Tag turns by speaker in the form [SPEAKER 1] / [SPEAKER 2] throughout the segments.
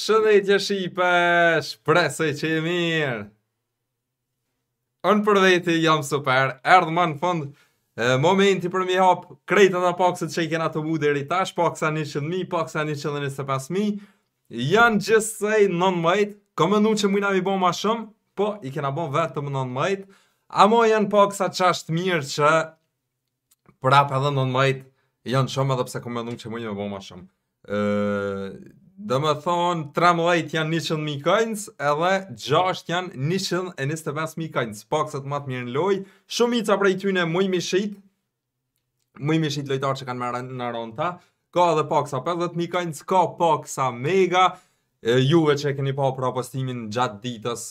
[SPEAKER 1] Shëndetje i tje që e mirë. Onë për veti, jam super, erdhë më në fund, Momenti për mi hapë krejtë në pakësët që i kena të mudi rritash, pakësa paksa qëtë mi, pakësa një qëtë një qëtë një qëtë një qëtë një qëtë një qëtë një qëtë një qëtë një qëtë një qëtë një qëtë një janë një qëtë një qëtë një qëtë një qëtë një qëtë një qëtë një qëtë një qëtë një Dhe me thonë, 13 janë 100.000 coins, edhe 6 janë 125.000 coins. Pak se të matë mirë në lojë. Shumica prej tyne mëj mi shqit. Mëj mi shqit lojtarë që kanë marë në ronë ta. Ka edhe paksa sa 50.000 coins, ka paksa mega. Juve që e keni pa pra gjatë ditës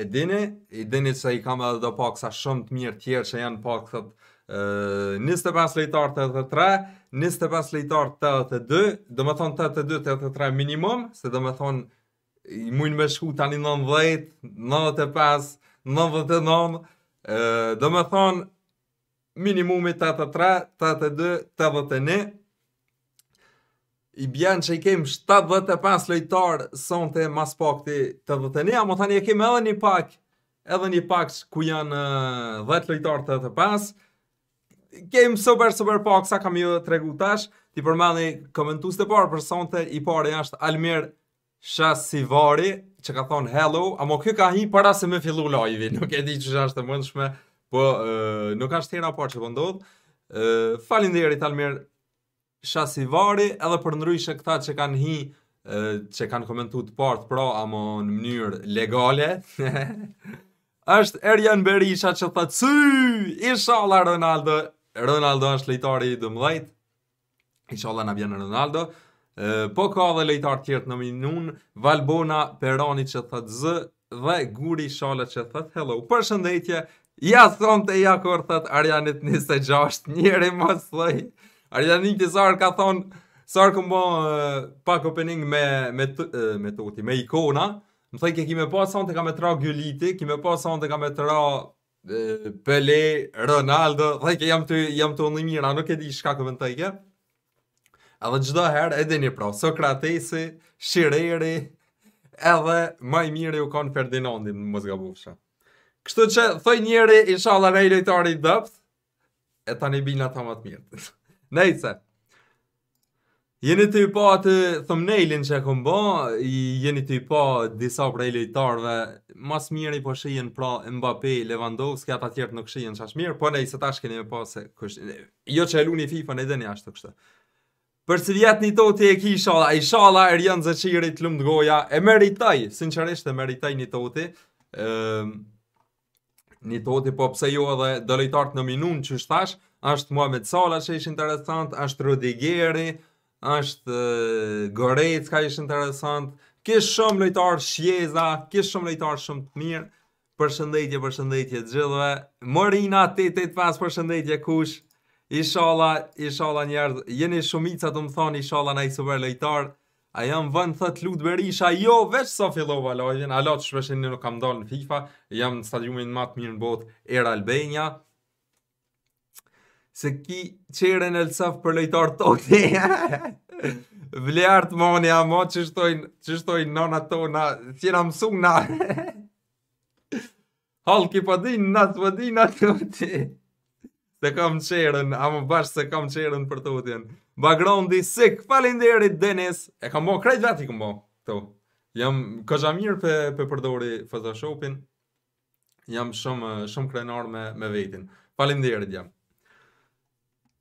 [SPEAKER 1] e dini. E dini që i kam edhe pak sa shumë të mirë tjerë që janë pak sa 25 lejtar 83, 25 lejtar 82, dhe me thonë 82, 83 minimum, se dhe me thonë i mujnë me shku tani 90, 95, 99, dhe me thonë minimumi 83, 82, 81, i bjen që i kemë 75 lejtar sonë të mas pak të 81, a më thani e kemë edhe një pak, edhe një pak ku janë 10 lejtar 85, game super super pak po, sa kam ju jo regu tash, ti përmendni komentues të parë për sonte i parë ashtë Almir Shasivari që ka thonë hello, ama kjo ka hi para se me fillu live nuk e di që po, është të mëndshme, po nuk ashtë tjena parë që po ndodhë. Uh, falin dhe Almir Shasivari, edhe për nëryshe këta që kanë hi, që kanë komentu të partë pra, ama në mënyrë legale, është Erjan Berisha që të cëj, isha Ronaldo, Ronaldo është lejtari i dëmëdhejt, i shalla në Ronaldo, e, po ka dhe lejtar tjertë në minun, Valbona, Perani që thëtë zë, dhe guri i shala që thëtë hello. Për shëndetje, ja thonë të ja kërë thëtë Arjanit 26, gjashtë, njëri më slëj, Arjanit të Sarë ka thonë, Sarë këmë bërë pak opening me, me, të, me, toti, me ikona, më thëjë ke kime pasë anë të ka me tëra gjulliti, kime pasë anë të ka me tëra Pele, Ronaldo, dhe ke jam të, jam të unë mira, nuk e di shka këmën të ike. Edhe gjdo herë, edhe një pra, Sokratesi, Shireri, edhe maj mire u konë Ferdinandin, më zga bukshë. Kështu që, thoi njeri, isha dhe rejlejtari dëpt, e tani bina ta më të mirë. Nejtëse. Jeni të i pa atë thumbnailin që e këmbo, jeni të i pa disa prej lejtarve mas mirë i po shijen pra Mbappé, Lewandowski, ata tjertë nuk shijen që është mirë, po ne i tash keni me pas se kush, jo që luni FIFA në edhe ashtë të kështë. Për si vjetë një toti e ki inshallah, i shala e rjenë zëqirit të goja, e meritaj, sinqerisht e meritaj një toti, e, ehm, një toti po pse jo edhe dëlejtartë në minun që tash, është Mohamed Sala që ishë interesant, është Rodigeri, është Goretzka ka interesant, Ke shumë lojtar shjeza, ke shumë lojtar shumë të mirë. Përshëndetje, përshëndetje të gjithëve. Marina 885 përshëndetje kush. Inshallah, inshallah njerëz, jeni shumica të më thoni inshallah na i super lojtar. A jam vënë thët lutë berisha, jo, veç sa fillova lojvin, alo që shpeshen një nuk kam dalë në FIFA, jam në stadiumin matë mirë në botë, era Albania. Se ki qeren e lësëf për lojtar të të vlerët moni, a mo që shtojnë, që shtojnë nona tona, që më mësu nga. Hall, ki pa di në të di në të ti. Se kam qërën, a më bashkë se kam qërën për të utjen. Bagrondi, sik, falin Denis. E kam bo, krejt vati kam bo, këtu. Jam këgja mirë për pe përdori Photoshopin. Jam shumë, shumë krenar me, me vetin. Falin jam.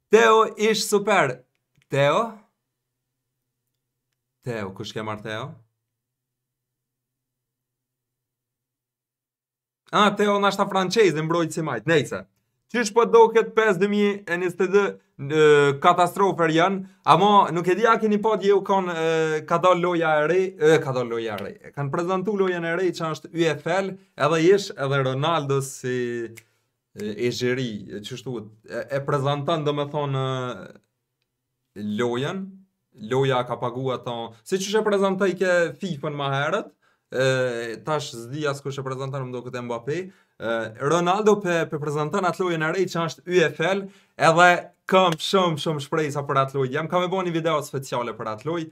[SPEAKER 1] Teo ish super. Teo? Teo, kush ke marrë, Teo? Ah, Teo na ta francez, dhe mbrojt si majt. Nejse. qysh po do ket 5022 katastrofë janë, ama nuk e di a keni fat jeu kanë ka dal loja e re, e ka dal loja e re. kanë prezentu lojen e re që është UFL, edhe ish, edhe Ronaldo si e gjeri, që e prezentan dhe me thonë lojen, loja ka pagu ato, si që shë prezentaj ke FIFA në maherët, tash zdi as kush e prezantan më do këtë Mbappé, Ronaldo pe, pe atë lojën e rej që është UFL, edhe kam shumë shumë shprejsa për atë lojë, jam kam e bo një video speciale për atë lojë,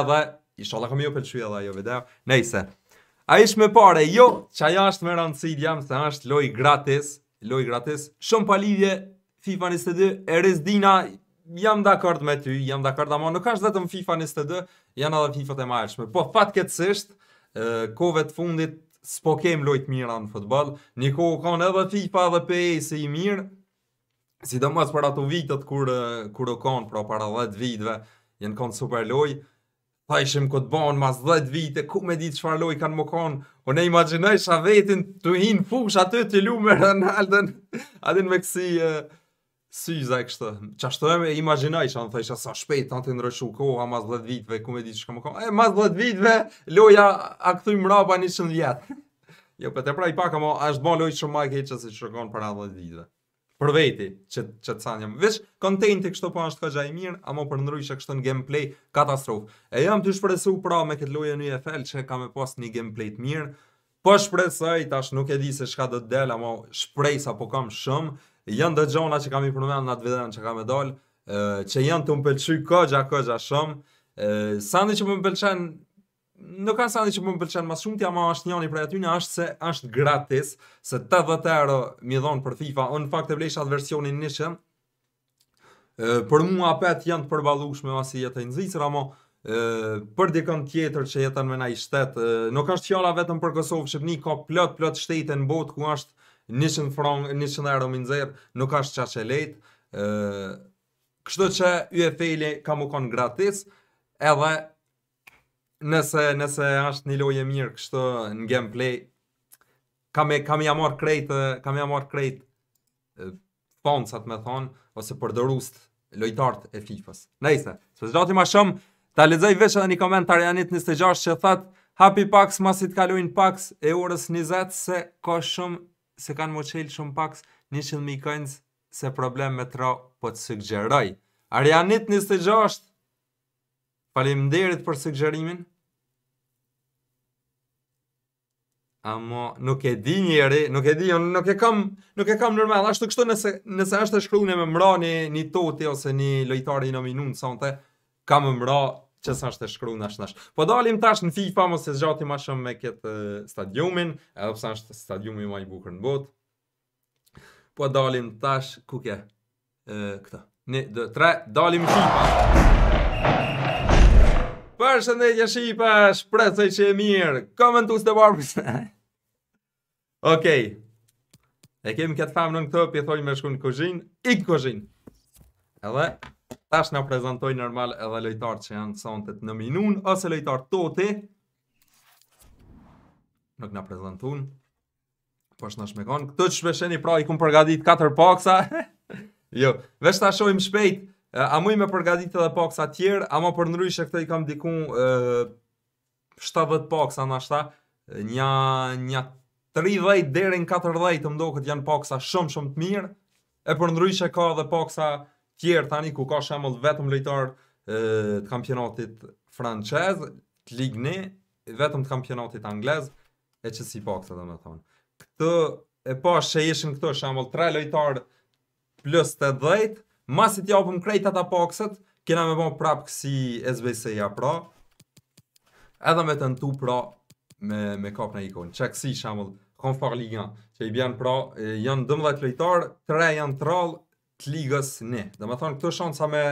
[SPEAKER 1] edhe, isha kam jo pëllëshu edhe ajo video, nejse, a ish me pare, jo, që aja është me rëndësit, jam se është lojë gratis, lojë gratis, shumë palidhje, FIFA 22, e rizdina jam dakord me ty, jam dakord ama nuk është vetëm FIFA 22, janë edhe FIFA të mëshme. Po fatkeqësisht, ë kohëve të fundit s'po kem të mira në futboll. Një kohë kanë edhe FIFA dhe PES i mirë. Sidomos për ato vitet kur kur u kanë pra para 10 viteve, janë kanë super lojë. Pa ishim këtë banë mas 10 vite, ku me ditë qëfar loj kanë më konë, o po ne imaginoj shavetin të hinë fush aty të lu me Ronaldën, adin me kësi, si, e kështë, që ashtu e me imaginaj që anë thëjshë, sa shpejt, anë të ndrëshu koha, mas dhe vitve, ku me di që ka më kam, e mas dhe vitve, loja a këthuj më rapa një shumë vjetë. jo, për të praj paka, mo, është bon loj shumë ma keqë që si që konë për anë vitve. Për veti, që, që të sanjëm. Vesh, kontenti kështu po është ka gja mirë, a mo për ndrëj që kështu në gameplay katastrofë. E jam të shpresu pra me këtë loja një EFL që ka me pas një gameplay të mirë, Po shpresoj, tash nuk e di se çka do të del, ama shprej sa po kam shumë, janë dhe gjona që kam i përmenë në atë videon që kam e dollë, që janë të më pëlqy këgja, këgja shumë. Sandi që më pëlqen, nuk ka sandi që më pëlqen mas shumë tja, ma është njani prej aty një është se është gratis, se 80 euro mi dhonë për FIFA, unë fakt e blesh atë versionin nishën, për mua apet janë të përbalushme, masi jetë e nëzisër, amo, për dikën tjetër që jetën me na i shtetë, nuk është fjala vetëm për Kosovë, Shqipni ka plot, plot shtetën botë, ku është nishën frong, nishën e rëmin nuk ashtë qa që lejtë. Kështu që UEFA-li ka më konë gratis, edhe nëse, nëse ashtë një lojë mirë kështu në gameplay, kam i amor krejtë, kam ja amor krejtë ponë, me thonë, ose përdorust lojtartë e FIFA-së. Nëjse, së zë më ma shumë, ta lexoj vesh edhe një komentar e anit njështë gjashë që thëtë, Happy Pax, masit kalojnë Pax, e orës 20 se ka shumë se kanë moqel shumë pak 100.000 coins se problem me tra po të sugjeroj. Arianit 26! palim derit për sugjerimin. Amo, nuk e di njeri, nuk e di, unë nuk e kam, nuk e kam normal, ashtu kështu nëse, nëse ashtë e shkru më mra një, një toti ose një lojtari në minun, sante, kam mra që sa është e shkru nash nash. Po dalim tash në FIFA, mos e zxati ma shumë me këtë stadiumin, edhe pësa është stadiumin ma i bukër në botë. Po dalim tash, ku ke? Këta. Një, dë, tre, dalim FIFA! Për shëndetje Shqipa, shpresoj që e mirë, komentus të barbës. Okej, e kemi këtë famë në këtë, pjethoj me shku në kuzhin, i kuzhin. Edhe, Tash na prezentoj normal edhe lojtarët që janë sonte në minun ose lojtarët tote. Nuk na nga prezentun. Përsh po nga shmekon. Këtë që shpesheni pra i kum përgadit 4 paksa. Jo, veç të ashojmë shpejt. A mu i me përgadit edhe paksa tjerë, ama për nëryshë e këtë i kam dikun 70 paksa në ashtë Nja Nja 30 derin 14 të mdo këtë janë paksa shumë shumë të mirë. E për nëryshë ka edhe paksa tjerë tani ku ka shemëll vetëm lojtar të kampionatit franqez, të ligë vetëm të kampionatit anglez, e që si pak të dhe me thonë. Këtë e pa që ishën këtë shemëll tre lojtar plus të dhejtë, masit japëm krejt ata pakset, kena me bo prapë kësi SBC-ja pra, edhe me të në pra me, me kap në ikonë, që kësi shemëll, konfar ligën, që i bjen pra, janë 12 lojtar, 3 janë tralë, të ligës ne. Dhe më thonë, këto shonë me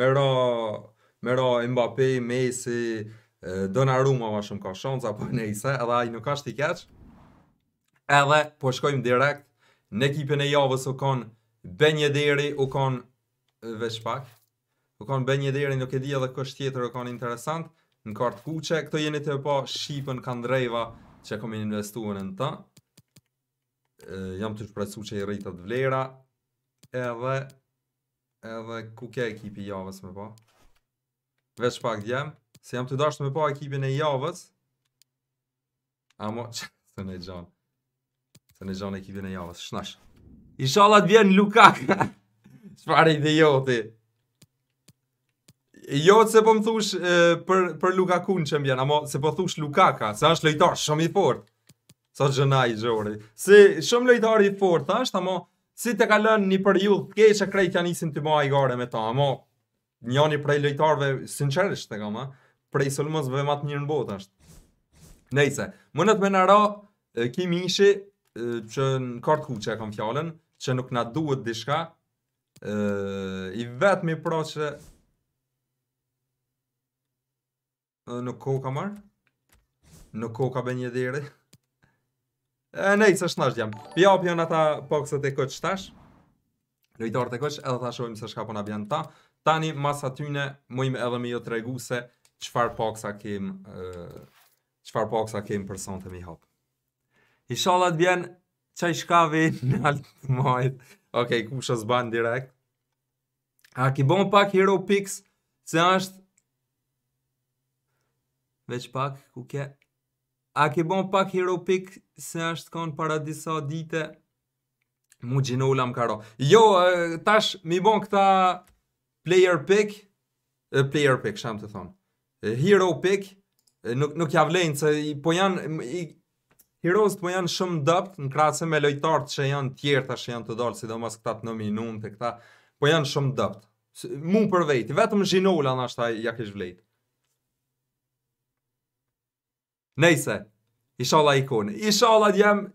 [SPEAKER 1] me ra, me ra Mbappé, Messi, Donnarumma ma shumë ka shonë, sa po në ise, edhe a i nuk ashtë i keq. Edhe, po shkojmë direkt, në ekipin e javës u konë Benjederi, u konë veç pak, u konë Benjederi, nuk e di edhe kështë tjetër u konë interesant, në kartë kuqe, këto jeni të po Shqipën kandreva drejva që kom investuën në të. E, jam të shprecu që i rritët vlera, edhe edhe ku ke ekipi javës me pa. Po? Vesh pak djem, se jam të dashtë me pa ekipin e javës. Amo, që të ne gjanë. të ne gjanë ekipin e javës, shnash. shalat vjen Lukaku. Çfarë ide joti? Jo se po më thush për për Lukaku në çmbien, ama se po thush Lukaka, se është lojtar shumë i fortë. Sa gjëna i gjori. Se shumë lojtar i fortë, thasht, ama... Amo si të ka lënë një periud të keqë e krejtë janë isin të i gare me ta, amo, njani prej lojtarve, sinqerisht të kam, prej sulmës vëve matë njërë në botë është. Nejse, mundet me nëra, kim ishi, që në kartë ku që e kam fjallën, që nuk na duhet dishka, i vetë me pra që, nuk ko ka marë, nuk ko ka be një nuk ko ka be një dhere, E, nej, së shnash djem. Pjop janë ata pokësët e këtë shtash. Lojtarët e këtë, edhe ta shohim se shka pona bjanë ta. Tani, mas atyne, mëjm edhe me jo të regu se qëfar pokësa kem, uh, qëfar pokësa kem për sonë të mi hop. I shalat bjen, qaj shka në altë të majt. Okej, okay, ku shës banë direkt. A ki bon pak Hero Pix, se ashtë Veç pak, ku ke... A ki bon pak Hero Pix, se është kanë para disa dite mu gjinola më karo. Jo, tash mi bon këta player pick, player pick, shumë të thonë, hero pick, nuk, nuk javlejnë, se i, po janë, i, heroes po janë shumë dëpt, në krasë me lojtartë që janë tjerë, tash janë të dalë, si do mas këta të nëmi të këta, po janë shumë dëpt, mu për vejti, vetëm gjinola në ashtaj, ja kish vlejtë. Nejse, Inshallah ikon. Inshallah jam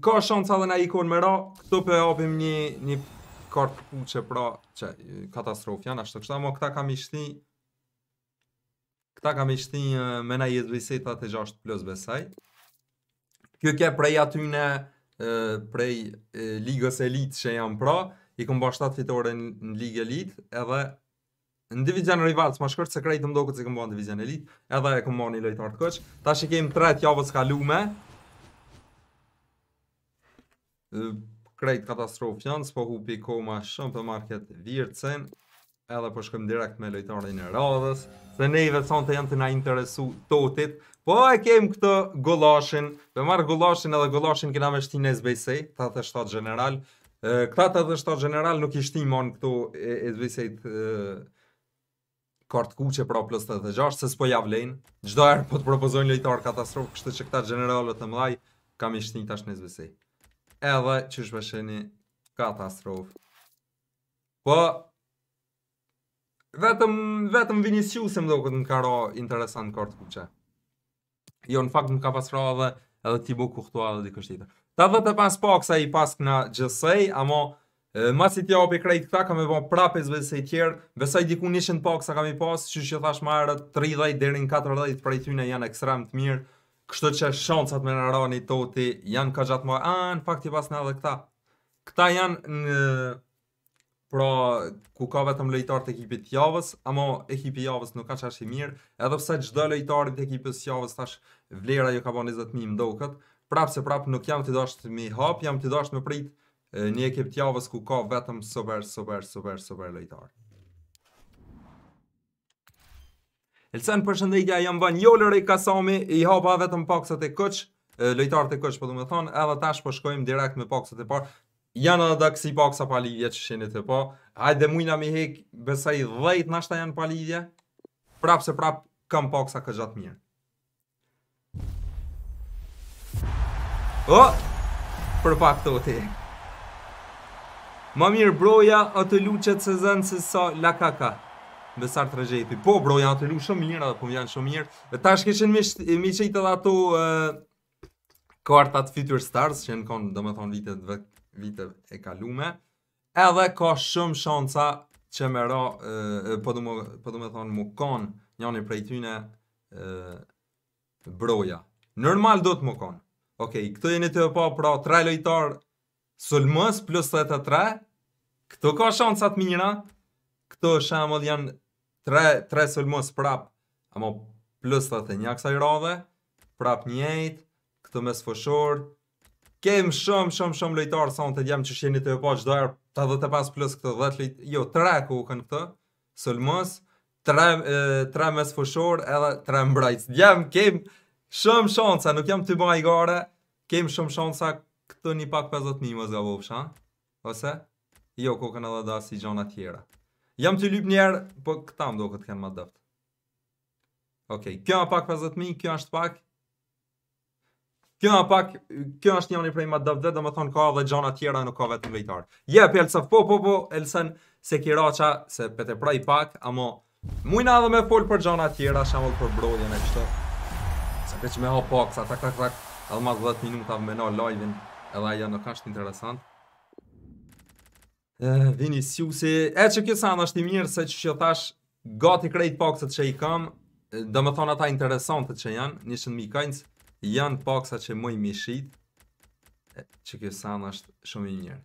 [SPEAKER 1] ka shans edhe na ikon me ra. Kto po japim një një kort kuçe pra, që katastrof janë ashtu që ama këta kam ishti. këta kam ishti me na jetë vësëta të 6 plus besaj. Kjo ke prej aty në prej ligës elit që janë pra, i kum bashkë fitore në ligë elit edhe në divizion rival të mashkurt se krajtë ndoku se kemi në divizion elit edhe e e kemi marrë lojtar të kësh tash e kemi 3 javë të kaluame krajt katastrofë fjans po hubi koma shumë për market virtsen edhe po shkojmë direkt me lojtarin e radhës se ne i vetë janë të na interesu totit po e kem këtë gollashin me marr gollashin edhe gollashin që na shtin SBC ta të shtatë general Këta të dhe shtatë general nuk ishti imon këtu e zvisejt kartë kuqe pra plus 86, se s'po javlejnë, gjdo erë po të propozojnë lejtarë katastrofë, kështë që këta generalët të mlaj, kam i shtinjë tash në zbesi. Edhe që shbesheni katastrofë. Po, vetëm, vetëm Vinicius se më do këtë në karo interesant kartë kuqe. Jo, në fakt më ka pasra edhe, edhe Tibo Kuhtua edhe dikështita Ta dhe të pas pak sa i pas këna gjësej, amo... Masi t'ja opi krejt këta, kam e bon prapes vëse tjerë, vësaj diku nishën pak sa kam i pas, që që thash marët 30 dherin 40 prej tyne janë ekstrem të mirë, kështë që shansat me në rani toti janë ka gjatë mojë, a, në fakt i pas në edhe këta. Këta janë në... Pra, ku ka vetëm lojtar të ekipit javës, ama ekipi javës nuk ka që ashtë i mirë, edhe pse gjdo lojtarit të ekipës javës tash vlera ju ka bon 20.000 mdo këtë, prapë se prapë nuk jam të dasht me jam të dasht me pritë, një ekip javës ku ka vetëm super, super, super, super lojtarë. Elsen përshëndetje jam van Jolër i Kasami, i hapa vetëm pakset e këq, lojtarët e këq, po du me thonë, edhe tash po shkojmë direkt me paksat e parë, janë edhe dhe kësi paksa pa lidhje që shenit e po, hajde mujna mi hek, besaj dhejt nashta janë pa lidhje, prap se prap, kam paksa këtë gjatë mirë. O, për pak të të Ma mirë broja o të lu që të se zënë se sa lakaka la kaka. Besar të rëgjeti Po broja o të lu shumë mirë, po më janë shumë mirë. Ta tash këshën mi qëjtë edhe ato uh, kartat Future Stars, që në konë, do më thonë, vitet, vitet e kalume. Edhe ka shumë shanca që me ra, uh, po do më po thonë, më konë një një prej tyne uh, broja. Normal do të më konë. Okej, okay, këtë të pa pra tre lojtarë, Sulmës plus këto ka shansat mira, këto shemëll janë tre, tre sulmës prap, amo plus të të një kësa i radhe, prap njëjtë, këto mes fëshorë, kem shumë, shumë, shumë lojtarë, sa unë të djemë që shjeni të jo po qdo erë, të dhe të pas plus këto dhe të lejtë, jo, tre ku u kënë këto, sulmës, tre, tre mes fëshorë, edhe tre mbrajtës, djemë, kem shumë shansa, nuk jam të bëjgare, kem shumë shansa këto një pak 50.000 mëzga vëpësha, Ose? Jo, kokën edhe da si gjona tjera. Jam të lypë njerë, po këta më do këtë kënë më dëftë. Okej, okay, kjo në pak 50.000, kjo është pak. Kjo në pak, kjo është një prej më dëftë dhe më thonë ka dhe gjona tjera nuk ka vetë në vejtarë. Je, yep, pjellë po, po, po, elsen se kira qa, se pete praj pak, amo mujna edhe me folë për gjona tjera, shamull për brodjen e kështë. Se peq me ha pak, sa tak, tak, tak, edhe ma 10 minuta me live-in, edhe aja nuk është interesant. Vini Siusi, e që kjo sa është i mirë se që që thash gati krejt pakset që i kam, dhe me thonë ata interesantët që janë, njëshën mi kajnës, janë pakset që mëj mi shqit, që kjo sa është shumë i mirë.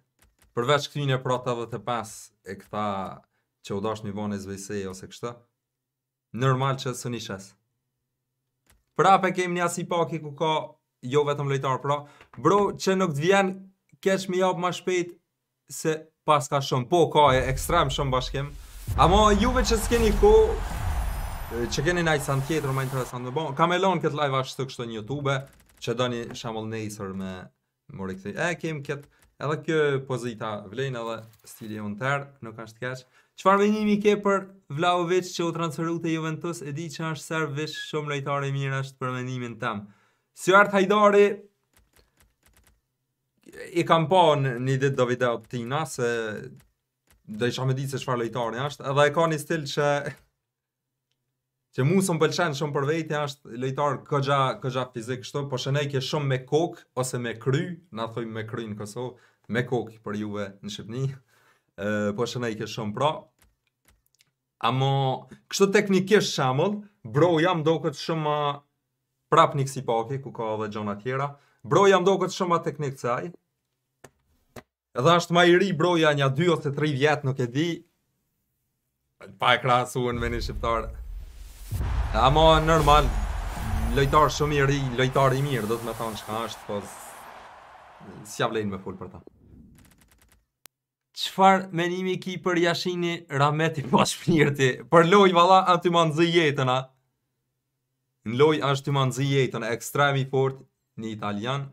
[SPEAKER 1] Përveç këtë një prata dhe të pas e këta që u dash një vonë e zvejseje ose kështë, normal që së një Prape kemi një asi paki ku ka jo vetëm lejtar pra, bro që nuk të vjen, keq mi jabë ma shpejt, se pas ka shumë, po ka e ekstrem shumë bashkim Amo juve që s'keni ko Që keni nëjtë sa në tjetër më interesant me bon Kam e lonë këtë live ashtë të kështë një YouTube Që do një shamull nejësër me Më këtë e kem këtë Edhe kjo pozita vlejnë edhe stili e unë tërë Nuk është keqë Qëfar venimi ke për Vlaovic që u transferu të Juventus E di që është servish shumë lejtare mirë është për venimin tam Sjoart Hajdari, i kam pa në një ditë do video të tina, se do isha me ditë se shfar lojtarën ashtë, edhe e ka një stil që që mu së më pëlqenë shumë për vejtë jashtë lojtarë këgja, këgja fizikë shtu, po shënej ke shumë me kokë ose me kry, na thujmë me kry në Kosovë, me kokë për juve në Shqipëni, e, po shënej ke shumë pra. Amo, kështu teknikisht shamëll, bro jam do këtë shumë prap një kësi paki, ku ka edhe gjona tjera, Bro, jam do këtë shumë atë teknikë Edhe është ma i ri broja nja 2 ose 3 vjetë nuk e di Pa e krasuën me një shqiptar Amo normal Lojtar shumë i ri, lojtar i mirë Do të me thonë qka është Po s'ja vlejnë me full për ta Qfar menimi ki për jashini Rameti po Për loj vala a ty ma nëzë jetën a Në loj është ty ma nëzë jetën Ekstremi fort Një italian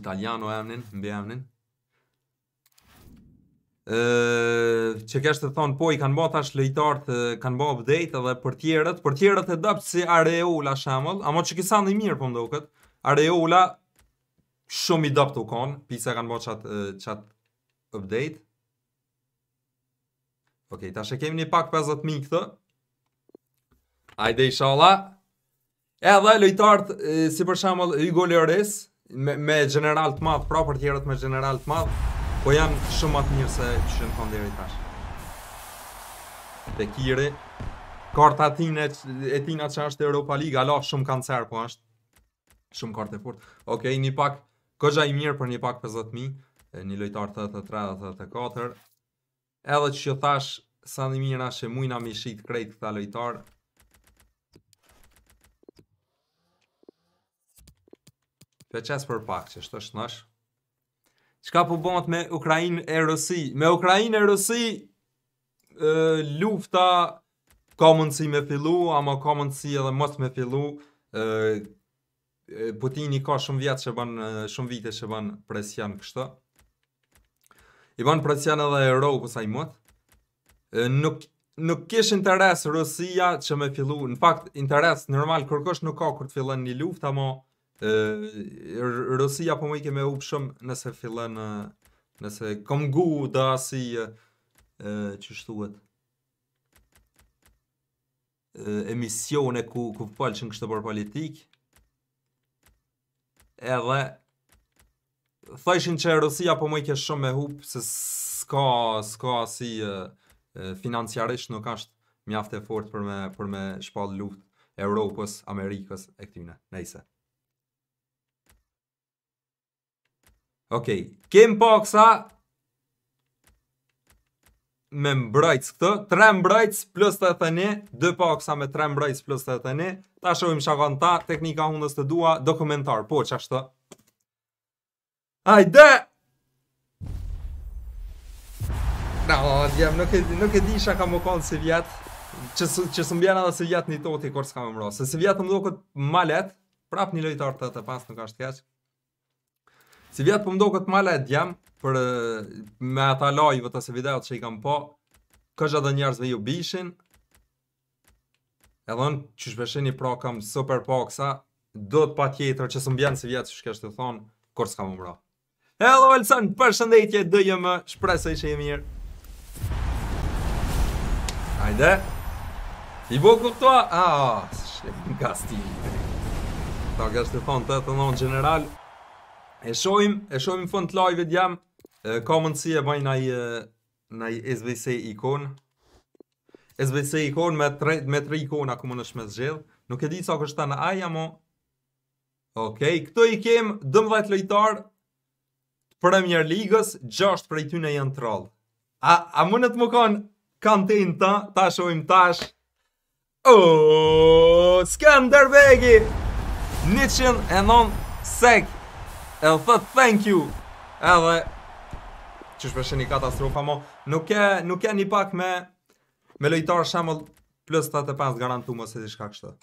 [SPEAKER 1] Italiano emnin, mbi emnin që kështë është të thonë, po i kanë bë tash lojtar kanë bë update edhe për tjerët, për tjerët e dap si Areola shamoll, ama që sa ndi mirë po më Areola shumë i dap u kanë, pisa kanë bë chat update. Ok, tash e kemi një pak 50.000 këtë. Ajde i shala. Edhe dhe lojtartë, si për shamëll, i golë me, me general të madhë, pra për tjerët me general të madhë, Po jam shumë atë mirë se që shënë kënë deri tash. Dhe kire, karta tine, e tina që është Europa Liga, alo, shumë kancer, po është. Shumë karte furt. Okej, okay, një pak, këgja i mirë për një pak 50.000, një lojtar 83 34. Edhe që që thash, sa një mirë ashe mujna mi shqit krejt këta lojtar. Pe qesë për pak, që shtë është nëshë. Çka po bëhet me Ukrainë e Rosi? Me Ukrainë e Rosi, ë lufta ka mundësi me fillu, ama ka mundësi edhe mos me fillu. ë Putini ka shumë vjet që bën shumë vite që bën presion kështu. I banë presion edhe Europa kësa i mëtë. Nuk nuk kish interes Rusia që me fillu. Në fakt interes normal kërkosh nuk ka kur të fillon një luft, ama Rusia po më i kemë upshëm nëse fillon nëse kom gu si çu shtuhet emisione ku, ku falshin që në kështë për politik edhe thajshin që Rusia po më i ke shumë me hup se s'ka, s'ka si e, financiarisht nuk ashtë mjaft e fort për me, për me shpallë luft Europës, Amerikës e këtyne, nejse. Okej, kem po kësa me mbrajtës këtë, 3 mbrajtës plus të të një, dë po kësa me 3 mbrajtës plus të të një, ta shohim shakon ta, teknika hundës të dua, dokumentar, po që ashtë të. Ajde! Na, no, djem, nuk, e, nuk e di shakon ka më konë si vjetë, që, që së mbjena dhe si vjetë një toti, kërë s'ka më mbrojtë, se si vjetë më do këtë malet, prap një lojtar të të pas nuk ashtë kjaqë, Si vjetë për po më këtë mala e djemë për me ata lajve të se videot që i kam po Kështë edhe njerëzve ju bishin Edhe në që shpesheni pra kam super po kësa Do të pa tjetër që së mbjenë si vjetë që shkeshtë të thonë Kur s'ka më mbra Hello Elsan, për shëndetje dhe jë më shpresoj që i mirë Ajde I bo ku të Ah, së shqe Ta kështë të thonë të të nonë general E shojmë, e shojmë në fund të live jam Ka mundësi e bëj nëj Nëj SBC ikon SBC ikon me tre, me ku ikon Aku më në zgjell Nuk e di sa kështë ta në aja mo Okej, këto i kem Dëmdhajt lojtar Premier Ligës, gjasht prej ty në janë troll A, a më në të më kanë Kantin ta, ta shojmë tash O, oh, Skanderbegi 109 sekë E dhe thë thank you Edhe Që shpeshe një katastrofa mo Nuk e, nuk e një pak me Me lojtarë shamë Plus 35 garantu mos e di shka kështët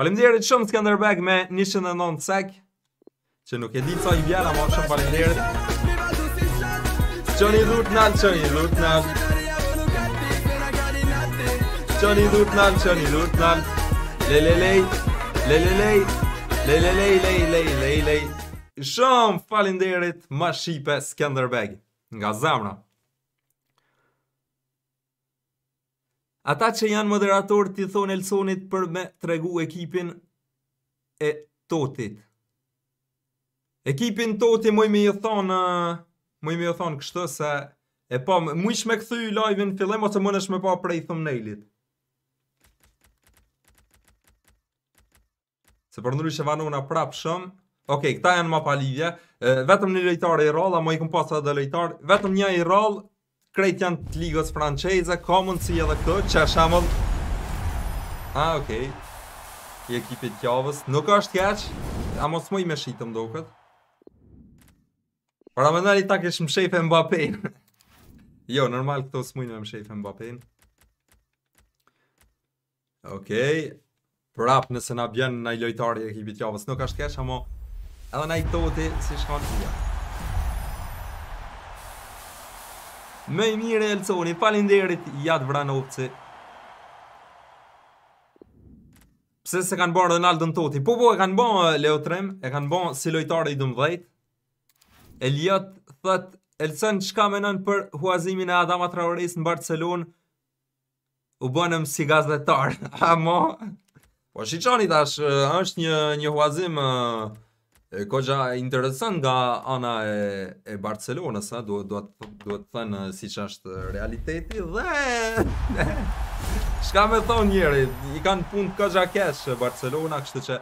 [SPEAKER 1] Falim djerit shumë Skanderbeg me 109 sek Që nuk e di co i bjera Ma shumë falim djerit Qoni dhurt nal, qoni dhurt nal Qoni dhurt nal, qoni dhurt nal Lelelej Lelelej Lej, lej, lej, lej, lej, lej, lej. Shumë falinderit, ma shipe, Skanderbeg. Nga zemra. Ata që janë moderator ti thonë Elsonit për me tregu ekipin e totit. Ekipin toti moj me ju thonë, moj me ju thonë kështë se, e pa, po, më ishme këthy lajvin fillem ose më nëshme pa prej thumbnailit. se për ndryshë e vanona prap shumë. Ok, këta janë ma palivje, vetëm një lejtar e i rol, a ma i këm pasat dhe lejtar, vetëm një i rol, krejt janë të ligës franqeze, ka mundësi edhe kë, që është amëll... A, ok, i ekipit kjavës, nuk është keq, a mos më i me shitëm do këtë. Para me nëri ta kesh më shefe Mbappen. Jo, normal këto së mujnë me më shefe Mbappen. Okej, prap nëse na vjen ndaj lojtarit i ekipit javës nuk ka shkesh ama edhe ndaj toti si shkon kjo Më i mirë Elconi falinderit, ja vranovci Pse se kanë bën Ronaldo në toti po po e kanë bën Leo Trem e kanë bën si lojtari i 12 Eliot thot Elson çka menon për huazimin e Adama Traoris në Barcelonë u bënëm si gazetar. Amo, Po shiqani tash, është një, një huazim e, kogja interesant nga ana e, e Barcelonës, ha? duhet du, du, du, të thënë si që është realiteti dhe... Shka me thonë njëri, i kanë punë të kogja kesh e Barcelona, kështë që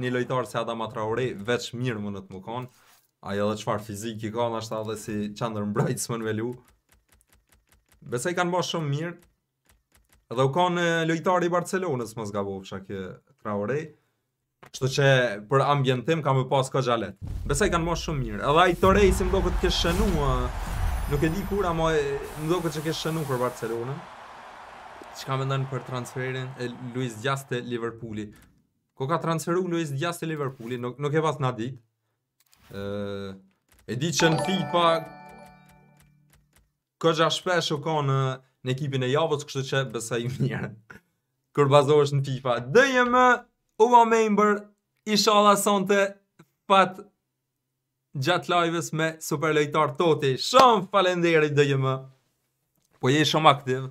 [SPEAKER 1] një lojtarë se Adama Traore veç mirë më në të më konë, ajo dhe qëfar fizikë i ka, nështë adhe si qandër mbrajtës më në velu. Besa i kanë bërë shumë mirë, Edhe u kanë lojtari i Barcelonës, mos gabovsha kë Traore. Kështu që për ambientim kam më pas kaq besa Besoj kanë mos shumë mirë. Edhe ai Traoré si më duket ke shënuar. Nuk e di kur, ama më duket se ke shënuar për Barcelonën. Çka mendon për transferin e Luis Diaz te Liverpooli? Ko ka transferu Luis Diaz te Liverpooli, nuk, nuk e pas na ditë. e di që në FIFA Kogja shpesh u ka në në ekipin e javës, kështu që besoj mirë. Kur bazohesh në FIFA, DM Uma member, ishala sonte pat gjatë lajves me super lojtar toti. Shumë falenderit dhe jemë. Po je shumë aktiv.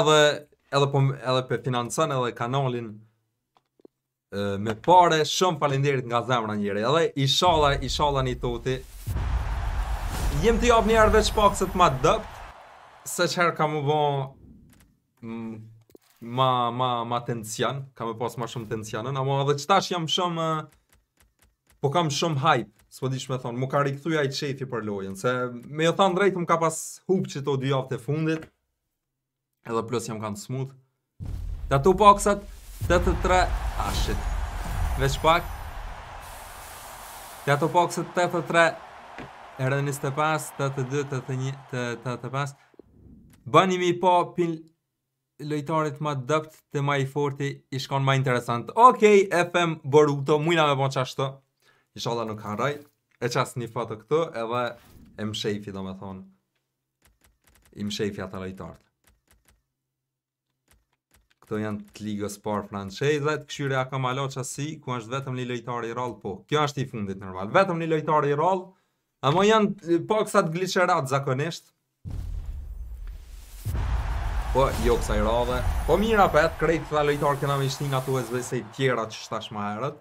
[SPEAKER 1] Edhe, edhe, po, edhe për financën edhe kanalin me pare. Shumë falenderit nga zemra njëri. Edhe ishala, ishala një toti. Jem të jabë njerëve veç pak se të matë dëpt se qëherë ka më bo mm, ma, ma, ma tension, ka më pas ma shumë tensionën, ama edhe qëta që jam shumë, po kam shumë hype, s'po di me thonë, mu ka rikëthuja i qefi për lojen, se me jo thonë drejtë, mu ka pas hub që të dy aftë të fundit, edhe plus jam kanë smooth, da tu po kësat, të të tre, ah, shit, veç pak, Këtë po kësë të të të tre, e rëdë të pas, të të të të të të të pas, bani mi pa po pin lojtarit më dëpt të më i forti i shkon më interesant. Okej, okay, FM Boruto, mujna me bon qashtu. Inshallah nuk haraj. E ças një fatë këtu edhe e mshejfi do me thonë. I mshejfi atë lojtar. Këto janë të ligës parë franqezet, këshyre a kam ku është vetëm një lojtar i rallë, po, kjo është i fundit normal, vetëm një lojtar i rallë, ama janë paksa sa të zakonisht, zakonishtë, po jo kësaj radhe. Po mira pet, krejt tha lojtar këna me ishtin nga ato as të tjera që tashmë herët.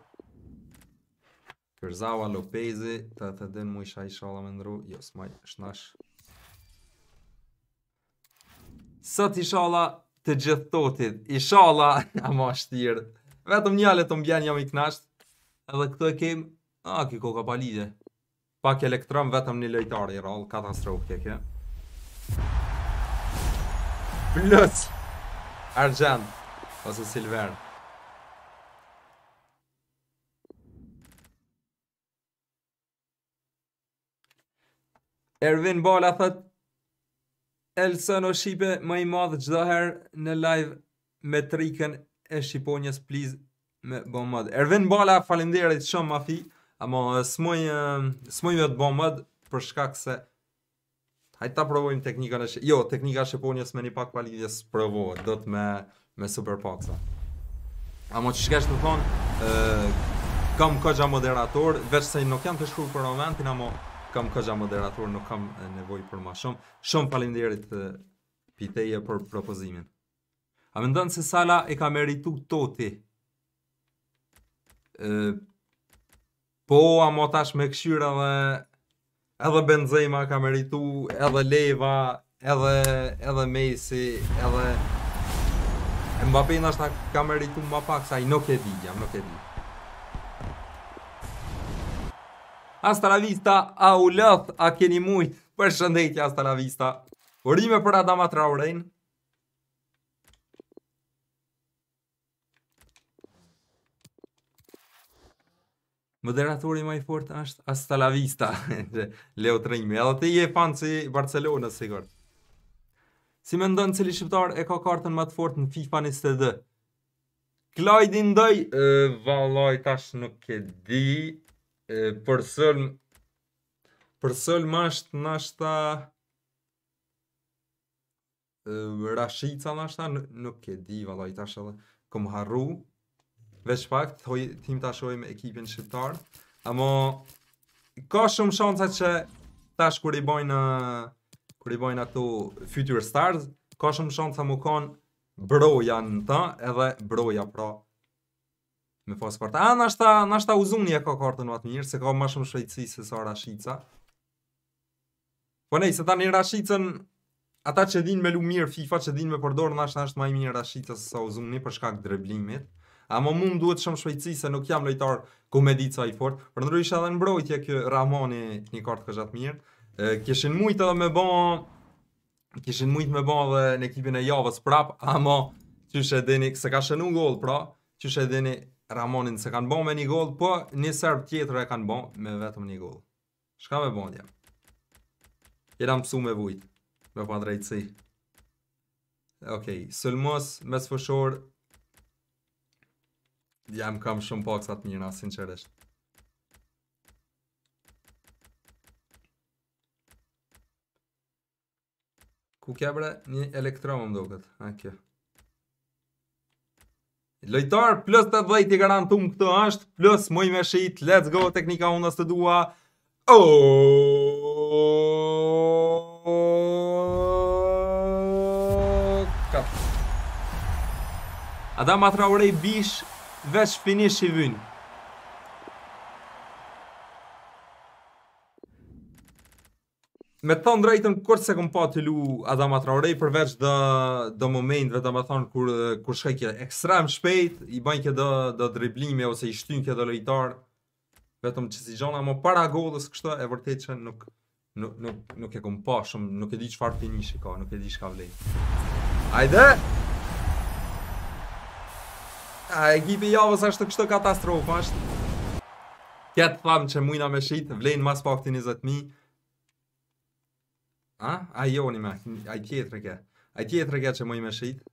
[SPEAKER 1] Përzava Lopez, ta të den isha shaj shalla më ndru, jo smaj shnash. Sot inshallah të gjithë totit, inshallah a më shtir. Vetëm një alet të mbjen jam i knasht. Edhe këtë e kem, a ah, kiko ka palide. Pak elektron vetëm një lojtar i rall, katastrofë kjo plus argent ose silver. Ervin Bola thot Elson o Shqipe më i madh çdo herë në live me trikën e Shqiponjes, please me bomad. Ervin Bola falimderit shumë mafi, ama smoj smoj me të bomad për shkak se Hajtë ta provojmë teknikën e shë... Jo, teknika e po me një pak palidjes provojë, do të me, me super paksa. A mo që shkesh të thonë, kam këgja moderator, veç se nuk jam të shku për momentin, a mo kam këgja moderator, nuk kam nevoj për ma shumë. Shumë palinderit piteje për propozimin. A me ndonë se Sala e ka meritu toti. E, po, a mo tash me këshyra dhe edhe Benzema ka meritu, edhe Leva, edhe edhe Messi, edhe Mbappé na sta ka meritu më pak sa i nuk e di jam, nuk e di. Hasta la vista, au a keni mujt, për shëndetja hasta la vista. Urime për Adama Traurejnë. moderatori më i fort është Hasta vista. Leo Trinjme, edhe ti je fan i Barcelonës, sigurt. Si më ndonë cili shqiptar e ka kartën më të fort në FIFA 22? Klajdi ndoj, valoj tash nuk e di, për sëll, për sëll më është në ashta, Rashica në ashta, nuk e di, valoj tash edhe, kom harru, veç pak të thoj tim ta shojmë ekipin shqiptar amo ka shumë shanca që tash kur i bojnë kur i bojnë ato future stars ka shumë shanca mu kon broja në ta edhe broja pra me pas kartë a nashta, nashta uzuni e ka kartën më njërë, se ka ma shumë shvejtësi se sa rashica po nej se ta një rashicën ata që din me lu mirë FIFA që din me përdorë nashta është ma i mirë rashica se sa uzuni për shkak dreblimit ama mund duhet shumë shpejtësi se nuk jam lojtar komedica i fort. Për nërë isha dhe në brojtje kjo Ramoni një kartë këtë mirë. Kishin mujtë edhe me bo... Kishin mujtë me bo dhe në ekipin e javës prap, ama që shë edini, këse ka shënu gol, pra, që shë edini Ramonin se kanë bo me një gol, po një serb tjetër e kanë bo me vetëm një gol. Shka me bo, dja? Jena pësu me vujtë, me pa drejtësi. Okej, okay, mes fëshorë, jam kam shumë boksat mira, sinqerisht. Ku kja bre? Një elektromë më duket. A kjo. Lojtar, plus të dhejt i garantum këtë është, plus mëj me shit, let's go, teknika unës të dua. Oh! Kap. Adam Atraurej bish veç finish i vynë. Me thonë drejtën, kërë se këm pa të lu Adama Traorej përveç dhe, dhe moment, vetë me thonë, kur, kur shkaj kje ekstrem shpejt, i banjë kje dhe, dhe driblime ose i shtynë kje dhe lojtarë, vetëm që si gjona më para godës kështë, e vërtet që nuk, nuk, nuk, nuk e këm pa shumë, nuk e di qëfar finish i ka, nuk e di ka vlejtë. Ajde! A e gjipi është të kështë katastrofë është Kjetë thamë që mujna me shqitë vlejnë mas pak të 20.000 A? A jo me, a i tjetër ke A i tjetër ke që mujnë me shqitë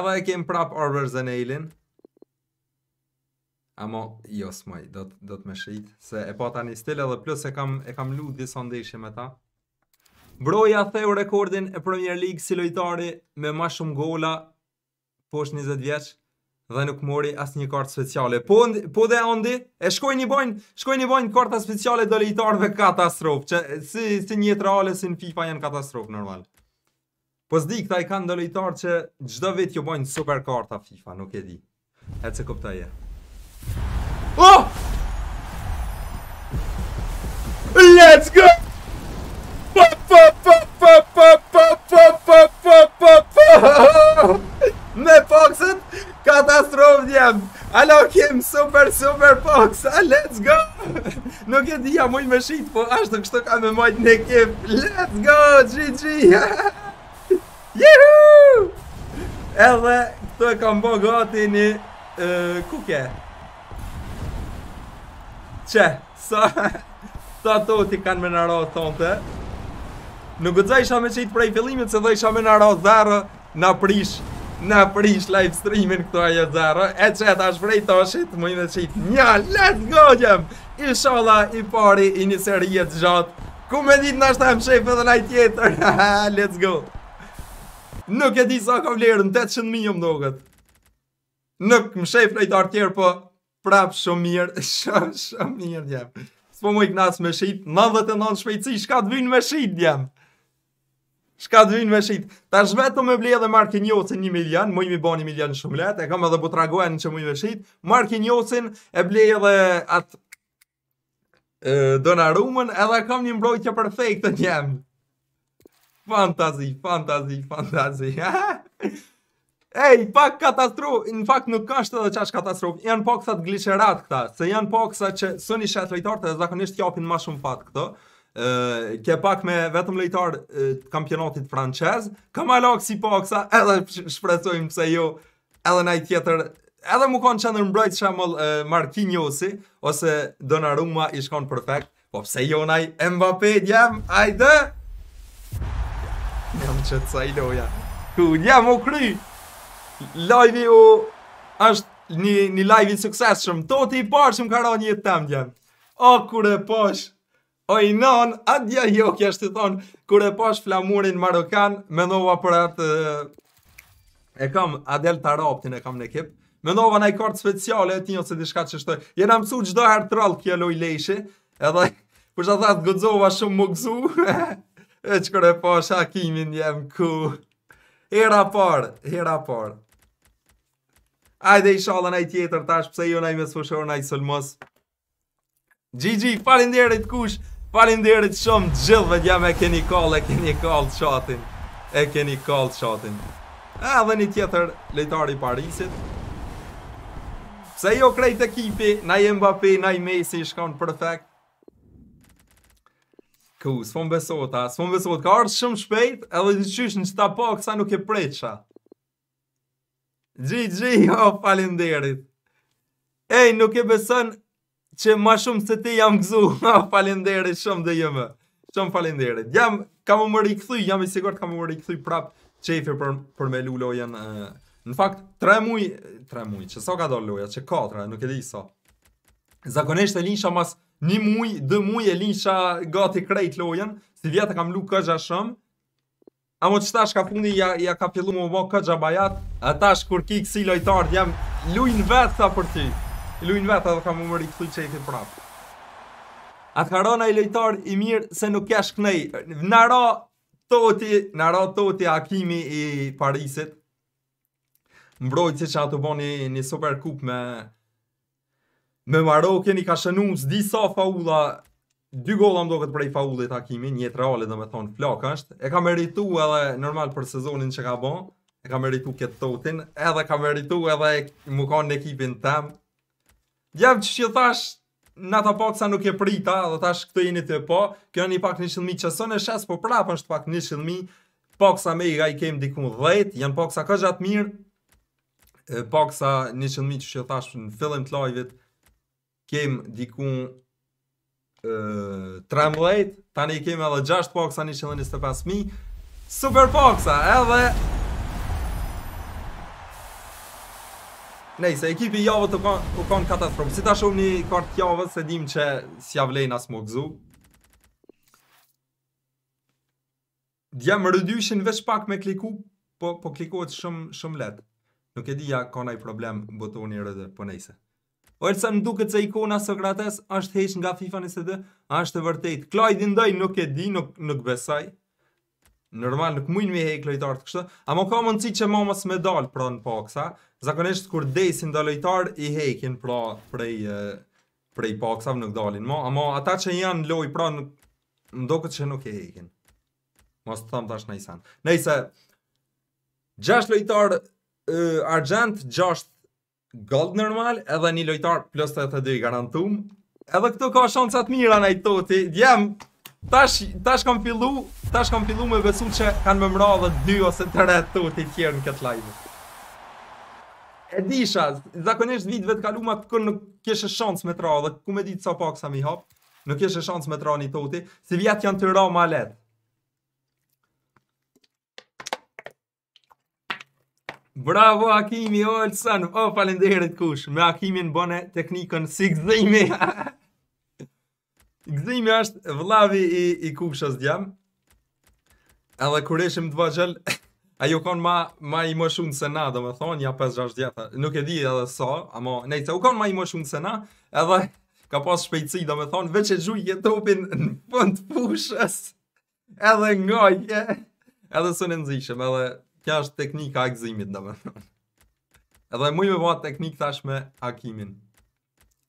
[SPEAKER 1] Edhe e kemë prapë orërë zë nejlin A jo smaj, do të me shqitë Se e pata një stilë edhe plus e kam, e kam disë ndeshje me ta Broja theu rekordin e Premier League si lojtari me ma shumë gola Po është 20 vjeqë dhe nuk mori asë një kartë speciale. Po, po dhe andi, e shkoj një bojnë, shkoj një bojnë karta speciale do lejtarve katastrofë, që si, si një trale, si në FIFA janë katastrofë normal. Po s'di, këta i kanë do lejtarë që gjdo vit jo bojnë super karta FIFA, nuk e di. E të se këpta je.
[SPEAKER 2] Oh! Let's go!
[SPEAKER 1] ardh jam. Alo Kim, super super box. Po, A, let's go. Nuk e di jam shumë me shit, po ashtu kështu ka me majtë në ekip. Let's go, GG. Yehu! Edhe këto e kam bë gati në kuke. Qe, sa sa to ti kanë më narë thonte. Nuk gëzaj isha me qitë prej fillimit se dhe isha me narë dharë në prish Na prish live streamin këto ajo zero. E çet as vrej toshit, më një çit. një, let's go jam. Inshallah i pari i një seri e gjatë. Ku më ditë na shtam shef edhe ai tjetër. let's go. Nuk e di sa ka vlerën 800 mijë më dogët. Nuk më shef në të tjerë po prap shumë mirë, shumë shumë mirë jam. Spo më iknas me shit, 99 shpejtësish ka të vinë me shit jam. Shka të vinë me shit, ta vetëm me blejë dhe marke një ocin një milion, mëjë mi bani një milion në shumë letë, e kam edhe butragojën që mëjë me shit, marke një e blejë dhe atë donarumën, edhe kam një mbrojtje perfekt të njëmë. Fantazi, fantazi, fantazi. Ej, pak katastrofë, në fakt nuk ka shtë edhe qash katastrofë, janë pak sa të glisherat këta, se janë pak sa që sëni shetë lejtarët edhe zakonisht japin ma shumë fatë këto, ke pak me vetëm lejtar të kampionatit franqez, Kamalak si paksa, edhe shpresojmë pse jo, edhe nëjë tjetër, edhe mu kanë qëndër mbrojt shemëll uh, ose Donnarumma i shkon perfekt, po pse jo nëjë Mbappé djem, ajde! Jam që të saj loja, ku djem u kry, lajvi u është një, një lajvi sukses shumë, to të i parë shumë ka ra një jetë tem djem, o kure poshë, O i non, adja jo, kja shtë të thonë, kur e pash flamurin Marokan, me nova për atë... E kam Adel Taroptin e kam në ekip, Me nova në i kartë speciale, ti njëtë se dishka që shtoj. Jena amësu qdo herë trallë kja loj leshe, edhe për që thatë gëdzova shumë më gëzu. e që kur e pash hakimin jem ku. Hera parë, hera parë. Ajde i shalën e tjetër tash, pëse jo në i mesfushor në i sëlmës. Gigi, falin derit kush! Falin shumë gjithë dhe jam e keni kall, e keni kall qatin E keni kall qatin E dhe një tjetër lejtari Parisit Pse jo krejt e kipi, na i Mbappi, na i Messi shkon perfect Kuh, s'po më besot ha, besot, ka ardhë shumë shpejt Edhe një qysh në qëta po, kësa nuk e preqa gjit, jo, falin Ej, nuk e besën që ma shumë se ti jam gëzu. Falendere, shumë dhe jëmë. Shumë falendere. Jam, kam më mërë i këthuj, jam i sigur të kam më mërë i këthuj prapë që për, për me lullo Uh, në fakt, tre mujë, tre mujë, që so ka do lullo, që katra, nuk e di sa. So. Zakonisht e linsha mas një mujë, dë mujë e linsha gati krejt lojen si vjetë kam lu këgja shumë. A që tash ka fundi, ja, ja ka fillu më më këgja bajat, a tash kur ki kësi lojtarë, jam lujnë vetë sa për ty. I lujnë vetë edhe kam umër i këtu që i këtë prapë. A karona i lojtar i mirë se nuk kesh kënej. Nara toti, nara toti akimi i Parisit. Mbrojtë që që atë bo një, një super kup me... Me Marokin i ka shënu së di sa faula... Dy gola më këtë prej faullit akimi, një të reale dhe me thonë flak është. E ka meritu edhe normal për sezonin që ka bo. E ka meritu këtë totin. Edhe ka meritu edhe më ka në ekipin temë. Jam që që thash, në ata pak nuk e prita, dhe thash këtë jeni të po, kjo një pak një shilmi që sënë e shes, po prapë është pak një shilmi, pak me i ga i kemë dikun 10, janë pak sa këgjat mirë, e, pak një shilmi që që thash në fillim të lojvit, kemë dikun e, 13, tani i kemë edhe 6 pak sa një shilmi super pak edhe... Nejse, ekipi javët u kanë katastrofë. Si ta shumë një kartë javët, se dim që si javlejnë asë më gëzu. Djemë më rëdyshin veç pak me kliku, po, po klikohet shumë letë. Nuk e di ja ka problem botoni rëdë, po nejse. Ose më duke se ikona Sokrates është heqë nga FIFA 22, është të vërtetë, Klajdi ndaj nuk e di, nuk Nuk besaj normal nuk mund me hek lojtar të kështu, ama ka mundësi që mamës me dal pra në paksa. Zakonisht kur desin do lojtar i hekin pra prej prej paksa nuk dalin më, ama ata që janë loj pra nuk ndoqet se nuk e hekin. Mos tham tash në Nissan. Nëse 6 lojtar argent, 6 gold normal, edhe një lojtar plus 82 garantum. Edhe këtu ka shansa të mira nëi toti. Jam Tash tash kam fillu, tash kam fillu me besu që kanë më mbra edhe 2 ose 3 rrethut të tjerë në këtë live. E zakonisht vitëve të kaluara kur nuk kishe shans me tra dhe ku me ditë sa pak sa mi hap, nuk kishe shans me tra ni toti, se vjet janë të rra më Bravo Akimi Olsen, o oh, falenderit kush, me Akimin bëne teknikën si gëzimi. Gëzimi është vllavi i i kukshës djam. Edhe kur ishim të vaxhël, ajo kanë ma ma i më shumë se na, domethënë, ja 5-6 vjet. Nuk e di edhe sa, so, ama nejtë, u konë ma i më shumë se na, edhe ka pas shpejtësi, domethënë, veç e xhuj jetopin në fund pushës. Edhe je, Edhe së në nëzishëm, edhe kja është teknika e gëzimit, domethënë. Edhe më i më vao teknik tash me akimin.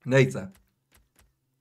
[SPEAKER 1] Nejse.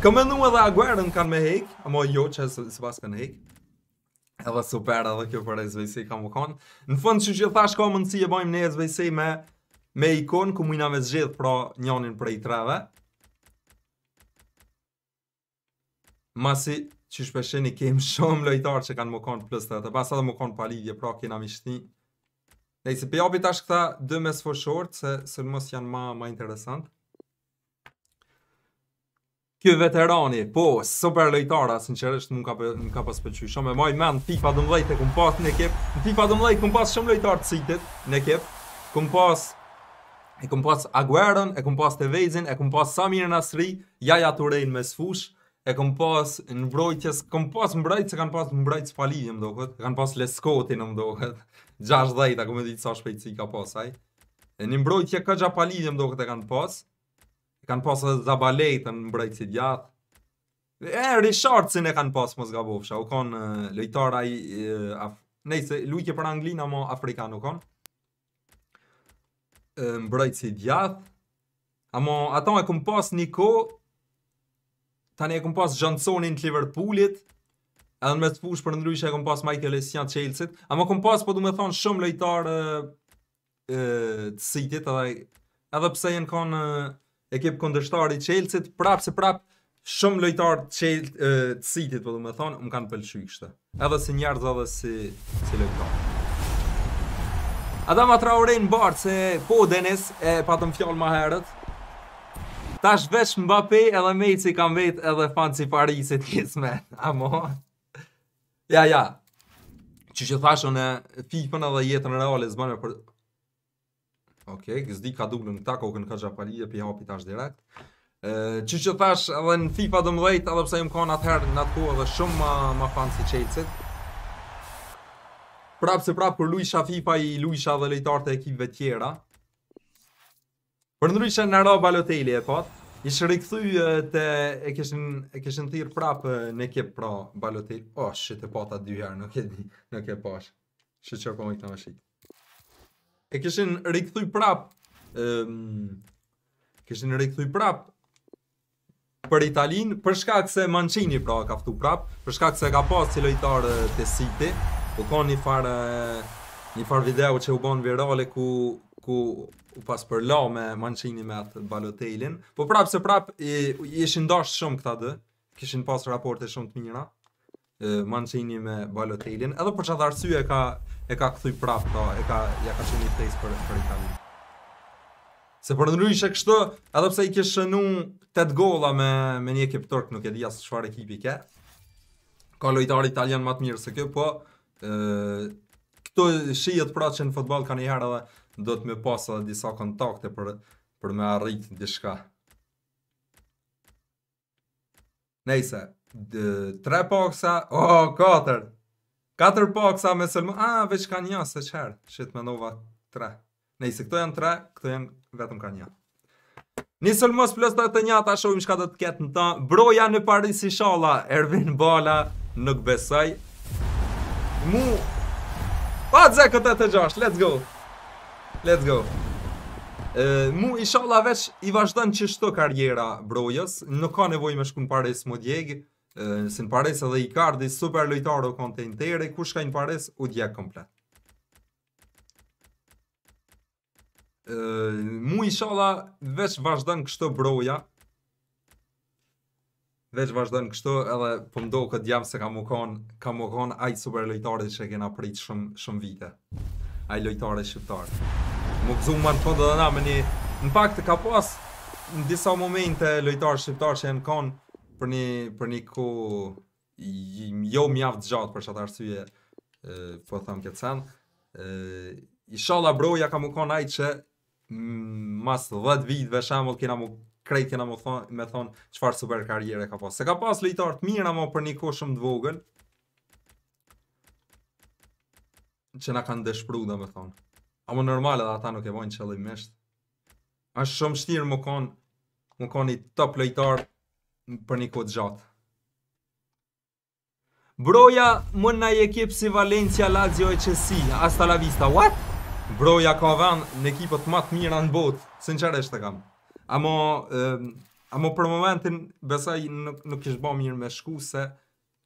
[SPEAKER 1] Kam mendu edhe Aguero në kanë me hek, apo jo që se pas kanë hek. Edhe super edhe kjo për SVC ka më konë Në fund që që thash ka mundësi e bojmë në SVC me Me ikonë ku mujna me zxedhë pra njonin për i treve Masi që shpesheni kemë shumë lojtarë që kanë më konë plus të të Pasat më konë palidje pra kena mishti Nejse pëjabit ashtë këta dë mes for short Se sërmës janë mos janë ma interesantë ky veterani, po, super lojtara, sinqerisht nuk ka nuk ka pas pëlqyer shumë. E moj mend FIFA 12 e kum pas në ekip. Në FIFA 12 kum pas shumë lojtar të sitit, në ekip. Kum pas e kum pas Aguero, e kum pas Tevezin, e kum pas Samir Nasri, Jaja Touré në mes fush. E kum pas në mbrojtjes, kum pas mbrajtës, e kanë pas mbrajtës Spali, më duket. Kan pas Leskoti, më duket. 60, kum e ditë sa shpejtësi ka pas e Në mbrojtje ka xhapalidhje, më duket e kanë pas kanë pasë dhe zabalejtën në mbrejtë si gjatë. E, Richard e kanë pasë mos gabofsha. u konë lojtara i... Af... Nej, se lujke për Anglina mo Afrikanë u konë. Në si gjatë. A ato e këmë pasë një ko, ta e këmë pasë Gjansonin të Liverpoolit, edhe në mes të fushë për ndryshë e këmë pasë Michael Esian të Chelsea. A mo këmë pasë, po du me thonë shumë lojtarë të sitit edhe... Edhe pse jenë konë ekip kundërshtari i Chelsea-t, prapë se prapë shumë lojtar të chelsea City-t, po do të them, më kanë pëlqyer kështu. Edhe si njerëz, edhe si si lojtar. Adama Traore në barë, se po Denis e patëm fjallë ma herët Ta veç Mbappé edhe me i që kam vejt edhe fanë që i si A mo? Ja, ja Që që thashën e FIFA-në edhe jetën realis banë me Ok, gëzdi ka dublën këta, kënë ka gjapali e pihau pita direkt. Që që thash edhe në FIFA dhe dhejt, edhe pse jëmë ka në atëherë në atë edhe shumë ma, ma fanë si qejtësit. Prapë se prapë, për luisha FIFA i luisha dhe lejtarët e ekipëve tjera. Për nëryshe në ra Balotelli e patë, ishë rikëthy të e këshin, e thirë prapë në ekipë pra Balotelli. oh, shë të patë atë dyherë, nuk e di, nuk e pashë. Shë që po më këta më shikë e kishin rikthy prap ëm ehm, kishin rikthy prap për Italin për shkak se Mancini pra ka ftu prap për shkak se ka pas si lojtar te City u kanë një far një far video që u bën virale ku ku u pas për la me Mancini me atë Balotelin po prap se prap i ishin dashur shumë këta dy kishin pas raporte shumë të mira Mancini me Balotelin edhe për çfarë arsye ka e ka kthy prapë to, po, e ka ja ka shënuar tez për për Itali. Se për ndryshe kështu, edhe pse i ke shënuar tet golla me me një ekip turk, nuk e di as çfarë ekipi ke. Ka lojtar italian më të mirë se kjo, po ë këto shihet prapë që në futboll kanë një herë edhe do të më pas edhe disa kontakte për për më arrit diçka. Nëse 3 o, oh, Katër boksa po, me Selma. Ah, veç ka një se çert. Shit me Nova 3. Nëse këto janë 3, këto janë vetëm ka një. Një sëlmës plus të të njata, shumë shka të të ketë në ta. broja në Paris i Ervin Bala, nuk besaj. Mu, pa të zekët e të gjash, let's go. Let's go. E, mu i shala veç i vazhdan që shto karjera brojës, nuk ka nevoj me shku në Paris më si në pares edhe Icardi, super lojtarë o konte interi, ku shka në pares, u djekë komplet. Mu i shala, veç vazhdan kështë broja, veç vazhdan kështë edhe pëmdo po këtë jam se kam ukon, kam ukon aj super lojtarë që kena pritë shumë vite, ajtë lojtarë shqiptarë. Mu këzu më në të dhe na, me një, në pak të ka pas, në disa momente lojtarë shqiptarë që e në konë, për një për një ku jo mjaft gjatë për çfarë arsye po thamë këtë sen. ë Inshallah bro ja kam u kon ai që mm, mas 10 vitëve vetë shembull kena më krejt kena më thon me thon çfarë super karriere ka pas. Se ka pas lojtar të mirë ama për një kohë shumë të vogël. që na kanë dëshpru dhe me thonë normal edhe ata nuk e vojnë qëllimisht është shumë shtirë më konë më kon i top lojtar për një kod gjatë. Broja më në ekip si Valencia, Lazio e Qesi, hasta la vista, what? Broja ka vend në ekipët më të mira në botë, sinqeresht e kam. Amo, e, amo për momentin besaj nuk, nuk ishtë ba mirë me shku se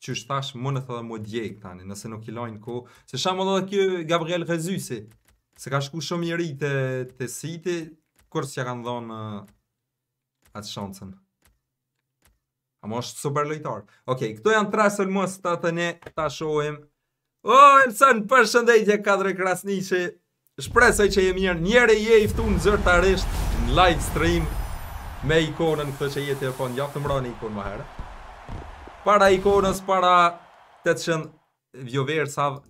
[SPEAKER 1] që është tash më në thëdhe më djekë tani, nëse nuk i lojnë ko. Se shamë dhe kjo Gabriel Rezusi, se ka shku shumë i rritë të, të siti, kërës që kanë dhonë eh, atë shancën. A mos është super lojtar Ok, këto janë tre sëllmës të të ne Këta shohim. O, oh, e përshëndetje kadre krasni që Shpresoj që jemi njërë Njere je i ftu në Në live stream Me ikonën këtë që jetë e fond Ja të mërani ikonë më herë Para ikonës, para 800 vjover Sav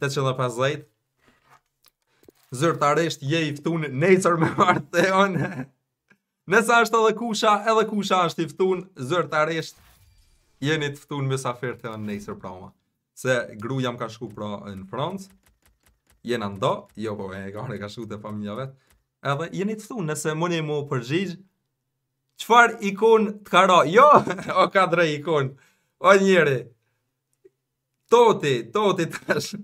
[SPEAKER 1] 850 Zërtarisht je i ftuar në Nature Mart e Nësa është edhe kusha, edhe kusha është i ftun, zërtarisht jeni të fëtun me safirë të në nëjësër prama. Se gru jam ka shku pra në Francë, jena ndo, jo po e gare ka shku të familja vetë, edhe jeni të fëtun. nëse mëni mu përgjigjë, qëfar ikon të kara, jo, o ka drej ikon, o njeri, toti, toti tash,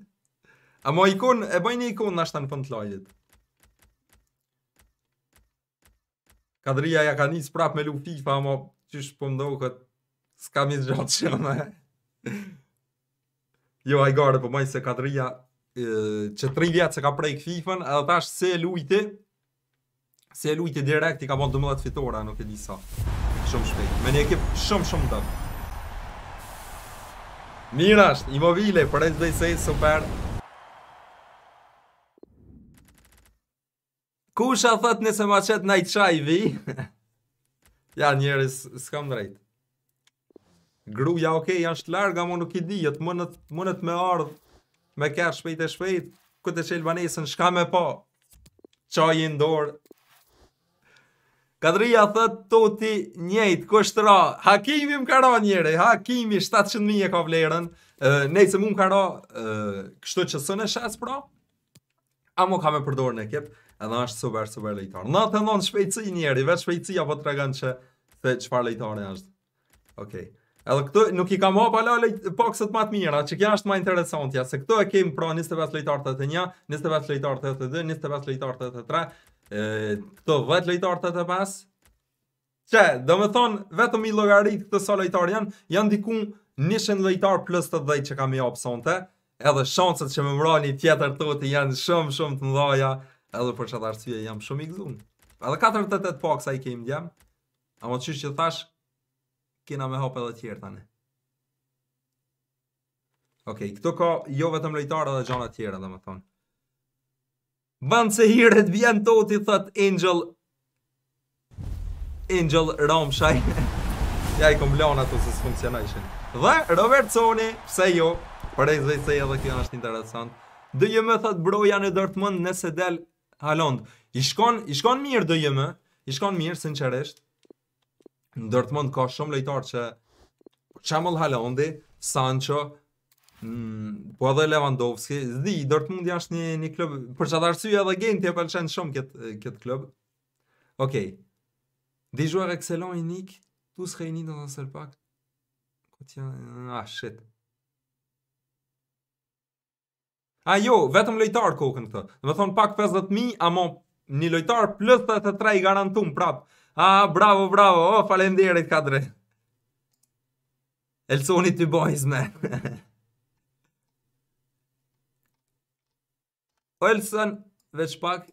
[SPEAKER 1] a mo ikon, e bëjni ikon të në fëndë lojit. kadria ja ka njës prap me lu FIFA, ma qysh po mdo këtë, s'ka mjë gjatë që me. jo, a i gare, po maj se kadria që 3 vjetë se ka prej FIFA, edhe tash se lujti, se lujti direkt i ka bon 12 fitore, nuk e di sa. Shumë shpejt, me një ekip shumë shumë të. Mirasht, imovile për SBC, super. Super. Kusha thot nëse ma qëtë na i qaj vi Ja njerës s'kam drejt Gruja okej okay, janë shtë larga mu nuk i di Jëtë mënët, mënët me ardhë Me kërë shpejt e shpejt Këtë qelë banesën shka me pa Qaj i ndorë Kadria njëjtë, toti njejt ra, Hakimi më kara njere Hakimi 700.000 e ka vlerën Nejtë se më më kara Kështu që sënë e shes pra A më ka me përdorë në edhe është super super lejtar. Na të ndonë shpejci njeri, vetë shpejci apo të regan që të qëfar lejtar e është. Ok, edhe këtu nuk i kam hapa la lejt, po të matë mira, që kja është ma interesantja, se këtu e kemë pra 25 lejtar të të një, 25 lejtar të të dë, 25 lejtar të të tre, këtu 10 lejtar të të pas, që do me thonë, vetëm i logaritë këtë sa lejtar janë, janë dikun nishën lejtar plus të dhejt që kam i sonte, edhe shanset që me mbrani tjetër të të janë shumë shumë të mdhaja, Edhe për çfarë arsye jam shumë i gëzuar. Edhe 48 pak sa i kem djam. Amë të që thash kena me hop edhe tjerë tani. Okej, këto ka jo vetëm lojtarë edhe gjona të tjera, domethën. Bandë se hirët vjen toti thot Angel Angel Ramshaj. Ja i kom lan ato se funksionojnë. Dhe Robertsoni, pse jo? Por ai zëj se edhe kjo është interesant. Dhe një më thot broja në Dortmund nëse del Haaland. I shkon, i shkon mirë do jemë, i shkon mirë sinqerisht. Dortmund ka shumë lojtarë që Chamel Haaland, Sancho, mm, po edhe Lewandowski, dhe Dortmund janë një, një klub, për që arsye edhe gjenë e pëlqen shumë këtë kët klub. Okej, okay. di zhuar excellent i nikë, tu s'ka i një të nësër pak, ah, shit, A jo, vetëm lojtar kokën këtë. Do të thon pak 50000, ama një lojtar plus 33 i garantum prap. A bravo, bravo. Oh, faleminderit kadre. Elsoni ty boys me. Olsen veç pak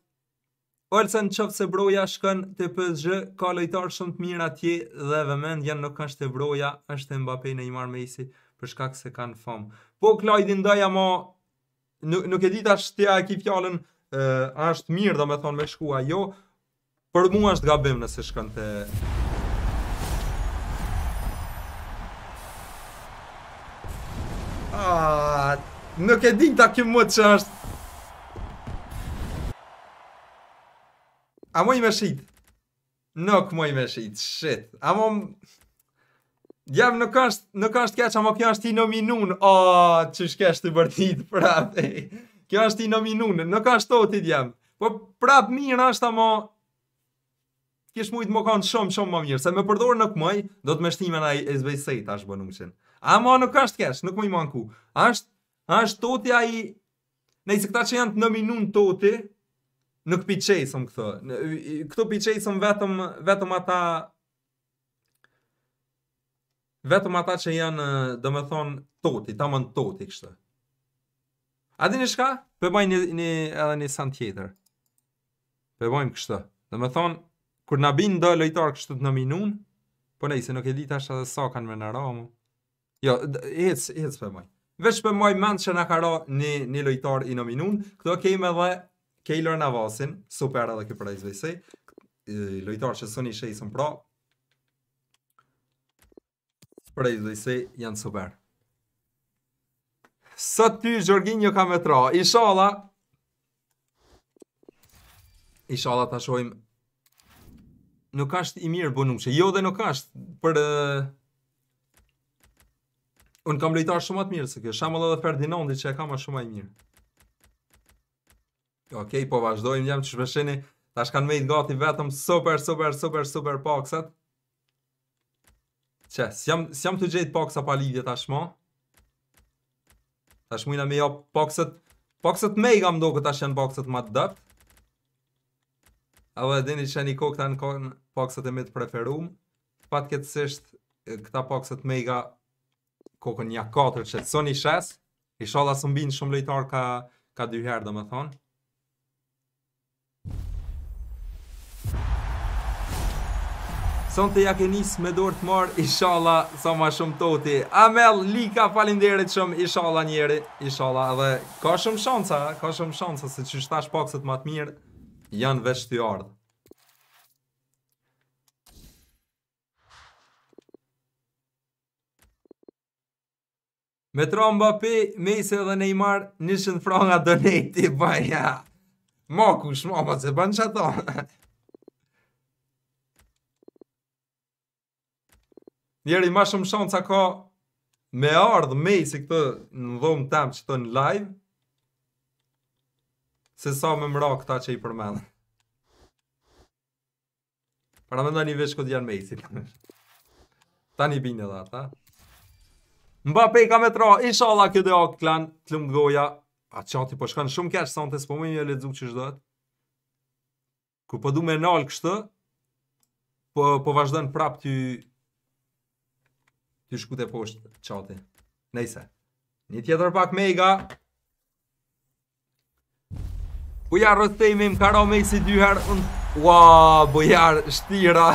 [SPEAKER 1] Olsen çoft se broja shkën të PSG, ka lojtar shumë të mirë atje dhe vëmend janë nuk kanë te broja, është Mbappé, Neymar, Messi për shkak se kanë fam. Po Klaidi ndaj ama nuk, nuk e di ta shtja e ki fjallën, a është mirë, do me thonë me shkua jo, për mua është gabim nëse shkën të... A, nuk e di ta kjo më që është... A moj me shqit? Nuk moj me shqit, shit. A mom... Jam në kasht nuk është keq, ama kjo është i nominun. O, oh, që shkesh të bërtit, prap, e. Kjo është i nominun, në është to ti djem. Po prap mirë është, ama... Kish mujtë më kanë shumë, shumë më mirë. Se me përdorë në këmëj, do të me shtime na i SBC-i tash bënushin. Ama në është keq, nuk më i manku. është, Ashtë, to ti a i... Nëjse këta që janë të nominun toti, nuk pi këto. Këto pi vetëm, vetëm ata vetëm ata që janë, do me thonë, toti, ta mën toti, kështë. A di një shka? Përbaj një, një edhe një sanë tjetër. Përbajnë kështë. Do me thonë, kur në binë dhe lojtarë kështë të në po nej, se nuk e ditë ashtë edhe sa kanë me në ramu. Jo, ehec, ehec përbaj. Vesh për moj mend që në ka ra një, një lojtar i nominun, këto kejmë edhe Kejlor Navasin, super edhe këpër e zvejsej, lojtar që sëni shë i sëmë pra, prej dhe i se janë super. Sa ty, Gjorginjo, ka kam e tra. I shala. I shala të shojmë. Nuk ashtë i mirë bunu që. Jo dhe nuk ashtë. Për... Eh, unë kam lejtar shumë atë mirë së kjo. Shama dhe dhe Ferdinandi që e kam a shumë a i mirë. Okej, okay, po vazhdojmë, jam që shpesheni. Ta kanë me i gati vetëm super, super, super, super, super paksat. Që, s'jam si si të gjejtë boxa pa lidhje tashmë. Tash mujna me jo pakset, pakset me i kam tash janë pakset më të dat. dhe e dini që një kohë këta në kohën pakset e me të preferum Pat këtësisht këta pakset me i kohën një katër që të soni shes I shala së mbinë shumë lejtar ka, ka dy herë dhe me thonë Son të jake njës me dorë të marë, ishala sa ma shumë toti. Amel, Lika, falinderit dhe shumë, ishala njëri, ishala. Dhe ka shumë shansa, ka shumë shansa, se që shtash pakset matë mirë, janë veç të ardhë. Me tromba pi, me se dhe ne i nishën franga donate ba ja. Ma kush, ma, ma, se ban që njeri ma shumë shonë ka me ardhë me si këtë në dhomë temë që të në live, se sa me mra këta që i përmenë. Para me nda një vishë janë me si. Ta një bine dhe ata. Mba pejka ka me tra, isha Allah këtë dhe akë klanë, të lëmë goja, a që po shkanë shumë keqë, sa në të spomeni e ledzu që shdojët. Ku po du me nalë kështë, po, po vazhdojnë prapë të ty shku të poshtë qati. Nejse. Një tjetër pak mega. Bujar rëthejmi më karo me si dyherë. Un... Ua, bujar, shtira.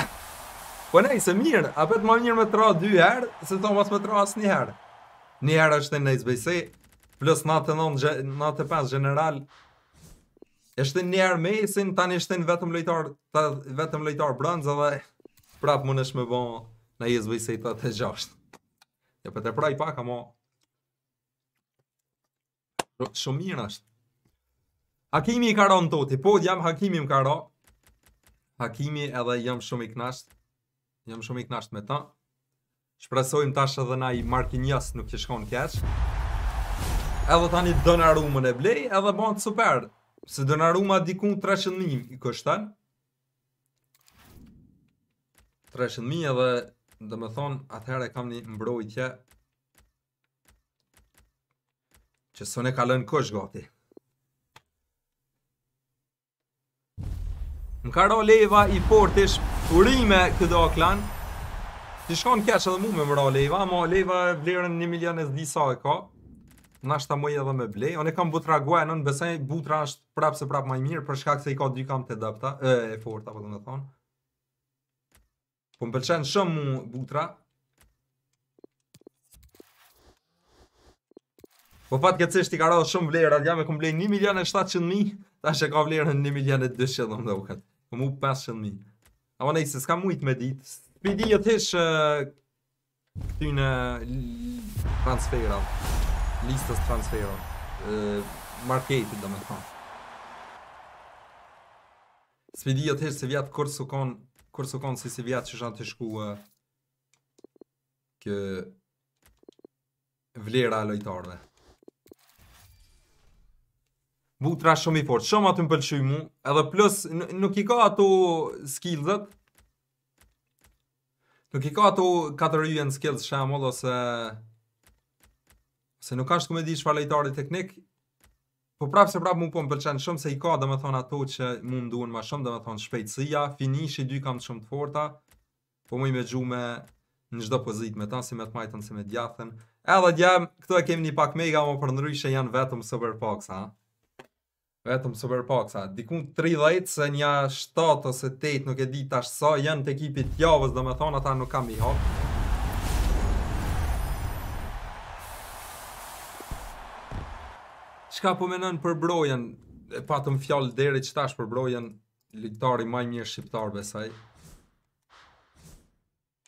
[SPEAKER 1] Po nejse, mirë. A petë më mirë me tra dyherë, se to mas me tra asë njëherë. Njëherë është në nejse bëjse. Plus 99-95 general. Është njëherë me si në tani është vetëm lojtar, vetëm lojtar brëndzë dhe prapë më nëshme bon në jizbëjse i të të gjashtë. Ja për të pra i pak, amo... Shumë mirë është. Hakimi i karo në toti, po jam hakimi më karo. Hakimi edhe jam shumë i knasht. Jam shumë i knasht me ta. Shpresojmë tash edhe na i Markinjas nuk që shkon kesh. Edhe tani donarumën e blej, edhe bëndë super. Se donaruma dikun 300.000 i kështën. 300.000 edhe dhe me thonë, atëherë e kam një mbrojtje që sën e kalën kësh gati. Më karo leva i portish urime këtë klan ti shkon kjaq edhe mu me mëra leva, ma leva e vlerën një milion e zdi sa e ka, në ashtë ta mëj edhe me blej, onë e kam butra guenën, besaj butra është prapë se prapë maj mirë, për shkak se i ka dy kam të adapta, e, e forta, po thonë, Po më pëlqen shumë Butra. Po fat ke cësht i ka rado shumë vlerat Ja me e kumblej 1 milion e 700 mi, ta që ka vlerën në 1 milion e 200 Po mu 500 mi. A vane se s'ka mujt me ditë. Pi di jë thesh këty në transfera, listës transfera, marketit dhe me thonë. Spidi jë thesh se vjetë kërë su konë kur së konë si si vjatë që shanë të shkua kë vlera e lojtarëve. Butra shumë i fort, shumë atë më pëlqy mu, edhe plus nuk i ka ato skillset. Nuk i ka ato katër yjen skills shembull ose se nuk ka as ku me di çfarë lojtari teknik, Po prapë se prapë mu po më pëlqenë shumë se i ka dhe me thonë ato që mu më ma shumë dhe me thonë shpejtësia, finish i dy kam të shumë të forta, po mu i me gju me në gjdo pozit me ta si me të majtën si me djathën. Edhe djemë, këto e kemi një pak mega më që janë vetëm super poxa. Vetëm super poxa. Dikun 30 se nja 7 ose 8 nuk e di tash sa, janë të ekipit javës dhe me thonë ata nuk kam i hapë. Çka po mendon për brojen? E patëm fjalë deri çtash për brojen lojtari më i mirë shqiptarve sa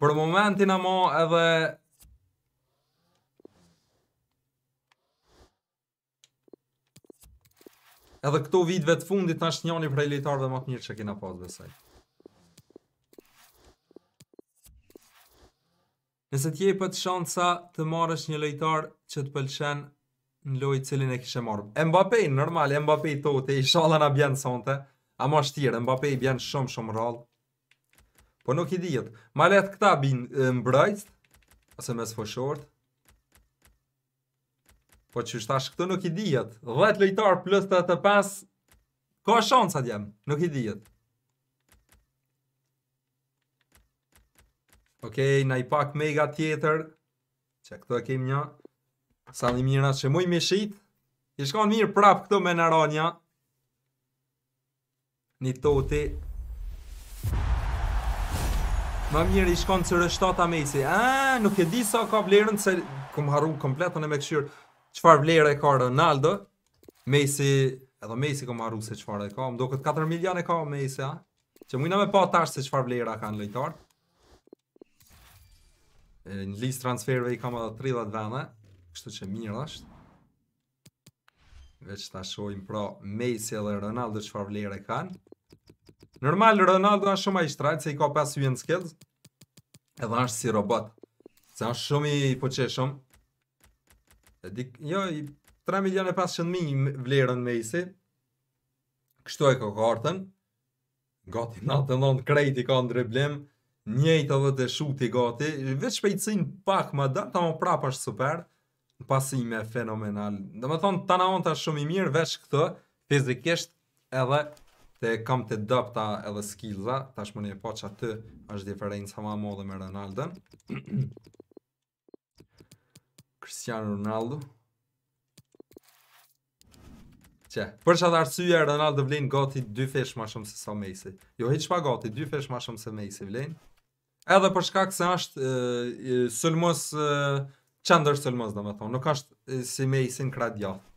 [SPEAKER 1] Për momentin ama edhe Edhe këto vitve të fundit tash njëri prej lojtarëve më të mirë që kina na pas besaj. Nëse të shansa të marrësh një lojtar që të pëlqen në loj cilin e kishe marrë. Mbappé, normal, Mbappé i tote, i shala na bjenë sante. A ma shtirë, Mbappé i bjenë shumë shumë rallë. Po nuk i dhjetë. Ma letë këta bin mbrajtë, ose mes së fëshortë. Po që shtash këto nuk i dhjetë. 10 lojtarë plus të të pas, ka shansa djemë, nuk i dhjetë. Okej, na i pak mega tjetër. Që këto e kemi një sa në mira që muj me shit, i shkon mirë prap këto me në ronja, një toti, Më mirë i shkon së rështota me i si, nuk e di sa ka vlerën, se këm harru kompletën e me këshirë, qëfar vlerë e ka Ronaldo, me i si, edhe me i si këm harru se qëfar e ka, më do këtë 4 milion e ka me i si, a, që mujna me pa tash se qëfar vlerë a ka në lejtarë, në listë transferve i kam edhe 30 vene, kështu që mirë është. Veç të shojmë pra Messi dhe Ronaldo që farë vlerë e kanë. Normal, Ronaldo është shumë a i shtrajtë, se i ka 5 vjen skills, edhe është si robot. Se është shumë i poqeshëm. E dik, jo, i 3 milion e mi vlerën Messi. Kështu e ka kartën. Gati 99, në krejti ka në driblim. Njëjtë edhe të shuti gati. Vetë shpejtësin pak ma dalë, ta më prapë është super pasime fenomenal. Dhe me thonë, tana onë të shumë i mirë, vesh këtë, fizikisht, edhe të kam të dëpta edhe skillza, tash më një po që aty është diferenca ma modhe me Ronaldën. Cristiano Ronaldo. Qe, për që atë arsyje, Ronaldo vlenë gati dy fesh ma shumë se sa Messi. Jo, heq pa gati, dy fesh ma shumë se Messi vlenë. Edhe për shkak se është sulmos që ndërë sëllëmës dhe me thonë, nuk është si me i sinë kratë gjatë.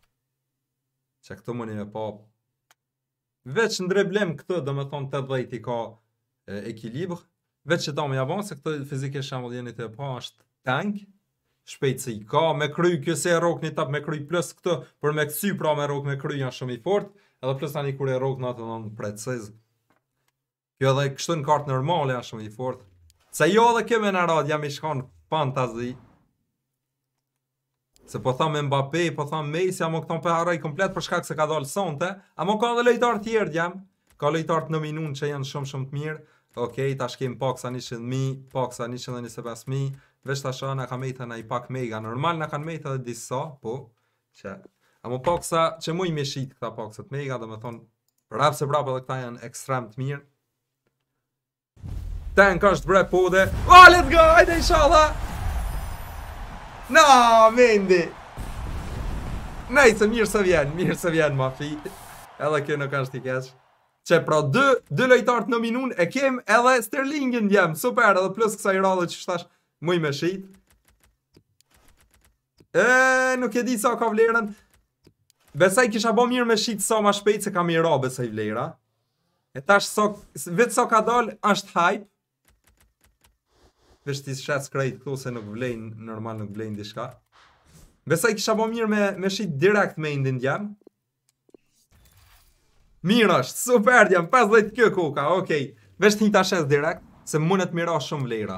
[SPEAKER 1] Që këtë më me po, veç në dreblem këtë dhe me thonë të dhejt i ka ekilibrë, veç që ta me javonë se këtë fizike shemë dhe të po është tank, shpejtë se i ka, me kry se e rokë një tapë, me kry plus këtë, për me kësy pra me rokë me kry janë shumë i fort, edhe plus tani kur e rokë në atë në në Kjo edhe kështu në kartë normal janë shumë i fortë. Se jo edhe kjo me në radë, jam i shkonë fantazi, Se po thamë Mbappé, po thamë Messi, amo këton pe harroj komplet për shkak se ka dalë sonte. Amo ka edhe lojtar të jam. Ka lojtar të nominuar që janë shumë shumë të mirë. Okej, okay, tash kem paksa 100.000, paksa 125.000. veç tash ana ka mejta na i pak mega. Normal na kanë mejta edhe disa, po. Që amo paksa që më i më shit këta paksa të mega, domethën prap se prap edhe këta janë ekstrem të mirë. Tank është bre pode. Oh, let's go! Hajde inshallah. No, Mendi! Nice, mirë së vjenë, mirë së vjenë, ma fi. Edhe kjo nuk është i keshë. Që pro 2 dy lojtartë në minun e kem edhe Sterlingin vjem. Super, edhe plus kësa i rallë që shtash muj me shit. E, nuk e di sa ka vlerën. Besaj kisha bo mirë me shit sa ma shpejt se kam i rallë besaj vlerëa. E tash, vetë sa ka dal, është hype veç ti shat skrejt këtu se nuk vlen normal nuk vlen diçka. Besoj kisha më mirë me me shit direkt me indin jam. Mirash, super jam 50 kë koka. Okej. Okay. Veç ti ta direkt se mund të mirosh shumë vlera.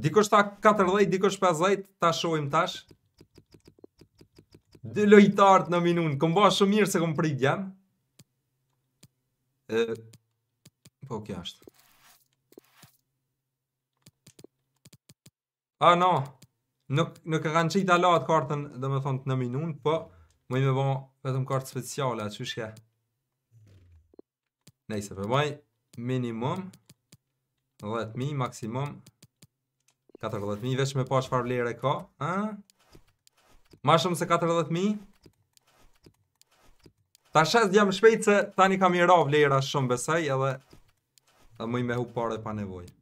[SPEAKER 1] Dikush ta 40, dikush 50, ta shohim tash. Dhe lojtart në minunë, këm ba shumë mirë se këm prit jam E... Po kja është A no, nuk, nuk e kanë qitë latë kartën dhe me thonë të në minunë, po më i me bëmë vetëm kartë speciale, që shke? Nejse, për po bëj, minimum 10.000, maksimum 14.000, veç me pa që farë lere ka, ha? Ma shumë se 14.000? Ta shes jam shpejtë se tani kam i rafë lera shumë besaj edhe dhe më i me hu pare pa nevojë.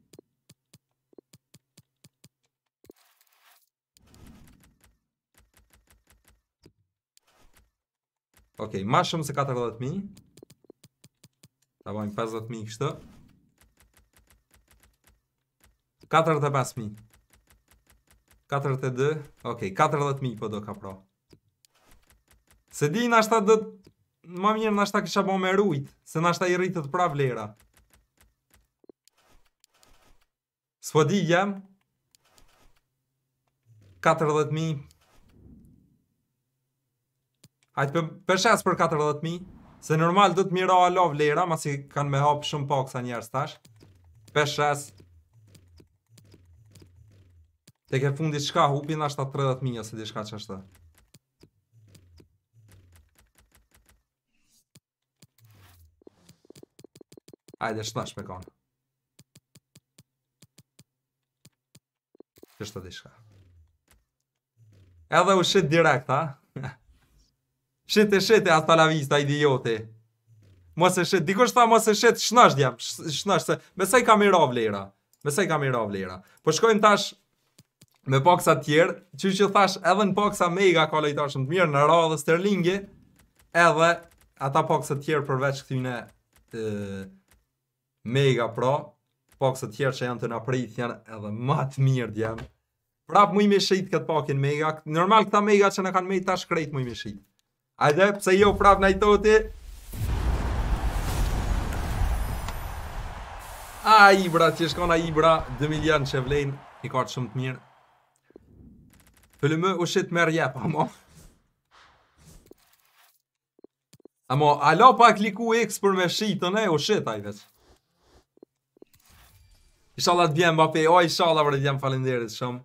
[SPEAKER 1] Ok, ma shumë se 40.000 Ta bëjmë 50.000 kështë 45.000 42 Ok, 40.000 po do ka pro Se di në ashtë ta dhët Ma mirë në ashtë ta kësha bo me rujt Se në ashtë ta i rritët pra vlera Së po di jem 40.000 Ajtë për, për shes për 40.000 Se normal dhëtë të mira a lov lera Ma si kanë me hopë shumë pak sa njerës tash 5-6 Tek ke fundi qka hupin ashtë atë 30.000 Ose di shka që është Ajde shtash me konë Qështë është të dishka Edhe u shit direkt, ha? Shete shete hasta la vista idiote. Mos e shet, dikush tha mos e shet, shnash djam, shnash se me sa i kam i vlera, me i kam i vlera. Po shkojm tash me paksa të tjerë, çu që, që thash edhe në paksa Mega ka lojtarë shumë të mirë në radhë Sterlingi, edhe ata paksa të tjerë përveç këtyn e Mega Pro, paksa të tjerë që janë të na prit janë edhe më të mirë djam. Prap më i shetë kët pakin Mega. Normal këta Mega që na kanë me tash krejt më i mëshit. Ajde, pse jo prap në ajtoti? A, Ibra, që shkona Ibra, 2 milion që vlejnë, i kartë shumë të mirë. Pëllu më, u shqit me rjep, amo. Amo, alo pa kliku X për me shitën e, u shqit, ajde që. Ishala të vjen, bapi, o, ishala vërë të bjem falenderit shumë.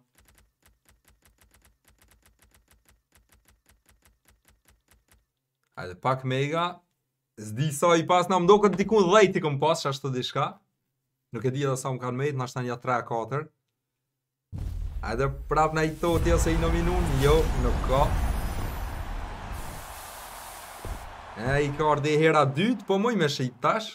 [SPEAKER 1] Ajde, pak mega. Zdi sa i pas, na mdo këtë dikun dhejt t'i këm pas, që ashtë të dishka. Nuk e di edhe sa më kanë mejtë, në ashtë një 3-4. Ajde, prap në i toti ose i nominun, jo, nuk ka. E, i ka ardi hera dytë, po moj me shejt tash.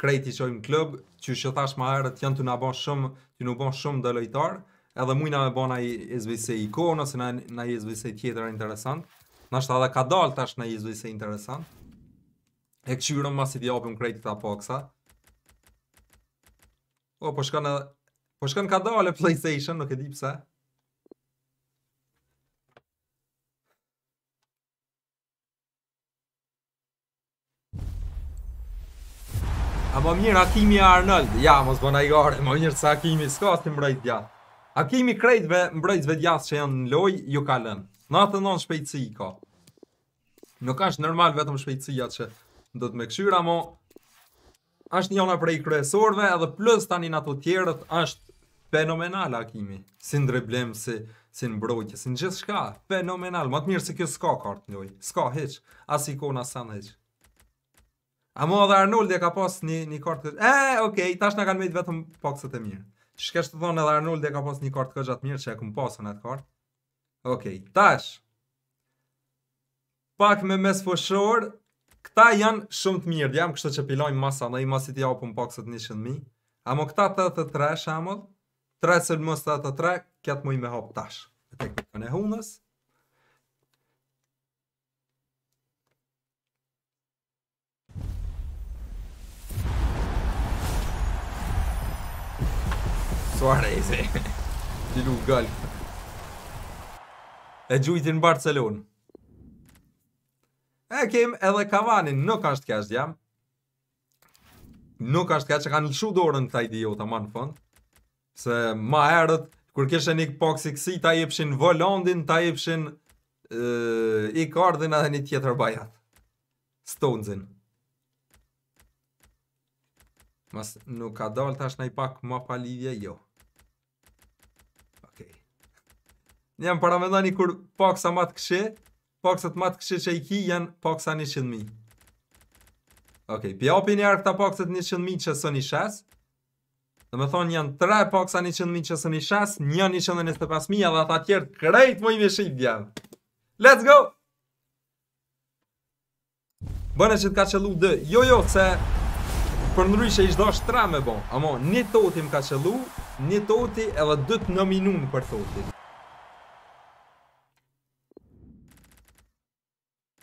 [SPEAKER 1] Krejt i qojmë klëb, që që tash ma herët janë të nabon shumë, në nabon shumë dhe lojtarë. Edhe mujna me bona i SVC ikonë, ose na i SVC tjetër e interesantë. Në është dhe ka dalë tash në izu i se interesant E këqyrëm ma si di opim krejti ta poksa O, po shkën edhe Po shkën ka dalë PlayStation, nuk e di pse A më mirë Akimi Arnold, ja, mos bëna i gare, më mirë të se Akimi s'ka s'ti mbrejt djatë. Hakimi krejtve, mbrejtve djatë që janë në loj, ju kalën. 99 shpejtësi i ka. Nuk është normal vetëm shpejtësia që do të me këshyra, mo është njona prej kryesorve edhe plus tani në ato tjerët është fenomenal akimi. Si në dreblem, si, si në brojtje, si në gjithë shka, fenomenal. Më të mirë se kjo s'ka kartë njoj, s'ka heq, as i kona s'an heq. A mo dhe Arnoldi e ka pas një, një kartë këtë... E, okej, okay, tash në kanë mejtë vetëm pakësët e mirë. Shkesh të thonë edhe Arnoldi e ka pas një kartë gjatë mirë që e këmë pasën e të kartë. Okej, tash. Pak me mes foshor, këta janë shumë të mirë, jam kështë që pilojnë masa, në i masit ja opën pak së të një mi. Amo këta 83 shamull, 3 së mës tre, këtë mu i me hop tash. E tek me kënë e hunës. Suarezi. Dilu galë e gjujti në Barcelon. E kem edhe kavanin. nuk ashtë kja është jam. Nuk ashtë kja që kanë lëshu dorën këta idiota, ma në fund. Se ma herët, kur kishe një poksi kësi, ta jepshin Volandin, ta jepshin i kardin, edhe një tjetër bajat. Stonesin. Mas nuk ka dalë tash nëj pak ma palidhje, Jo. Në jam para me kur paksa matë këshë, paksa të matë këshe që i ki janë paksa një qëndëmi. Ok, pja opi këta paksa të që së një shesë, dhe thonë janë tre paksa 100.000 që së një shesë, një një qëndën të dhe tjerë krejt më i me shqip djavë. Let's go! Bëne që të ka qëllu dë, jo jo, se për nëry që i shdo është me bon, ama një toti më ka qëllu, një toti edhe dëtë në për toti.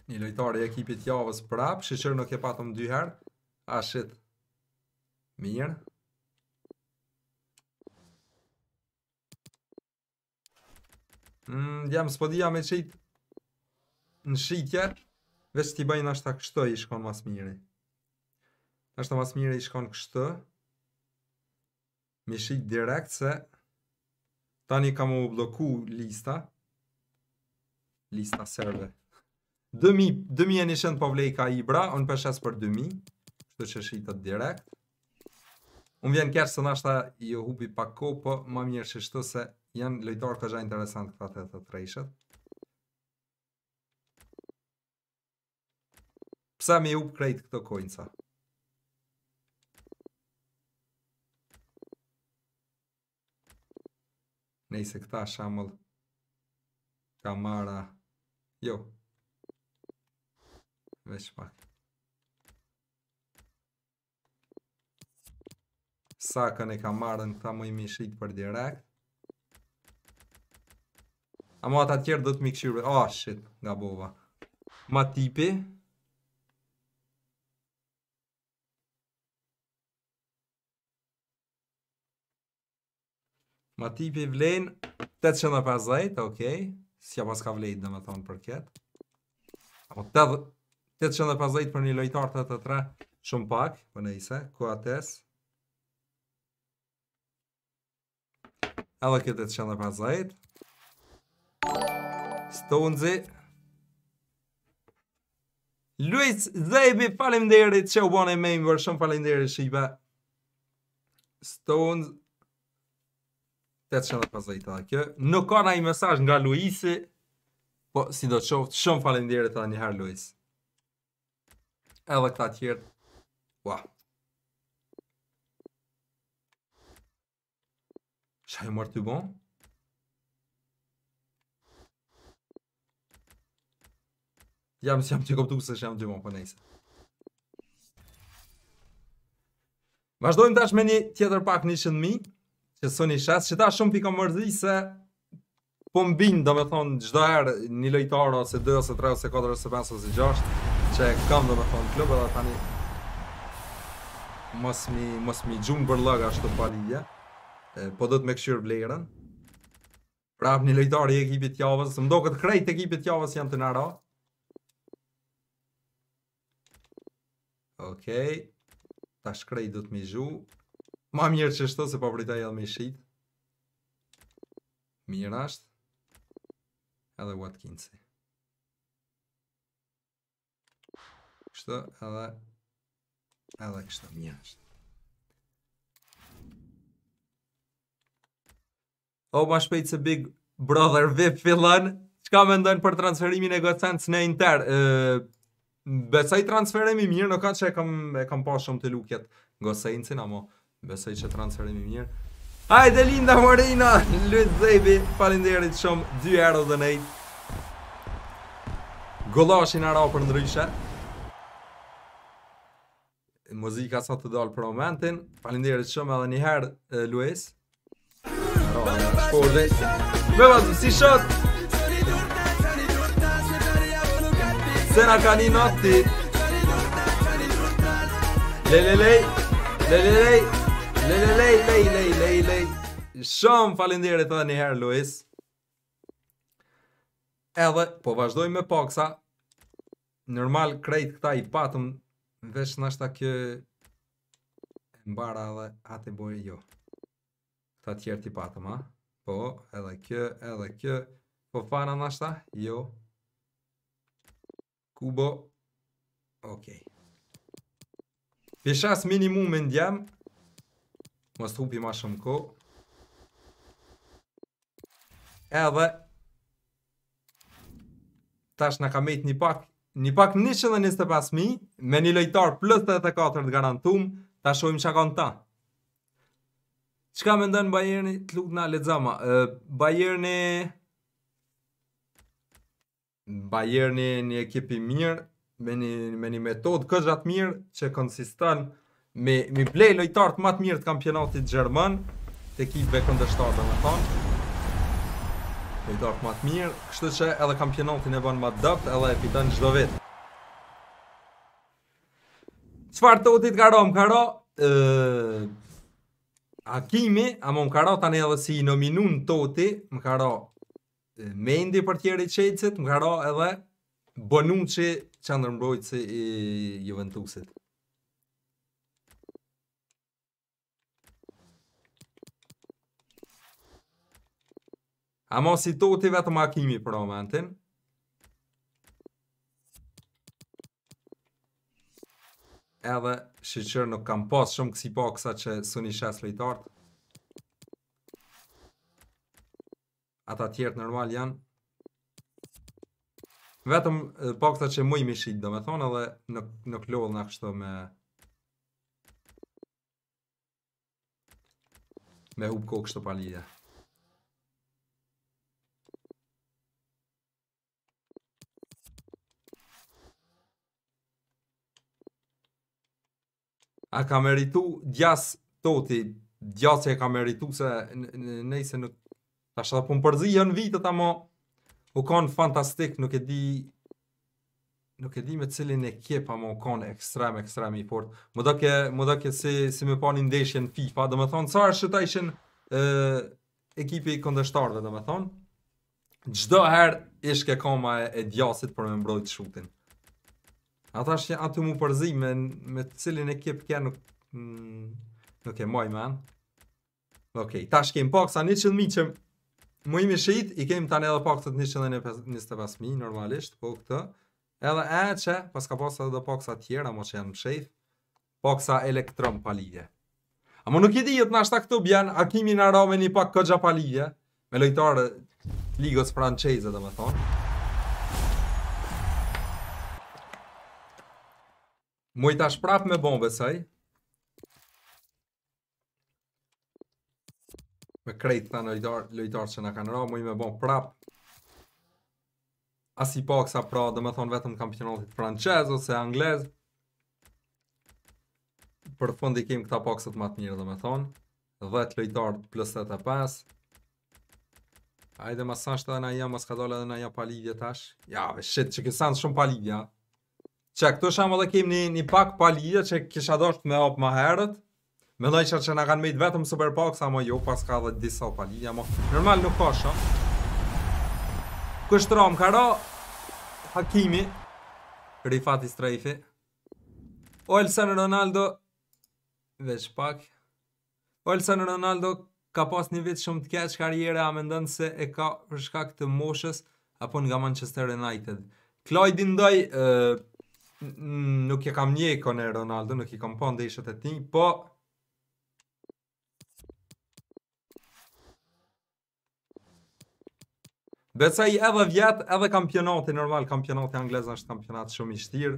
[SPEAKER 1] një lojtar e ekipit javës prap, shishër nuk e patëm dy herë, ashtë mirë. Djemë mm, jam spodia me qitë në shikje, veç t'i bëjnë ashtë ta kështë i shkon mas mirë. Ashtë ta mas mirë i shkon kështë, me shikë direkt se tani kam u bloku lista, lista serve. 2000 2000 e nishën po vlej ka Ibra, unë përshes për 2000, të që shqitët direkt. Unë vjen kërë së nashta i hubi pa ko, po më mirë që shtu se janë lojtarë të gja interesantë këta të të trejshet. Pse me hub krejtë këto kojnëca? Nëjse këta shamëll kamara. Jo, Veç pak. Sakën e ka marrë në këta mëjmi shqit për direkt. A mua ata tjerë dhëtë mi këshyru... Oh, ah, shit, nga bova. Ma tipi. Ma tipi vlen 850, okej. Okay. Si pas ka vlejnë dhe me thonë për ketë. Apo 850 për një lojtar të të tre Shumë pak Për në ise Ku atës Edhe këtë 850 Stonzi Luis Zebi Palim Që u bone e me imbër Shumë palim deri Shiba Stonzi 850 Nuk ka na i mesaj nga Luisi Po si do të qoftë Shumë palim deri të da njëherë Luisi edhe këta tjertë, ua. Qa e mërë të bon? Jam si jam të kopë tukë se shem të bon, po nejse. Vazhdojmë tash me një tjetër pak një shënë mi, që së një që ta shumë pika mërëzi se po mbinë, do me thonë, gjdo herë një lojtarë, ose 2, ose 3, ose 4, ose 5, ose 6 që kam do me thonë klub edhe tani mos mi, mos mi gjumë bër lëga ashtë të palija po do të me këshirë vlerën prap një lojtari e ekipit javës më do këtë krejt e ekipit javës janë të nara Okej tash ta do të mi gju ma mirë që shto se pa vrita jelë me shqit mirë ashtë edhe Watkinsi kështu edhe edhe kështu është. O, ma shpejt se Big Brother VIP fillan, qka me ndonë për transferimin e gocenës në Inter? E, besaj transferimi mirë, nuk ka që e kam, e kam pa shumë të luket gocenësin, amo besaj që transferimi mirë. Ajde, Linda Morina, lujt Zebi, falinderit shumë, 2 euro dhe nejtë. Golashin e për ndryshe muzika sa të dalë për momentin. Faleminderit shumë edhe një herë Luis. Por dhe me vazhdim si shot. Se na kani notti. Le le le. Le le le. Le le le le le le le. Shumë faleminderit edhe një herë Luis. Edhe po vazhdojmë me paksa. Normal krejt këta i patëm Vesh në ashta kjo e mbara dhe atë e bojë jo. Ta tjerë ti patëm, ha? Po, edhe kjo, edhe kjo. Po fana në ashta? Jo. Kubo. Okej. Okay. shas minimum me ndjem. Mos të ma shumë ko. Edhe. Tash në kam ejtë një pak një pak 125.000 me një lojtar plus 84 të garantum, ta shojmë që kanë ta. Qka me ndonë Bajerni, të lukët nga ledzama, Bajerni... Bajerni një ekipi mirë, me një, me një metodë këgjat mirë, që konsistan me, me blej lojtarët matë mirë të kampionatit Gjerman, të ekipëve këndështarë dhe me thonë e dorë më mirë, kështu që edhe kampionatin e bën më dopt, edhe e fiton çdo vit. Çfarë të utit garom, karo? ë Akimi, a më më karo tani edhe si i nominun toti, më karo mendi për tjeri qejtësit, më karo edhe bonu që që si i Juventusit. A mos i to ti akimi për momentin. Edhe shi nuk kam pas shumë kësi po kësa që su një shes lejtarë. Ata tjertë normal janë. Vetëm po kësa që mujmi shikë do me thonë edhe nuk lollë në kështu me... Me hubë kështu palidhe. a ka meritu djas toti, djas e ka meritu se nëjse nuk ta shëta pun përzi jën vitët amo u konë fantastik nuk e di nuk e di me cilin e ama amo u konë ekstrem ekstrem i fort më do ke, më do ke si, si me pa një ndeshje në FIFA dhe me thonë sa është ta ishen ekipi i këndështarve dhe me thonë gjdo her ishke koma e, e djasit për me mbrojt shutin Ata është aty mu përzi me, me cilin ekip kja nuk, mm, nuk e moj man. Ok, ta shkem pak sa 100.000 që më imi shqit, i kem tani edhe pak të 125.000 normalisht, po këtë. Edhe e që, pas ka pas edhe pak sa tjera, mo që janë mshejt, pak sa elektron palidje. A më nuk i di jetë në ashtak të bjan, a kimi në rame një pak këgja palidje, me lojtarë ligës franqeze dhe me thonë. Mujta shprap me bombe saj. Me krejt të në lojtar, që në kanë ra, muj me bombe prap. Asi pak sa pra, Dë me thonë vetëm kampionatit franqez ose anglez. Për fundi kemi këta po të matë njërë dë me thonë. 10 lojtar plus 85. Ajde ma sanë shtë edhe na ja, ma s'ka dole edhe na ja palidhje tash. Ja, ve shit, që kësë sanë shumë palidhja. Që këto shumë dhe kemë një, një pak palija që kisha dosht me opë më herët Me nëjë që që në kanë mejtë vetëm super pak sa më jo pas ka dhe disa palija më Normal nuk ka shumë Kështë ramë kara Hakimi strajfi O Olsen Ronaldo Veç pak Olsen Ronaldo ka pas një vit shumë të keq karriere a ndënë se e ka përshka këtë moshës apo nga Manchester United Klojdi ndoj nuk e kam një ikon e Ronaldo, nuk e kam po ndeshët e ti, po... Beca i edhe vjetë, edhe kampionati, normal kampionati anglezën është kampionat shumë i shtirë,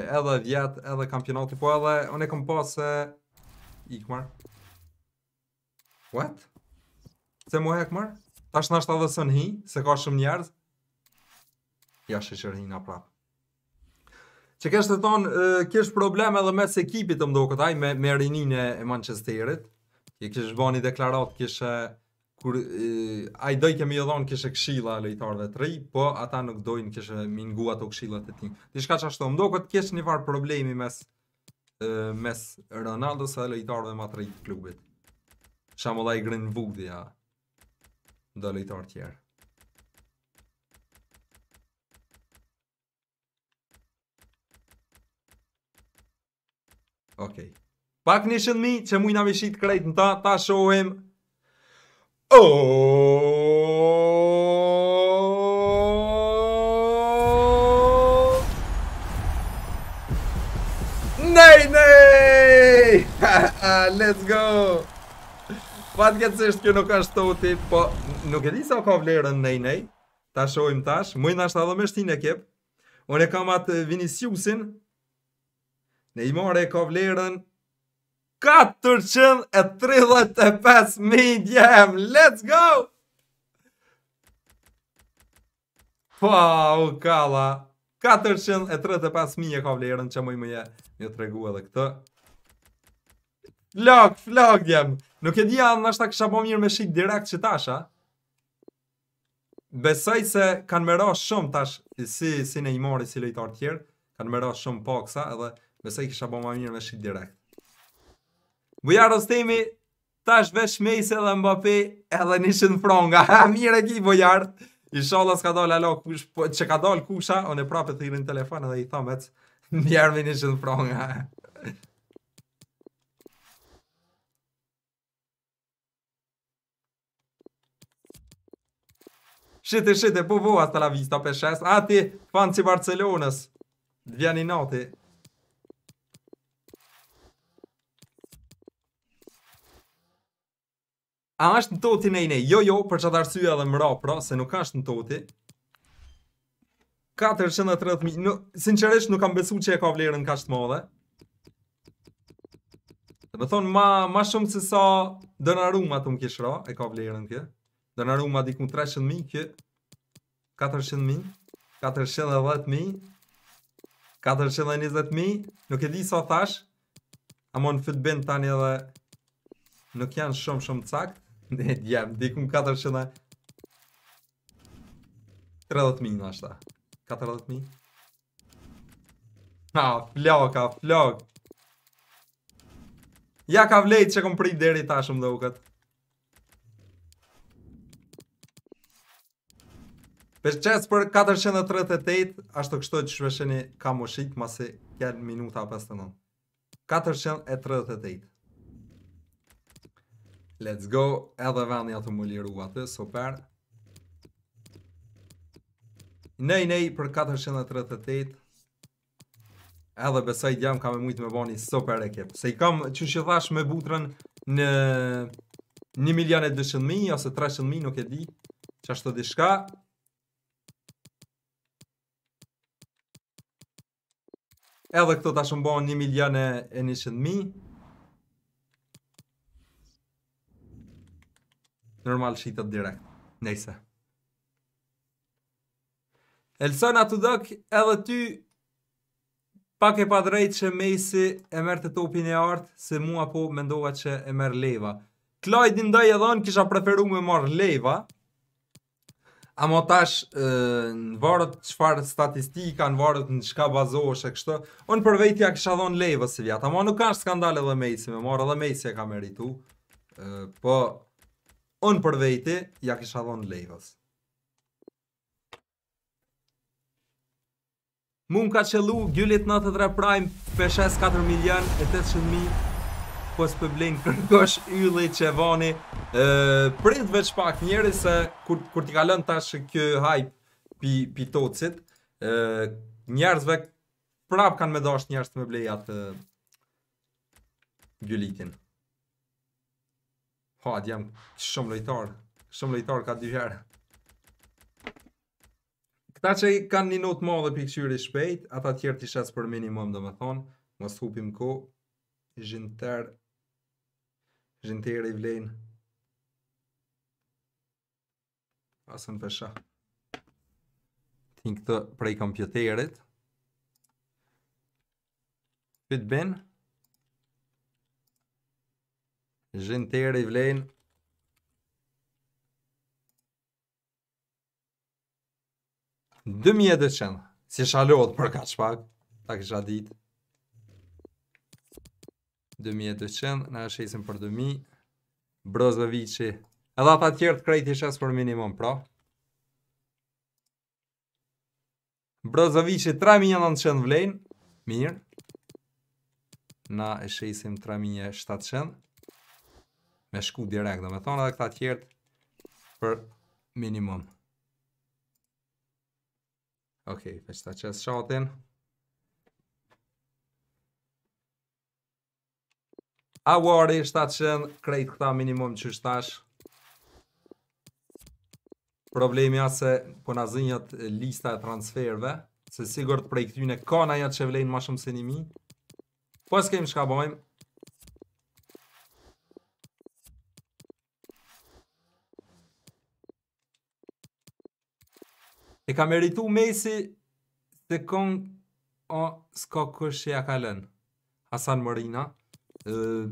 [SPEAKER 1] edhe vjetë, edhe kampionati, po edhe, unë e kam po se... Ikmar. What? Se mu e marë? Ta shë nështë edhe së në hi, se ka shumë njerëz? Ja shë hi rinë prapë. Që kesh të thonë, kesh probleme edhe mes ekipit të mdo këtaj, me, me rinin e Manchesterit. Ke kesh bani deklarat, kesh kur a i doj kemi jodhon kështë këshilla lojtarëve të rej, po ata nuk dojnë kështë mingu ato këshilat e tij. Diçka shka që ashtu, mdo këtë kështë një farë problemi mes, mes Ronaldo sa lojtarëve ma të rej të klubit. Shamo da i grinë vugdhja do tjerë. Okej. Okay. Pak një mi që mujnë a vishit krejt në ta, ta shohem. Oh! Nej, nej! Let's go! Fatë këtë se kjo nuk ka të po nuk e di sa ka vlerën nej, nej. Ta shohim tash, mujnë ashtë adhë me shtin e kip. Unë e kam atë Viniciusin, Ne i e ka vlerën 435.000 Djemë Let's go Fa u kalla 435.000 e ka vlerën Që më je. mëje një tregua edhe këtë Flok, flok jam. Nuk e dija nështë ta kësha po mirë me shikë direkt që tasha Besoj se kanë mëra shumë tash Si ne i si lojtar tjerë Kanë mëra shumë paksa edhe Besa i kisha bo më mirë me shqit direkt. Bujarë temi, ta është vesh mejse edhe Mbappé edhe një fronga. mirë e ki, bujarë. I sholla s'ka dole alo, kush, po, që ka dole kusha, o në prapë të i rinë edhe i thamet, njerëmi një shën fronga. Shite, shite, po vo, hasta la vista, për shes. Ati, fanë si Barcelonës. Dvjani nati. A është në toti në Jo, jo, për të arsua dhe më rao, pra, se nuk është në toti. 430.000, në, sinqeresht nuk kam besu që e ka vlerën në kashtë madhe. Dhe me thonë, ma, ma shumë se sa dënaruma të më kishra, e ka vlerën kjo. kje. Dënaruma dikun 300.000, kje. 400.000, 410.000, 420.000, Nuk e di sa thash. 420.000, 420.000, 420.000, 420.000, 420.000, 420.000, 420.000, shumë shumë 420.000, Ne jam dikum katër shëna. 30 minuta është. 40 minuta. Ha, flok, ha, flok Ja ka vlejt që kom prit deri ta shumë dhe u këtë qesë për 438 Ashtë të kështoj që shveshëni ka moshit Masi kjerë minuta 59 438 Ha, Let's go, edhe vani ato më liru atë, super. Nej, nej, për 438. Edhe besaj djam ka me mujtë me bani super ekip. Se i kam që që thash me butrën në 1 milion e 200.000 ose 300.000, nuk e di. Që ashtë të dishka. Edhe këto tashë më bani 1 milion e 100.000. normal shitet direkt. Nëse. Elson atu dëk, edhe ty, pak e pa drejt që Mesi e merë të topin e artë, se mua po mendova që e merr leva. Klajt ndaj edhe në kisha preferu me marë leva, a më tash në varët qëfar statistika, në varët në qka bazohështë e kështë, unë për kisha dhonë leva se vjatë, a më nuk ka skandal edhe Mesi, me marë edhe Mesi e ka meritu, po on për vete ja kisha dhënë Lakers. Mun ka qëllu gjullit 93 prime për 6 milion e 800 Po së përblin kërkosh ylli që vani Prit veç pak njeri se kur, kur t'i kalën tash kjo hype pi, pi tocit Njerëzve prap kanë me dasht njerëz të me blejat gjullitin Po, atë jam shumë lojtar, shumë lojtar ka dy herë. Këta që i kanë një notë madhe për këshyri shpejt, ata tjerë t'i shesë për minimum dhe me thonë. Mos t'hupim ko, zhintër, zhintër i vlenë. Asën për shë. T'in këtë prej kompjoterit. Këtë benë. Zhin tërë i vlejnë. Dëmjet e qenë, si shalohet për ka shpak, ta kësha ditë. 2200, na është shesim për 2000, brozve vici, edhe ata tjerë të krejt i për minimum, pra. Brozve vici 3900 vlejnë, mirë, na e shesim 3700, me shku direkt, do me thonë edhe këta tjertë për minimum. Ok, veç të qesë shotin. A worry, 700, krejt këta minimum që shtash. Problemi a se po zinjët lista e transferve, se sigur të prej këtyne ka na jatë që vlejnë ma shumë se një mi. Po s'kejmë shka bojmë, E ka meritu Mesi të kong o s'ka kështë e ka lënë. Hasan Morina. Uh...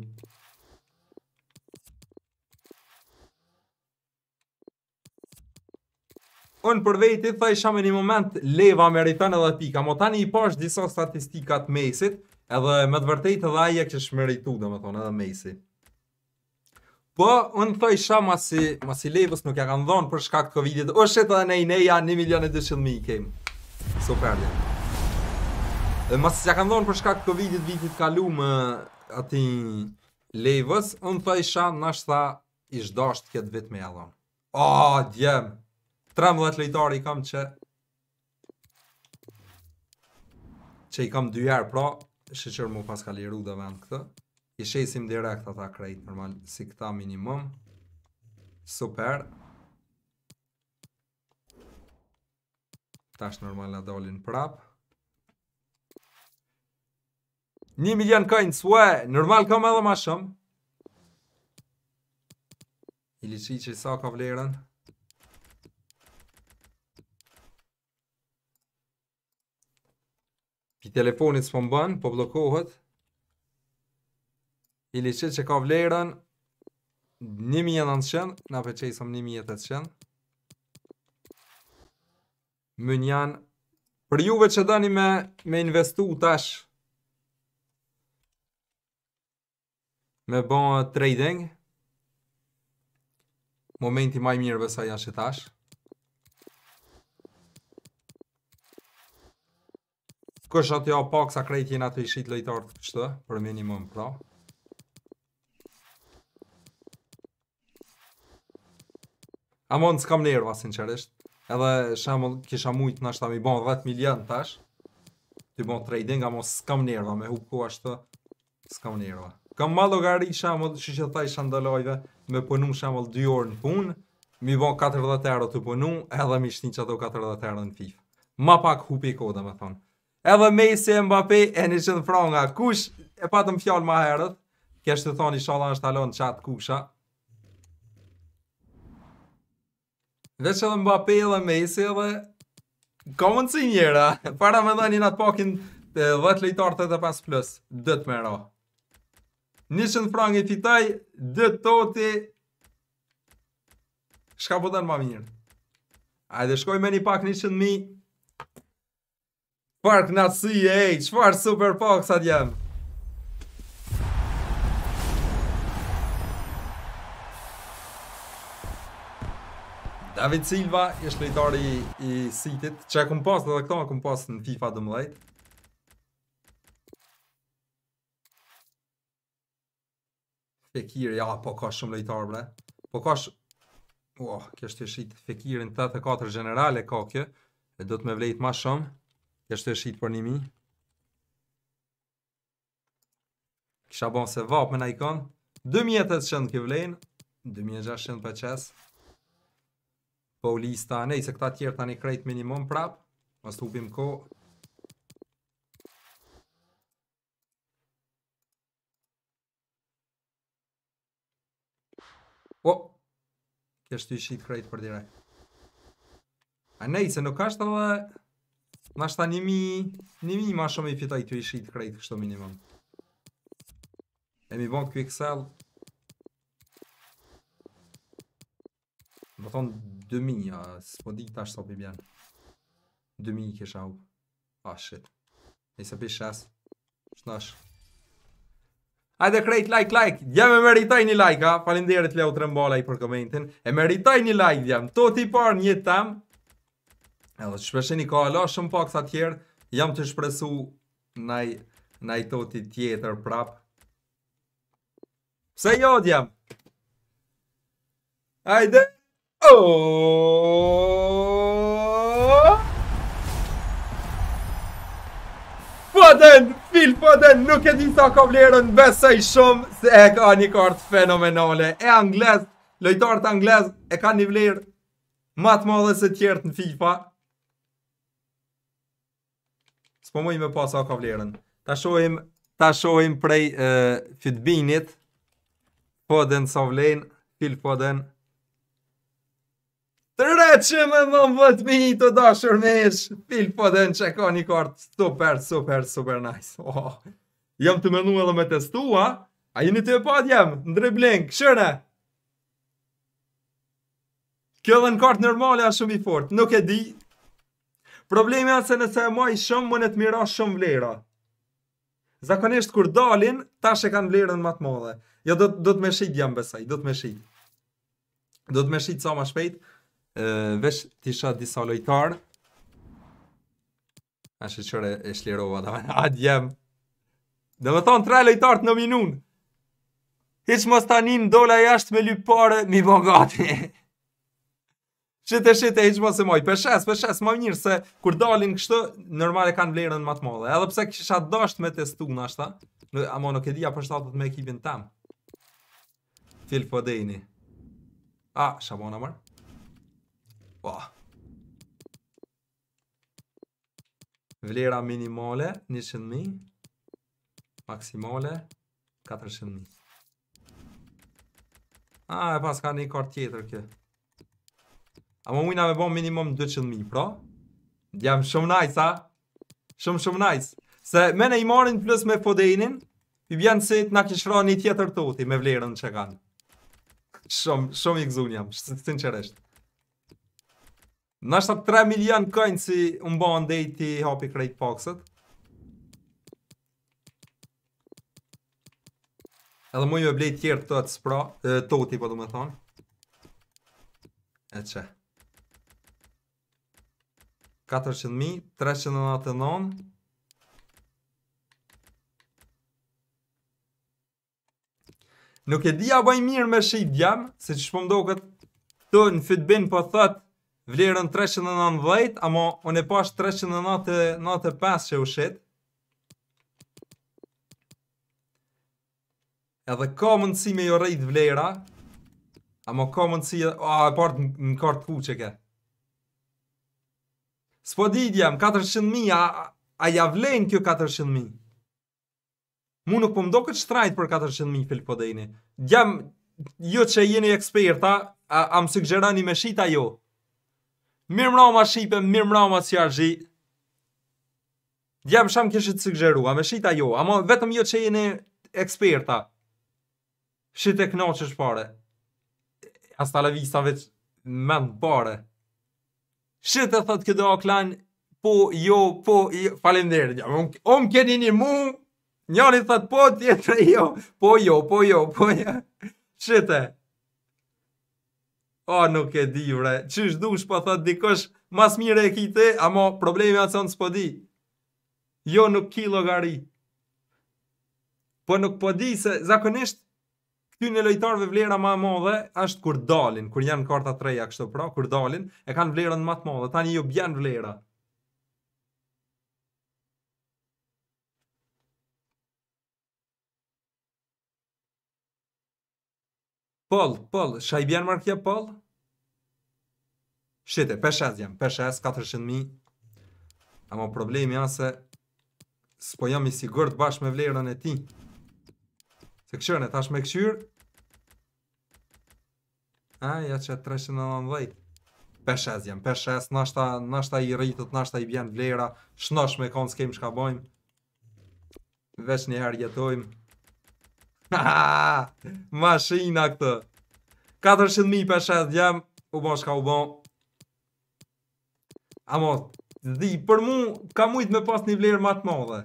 [SPEAKER 1] Unë për vejtë thaj shame një moment leva meritën edhe pika. Mo tani i pash disa statistikat Mesit edhe me të vërtejtë edhe aje kështë meritu dhe me thonë edhe Mesit. Po, unë thoi shama masi, masi lejvës nuk ja kam dhonë për shkak të Covidit, o shetë edhe nej neja, 1 milion e 200 mi i kemë. So perdi. Ma si ja kam dhonë për shkak të Covidit, vitit kalu më ati lejvës, unë thoi shama, nash tha, ish dasht këtë vit me ja dhonë. O, oh, djem, 13 lejtari i kam që, që i kam dyjarë, pra, shë qërë mu pas ka liru dhe vend këtë i shesim direkt ata krejt normal si këta minimum super tash normal na dolin prap 1 milion coins, ue, normal kam edhe ma shumë I liqi që sa ka vlerën Pi telefonit s'pon bën, po blokohet i liqit që ka vlerën 1.900, nga për 1.800, më njanë, për juve që dëni me, me investu tash, me bon trading, momenti maj mirëve sa janë që tash, Kështë atë jo pak sa krejtjen atë i shqit lejtartë të qëtë, për minimum pra. Amon, në s'kam nerva, sinqeresht. Edhe shamull, kisha mujt në ta mi bon 10 milion tash. Ti bon trading, amon, s'kam nerva, me hupë ku ashtë s'kam nerva. Kam ma logari shamull, që që ta isha me pënu shamull 2 orë në punë, mi bon 40 euro të pënu, edhe mi shtin që ato 40 euro në FIFA. Ma pak hupi kodë, me thonë. Edhe Messi e Mbappé e një qënë franga, kush e patëm fjallë ma herët, kështë të thonë i shalan është talon qatë kusha, Dhe që dhe më bapë dhe me dhe Ka më njëra Para me dhe një natë pakin 10 të lejtarë të pas plus Dhe me ra. Një qënë i fitaj Dhe toti Shka po të në më mirë Ajde shkoj me një pak një mi Park në si e Qëfar super pak sa të jemë David Silva është lojtari i City-t, që e pas, edhe këto e pas në FIFA 12. Fekir, ja, po ka shumë lojtar, bre. Po ka shumë... Uah, kështë të shqit Fekirin 84 generale ka kjo. E do të me vlejtë ma shumë. Kështë të shqit për nimi. Kisha bon se vapë me na ikon. 2.800 kjo vlejnë. 2.600 për qesë po lista anej se këta tjerë tani krejt minimum prap mas të hubim ko o kesh të ishit krejt për direk anej se nuk ashtë dhe mas ta animi nimi ma shumë i fitaj të ishit krejt kështë minimum e mi bon këtë i kësel Më thonë 2000, a, s'po di këta shtopi bjen. 2000 kisha u. A, oh, shit. E se pish shes. Shtash. Ajde krejt like, like. Djem e meritoj një like, a. Falinderit Leo Trembolaj për komentin. E meritoj një like, djem. To ti par një tem. E dhe shpesheni ka ala shumë pak sa tjerë. Jam të shpresu naj, naj toti tjetër prap. Se jo, djem. Ajde. Foden, oh! po Phil Foden, po nuk e di sa ka vlerën, besoj shumë se e ka një kartë fenomenale. E anglez, lojtarët anglez, e ka një vlerë matë madhe se tjertë në FIFA. Së me mojmë e pa sa ka vlerën. Ta shohim, ta shohim prej uh, Fitbinit. Foden po sa vlerën, Phil Foden të reqëm e më më të të dashër me ish, pil po dhe në që ka një kartë super, super, super nice. Oh, jam të menu edhe me testua a? jeni të e pat jam, ndre blink, shërë? Kjo dhe në kartë nërmale a shumë i fort, nuk e di. Problemi atë se nëse e maj shumë, më në të mira shumë vlera. Zakonisht kur dalin, tash e kanë vlerën matë modhe. Jo, do, të me shqit jam besaj, do të me shqit. Do të me shqit sa ma shpejtë. Vesh të disa lojtarë, A shë qëre e shlirova da, a djem. Dhe me thonë, tre lejtartë në minun. Hiq mos ta një ndola jashtë me lypë mi bo gati. Shite, shite, hiq mos e moj. Peshes, peshes, ma mirë se kur dalin kështë, normal e kanë vlerën më të modhe. Edhe pse kështë atë dasht me testu në ashta. A ama nuk e për shtatët me ekipin tam. Fil për po dejni. A, shabona mërë. Po. Vlera minimale 100.000, maksimale 400.000. Ah, e pas ka një kartë tjetër kjo. A më mujna me bo minimum 200.000, pra? Jam shumë najs, ah Shumë shumë najs. Se ne i marin plus me fodenin i bjen si të nga kishra një tjetër të uti me vlerën që kanë. Shumë, shumë i gzun jam, sinqeresht. Nështë atë 3 milion kënë si unë bo në dejti hopi krejt pokset. Edhe mu ju e blej kjerë të atë spra, të uti po du me thonë. E që. 400.000, 399. Nuk e di a bëj mirë me shqip djam, se që shpëm do këtë të në fitbin për po thëtë vlerën 319, amo unë e pash 395 që u shet. Edhe ka mëndësi me jo rejtë vlera, amo ka mëndësi... A, e partë në kartë ku që ke. Spo didi 400.000, a ja vlejnë kjo 400.000? Mu nuk po mdo këtë shtrajt për 400.000 fil për dhejni. jo që jeni eksperta, a më sugjerani me shita jo. Mirë mrama shipe, mirë mrama si arxhi. Djam sham kishit të sugjerua, me shita jo, ama vetëm jo që jeni eksperta. Shit e knoqesh pare. Hasta la vista vetë, men pare. Shit e thot këdo o po, jo, po, jo, falem dherë, djam. Om keni një mu, njëri thot po, tjetër jo, po, jo, po, jo, po, jo. Shit e. A, oh, nuk e di, vre. Qysh dush, po thot, dikosh, mas mire e kite, ama problemi atë sonë s'po di. Jo, nuk ki logari. Po nuk po di se, zakonisht, këty në lojtarve vlera ma modhe, ashtë kur dalin, kur janë karta treja kështë pra, kur dalin, e kanë vlerën matë modhe, tani jo bjanë vlera. Pol, pol, shaj bjanë markja pol? Pol? Shete, peshes jam, peshes, 400.000 Amo problemi janë se Së po jam i sigurt bash me vlerën e ti Se këshërën e tash me këshyr Aja që 390 Peshes jam, peshes, nashta, nashta i rritët, nashta i bjenë vlera Shnosh me konë s'kejmë shka bojmë Vesh një herë jetojmë Ha mashina këtë 400.000 peshes jam, u bon shka u bon Amo, zdi, për mu, ka mujt me pas një vlerë matë modhe.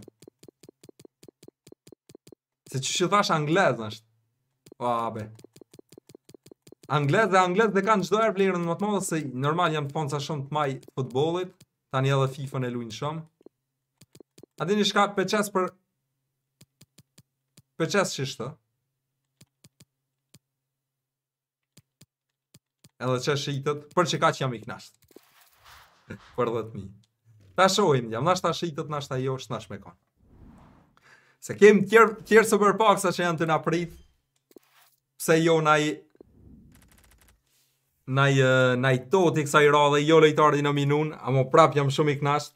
[SPEAKER 1] Se që që thash anglez është. O, po, abe. Anglez dhe anglez dhe kanë gjdojrë erë vlerën më matë modhe, se normal jam të ponë sa shumë të maj futbolit, tani edhe FIFA në lujnë shumë. A di një shka peqes për... Peqes shishtë. Edhe që shë i tëtë, për që ka që jam i knashtë. për 10.000. Ta shohim, jam nash ta shitët, nash ta josh, nash me konë. Se kem tjerë tjer së përpak sa që janë të pritë, pse jo naj naj, naj toti kësa i radhe, jo lejtardi në minun, a mo prap jam shumë i knasht.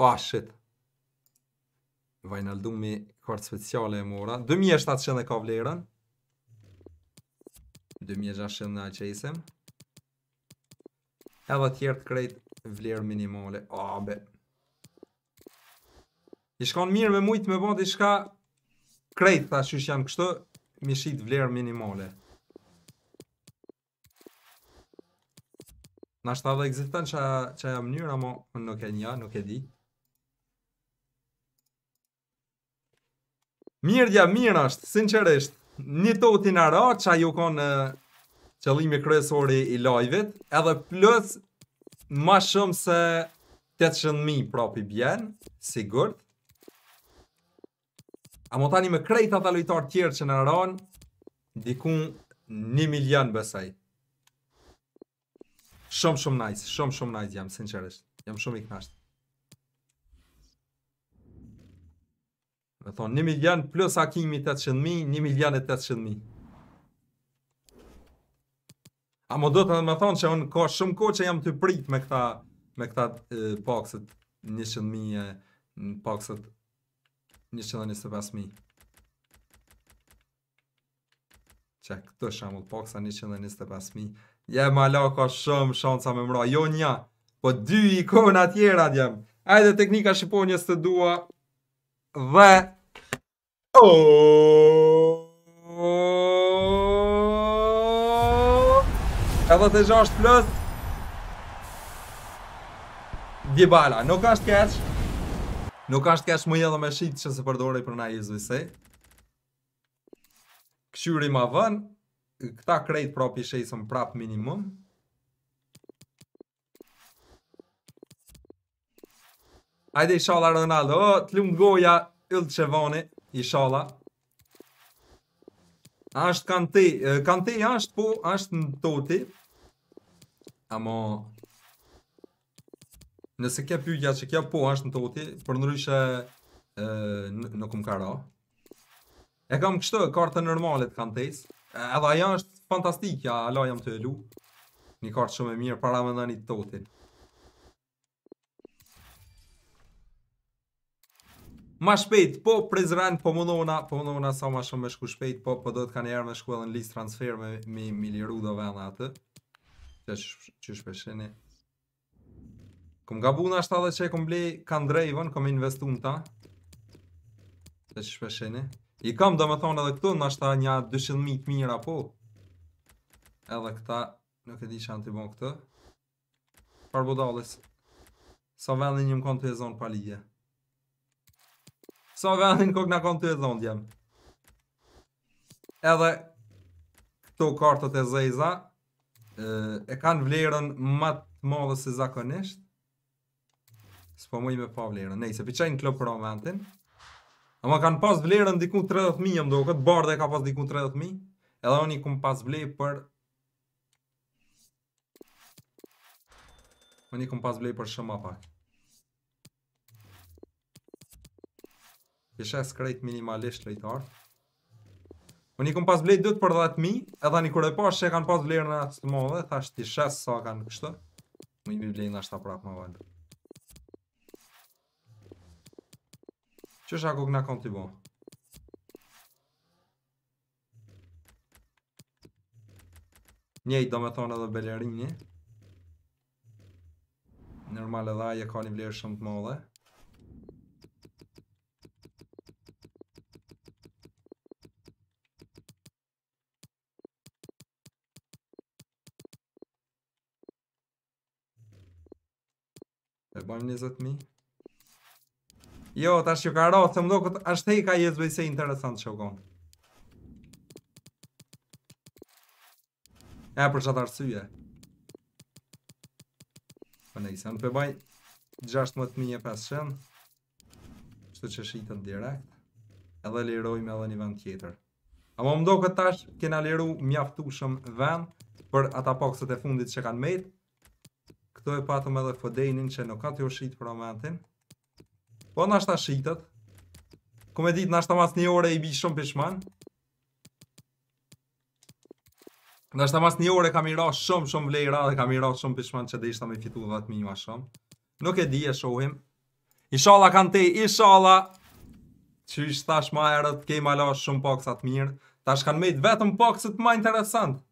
[SPEAKER 1] O, oh, shit. Vajnaldumi kartë speciale e mora. 2700 e ka vlerën. 2700. 2016 në aqesim edhe tjertë krejt vlerë minimale abe i shkon mirë me mujtë me bëndi shka krejt ta që janë kështë mi shqit vlerë minimale Na shta dhe egzitan që qa jam njërë, amo nuk e nja, nuk e di. Mirë dja, mirë ashtë, sinqeresht një totin ara që ajo ka në qëllimi kryesori i lajvit, edhe plus ma shumë se 800.000 prapi bjen, sigurt. A më tani me krejt ata lojtar tjerë që në aran, dikun një milion besaj. Shumë shumë najs, nice, shumë shumë najs jam, sinqeresht. Jam shumë i knasht. Me thonë, 1 milion plus akimi 800 mi, 1 milion e 800 mi. A më do të me thonë që unë ka shumë ko që jam të prit me këta, me këta e, pakset 100 mi e pakset 125 mi. Që këtë shamull paksa 125 mi. Je ma ka shumë shansa me mra, jo një, po dy ikon atjera djem. Ajde teknika shqipo të dua, V O E dhe të gjasht Dibala, nuk ashtë kesh Nuk ashtë kesh më një me shqit që se përdojrej për na jizu i se Këshyri ma vën Këta krejt prap i shesëm prap minimum Ajde, ishala Ronaldo, o, oh, të lumë goja, yllë që vani, ishala. Ashtë kante, kante ashtë, po, ashtë në toti. Amo, nëse kja pyja që kja po, ashtë në toti, për nërëshe, nuk më kara. E kam kështë, kartë nërmalit kantejs, edhe aja është fantastikja, ala jam të e lu. Një kartë shumë e mirë, para me në një totin. Ma shpejt, po prezrant, po mundona, po mundona sa ma shumë me shku shpejt, po po do të kanë jarë me shku edhe në list transfer me me miliru do vëndë atë. Që që shpesheni. Kom ga buna shta dhe që e kom blej kanë drejvën, kom investu në ta. Që shpesheni. I kam dhe me thonë edhe këtu, në shta nja 200.000 mitë mira po. Edhe këta, nuk e di që anë të bon këtë. Parbo Sa vendin një më kanë të e zonë pa Sa so, vendin kok na kanë ty e dhond jam. Edhe këto kartët e zeza ë e kanë vlerën më të madhe se zakonisht. S'po më i me pa vlerën. Nëse ti çajin klop për momentin. Ama kanë pas vlerën diku 30000 jam duket, këtë bardhe ka pas diku 30000. Edhe oni kum pas vlerë për Oni kum pas vlerë për shumë pak. Kisha skrejt minimalisht lejtar Më i kom pas vlejt dhët për 10.000 Edha një kur e pas që e kan pas vlejrë në atës të modhe Thasht është tisha sa kanë kështë Më një vlejt në ashtë aprak më vajnë Që është akuk në kanë t'i bërë? Njejt do me thonë edhe belerini Normal edhe aje ka një vlerë shumë të modhe bëjmë 20.000 Jo, tash që ka rohë, se mdo këtë ashtë hej ka jesë bëjse interesant që konë E, për po që atë arsye Për 16.500 Që që shqitën direkt Edhe lirojmë edhe një vend tjetër A më mdo këtë tash, kena liru mjaftu vend Për ata pokset e fundit që kanë mejtë Do e patëm edhe fodejnin që nuk ka të joshit për momentin. Po në ashtë shitët. Kume dit në ashtë mas një ore i bi shumë pishman. Në ashtë mas një ore kam i ra shumë shumë vlejra dhe kam i ra shumë pishman që dhe ishtë me fitu dhe atë minjua shumë. Nuk e di e shohim. Ishala kanë te, ishala. Që tash ma erët, kej ma la shumë pak sa të mirë. Tash kanë mejtë vetëm pak sa të ma interesantë.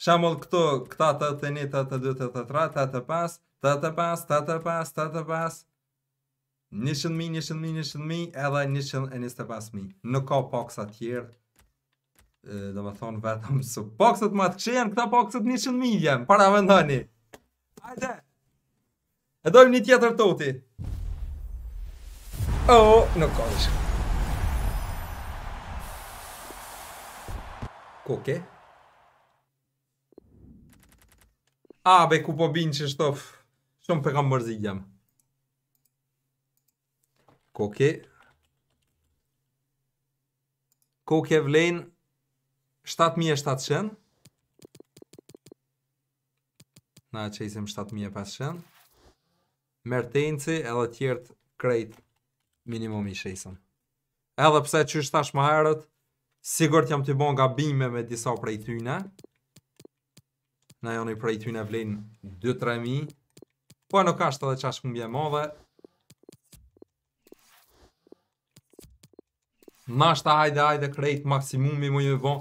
[SPEAKER 1] Shamull këto, këta të të një, të të dy, të të të të pas, të të pas, të të pas, të të pas, një shënë mi, një shënë mi, një shënë mi, edhe një shënë e pas mi. Nuk ka poksa tjerë, dhe me thonë vetëm su. Poksët ma të qenë këta poksët një shënë mi para vendoni Ajde! E dojmë një tjetër toti. O, oh, nuk ka një shënë. Koke? A, be, ku po binë që shtof, shumë për kam mërzik jam. Koke. Koke vlenë 7700. Na që isim 7500 Mertenci edhe tjertë krejt Minimum i shesëm Edhe pse që shtash më herët Sigur të jam të bon nga me disa prej tyne Na janë i prej ty në vlenë 2-3.000 Po e nuk ashtë edhe qa shkëm bje ma dhe ashtë të hajde hajde krejt maksimumi më ju vo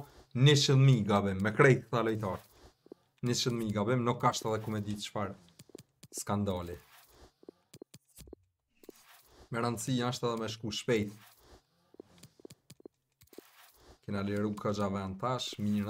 [SPEAKER 1] 100.000 gabim Me krejt të lejtar 100.000 gabim nuk ashtë edhe ku me ditë qëfar skandali Me rëndësi ashtë edhe me shku shpejt Kena liru ka gjavën tash, minjë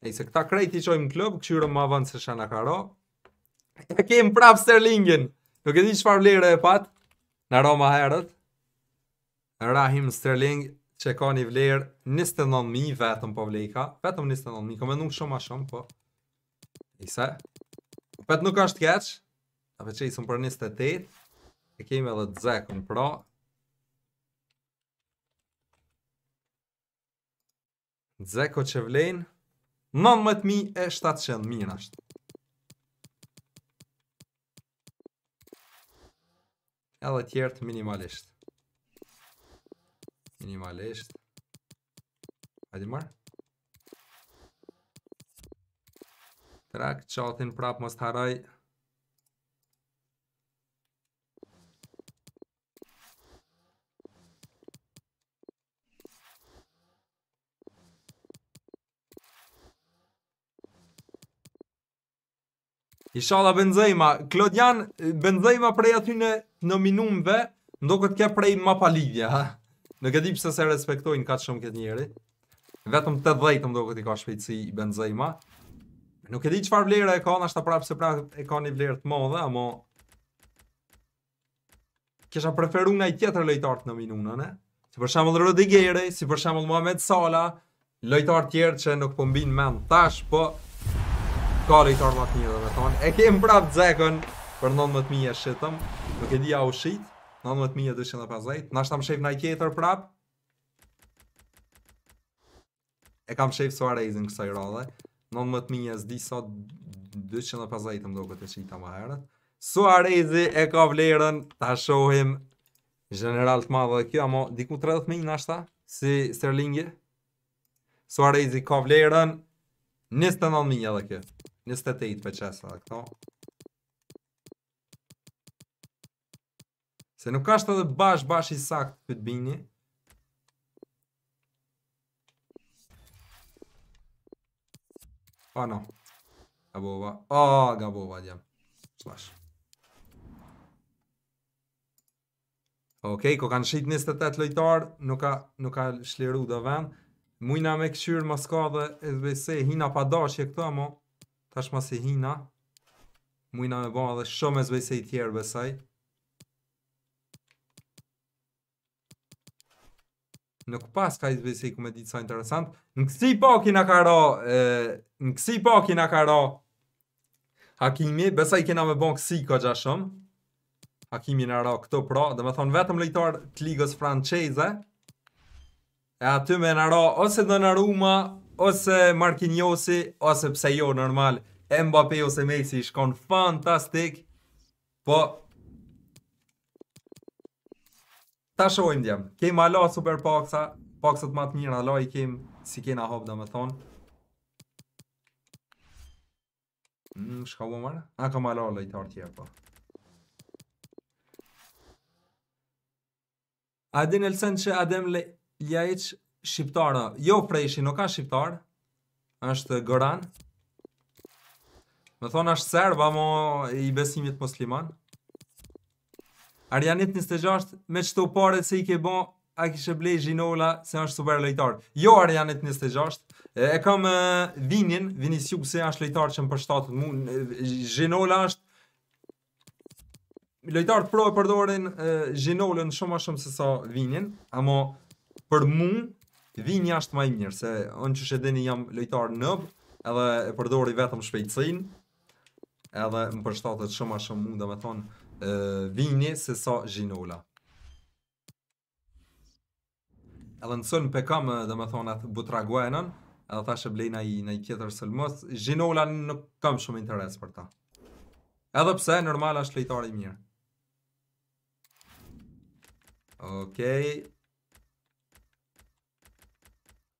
[SPEAKER 1] E se këta krejt i qojmë klub, këshyre më avanë se shana karo. E kem prap Sterlingin. Nuk e di që farë e pat, në Roma herët. Rahim Sterling, që ka një vlerë 29.000 vetëm po vlejka. Vetëm 29.000, ka po me nuk shumë a shumë, po. E se. Pet nuk është keq. A për që i për 28. E kemi edhe të zekën, pra. Zeko që vlejnë. 19.700 mi e 700,000 janë. minimalisht. Minimalisht. Hadi marë. Track chat-in prap mos haraj. Isha Benzema, Klodjan, Benzema prej aty në nominumve, Ndohë këtë ke prej lidhja, ha? Nuk e di përse se respektojnë katë shumë këtë njeri Vetëm 80 ndohë këtë i ka shpejtësi i Benzema Nuk e di qëfar vlerë e ka, nështë prapë se prapë e ka një vlerë të madhe, ama Kisha preferu nga i tjetër lojtarët në minunane Si për shembull Rodigere, si për shembull Mohamed Salah Lojtarët tjerë që nuk po mbin men tash, po kare i të armat një dhe me tonë E kemë prap zekën për 19.000 e shqetëm Nuk e di a u shqit 19.250 Na më shqef në i tjetër prap E kam shqef sva kësaj kësa i rade 19.000 s'di sot 250 të mdo këtë që i ta maherët Sua e ka vlerën Ta shohim General të madhe dhe kjo Amo diku 30.000 nashta Si Sterlingi Sua Rezi ka vlerën 29.000 edhe kjo Një stëtë e i të dhe këto. Se nuk ashtë edhe bash bash i sakt për të bini. Oh no. Gabova. oh, gabova djem. Slash. Okej, ko kanë shqit një stëtë e lojtarë, nuk ka, nuk ka shliru dhe vend. Mujna me këshyrë Moskva dhe SBC, hina pa dashje këto mo. Tashma si hina Mujna me bo adhe shumë e zbej se i tjerë besaj Nuk pas ka i zbej se i ku me ditë sa interesant Në kësi po kina ka ro Në kësi po kina ka ro Hakimi Besaj kina me bo kësi ko gja shumë Hakimi në ro këto pro Dhe me thonë vetëm lejtar të ligës franqese E aty me në ro Ose dhe në ruma ose Marquinhosi, ose pse jo normal, Mbappé ose Messi shkon fantastik, po... Ta shojmë djemë, kem ala super paksa, paksat matë mirë ala i kem, si kena hop dhe me thonë. Mmm, shka bo mërë? A kam ala ala i tarë tjerë A po. Adin Elsen që Adem Lejaic shqiptarë, jo prejshin, nuk ka shqiptarë, është Goran. Më thonë është serba, mo i besimit musliman. Arjanit 26, me qëto pare se i ke bo, a kishe blej Gjinola se është super lojtar. Jo Arjanit 26, e kam vinin, vinisju se është lojtar që më përshtatët mu, Gjinola është, Lojtarët pro e përdorin në shumë a shumë se sa vinin, amo për mund, të vinë jashtë më i mirë se on që jam lojtar nëb edhe e përdori vetëm shpejtësin edhe më përshtatët shumë a shumë mund dhe me thonë se sa gjinola edhe në sënë pe kam dhe me thonë atë butraguenën edhe thashe blejna i në i kjetër sëlmës gjinola nuk kam shumë interes për ta edhe pse normal është lejtari mirë Okej,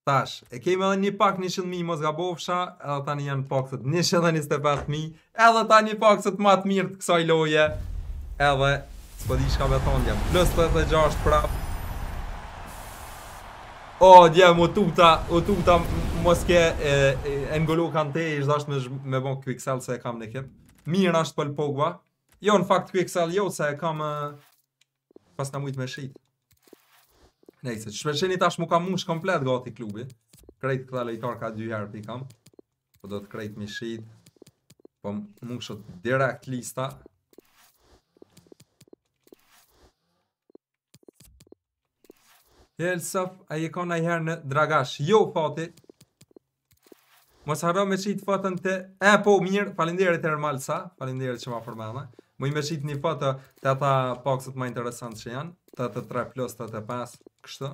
[SPEAKER 1] Tash, e kemi edhe një pak 100.000 mos nga edhe tani janë pakset 125.000, edhe tani pakset matë mirë të kësaj loje, edhe, së përdi shka me thonë, jam plus 36 prap. O, oh, dje, më tuta, më tuta, mos ke, e, e, e kanë te, ishtë dhashtë me, me bon kviksel se e kam në kip. Mirë ashtë pëllë pogba, jo në fakt kviksel jo se e kam, e, pas në mujtë me Nëse shpesheni tash më kam mush komplet gati klubi. Krejt këta lojtar ka dy herë pikam. Po do të krejt mi shit. Po më direkt lista. Jelsof, a je ka i herë në dragash? Jo, fati Mos haro me qitë fatën të... E, po, mirë, falinderi të ermalë sa, që ma formana. Mu i me qitë një fatë të ata paksët ma interesantë që janë. 83 plus 85 Kështu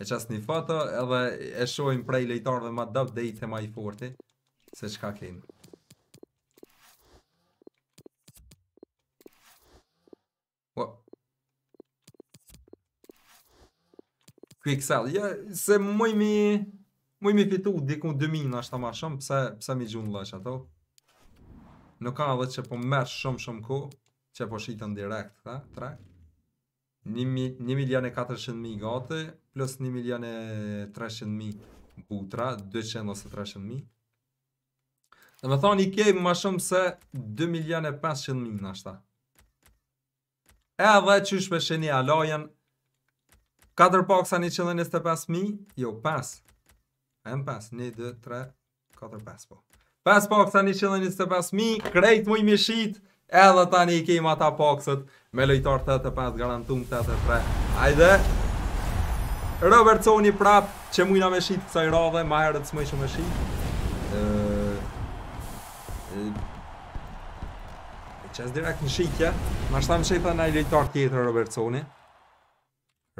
[SPEAKER 1] E qas një foto edhe e shojmë prej lejtarve më dëbë dhe i thema i forti Se qka kejmë Quick po. sell, ja, se muj mi... Muj mi fitu diku 2000 ashta ma shumë, pse, pse mi gjunë lëqë ato Nuk ka edhe që po merë shumë shumë ku Që po shitën direkt, ta, trakt 1 milion e 400 mijë gati, plus 1 milion e 300 mijë butra, 200 ose 300 mijë. Dhe me thonë i kej më shumë se 2 milion e 500 mijë E Edhe që shpesheni shenje alojen, 4 paksa 125 mijë, jo 5. M5, 1, 2, 3, 4, 5 po. 5 paksa 125 mijë, krejt mu i mishitë, edhe tani i kejmë ata pokset me lojtar 85 garantum 83 Ajde, Robertsoni prap që mujna me shit kësaj radhe ma herët s'moj që me shit qes direkt në shitje ma shtam shetha në lojtar tjetër Robertsoni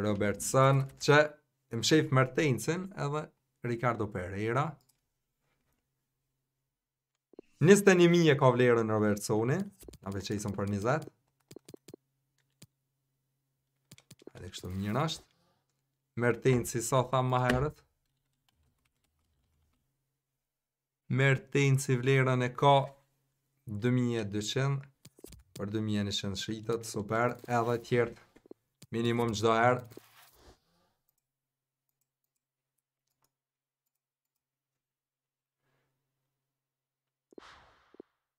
[SPEAKER 1] Robertson që më shef Mertensin edhe Ricardo Pereira Nista një mija ka vlerën Robert Sone, a e isëm për 20, Hajde kështu më një nështë. Mertin, si sa tha më herët. Mertin, si vlerën e ka 2200 për 2100 shritët, super, edhe tjertë, minimum gjdo herë.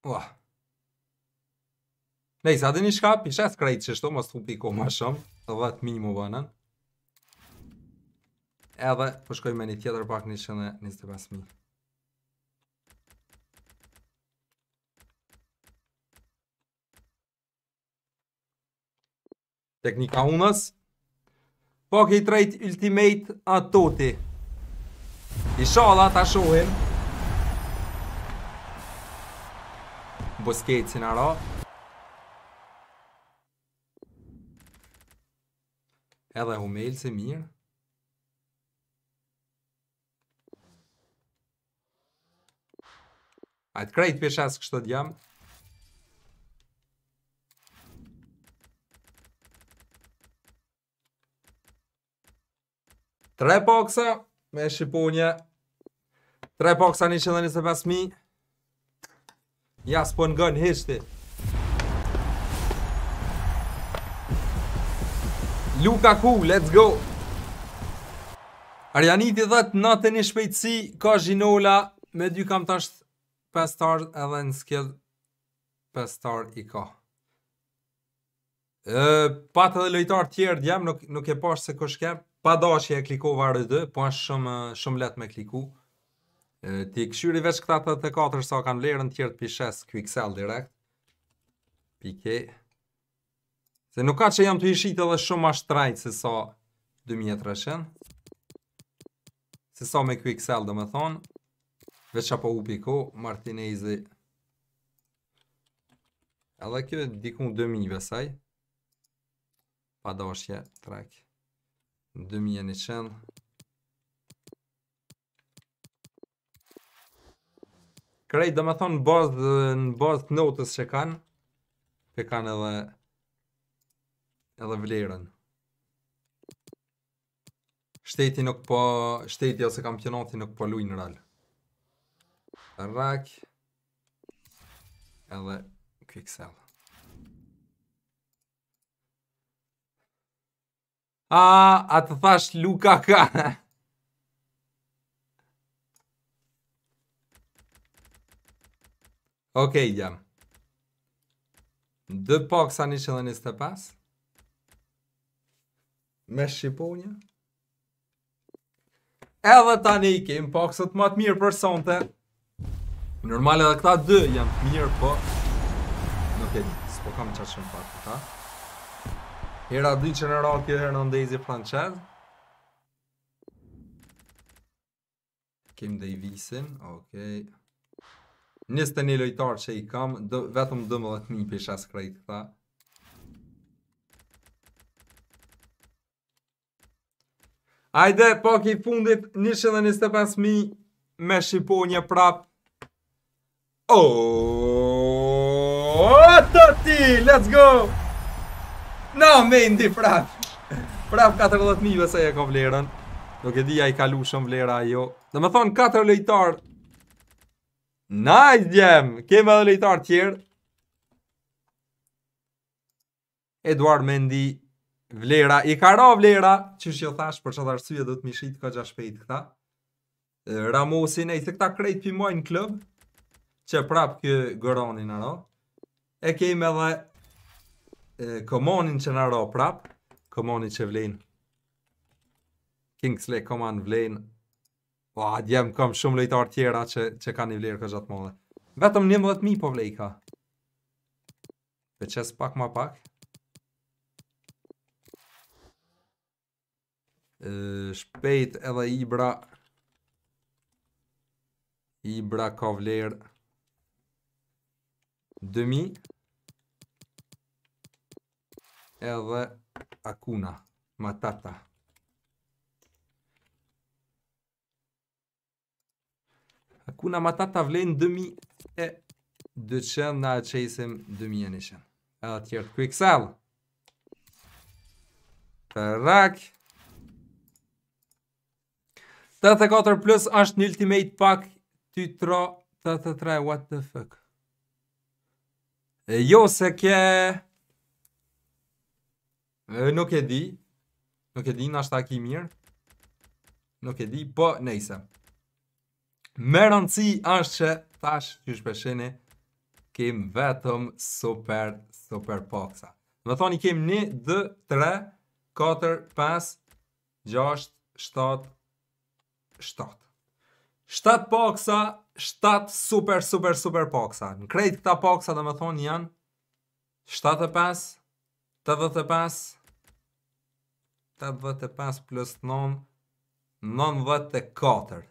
[SPEAKER 1] Ua. Ne sa dhe një shka, I së krejtë që shto, mos të hupi koma shumë, dhe dhe të minimu vënën. Edhe, po shkoj me një tjetër pak një shënë e njështë Teknika unës. Po, ki ultimate atoti. I shala, ta Shohim. Busquets si në ra Edhe Humel si mirë A të krejt për shesë të jam Tre poksa Me shqipunje Tre poksa një qëllë një pasmi Ja s'po në gënë hishti! Luka ku, let's go Arjaniti dhe të natë një shpejtësi Ka Gjinola Me dy kam të ashtë Pestar edhe në skill Pestar i ka e, Pat edhe lojtar tjerë djem Nuk, nuk e pashë se kush kem Pa dashi e klikova rëdë Po është shumë, shumë let me kliku Ti këshyri veç këta të të katër sa kanë lerën tjertë për shes kë Excel direkt. Pike. Se nuk ka që jam të i edhe shumë ashtë trajtë se sa 2300. Se sa me kë Excel dhe me thonë. Veç apo u piko, Martinezi. Edhe kjo e dikun 2000 vesaj. Pa da është trajtë. 2100. 2100. Krejt dhe me thonë bazë në bazë të notës që kanë, që kanë edhe edhe vlerën. Shteti nuk po, shteti ose kampionati nuk po lujnë në rral. Rak Edhe quick sell. A, a të thash Luka ka. Okej, jam. Dë po kësa një qëllën e së pas? Me Shqiponja? Edhe tani i kemë po kësët më të mirë për sonte. Normal edhe këta dë jam të mirë, po... Nuk e një, s'po kam qa që në pak këta. Hira dy që në ratë kjo herë në ndezi franqez. Kim Davisin, okej. Okay. Niste një lojtarë që i kam, dë, vetëm 12.000 pisha së krejtë ta. Ajde, pak i fundit, 125.000 me shqipo një prap. O, të ti, let's go! Na, no, me ndi prap. Prap 14.000 vëse e ka vlerën. Nuk e di i kalu shumë vlera jo. Dhe me thonë, 4 lojtarë Nice gem. Kemë edhe lojtar tjerë. Eduard Mendy Vlera, i ka ra Vlera, që shë jo thash për çfarë arsye do të më ka gja shpejt këta. Ramosin e i se këta krejt pimojnë klub, që prap kë gëronin në E kemë edhe e, komonin që në ro prap, komonin që vlejnë. Kingsley komon, vlejnë Po, a djem kam shumë lojtar tjera që, që kanë vlerë këtë gjatë mëllë. Vetëm një mëllët mi po ka. Dhe qes pak ma pak. shpejt edhe Ibra. Ibra ka vlerë. 2000. Edhe Akuna. Matata. Matata. Kuna ma ta ta vlejnë 2000 e 200 na qesim 2000 e nishen. E quick sell. Rak. 84 plus është një ultimate pack ty tro 83 what the fuck e jo se ke nuk e di nuk e di nashta aki mirë nuk e di po nejse Më rëndësi është që thash që shpesheni kem vetëm super super poksa. Më thoni kem 1, 2, 3, 4, 5, 6, 7, 7. 7 poksa, 7 super super super poksa. Në krejt këta poksa dhe më thonë janë 75, 85, 85 plus 9, 94.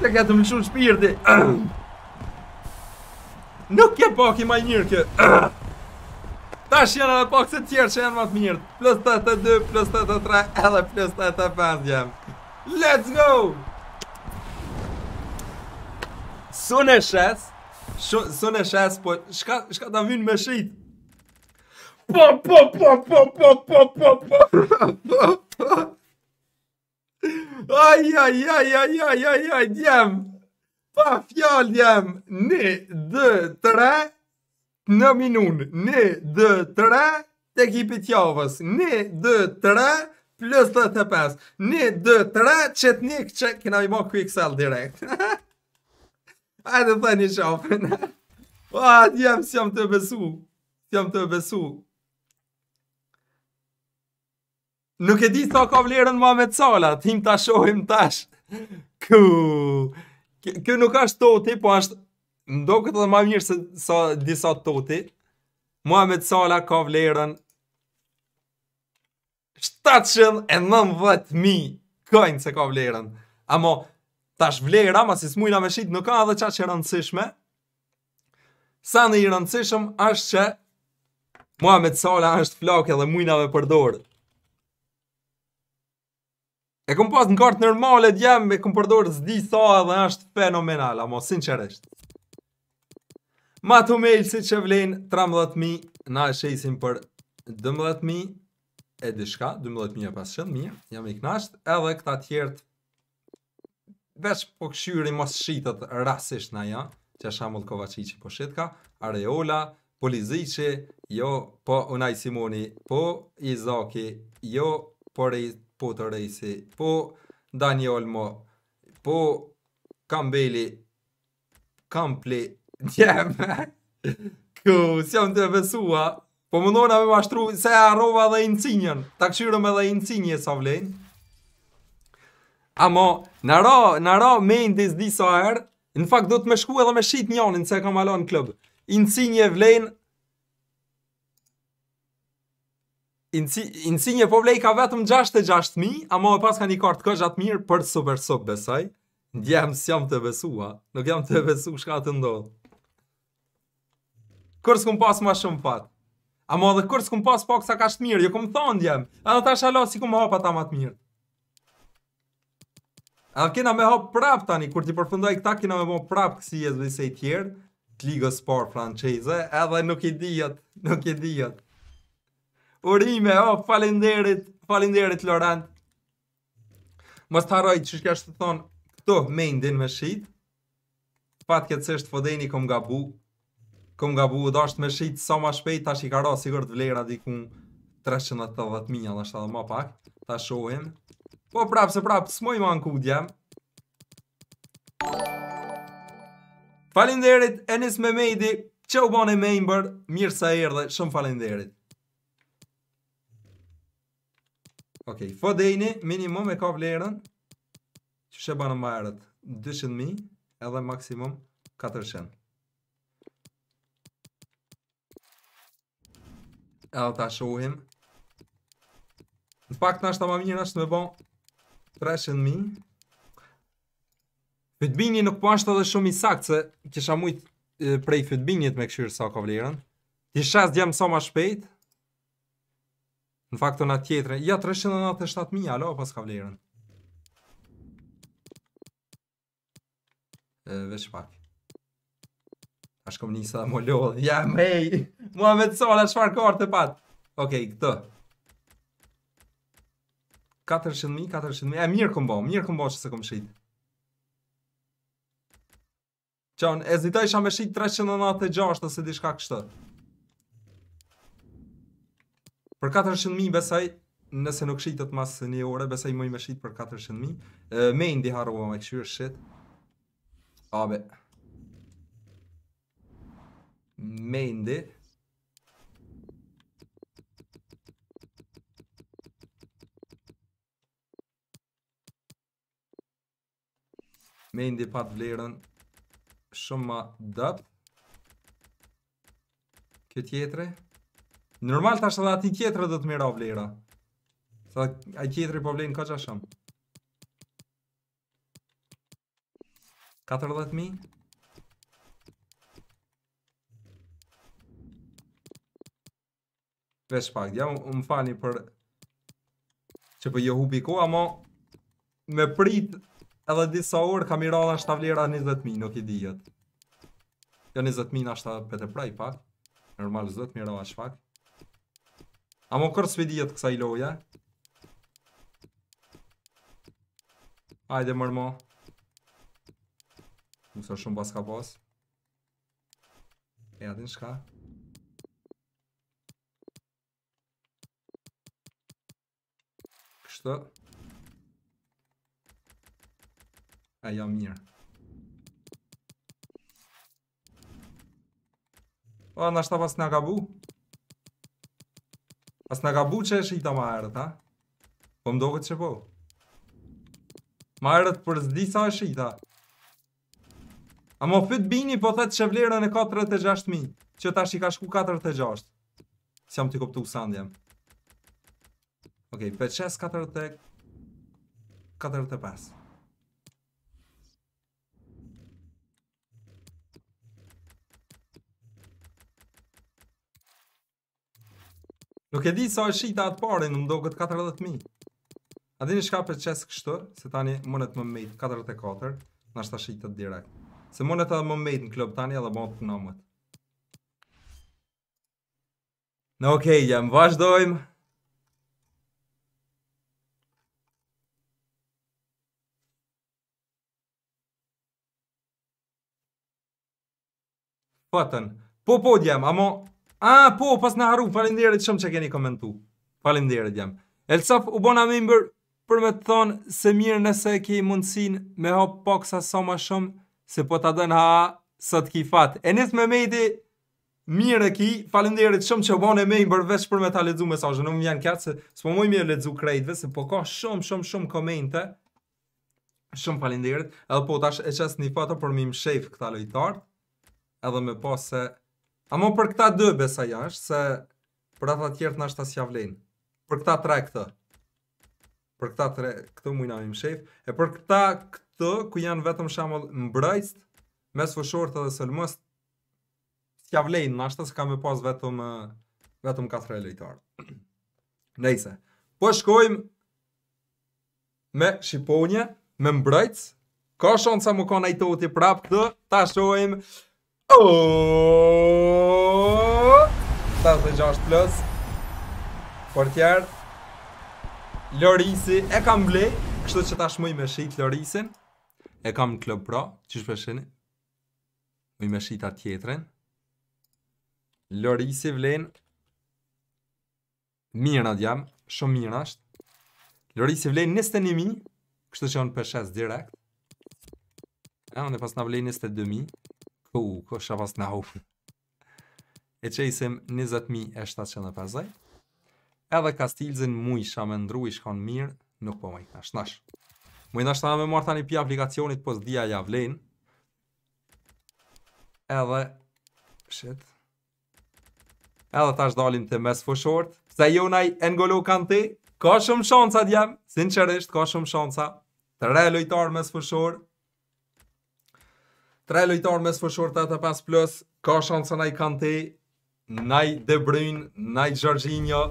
[SPEAKER 1] Të ka të shumë shpirti Nuk ke pak i ma njërë kë Ta shë janë edhe pak se tjerë që janë matë mirë Plus 82, plus 83, edhe plus 85 jam Let's go! Sun e shes Sun e shes, po shka, shka ta vynë me shit Pop, pop, pop, pop, pop, pop, pop, po, po, po, po, po, po, po, po, po Ai ai ai ai... aj, aj, aj, djem. Pa tre. Në minun. tre. Të javës. tre. Plus dhe tre. Qëtë një këtë këna i ma ku direkt. Ajde të një shafën. A, djem, si të besu. jam të besu. Nuk e di sa ka vlerën Muhamet Sala, tim ta shohim tash. Ku? Ky nuk ashtë toti, po është ndoqet edhe më mirë se sa disa toti. Muhamet Sala ka vlerën 719.000 kojnë se ka vlerën. Amo, tash vlera, ma si s'mujna me shqitë, nuk ka edhe qa që rëndësishme. Sa në i rëndësishme, është që Muhamet Sala është flake dhe mujnave me përdorë. E kom pas në kartë nërmale të jam, e kom përdojrë zdi sa dhe është fenomenal, amo, sinqeresht. Ma të mejlë si që vlenë 13.000, na e shesim për 12.000, e dishka, 12.500, jam i knasht, edhe këta tjertë, veç po këshyri mos shqitët rasisht na ja, që është amull që po ka, Areola, Polizici, jo, po Unaj Simoni, po Izaki, jo, po Rejtë, po të rejsi, po Daniel mo, po Kambeli, Kampli, djem, ku, si jam të e besua, po më nona me mashtru, se arrova dhe incinjën, ta këshyrëm edhe incinje sa vlenë. Amo, në ra, në ra me indis disa erë, në fakt do të me shku edhe me shqit njanin se kam alon klub. Incinje vlenë, Insigne po vlej ka vetëm 6 dhe 6.000, ama e pas ka një kartë kështë atë mirë për super sok besaj. Ndjehëm si jam të besu, Nuk jam të besu shka të ndodhë Kërë s'kum pas ma shumë fat. Ama dhe kërë s'kum pas pak sa ka shtë mirë, jo këmë thonë ndjehëm. A në ta shalo si ku më hapa ta matë mirë. A kena me hapë prapë tani, kur ti përfundoj këta kina me bon prapë kësi jesë dhe i tjerë. Të ligës parë franqese, edhe nuk i dhjetë, nuk i dhjetë. Urime, o, oh, falinderit, falinderit, Loran. Më së të haroj, që shkja shtë të thonë, këto me po ndin me shqit, fatë këtë seshtë fodeni kom nga bu, kom nga bu, dhe me shqit, sa ma shpejt, ta shi karo, sigur të vlera dikun 380 minja, dhe ashtë dhe ma pak, ta shohim. Po prapë, se prapë, s'moj ma në kudja. Falinderit, enis me mejdi, që u bane mejmë bërë, mirë sa erë dhe shumë falinderit. Ok, fodejni minimum e ka vlerën që shë banë majerët 200.000 edhe maksimum 400. Edhe ta shohim. Në pak të nashtë të më vinë nashtë me bo 300.000. Fytbini nuk po ashtë edhe shumë i sakë se kisha mujtë prej fytbinit me këshyrë sa ka vlerën. Ti shas sa ma shpejtë. Në fakt ona tjetër, ja 397000 alo pas ka vlerën. E, veç pak. A shkom nisa më lol. Ja mrej. Muhamet Sola çfarë ka pat? Okej, okay, këtë. 400000, 400000. e mirë kombo, mirë që se kom shit. Çon, ezitoj shamë shit 396 ose diçka kështu. Për 400.000 besaj, nëse nuk shitët mas një ore, besaj mëj me shitë për 400.000. Me indi harrova me këshyrë, shit. Abe. Me indi. Me indi pat vlerën shumë ma dëpë. Këtë jetëre. Normal tash edhe ati tjetër do të mira vlera. Sa ai tjetri po vlen kaq shumë. 40.000 Vesh pak, ja më fani për Që për po johu hubi ama Me prit Edhe disa orë kam i radha shta vlera 20.000, nuk i dihet. Jo 20.000 ashta pete praj pak Normal zëtë mi radha shpak A më kërë svidijet kësa i loja? Ajde mërmo Musa shumë pas ka pas E atin shka Kështë E jam mirë O, nështë ta pas nga ka As në gabu që është shita ma erët, ha? Po më doket që po. Ma erët për zdi sa është shita. A mo fyt bini po thetë që vlerën e 46.000, që tash i ka shku 46. Si jam t'i koptu së andjem. Okej, okay, 5, 6, 4, 8, 4, 5. Nuk e di sa e shita atë pare, në mdo këtë 40.000 A di një shka për qesë kështë tërë, se tani mënet më mejtë 44 Në ashtë a shita të direkt Se mënet edhe më mejtë në klub tani edhe bëndë të në mëtë Në okej, okay, jam vazhdojmë Po, po, djemë, amon, A, po, pas në haru, falimderit shumë që keni komentu. Falimderit jam. Elsof, u bona member për me të thonë se mirë nëse ke i mundësin me hop pak sa sa ma shumë, se po të adën haa sa të ki E me mejti, mirë e ki, falimderit shumë që u bona member veç për me ta ledzu mesajë. nuk më janë kjatë se së po mëj mirë ledzu krejtve, se po ka shumë, shumë, shumë komente. Shumë falimderit. Edhe po, tash e qësë një foto për mi më shefë këta lojtarë. Edhe me pas se... Amo për këta dë besa jash, se për ata tjertë nashtë asja vlenë. Për këta tre këtë. Për këta tre këtë mujna më shef. E për këta këtë, ku janë vetëm shamëll mbrajst, mes fëshorët edhe sëlmës, sjavlejnë, vlenë nashtë, s'ka me pas vetëm, vetëm katre lejtarë. Nejse. Po shkojmë me Shqiponje, me mbrajtës, ka shonë sa më ka nëjtoti prapë të, ta shojmë, Oh! 76 plus. Portier. Lorisi e kam blej, kështu që tash më i me shit Lorisin. E kam në club pro, që shpeshini. Më i me shit atë tjetërin. Lorisi vlen. Mirë atë jam, shumë mirë ashtë. Lorisi vlen 21.000, kështu që onë 6 direkt. E, onë e pas në vlen 22.000. Po, uh, ko shë pas në hofë. E që isim 20.750. Edhe ka stilëzin mu i shamë ndru i shkon mirë, nuk po majtë i knash nash. Mu i nash të me marë tani pi aplikacionit, po s'dia ja Edhe, shit. Edhe tash dalim të mes fëshort. Se jo naj engolo kanë ti? Ka shumë shanca djem, sinqerisht, ka shumë shanca. Të re lojtar mes for Tre lojtarë mes fëshorë të pas plus, ka shansë në i kante, në i De Bruyne, në i Gjorginjo.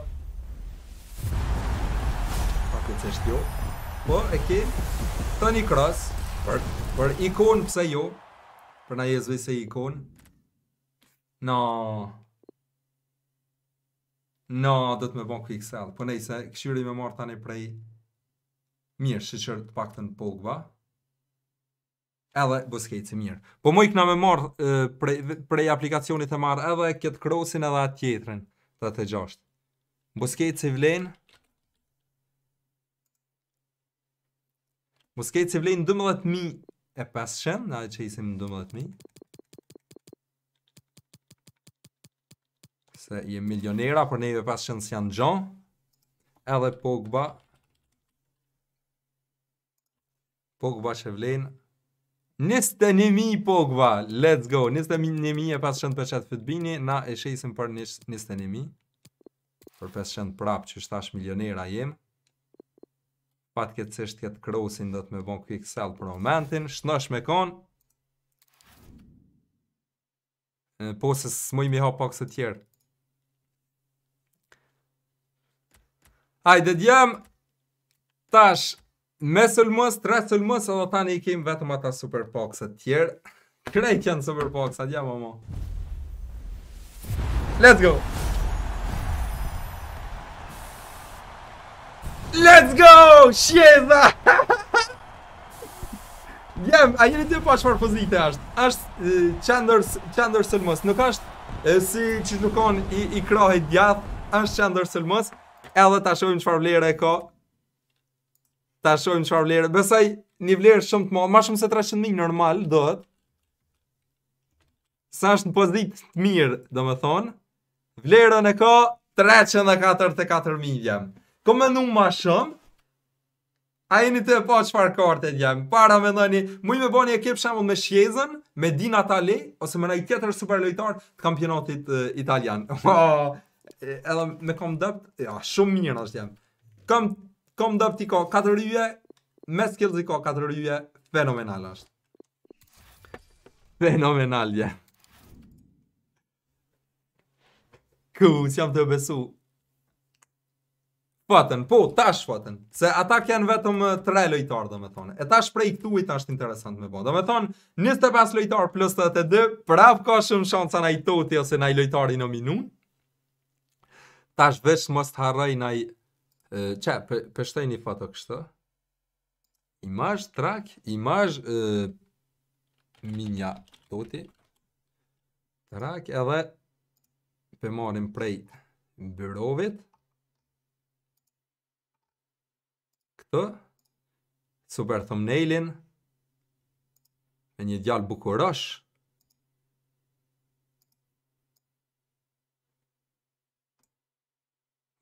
[SPEAKER 1] Pa këtë se shtjo. Po, e ke Tony Cross, për, për ikon pëse jo, për në jezve se ikon No. no, do të me bon quick sell, për po nejse, këshyri me marë tani prej mirë, shë të pak të në pogba edhe boskejtë i mirë. Po mu i me marë prej, prej aplikacionit e marë edhe këtë krosin edhe atë tjetërin, të të gjashtë. vlen si vlenë, Boskejtë si vlenë 12.500, na e që isim 12.000, se je milionera, për neve pas si janë gjon, edhe Pogba, Pogba që vlenë, Nesta një pogva, let's go, niste një mi e 500 pëqet fitbini, na e shesim për nesta një mi, për 500 prap që shtash milionera jem, pat këtë cështë këtë krosin do të me bon quick sell për momentin, shnosh me kon, po se së mëj mi hapa kësë tjerë. Ajde djem, tash, mesul mës, tretul mës, edhe tani i kemi vetëm ata superpoxet tjerë. Krejt janë superpoxet, ja mamo. Let's go! Let's go! Shjeza! Gjem, a jeni të pashë farë pozitë ashtë? Ashtë qëndër sëlmës, nuk ashtë si që nukon i, krahit djath, ashtë qëndër sëlmës, edhe ta shumë që farë e ka, ta shohim çfarë vlerë. Besoj një vlerë shumë të madhe, më shumë se 300 normal dohet. Sa është në pozitë të mirë, do më thonë, vlerën e ka 344.000, mijë jam. Ko më ma shumë, a jeni të e po qëfar kartet jam. Para me ndoni, mujë me bo një ekip shamull me Shjezën, me di Tali, ose me nëjë tjetër super të kampionatit uh, italian. Oh, edhe me kom dëpë, ja, shumë mirë është jam. Kom kom dëp ti 4 rrje, me skills i ko 4 rrje, fenomenal është. Fenomenal, ja. Ku, që jam të besu. Fëtën, po, tash fëtën, se ata kënë vetëm 3 lojtarë, dhe me thonë. E tash prej këtu i tash të interesant me bo. Dhe me thonë, 25 lojtarë plus 32, prap ka shumë shansa na i toti ose na i lojtarë i Tash vesh mës të harëj na i Ça po shtajni foto kështu. Imazh trak, imazh minja toti. Trak edhe të marrim prej byrovit. Këtë super thumbnailin e një djalë bukurosh.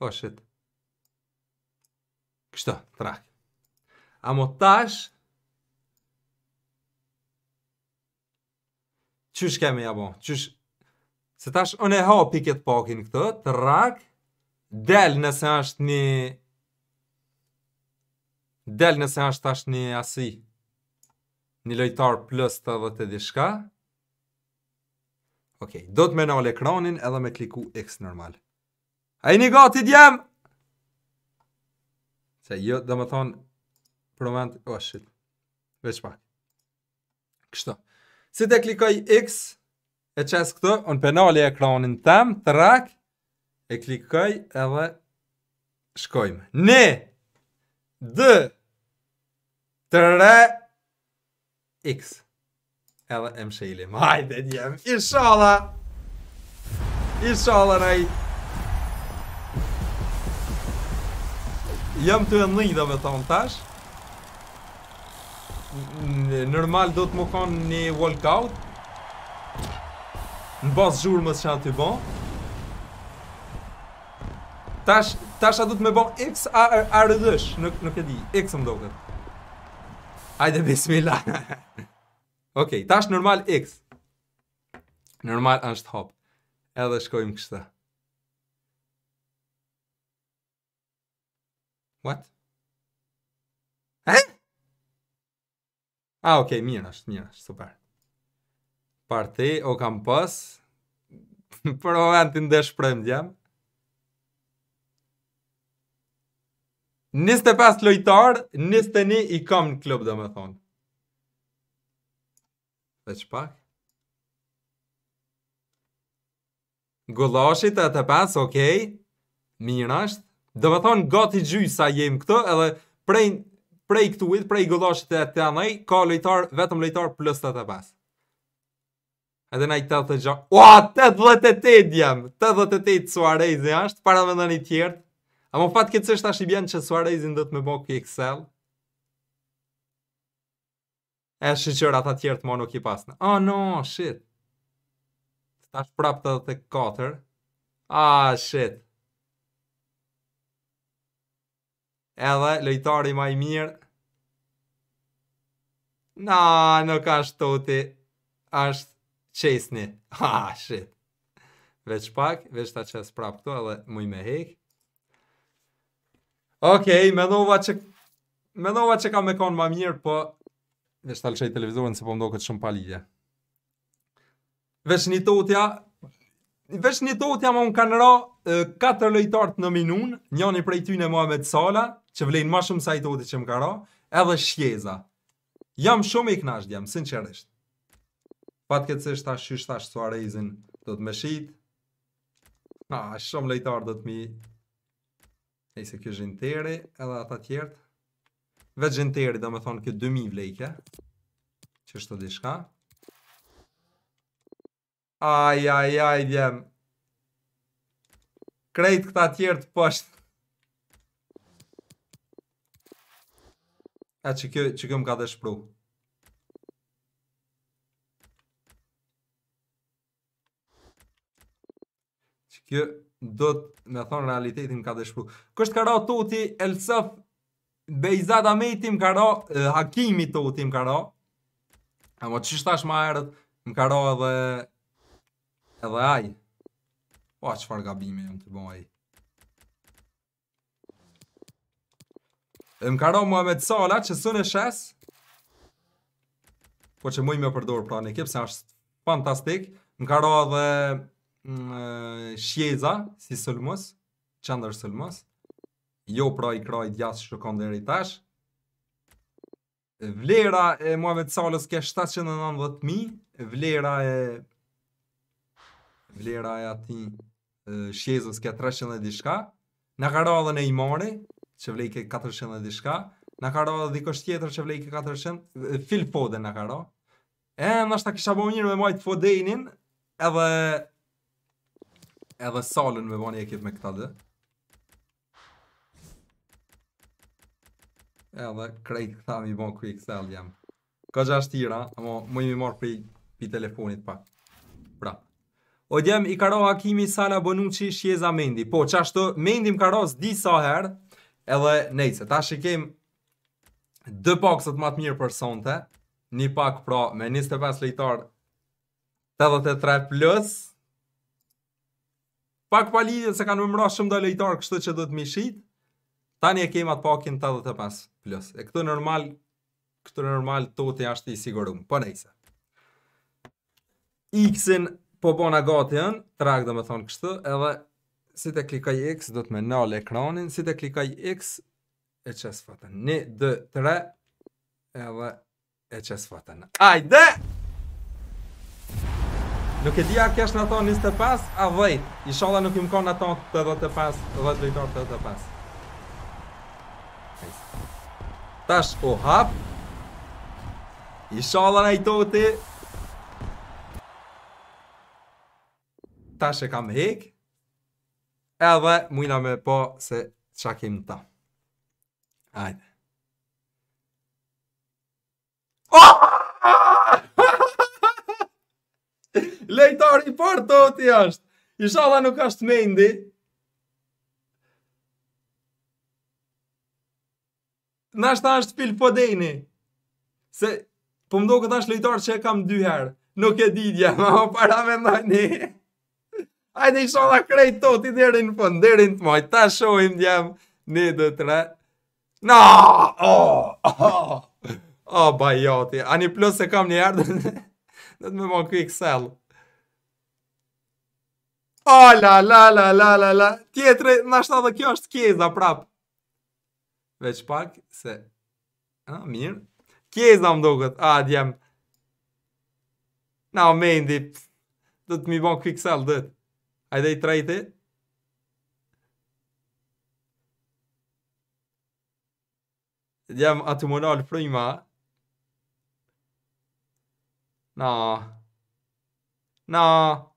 [SPEAKER 1] Oh shit. Kështë, trak. A mo tash, qësh kemi ja bon, qësh, se tash on e ha piket pakin këtë. trak, del nëse asht një, del nëse asht tash një asi, një lojtar plus të dhe të dishka, Okay, do të menale ekranin edhe me kliku X normal. A gati djemë? Se jo, dhe më thonë, për moment, oh, shit, veç pak. Kështu. Si të klikoj X, e qes këtu, unë penali e kronin Tam të rak, e klikoj edhe shkojmë. Ne, dë, të re, X. Edhe e më shilim. Hajde, djemë, ishala! Ishala, rajtë! Jam të e dhe me thonë tash Normal do të më konë një walkout Në basë zhurë më të shanë të bon Tash, tash a du të me bon x a rëdësh Nuk e di, x më do këtë Ajde bismillah Okej, tash normal x Normal është hop Edhe shkojmë kështë What? Eh? Ah, okej, okay, mirë është, mirë është, super. Parti, o kam pas, për momentin dhe shprem djem. 25 lojtar, 21 i kam në klub, dhe më thonë. Dhe që pak? Gullashit, e të pas, okej, okay. mirë është. Dhe me thonë, gati gjyë sa jemi këtë, edhe prej, prej këtuit, prej gëllashit e të anaj, ka lejtar, vetëm lejtar, plus të të Edhe na i të të gjakë, ua, 88 dhe 88 të të të suarezi ashtë, para me në një tjertë, a më fatë këtë sështë ashtë i bjenë që suarezi do dhëtë me bëj kë i kësel, e shë ata tjertë më nuk i pas në, oh, no, shit, ashtë prapë të të këtër, ah, shit, Edhe lojtari më i mirë. Na, nuk ka toti. Ashtë qesni. Ha shit. Veç pak, veç ta çes prap këtu, edhe më i mehë. Okej, okay, më nova çik. Që... Më me çka ma kon më mirë, po veç ta lëshë televizorin se po më këtë shumë pa Vesh një nitotja Vesh një totja më unë kanë ra 4 lojtartë në minun Njani prej ty në Mohamed Sala që vlejnë ma shumë sa i që më kara, edhe shjeza. Jam shumë i knasht, jam, sinqerisht. Patë këtë se shta ashtë shtua rejzin, do të më shqit. Na, shumë lejtar do të mi... E se kjo zhinteri, edhe ata tjertë. Vetë zhinteri, do me thonë kjo 2000 vlejke. Që të di shka. Aj, aj, aj, djem. Krejtë këta tjertë pështë. A që kjo, që kjo më ka dhe shpru. Që kjo do të me thonë realitetin më ka dhe shpru. Kështë ka ra tuti Elsaf Bejzada me i tim ka ra, Hakimi tuti më ka ra. A mo që shtash ma erët, më ka ra edhe, edhe aj. Po, a që farë gabime jëmë të bëmë Dhe më karo Muhammed Sala që sënë e shes Po që mëj me përdorë pra në ekip se është fantastik Më karo dhe mm, Shjeza si Sulmus Qëndër Sulmus Jo pra i kraj djasë që kanë dhe rritash Vlera e Muhammed Salës ke 790.000 Vlera e Vlera e ati Shjezës ke 300 e dishka Në karo dhe imari që vlej ke 400 dhe dishka, në ka ro dhe dikosht tjetër që vlej ke 400, fil foden në ka E, nështë ta kisha bo njërë me majtë fodenin edhe... edhe salën me bani ekip me këta dhe. Edhe krejt këta mi bon quick sell jam. Ka gja shtira, amo më i mi marë i pi telefonit pak. Pra. O djem i karo Hakimi, Sala, Bonucci, Shjeza, Mendi. Po, ashtu Mendi më karo s'di sa herë, Edhe nejse, ta shikim dë boxët matë mirë për sonte, një pak pra me 25 lejtar 83 plus, pak pa lidhje se kanë më mëmra shumë do lejtar kështu që do të mishit, tani e kemat pakin 85 plus. E këtu normal, këtu normal të të jashtë i sigurum, për po, nejse. X-in po bona gati ën, trak dhe me thonë kështu, edhe si të klikaj X, do të me nalë ekranin, si të klikaj X, e qës fatën, një, dë, 3, edhe e qës fatën, ajde! Nuk e dija kesh në thonë 25, a vëjt, i shala nuk im ka në thonë 85, dhe të lejtar 85. Tash po hap I shala në i toti Tash e kam hek edhe mujna me po se qa kem ta. Ajde. Lejtar i parë të oti është. Isha nuk është me indi. Në është të është po dejni. Se po më këtë është lejtar që e kam herë. Nuk e didja, ma o para me mëni. Hajde i shola krejt to, ti deri në fund, deri në të moj, ta shohim djem. një dhe të No! Oh! Oh! Oh, ba joti, plus se kam një ardhë, dhe të me më kuj kësel. Oh, la, la, la, la, la, la, tjetëri, në ashtë dhe kjo është kjeza prap. Veç pak, se, a, mirë, kjeza më dukët, a, djem. Na, me ndi, dhe të me më kuj kësel dhe Hai dei try te? Vediamo Atomo Nol prima. No. No.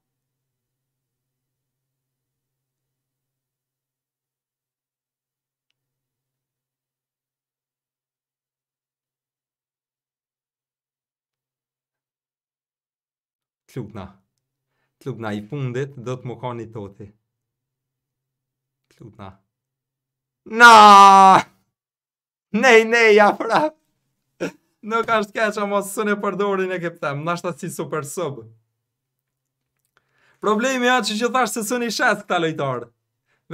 [SPEAKER 1] Klutna. Klubna i fundit do të më ka një toti. Klubna. Na! Nej, nej, ja, fra! Nuk ashtë keqa, ma së në përdorin e këptem, në ashtë si super sub. Problemi atë që që thashtë se së një shesë këta lojtarë.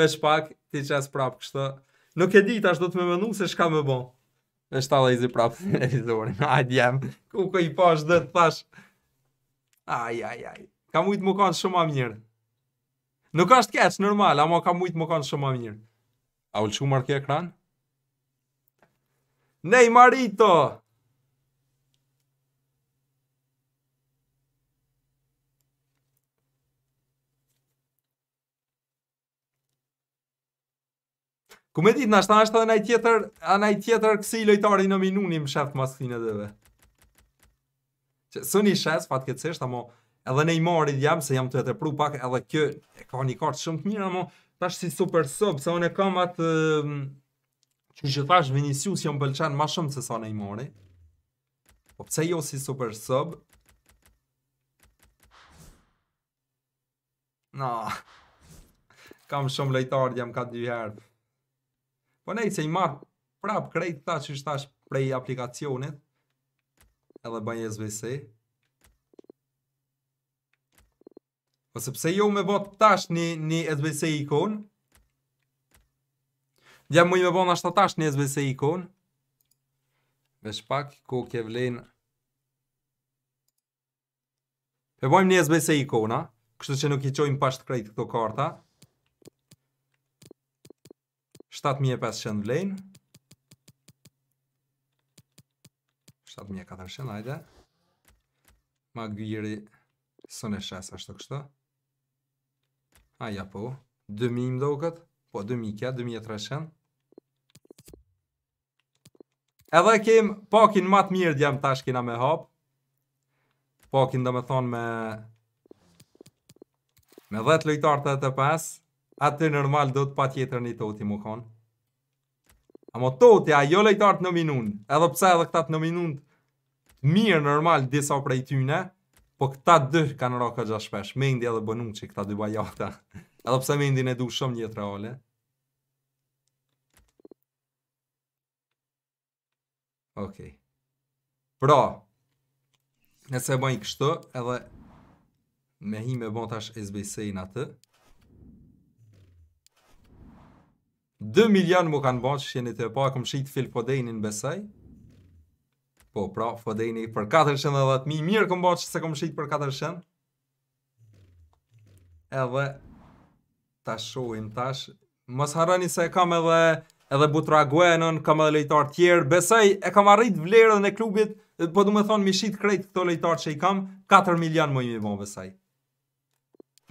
[SPEAKER 1] Vesh pak, ti qesë prapë kështë. Nuk e ditë ashtë do të me mënu se shka me bo. Vesh ta lojzi prapë të televizorin. Ajde djemë, ku ku i pash dhe të thashtë. Aj, aj, aj. Ka mujt më kanë shumë a mirë. Nuk është keqë, normal, ama ka mujt më kanë shumë a mirë. A u lëshu marke ekran? Nej, marito! Këmë e ditë, në ashtë anashtë edhe në i tjetër kësi i lojtari në minunim shëftë maskinet dhe dhe. Së një shëtë, fatke të seshtë, edhe ne i marit jam, se jam të e të pru pak, edhe kjo e ka një kartë shumë të mirë, amon, tash si super sub, se unë e kam atë, mm, që që tash Vinicius jam pëlqenë ma shumë se sa ne i marit, po pëse jo si super sub, na, kam shumë lejtarë, jam ka dy herë, po nej, se i marit, prap krejt ta që shtash prej aplikacionit, edhe bëjnë SVC, Ose pse jo me vot tash një, në SBC ikon? Dja mu i me bot nashtë tash një SBC ikon? Vesh pak, ku ke vlen... E vojmë një SBC ikona, kështu që nuk i qojmë pashtë krejt këto karta. 7500 vlen. 7400, hajde. Ma gjiri së në ashtu ashtë të kështu. Aja po, 2000 më do këtë, po 2000 këtë, 2300. Edhe kem pakin matë mirë djemë tash kina me hapë. Pakin dhe me thonë me... Me 10 lojtarë të të pas, atë të nërmal do të pa tjetër një toti më konë. Amo toti, a jo lojtarë të nëminun, edhe pse edhe këta të nëminun, mirë nërmal disa prej tyne, Po këta dy kanë ra ka gjatë shpesh, me indi edhe bënumë që këta dy bajata. Edhe pse me indi në du shumë një të reale. Okej. Okay. Pra, nëse bëjnë kështë, edhe me hi me bënë tash SBC në atë. 2 milion më kanë bënë që që që që që që që që Po, pra, fodejni për 410.000, mirë këmbo që se kom shqit për 4 Edhe, ta shohim tash. Mos harani se kam edhe edhe Butra Guenën, kam edhe lejtar tjerë. Besaj, e kam arrit vlerën e klubit, po du me thonë mi shqit krejt këto lejtar që i kam, 4 milion më i mi bo, besaj.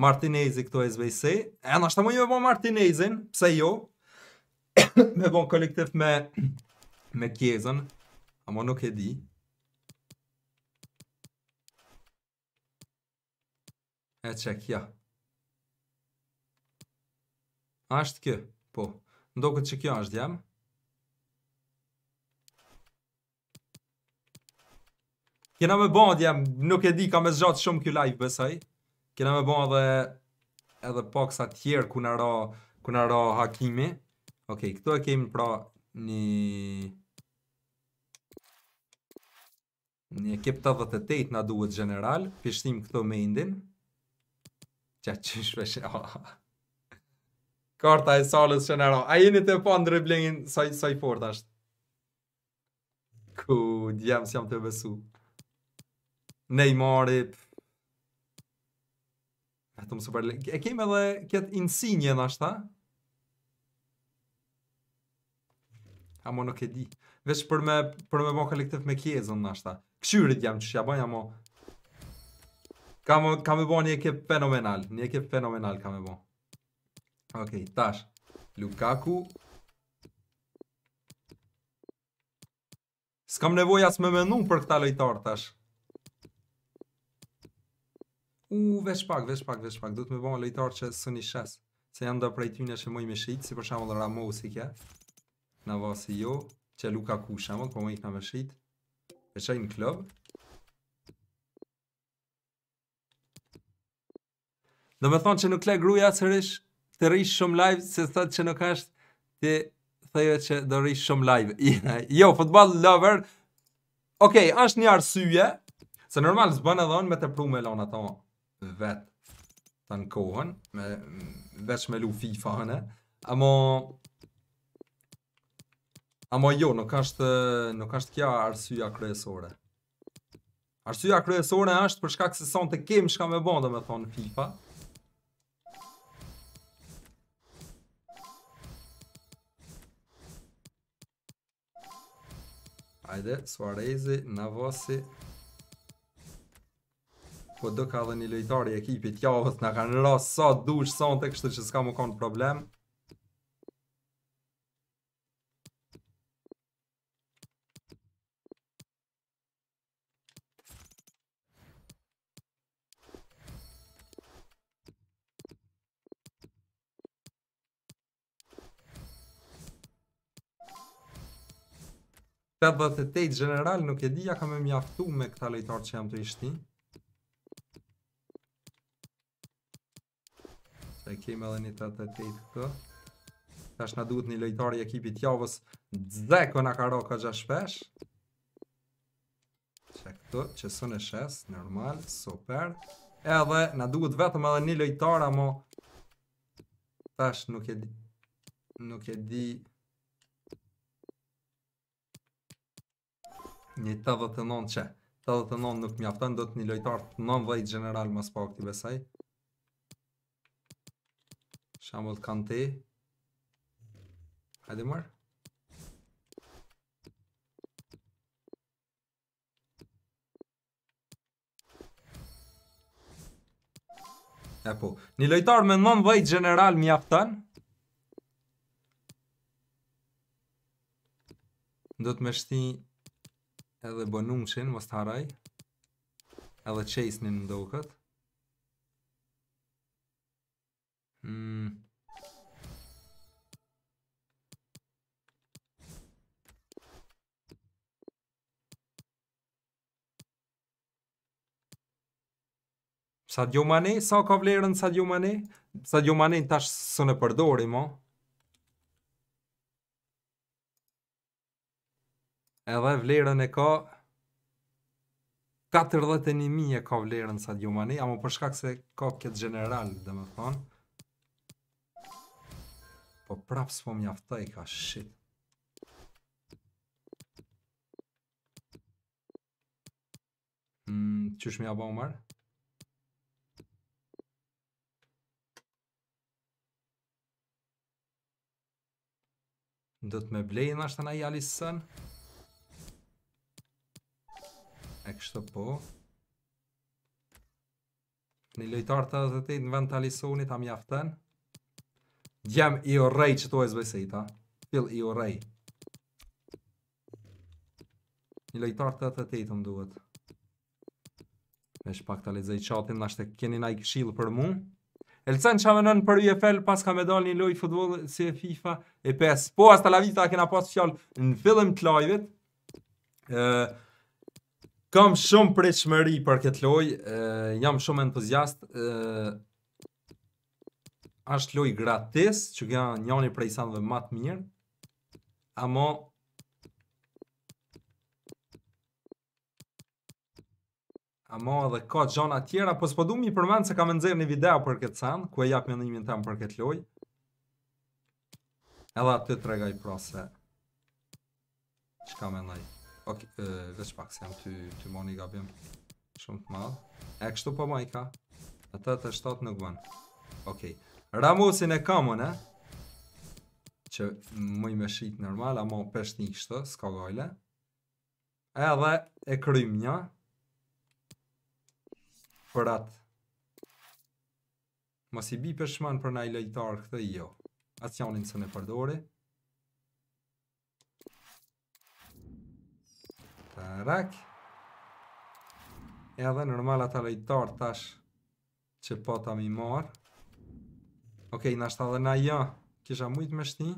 [SPEAKER 1] Martinezi këto SBC. E, në ashtë më i mi bo Martinezin, pse jo? me bon kolektiv me me Kjezën, Ama nuk e di. E që kja. Ashtë kjo, po. këtë që kjo është jam. Kena me bon, jam, nuk e di, kam e zxatë shumë kjo live, besaj. Kena me bon edhe, edhe pak sa tjerë, ku nëra, hakimi. Okej, këtu këto e kemi pra një... Në ekip të vëtë të tejtë nga duhet general, pishtim këto me indin. Qa që shpesh Karta e salës që nëra. A jeni të fanë po, driblingin, saj, saj fort ashtë? Ku, djemë si jam të besu. Nej të super E kemi edhe këtë insinje, ashtë ta? A më nuk e di. Vesh për me, për me më kolektiv me kjezën ashtë ta. Këshyrit jam që shabon jam o Kam, kam e bo një ekip fenomenal Një ekip fenomenal kam e bo Okej, tash Lukaku S'kam nevoj asë me menu për këta lojtar tash U, uh, pak, veç pak, veç pak Do të me bo një lojtar që së një shes Se janë dhe prej ty një që moj me shit Si për shamë dhe Ramosike Në vasi jo Që Lukaku shamë po moj këta me shit E qaj në klub Do me thonë që nuk le gruja së Të rish shumë live Se së thëtë që nuk ashtë Të thëjve jo që do rish shumë live Jo, football lover Okej, okay, është një arsyje Se normal së bënë edhe onë me të pru me lona ta Vetë të në kohën me, Vesh me lu FIFA në Amo Amo Ama jo, nuk është, nuk është kja arsyja kryesore. Arsyja kryesore është për shkak se sonte kem shka me bënë, domethënë FIFA. Ajde, Suarezi, Navosi. Po do ka dhe një lojtari ekipit javët, në kanë rrasë sa dush sante, kështë që s'ka më kanë problemë. 58 general nuk e di ja kam e mjaftu me këta lojtarë që jam të ishti Se kemi edhe një 88 këtë Tash na duhet një lojtarë i ekipit javës Dzeko na ka roka gja shpesh Që këtë që sën e 6, Normal, super Edhe na duhet vetëm edhe një lojtarë Amo Tash nuk e di Nuk e di Një 89 qe 89 nuk mjaftan Do të një lojtar 9 vajt general Mas pa këti besaj Shambot kante Adi mar E po Një lojtar me 9 vajt general Mjaftan Do të me shti edhe bonungshin, mos të haraj, edhe qesnin në doket. Mm. Sa djo sa ka vlerën sa djo Sa djo tash së në përdori, mo? Mo? edhe vlerën e ka 41.000 e ka vlerën sa djumani, amë përshkak se ka këtë general, dhe më thonë. Po prapë s'po po ka shit. Hmm, qysh mi ba mërë? Do me blejnë ashtë të na i alisën e kështë të po. Një lojtar të të të të në vend të alisonit, a mjaftën. Gjem i o rej që të ojë zbëjse i ta. i o rej. Një lojtar të të të të më duhet. E shpak të lezej qatin, të keni na i këshilë për mu. Elcen që amë për UFL pas ka dal një loj futbol si e FIFA e PES. Po, as të la vita kena pas fjallë në fillim të lajvit. E... Uh, kam shumë preçmëri për këtë loj, e, jam shumë entuziast, e, është loj gratis, që ka njani prej sandëve matë mirë, amo, amo edhe ka gjona tjera, po s'po du mi përmend se kam nëzirë një video për këtë sanë, ku e japë me nëjimin tamë për këtë loj, edhe aty të regaj prase, që kam e nëjë pak, e, veç pak se jam ty, ty moni gabim shumë të madhë. E kështu po majka, e të të shtatë nuk bënë. Okej, Ramosin e kamën, e? Që mëj me shqit normal, a mo pesht një kështë, s'ka gajle. Edhe e krym një, për atë. Mos i bi peshman për i lejtarë këtë, jo. Atë janin së në përdori. Tarak. Edhe normal ata lejtar tash që po ta mi marr. Okej, okay, nashta dhe na ja, jo, kisha mujt me shtin.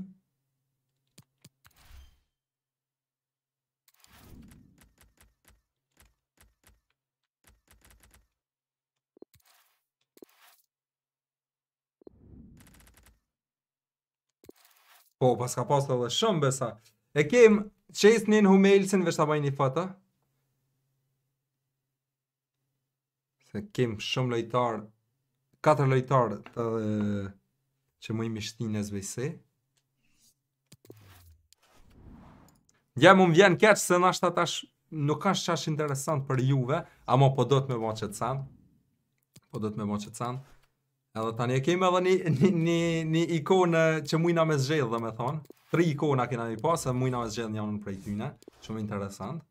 [SPEAKER 1] Po, paska pas të dhe shumë besa. E kem Qez njën humilësin, veç ta bëjnë një fëtër. Se kem shumë lojtar, katër lojtar, që i imishtin në ZVC. Ja, mu më vjen keqë, se na është tash, nuk ka shqash interesant për juve, ama po do të me ma që të sanë. Po do të me ma që të sanë. Edhe tani e kemi edhe një, një, ikonë që mujna me më dhe me thonë. Tri ikona kena mi pasë, mujna me zxedhë njënën prej tyne. Shumë interesant.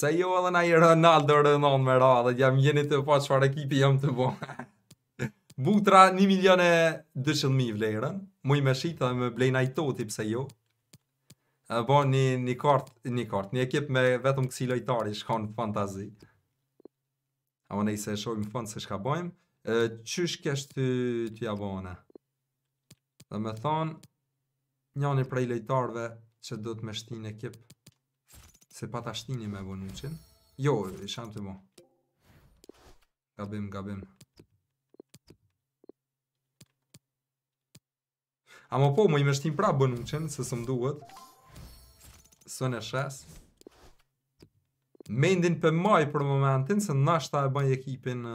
[SPEAKER 1] Se jo edhe na i Ronaldo rënon me radhë, jam jeni të pa çfarë ekipi jam të bo. Butra 1 milion e 200 vlerën, muj me shita edhe me blejna i toti pse jo. E bo një, ni kort një kort. një ekip me vetëm kësi lojtari shkon fantazi. A më nejse shojmë fund se shka bojmë. Qysh kesh të tja bone? Dhe me thonë, një prej lejtarve që do të me shti në ekip Se pa të shti me bonuqin Jo, i shanë të mo Gabim, gabim A mo po, mo i me shti pra bonuqin, se së mduhet Së në shes Mendin për maj për momentin, se nashta e bëj ekipin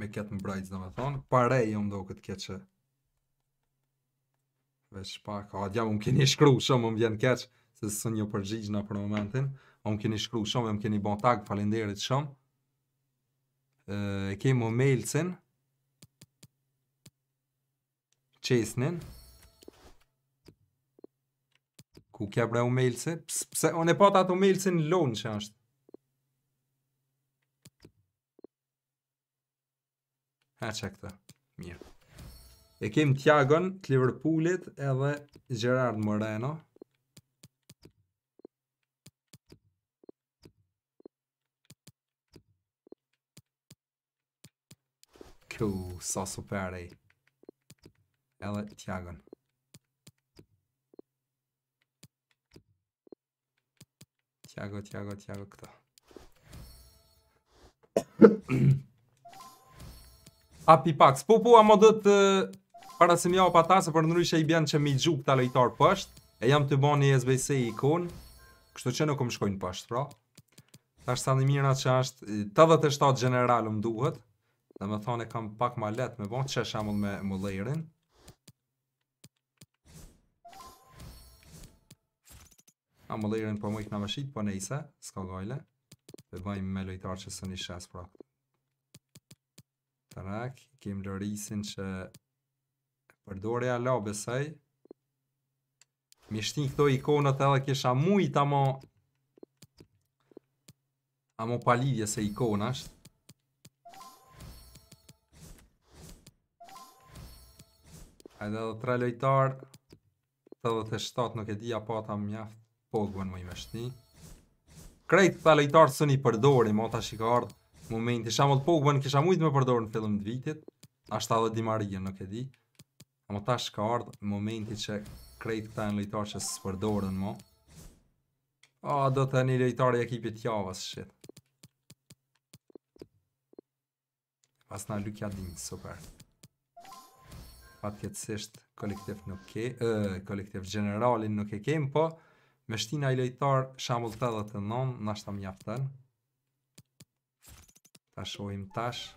[SPEAKER 1] me ketë mbrajtës dhe me thonë, pare jo më do këtë keqë. Veç pak, a dja, më keni shkru shumë, më vjen keqë, se së një përgjigjë në për momentin, më keni shkru shumë, më keni bon tag, falenderit shumë. E kemë më mailësin, qesnin, ku kebre u mailësi, pse, unë e pata ato mailësin lonë që është, Ha që këta, mirë. E kemë Tiagon, Liverpoolit edhe Gerard Moreno. Kjo, sa super e. Edhe Tiagon. Tiago, Tiago, Tiago, këta api pak, s'po po amo dhe të eh, para se mjau patase, për nërrisha i bjen që mi gju ta lojtar pësht, e jam të bani SBC ikon, kështu që nuk më shkojnë pësht, pra. Tash është sa në mirëna që është, 87 general më duhet, dhe me thane kam pak ma let me bani, që është me më lejrin. A më për më ikna me shit, për po nejse, s'ka gajle, dhe bëjmë me lojtar që së një shes, Pra. Tarak, kemë lorisin që përdore a la besaj Mi shtin këto ikonët edhe kisha mujt amon Amon palidhje se ikonë ashtë Ajde edhe tre lojtar Të dhe të shtatë nuk e di apo ta mjaft Po të më i me Krejt të lojtarë së një përdori, ma ta shikardë momenti. Shamot Pogba në kisha mujtë me përdor në fillim të vitit, ashtë ta dhe Di Maria nuk e di. A më tash ka ardhë momenti që krejtë këta në lejtarë që së përdorë në mo. A, do të një lejtarë i ekipit java, së shqit. Asë lukja dinë, super. Pa këtësisht kolektiv nuk ke, e, kolektiv generalin nuk e kem, po, me shtina i lojtar, shambull të dhe të nonë, në ashtë më njaftën. Ta shohim tash.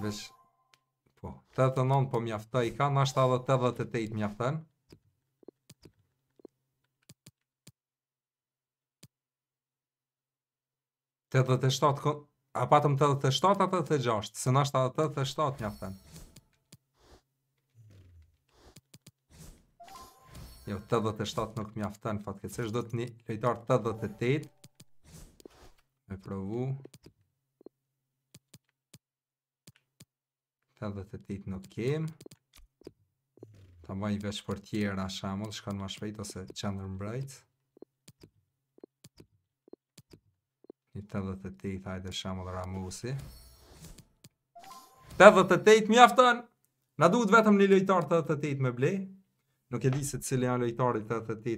[SPEAKER 1] Vesh, po, 89 po mjafta i ka, Na edhe 88 mjaftan. Të dhe të shtatë, a patëm të dhe të shtatë, atë të gjashtë, se na edhe të dhe të shtatë Jo, 87 nuk mjaftën, fatkecesh, do të një lojtar 88. Me provu. 88 nuk kem. Ta mbaj veç për tjera shamull, shkon ma shpejt ose qëndër mbrajt. Një 88, hajde shamull Ramusi. 88 mjaftën! Na duhet vetëm një lojtar 88 me blej nuk e di se cili janë lojtarët të të të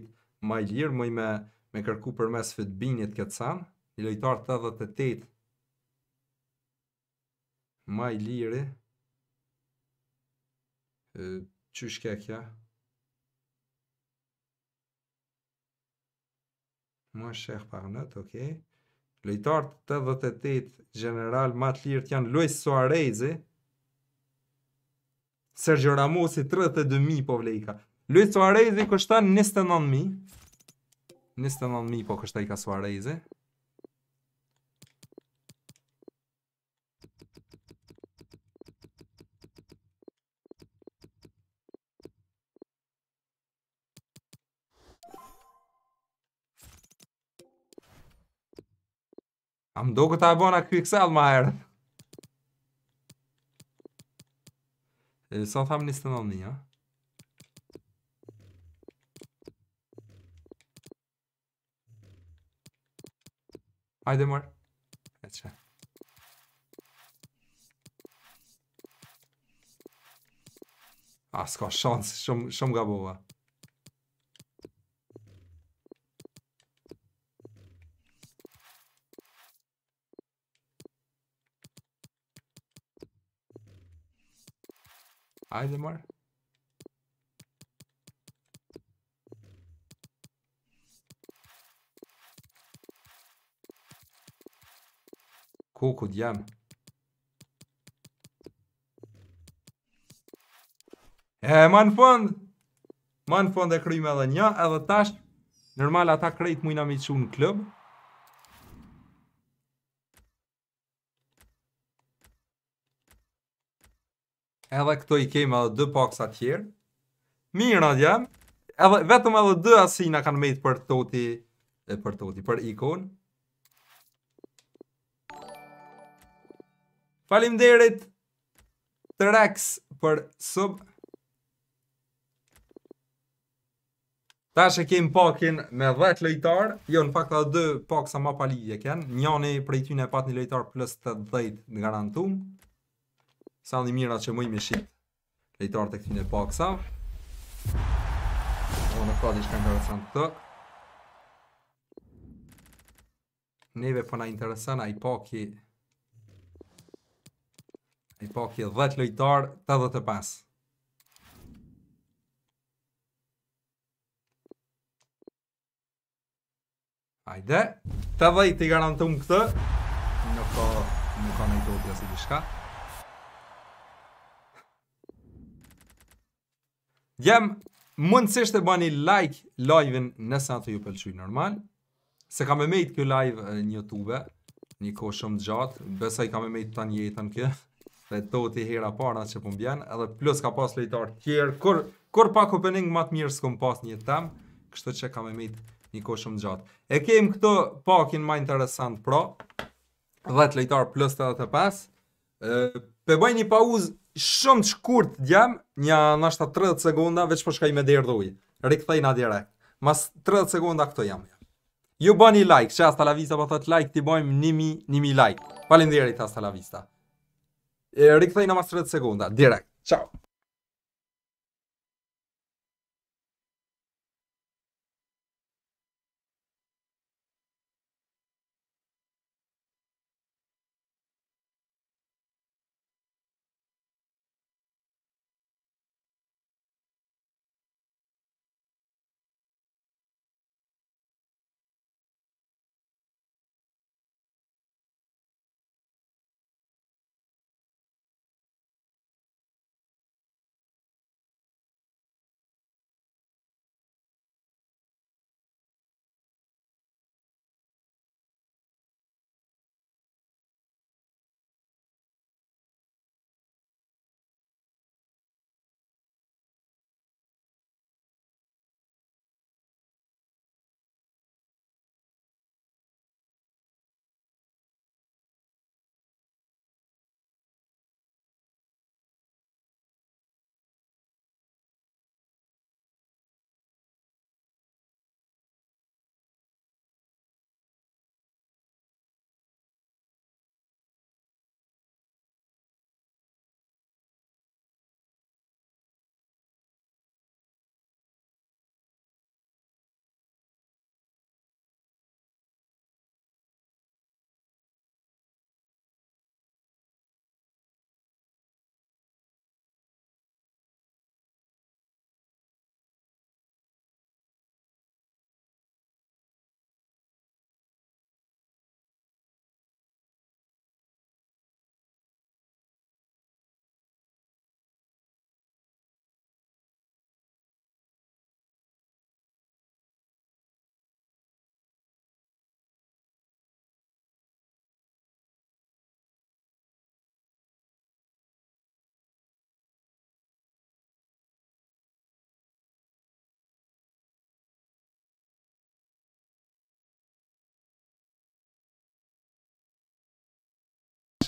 [SPEAKER 1] ma i lirë, më i me, me kërku për mes fitbinit këtë sanë, i lojtarë të të të të ma i lirë, që shke kja? Ma shekë për nëtë, okej. Okay. Lojtarë general ma të lirë të janë Luis Suarezi, Sergio Ramosi 32.000 po vlejka. Luis Suarez i kushton 29000. 29000 po kushtoi ka Suarez. Am do këta e bona kjo Excel ma erë E sa tham 29 një, ja? Haydi var. Evet. A, skoro szans, szum, szum ga była. Aydemar. kokut jam. E, ma në fond. ma në fond e kryme edhe një, edhe tash, normal ata krejt mujna mi që në klub. Edhe këto i kemë edhe dë paksa tjerë. Mirë në djemë, edhe vetëm edhe dë asina kanë mejtë për toti, e për toti, për ikonë. Falim derit të Rex për sub. Ta shë kem pakin me 10 lejtar, jo në fakta 2 pak sa ma palidje kënë, njani për i ty në e pat një lejtar plus të dhejt në garantum, sa në mirat që më i shqip lejtar të këty në pak sa. O në fati që kanë interesant të Neve për po na interesant a i paki... Një po kje 10 lojtar, 85. Ajde, të dhej të i garantum këtë Nuk ka, nuk ka nëjtë opja si dishka Gjem, mundësisht të bani like live-in nëse atë ju pëlqyj normal Se kam e mejtë kjo live një tube Një ko shumë gjatë, besa i kam e mejtë të një jetën kjo dhe toti hera para që pun po bjen, edhe plus ka pas lejtar tjerë, kur, kur pak opening matë mirë s'kom pas një tem, kështu që kam e mit një ko shumë gjatë. E kem këto pakin ma interesant pro, 10 lejtar plus 85, pëbëj një pauz shumë të shkurt djem, një nashta 30 sekunda, veç për po shkaj me derdoj, dhuj, rikëthejna direkt, mas 30 sekunda këto jam. Jo. Ju bani like, që hasta la vista po thot like, ti bojmë nimi, nimi like. Falim dherit hasta la vista. E rikëthej në mas të rëtë sekunda. Direkt. Qao.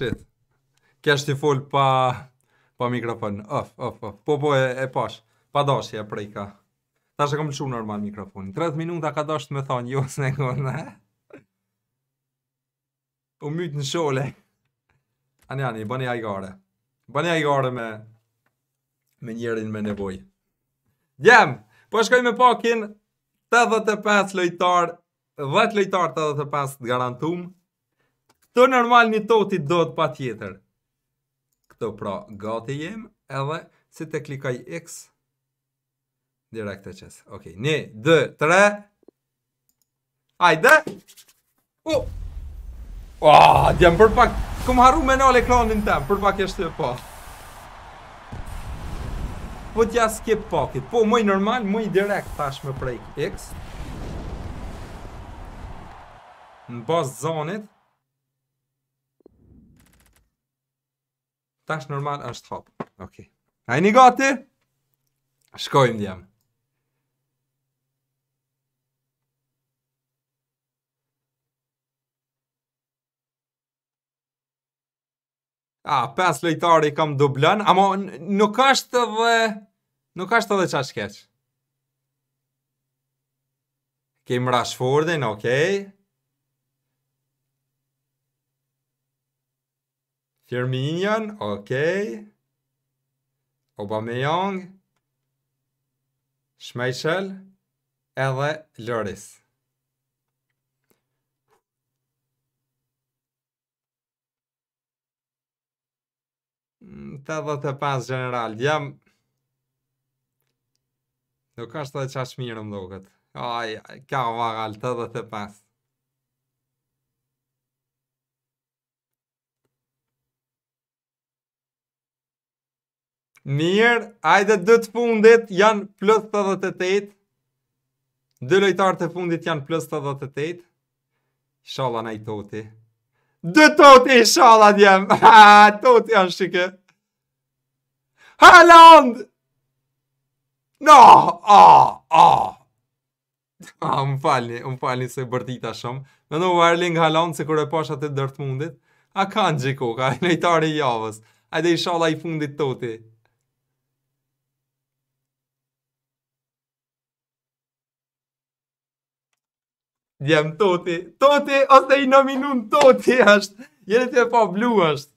[SPEAKER 1] shit. Kja është i full pa, pa mikrofon. Of, of, of. Po, po, e, e pash. Pa dashi e prej ka. Ta shë kam lëshu normal mikrofon. 30 minuta ka dash të me thonë, jo, së ne kërën, ne? U po mytë në shole. Ani, ani, bëni ajgare. Bëni ajgare me, me njerin me nevoj. Gjem, po shkoj me pakin 85 lojtar, 10 lojtar 85 të garantumë. Të normal një toti do të pa tjetër. Këto pra gati jem, edhe si të klikaj x, direkt të qesë. Ok, një, dë, tre, ajde, u, u, u, për pak. Kom u, me u, u, u, Për pak u, u, u, Po u, u, u, u, u, u, u, u, u, u, u, u, u, u, u, Tash normal është hop. Okej. Okay. Ai gati? Shkojmë djem. A, ah, pes lojtari i kam dublën, ama nuk është dhe... Nuk është dhe qashkeq. Kemë rashfordin, okej. Okay. Firminian, ok. Aubameyang, Schmeichel, edhe Loris. Të dhe të pas general, jam... Nuk është dhe qashmirë më duket. Aj, ka vagal, të dhe të pas. Mirë, ajde dhe të fundit janë plus 88. Dë lojtarë të fundit janë plus 88. Shala na i toti. Dhe toti i shala të jemë. Ha, toti janë shike. Haaland! No, a, oh, a. Ah, më falni, më falni se bërtita shumë Në në vërling halonë se kërë e pasha të dërtë mundit A kanë gjikuk, lojtarë i javës Ajde i shala i fundit toti. Djem Toti. Toti ose i nominun Toti është. Jeni të pa blu është.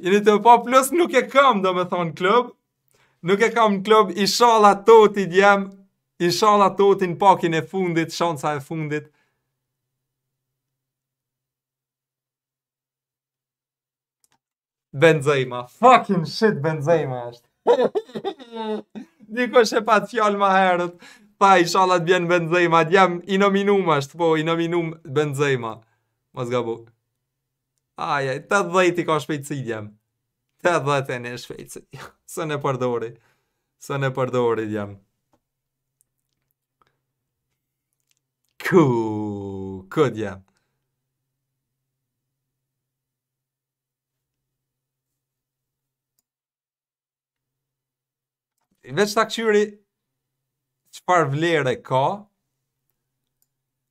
[SPEAKER 1] Jeni të pa plus nuk e kam, do me thonë, klub. Nuk e kam në klub. I shala Toti djem. I shala Toti në pakin e fundit, shansa e fundit. Benzema. Fucking shit Benzema është. Nikosh e pat fjallë më herët pa i shalat bjen Benzema, Djem, jam i nominum po i nominum Benzema. Mos gabu. Aja, të dhejt i ka shpejtësi djem. Të dhejt e në shpejtësi. Së në përdori. Së në përdori jam. Ku, ku jam. Veç çfarë vlere ka.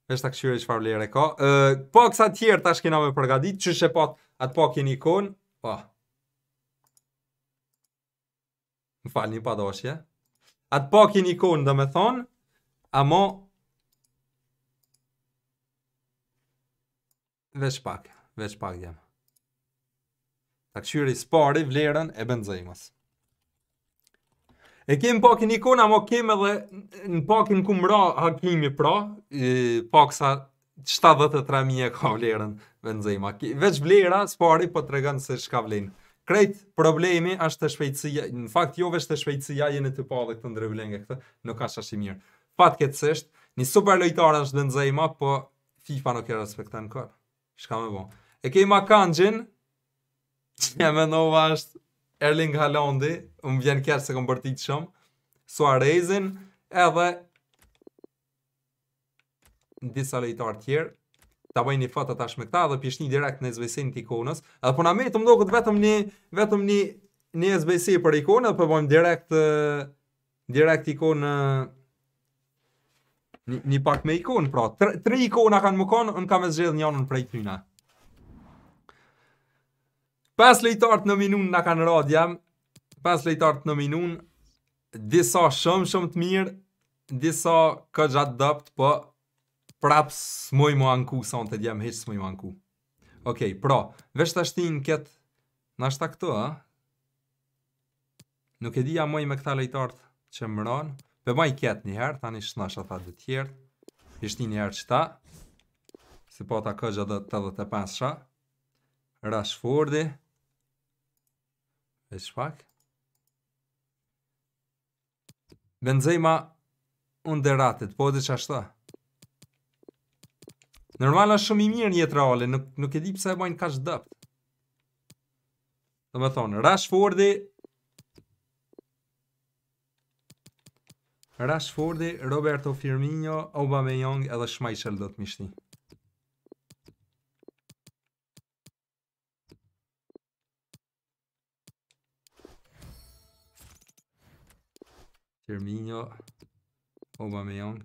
[SPEAKER 1] Vesh ta kshire çfarë vlere ka. Ë, po kësa të tjerë tash kena me përgatit, çish e po atë po keni ikon. Po. Më falni pa dashje. Atë po keni ikon, domethën, ama veç pak, veç pak jam. Ta kshire i spari vlerën e benzejmës. E kem një ikona, mo kem edhe në pakin ku mra hakimi pra, pak sa 73.000 e ka vlerën Benzema. Veç vlera, spari po të regën se shka vlenë. Krejt problemi është të shpejtësia, në fakt jo veç të shpejtësia jene të pa dhe këtë ndrevlen këtë, nuk ka ashtë i mirë. Fatë këtë një super lojtarë është Benzema, po FIFA nuk e respektan kërë. Shka me bo. E kem kanë gjinë, që e me nova është Erling Haalandi, më vjen kërë se këmë bërti shumë, Suarezin, edhe në disa lejtarë tjerë, ta bëjnë një fatë atash me këta, dhe pishni direkt në SBC e tikonës, edhe po na me të mdojkët vetëm një, vetëm një, një SBC për ikonë, apo bëjmë direkt, direkt ikonë, një, pak me ikonë, pra, tre, ikona kanë më konë, në kam e zxedhë një anën prej tyna Pas lejtartë në minun në kanë radja, pas lejtartë në minun, disa shumë shumë të mirë, disa ka gjatë dëpt, po prapë së mëj më anku, sa në të djemë heqë së më anku. Okej, pra, vesh të ashtin këtë, në ashtë këtë, a? Nuk e dija mëj me këta lejtartë që më ranë, për i këtë njëherë, ta një shëna të të tjertë, ishti njëherë që ta, si po ta ka gjatë 85 shëta, Rashfordi, e pak? Benzema unë dhe po dhe që ashtë ta. shumë i mirë një traole, nuk, nuk e di pëse e bajnë ka dëpt Dhe me thonë, Rashfordi. Rashfordi, Roberto Firmino, Aubameyang edhe Shmajshel Do të mishti. Firmino Aubameyang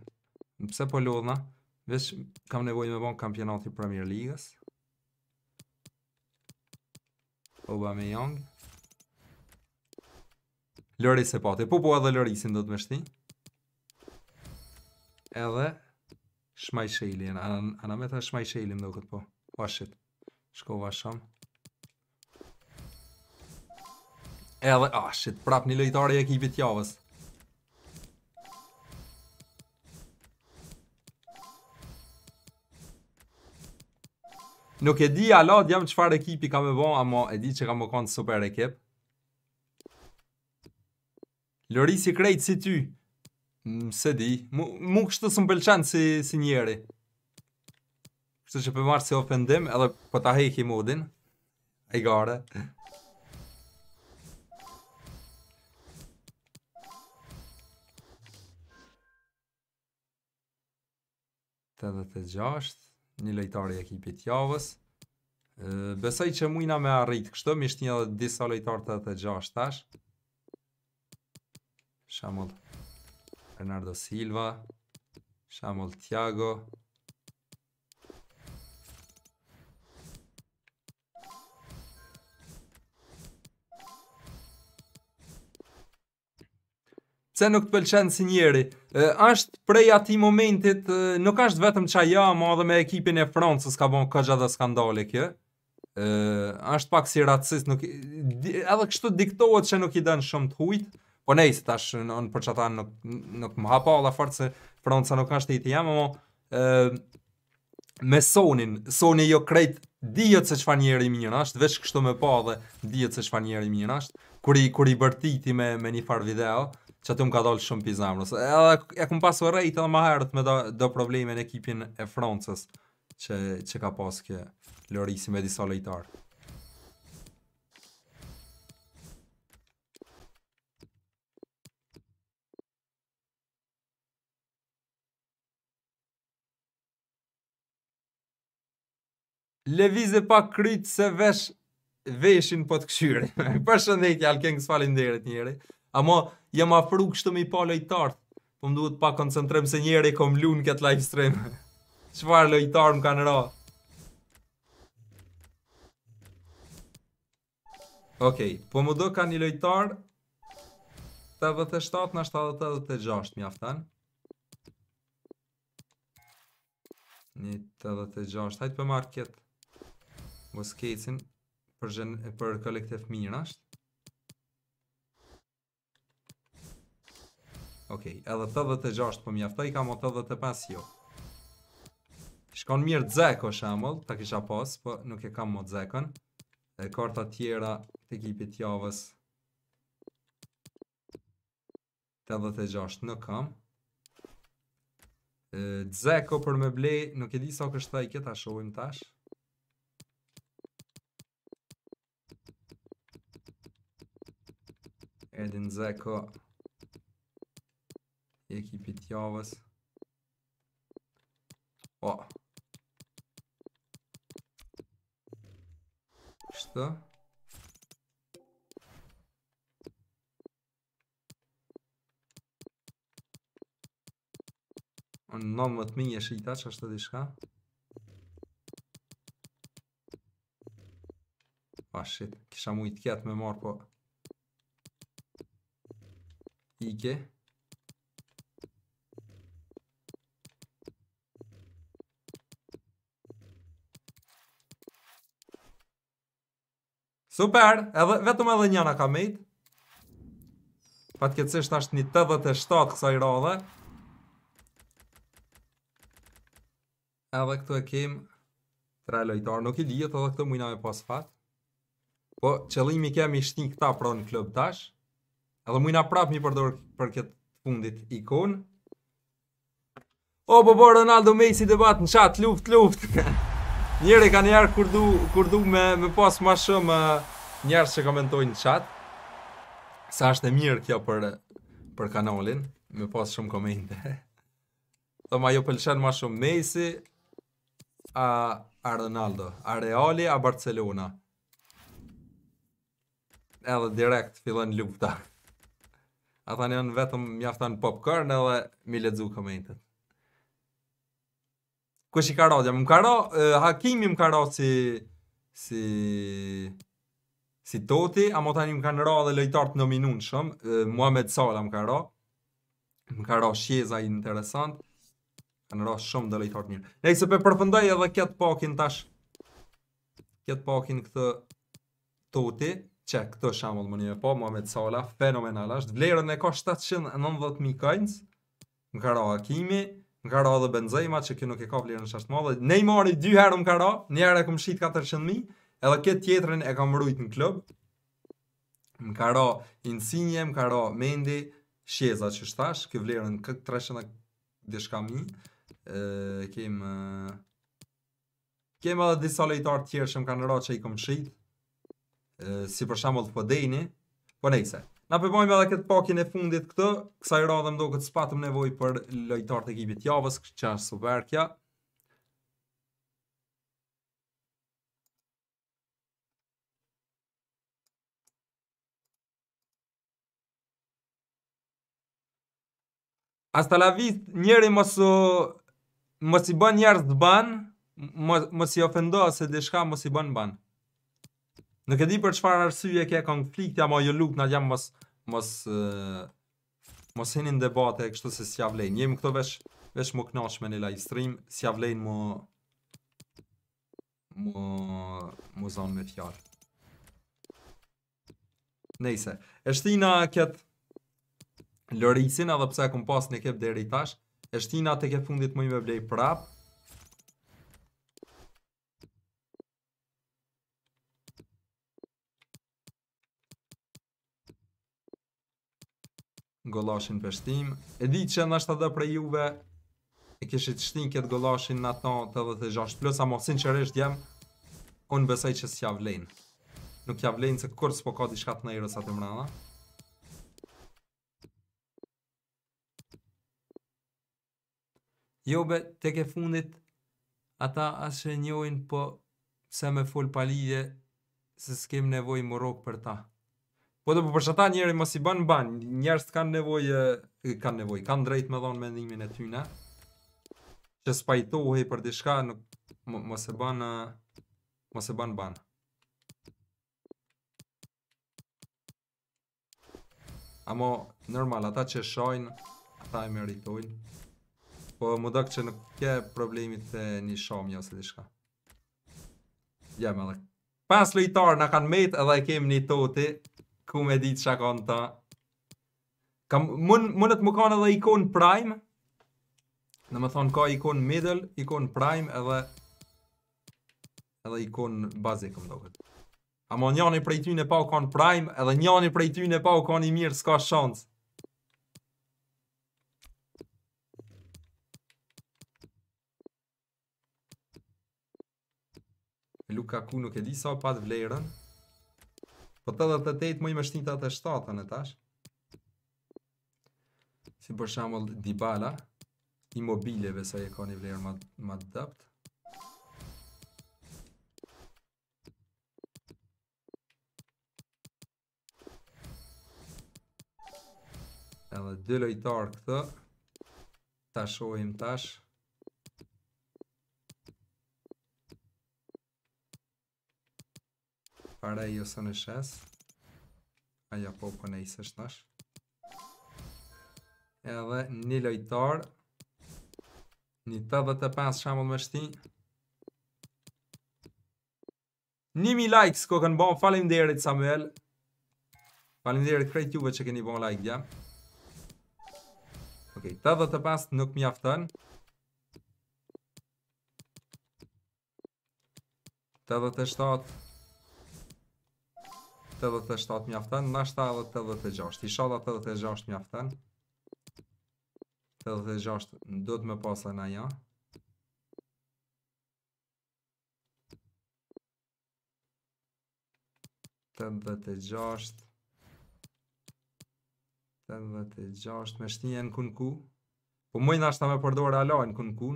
[SPEAKER 1] Pse po lodhna Vesh kam nevoj me bon kampionati Premier Ligës Aubameyang Loris e pati Po po edhe Lorisin do të më shti Edhe Shmaj shailin Ana me ta shmaj shailin do këtë po shit Shko vasham Edhe, ah, shit, prap një lejtari e ekipit javës Nuk e di Allah, jam çfarë ekipi ka më bë, ama e di që ka më kanë super ekip. Lorisi krejt si ty. Mm, se di, mu, mu kështë s'm pëlqen si, si njeri. Kështu që përmarë po si ofendim, edhe po ta hejki modin. E gare. Të të gjasht një lojtar i ekipit javës. Besoj që muina me arrit kështë, më shtë një dhe disa lojtar të të gjash tash. Shamull Bernardo Silva, Shamull Thiago, Se nuk të pëlqen si njeri. Ësht prej ati momentit, nuk ka vetëm që ja, më edhe me ekipin e Francës ka bën këgja dhe skandale kjo. Ësht pak si racist, nuk edhe kështu diktohet se nuk i dën shumë të hujtë, Po nej, se tash në për çata nuk nuk më hapa alla fort se Franca nuk ka i të jam, ë me sonin, Sonin jo krejt dihet se çfarë njeri më njëra, është vetë kështu më pa dhe dihet se çfarë njeri më njëra, kur i kur i bërtiti me me një far video që të më ka dollë shumë pizamrës. Edhe e kum pasu rejtë edhe ma herët me do, do probleme në ekipin e Francës që, që ka pas kje lorisi me disa lejtarë. Levize pa krytë se vesh veshin po të këshyri. Për shëndetje, Alkengës falim derit njeri. Njeri. Amo jam afru kështu me i pa lojtar. Po më duhet pa koncentrem se njerë i kom lunë këtë live stream. Qëfar lojtarë më kanë ra? Okej, okay, po më do ka një lojtarë. 77 na 76 mjaftan. Ne tava te hajt pe market. Mos për gen, për kolektiv mirash. Okej, edhe 86 për po mjaftoj, kam o 85 jo. Shkon mirë zeko shemull, ta kisha pas, po nuk e kam mo dzekon. E karta tjera të ekipit javës. 86 nuk kam. zeko për me blej, nuk e di sa so kështë taj këta shohim tash. Edin zeko ekipit javës O po. Shtë Unë në më të minje shita që është të dishka Pa ah, shit, kisha mujtë kjetë me marë po Ike Super, edhe, vetëm edhe njëna ka mejt Fatë këtë sështë ashtë një 87 kësa i radhe Edhe këtu e kem Tre lojtarë, nuk i lijet, edhe këtu mujna me pas fat Po, qëllimi kemi shtin këta pra në klub tash Edhe mujna prap mi përdojrë për këtë fundit ikon O, po, po, Ronaldo Messi debat në qatë, luft, luft Njëri ka njerë kur du, kur du me, me pas ma shumë njerë që komentojnë në chat Sa është e mirë kjo për, për kanalin, me pas shumë komente. Dhe ma jo pëlqen ma shumë Messi, a, a Ronaldo, a Reali, a Barcelona. Edhe direkt fillon lufta. Ata janë vetëm mjaftan popcorn edhe mi ledzu komentet kush i ka rodja, më ka rod, Hakimi më ka rod si, si, si Toti, a mo tani më kanë rod dhe lojtar në minun shumë, Sala më ka rod, më ka rod Shjeza i kanë rod shumë dhe lojtarët mirë. Nëjse për edhe këtë pakin tash, këtë pakin këtë Toti, që këtë shamull më një po, Mohamed Sala, fenomenal është, vlerën e ka 790.000 coins, më ka Hakimi, nga ra dhe Benzema që kjo nuk e ka vlerën shashtë madhe ne i marri dy herë nga ra një herë e kom shi 400.000 edhe këtë tjetërin e kam rrujt në klub nga ra Insigne nga ra Mendi Shjeza që shtash kjo vlerën 300.000, këtë e dishka mi kem kem edhe disa lejtar tjerë që më kanë ra që i kom shi si për shambull të pëdejni po nejse Na përbojmë edhe këtë pakin e fundit këtë, kësa i radhe më do këtë spatëm nevoj për lojtarë të ekipit javës, kështë që është soberkja. Asta la vit, njeri mësë mësë i bën njerës të banë, mësë i ofendoa se dhe shka mësë i bën banë. Nuk e di për çfarë arsye ke konflikte, ama jo lut na jam mos mos mos heni në debate kështu se s'ja vlen. Njëm këto vesh vesh më kënaqsh me në live stream, s'ja vlen më më më zon me fjalë. Nëse, e shtina kët Lorisin, edhe pse e kam pas në kep deri tash, e shtina tek e fundit më i më blej prap, ë Golashin për shtim. E di që nështë të dhe për juve, e këshit shtim këtë gollashin në ato të dhe të gjasht plus, a mosin që rështë jem, unë besaj që s'ja vlejnë. Nuk ja vlejnë se kërë s'po ka t'i shkatë në irës atë mërëna. Jo be, ke fundit, ata ashe njojnë, po se me full palije, se s'kem nevoj më rokë për ta. Po do të po bësh ata njëri mos i bën ban, njerëz kanë nevojë, kanë nevojë, kanë drejt me dhon mendimin e tyre. Që spajtohej për diçka, nuk mos e bën, mos e ban. ban. Amo normal ata që shojnë, ata e meritojnë. Po më duk që nuk ke problemit të një shom jo se diçka. Ja më lek. Pas na kanë mbet edhe e kemi në toti ku me ditë që akon ta. Kam, mund, mund të më kanë edhe ikon prime, në më thonë ka ikon middle, ikon prime edhe edhe ikon bazik këmë do këtë. Amo njani prej ty në pa u kanë prime, edhe njani prej ty në pa u kanë i mirë, s'ka shans Luka ku nuk e di sa pat vlerën. Po të dhe të tejtë më shtinë të atë e shtatë, tash. Si për shamëll Dybala, i mobileve sa e ka një vlerë ma të dëpt. Edhe lojtarë këtë, të shohim tash. tash. Para jo së në shes Aja po për në isë është nash Edhe një lojtar Një 85 shambull me shti Nimi likes s'ko kënë bon Falim derit Samuel Falim derit krejt juve që keni bon like dja Ok, 85 nuk mi aftën 87 87 mjaftën, në edhe 86, ishala 86 mjaftën, 86 mjaftën, 86 mjaftën, 86 mjaftën, do të me pasaj në ja, të dhe të gjasht të dhe të gjasht me shtinje në kun ku po mëjnë ashtë ta me përdojrë ala në kun ku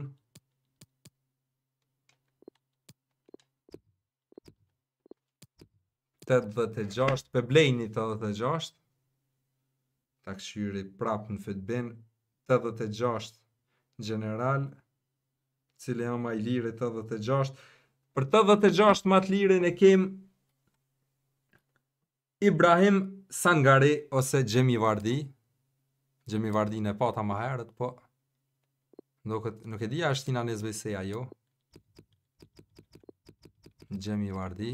[SPEAKER 1] 86 pe Blejni 86 ta këshyri prap në fitbin 86 general cili jam a i lirë 86 për 86 mat lirën e kem Ibrahim Sangari ose Gjemi Vardi Gjemi Vardi në pata ma herët po nuk e dija është tina në jo Gjemi Vardi Gjemi Vardi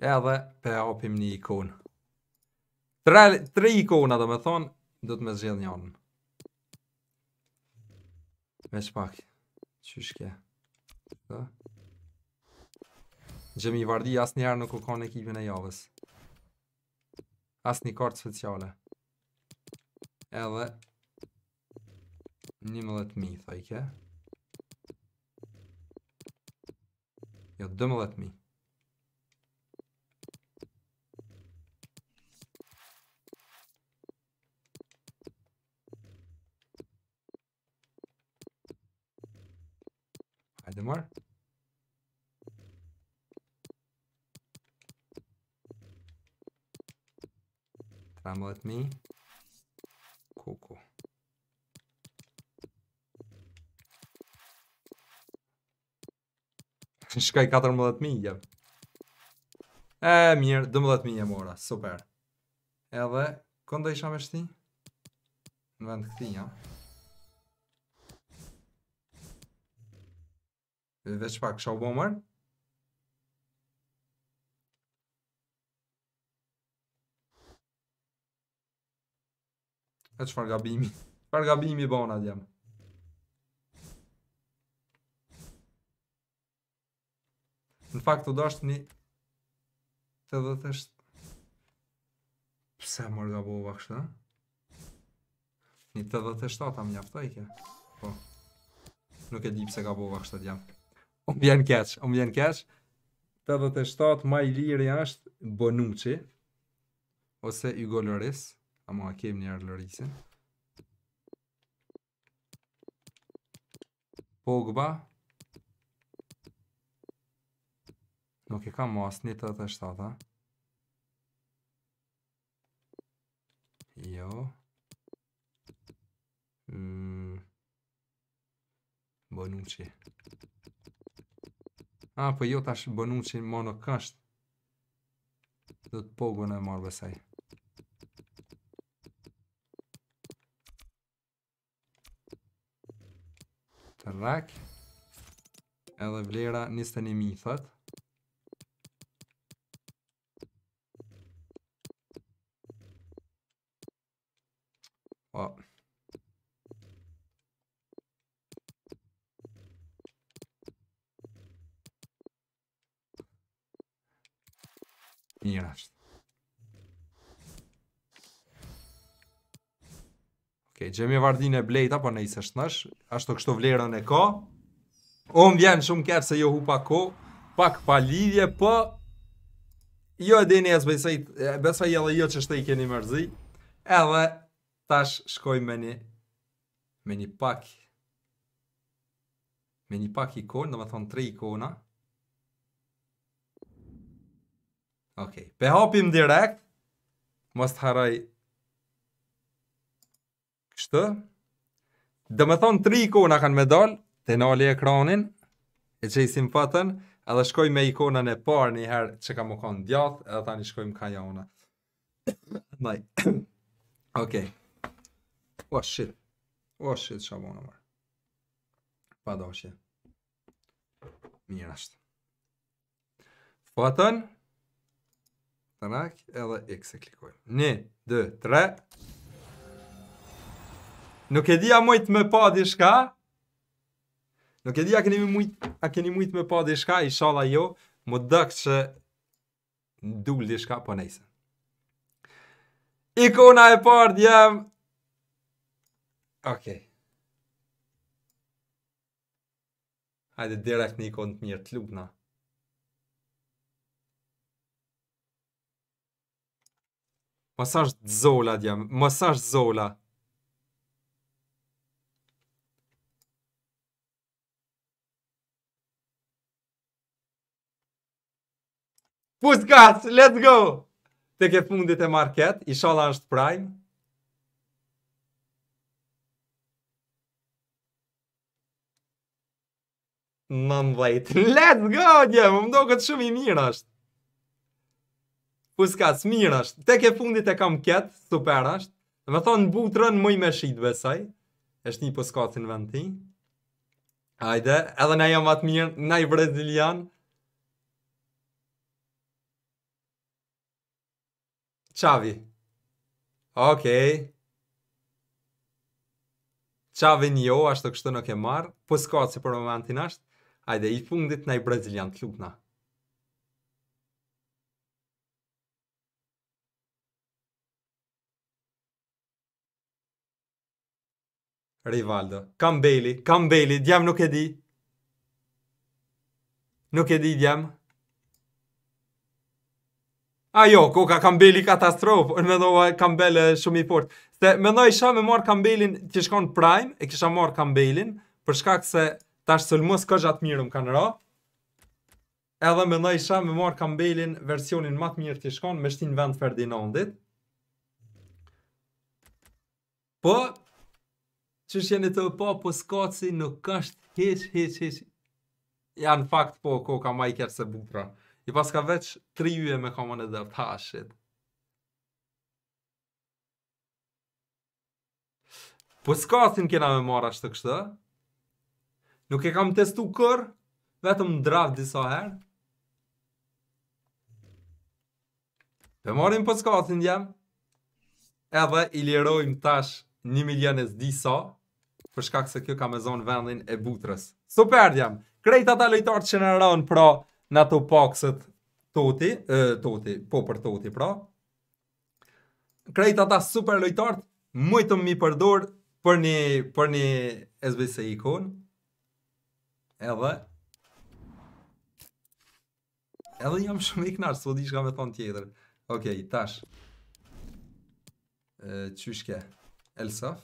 [SPEAKER 1] edhe pe hapim një ikon. Tre, tre ikona dhe me thonë, do të me zhjith një anën. Me që pak, që shke. Gjemi Vardi asë njerë nuk u ka në ekipin e javës. Asë një kartë speciale. Edhe... Një më dhe mi, thajke. Jo, dë më mi. Hajde mor. Come with me. Shkaj 14.000 jem E, mirë, 12.000 jem ora, super Edhe, kënda isha me shti? Në Në vend këti, ja dhe që pak shau bomar. E që gabimi, që farë gabimi bon dhe jam. Në faktu do është një... Të dhe të Pse mërga bo bakshtë, ha? Një të dhe të am Po. Nuk e di pëse ka bo bakshtë jam. Unë vjen keq, unë vjen keq. 87 maj liri është Bonucci, ose Hugo Loris, a mua kem një Lorisin. Pogba. Nuk e kam mas një 87, Jo. Mm. Bonucci. A, ah, po jo tash bënu që më në kësht. të në marrë besaj. Të rak. Edhe vlera 21.000, thëtë. Gjemi vardin e blejta, po në i sështë nësh, ashtë të kështu vlerën e ka. O më vjenë shumë kërë se jo hu pa ko, pak pa lidhje, po... Jo e dini e zbesaj, besaj edhe jo që shte i keni mërzi, edhe tash shkoj me një, me një pak, me një pak ikonë, në më thonë tre ikona. Okej, okay. pe hopim direkt, mos të haraj, kështë, dhe me thonë tri ikona kanë me dalë, të nali ekranin, e që i si fatën, edhe shkoj me ikonën e parë një herë që ka më kanë djatë edhe tani shkoj më ka ona. Ndaj. Okej. Okay. Oh, shit. Oh, shit, që mërë. Pa doshje. Mirasht. Fatën. Të edhe x e klikojmë 1, 2, 3. Nuk e dija mujtë me pa di shka, nuk e di a keni mujtë me pa di shka, i shala jo, më dëkë që dul di shka, po nejse. Ikona e parë, jam, okej. Okay. Hajde, direkt një ikonë të mirë të lukë na. Mësash zola, djemë. Mësash zola. Pus gas, let's go. Te ke fundit e market, inshallah është prime. Mam vajt. Let's go, dje, më mdoqët shumë i mirë është. Puskas, mirë është. Tek e fundit e kam ketë, super është. Dhe me thonë, butrën mëj me shqit besaj. Eshtë një puskas në vend Hajde, edhe ne jam atë mirë, ne i Xavi. Ok. Xavi njo, ashtë të kështë nuk e marë. Po s'ka që për momentin ashtë. Ajde, i fundit në i brazilian të lukna. Rivaldo. Kam Bailey, kam Bailey, djem nuk e di. Nuk e di, djem. Djem. A jo, ko ka kambeli katastrofë, me do kambele shumë i fort. Se me do isha me marë kambelin që shkon prime, e kisha marë kambelin, për shkak se tash sëllëmës këgjat mirë më kanë ra, edhe me do isha me marë kambelin versionin matë mirë që shkon, me shtin vend Ferdinandit. Po, që shë të pa, po, po skaci nuk është, heq, heq. hish, janë fakt po, ko ka kërë se bukra. I pas ka veç tri yje me kamon e dhevë, hashit. shit. Po s'ka asin kena me marra shtë kështë, nuk e kam testu kër, vetëm draf disa herë. Pe marim po s'ka asin jem, edhe i lirojmë tash një milion e zdi sa, përshkak se kjo ka me zonë vendin e butrës. Super jem, krejt ata lejtarë që në rënë, pra, në ato pakset toti, e, toti, po për toti pra, krejt ata super lojtarët, mëjtëm mi përdor për një, për një SBC ikon, edhe, edhe jam shumë i knarë, s'o di shka me thonë tjetër. Okej, okay, tash. qyshke, Elsaf.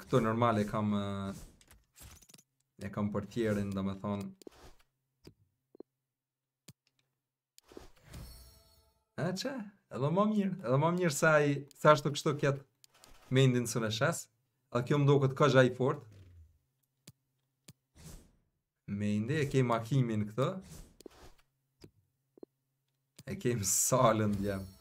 [SPEAKER 1] Këto normal e kam, e kam për tjerin, dhe me thonë, A që? Edhe më mirë, edhe më mirë sa i, sa ashtu kështu këtë me indin së në shes. A kjo më do këtë ka i fort. Me indi, e kejmë makimin këtë. E kejmë salën djemë.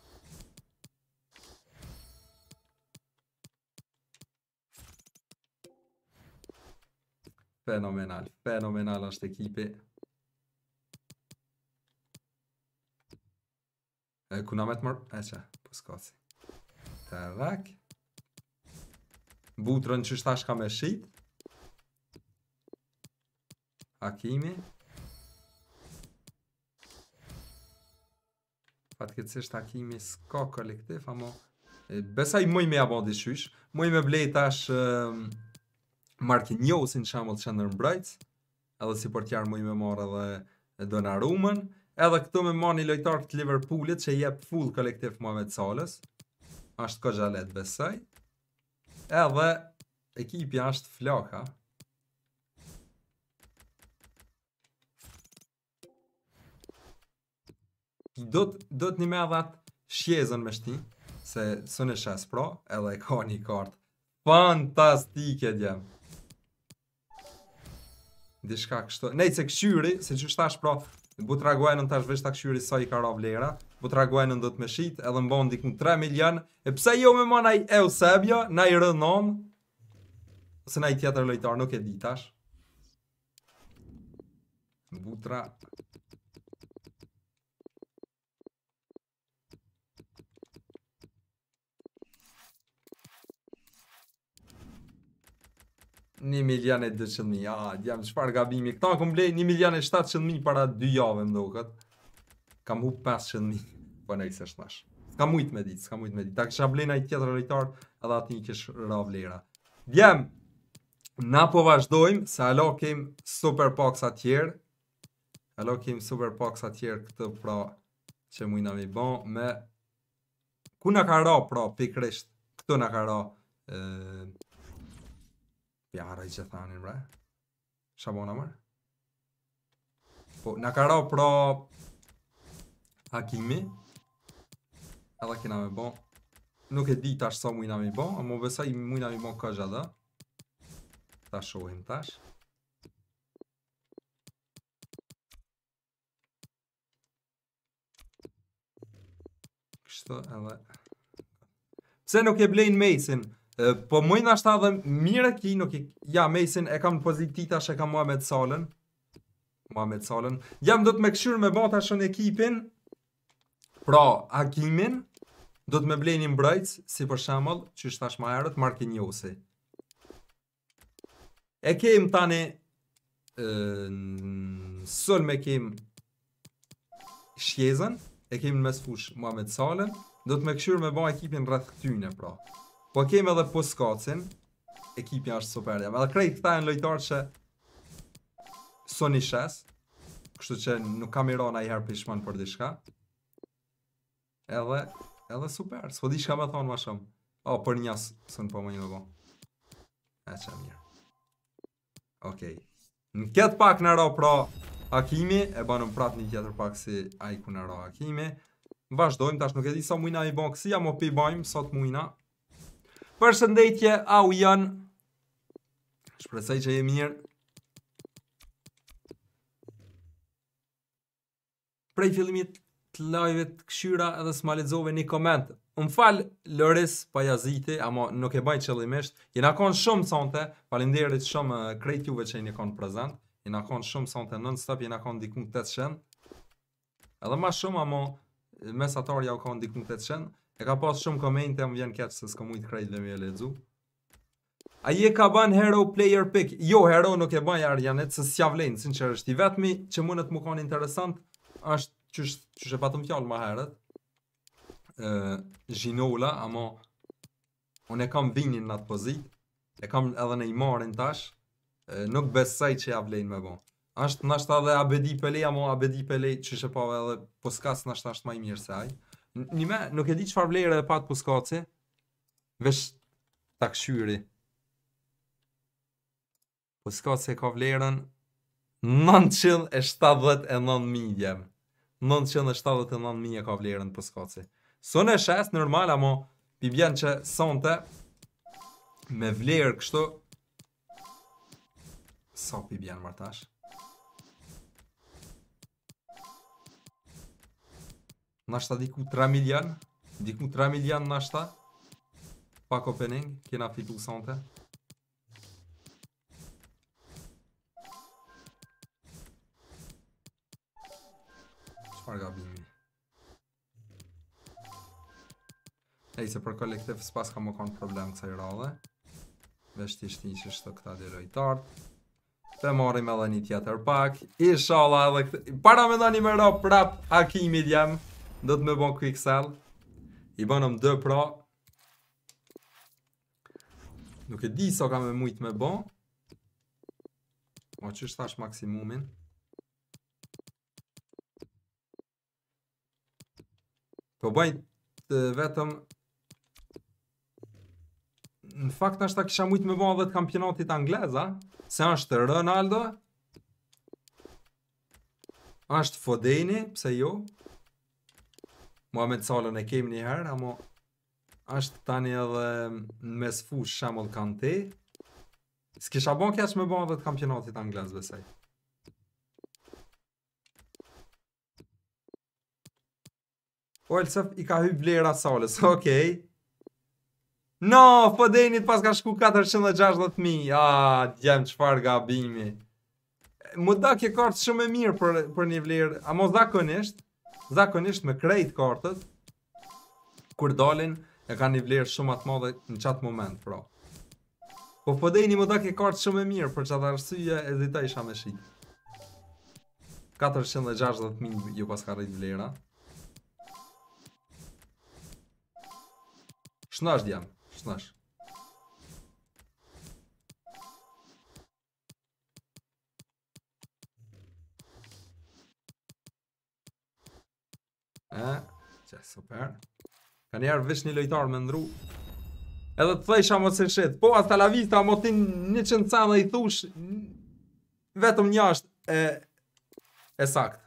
[SPEAKER 1] Fenomenal, fenomenal është ekipi. E kuna me po të mërë, e që, po s'kosi. Të dhek. Butrën që shtash ka me shit. Hakimi. Fatë këtë cishtë akimi s'ko kolektiv, amo. Besaj mëj me abon shysh, mëj me blej tash um, Markin si në shamëll që në edhe si për tjarë mëj me marrë edhe donarumën, Edhe këtu me marr një lojtar të Liverpoolit që jep full kolektiv Mohamed Salës. Është kogja let besoj. Edhe ekipi është flaka. Do të do të më dhat shjezën me shtin se në shes pro, edhe ka një kart. Fantastike dje. Dishka kështu. Nejtë se këshyri, se që shtash pra Në bu të reaguaj në sa i ka rav lera Bu të reaguaj në ndët shit Edhe mbon diku në 3 milion E pse jo me mona i Eusebio Na i rënon Ose na i tjetër lojtar nuk e ditash Në butra... 1 milion e 200 mijë. Ja, ah, jam çfarë gabimi. Këta kam blej 1 milion e 700 mijë para 2 javë më duket. Kam hu 500 mijë. Po nuk është tash. Ka shumë me ditë, ka shumë me ditë. Ta kisha blej ai teatri lojtar, edhe aty një që është vlera. lera. Djem Na po vazhdojmë, se alo kem super pak sa tjerë Alo kem super pak sa tjerë këtë pra që mu i nami ban me Ku në ka ra pra pikresht, këtu në ka ra Pjara i gjithë anin, bre. Shabona, me. Po, në ka pro... Hakimi. Edhe kina me bon. Nuk e di tash sa mujna me bon, a mu besa i mujna me bon kësha dhe. Ta shohim tash. Kështë edhe... Pse nuk e blejnë mesin? Po më i nashta dhe mire ki nuk i... Ja, Mason, e kam në pozitë tita e kam mua me të salën. Mua me të salën. Jam do të me këshyrë me bata shën ekipin. Pra, Hakimin, do të me bleni mbrajtës, si për shemëll, që është tashma erët, markin një E kejmë tani... sëll me kejmë... Shjezën, e kejmë në mes fushë mua me të salën. Do të me këshyrë me ba ekipin rrëth këtyjnë, pra. Po kemi edhe Puskacin Ekipja është super jam Edhe krejt të thajnë lojtarë që Son i shes Kështu që nuk kam i rona i herë për për dishka Edhe Edhe super Së për dishka me thonë ma shumë O, për një asë Së në po më një në po E që mirë Okej Në ketë pak në ro pra Hakimi E banë më prat një ketër pak si Aiku në ro Hakimi Në Tash nuk e di sa mujna i bënë kësia Më për i bëjmë Sot mujna Përshëndetje, shëndetje, au janë Shpresaj që je mirë Prej fillimit të lajve të këshyra edhe smalizove një koment Më falë lëris pa jaziti, ama nuk e bajt qëllimisht Jena konë shumë sante, falinderit shumë krejt juve që jeni konë prezent Jena konë shumë sante nën stëp, jena konë dikun të të të shenë Edhe ma shumë, ama mes atarja u konë dikun të të të shenë E ka pas shumë komente, më vjen keq se s'kam mund të dhe më lexu. A je ka ban hero player pick? Jo, hero nuk e baj Arjanet, se s'ja vlen, sinqerisht. I vetmi që mund të më kanë interesant është çysh çysh e patëm fjalë më herët. ë uh, unë e kam binin në atë pozit, E kam edhe në imarin tash. Nuk besaj që ja vlen më bon. Ësht nashta edhe Abedi Pele, amo Abedi Pele çysh e pa edhe po skas nashta më i mirë se ai. Një me, nuk e di që farë vlerë e patë puskaci, vesh të këshyri. Puskaci ka vlerën 979.000 gjemë. 979.000 ka vlerën puskaci. Su në shes, nërmala mo, pi bjen që sante, me vlerë kështu, sa pi bjen martash Nashta diku 3 milion Diku 3 milion nashta Pak opening, kena fitu sante Qfar gabimi Ej, se për kolektiv s'pas ka më konë problem kësaj rale Veshtisht një që këta dhe lojtart Të marim edhe një tjetër pak Ishala edhe këtë Para me do një mëro prap Hakimi djemë Do të më bën quick sell. I bën 2 pra. Nuk e di sa so kam më shumë me më bën. Ma që është maksimumin Po bajnë të vetëm Në fakt ashtë ta kisha mujt me bëma dhe të kampionatit angleza Se ashtë Ronaldo Ashtë Fodeni, pse jo Mohamed Salën e kemi njëherë, herë, amo është tani edhe në mes fush shemë kanë ti. Së kisha bon kja që me bon edhe të kampionatit anglesë besaj. O, elësëf, i ka hy vlera Salës, okej. Okay. No, fëdenit po pas ka shku 460.000, a ah, djemë që farë gabimi. Më da kje kartë shumë e mirë për, për një vlerë, a mos da kënishtë zakonisht me krejt kartët kur dalin e kanë një vlerë shumë atë madhe në qatë moment, pra. Po përdej po një më da kartë shumë e mirë për qatë arsyje e ta isha me shikë. 460.000 ju pas ka rrit vlera. Shnash djem, shnash. E, që e super Ka njerë vish një lojtar me ndru Edhe të thejsh amot se shet Po as talavista amot tin një qënë ca dhe i thush Vetëm një ashtë E, e sakt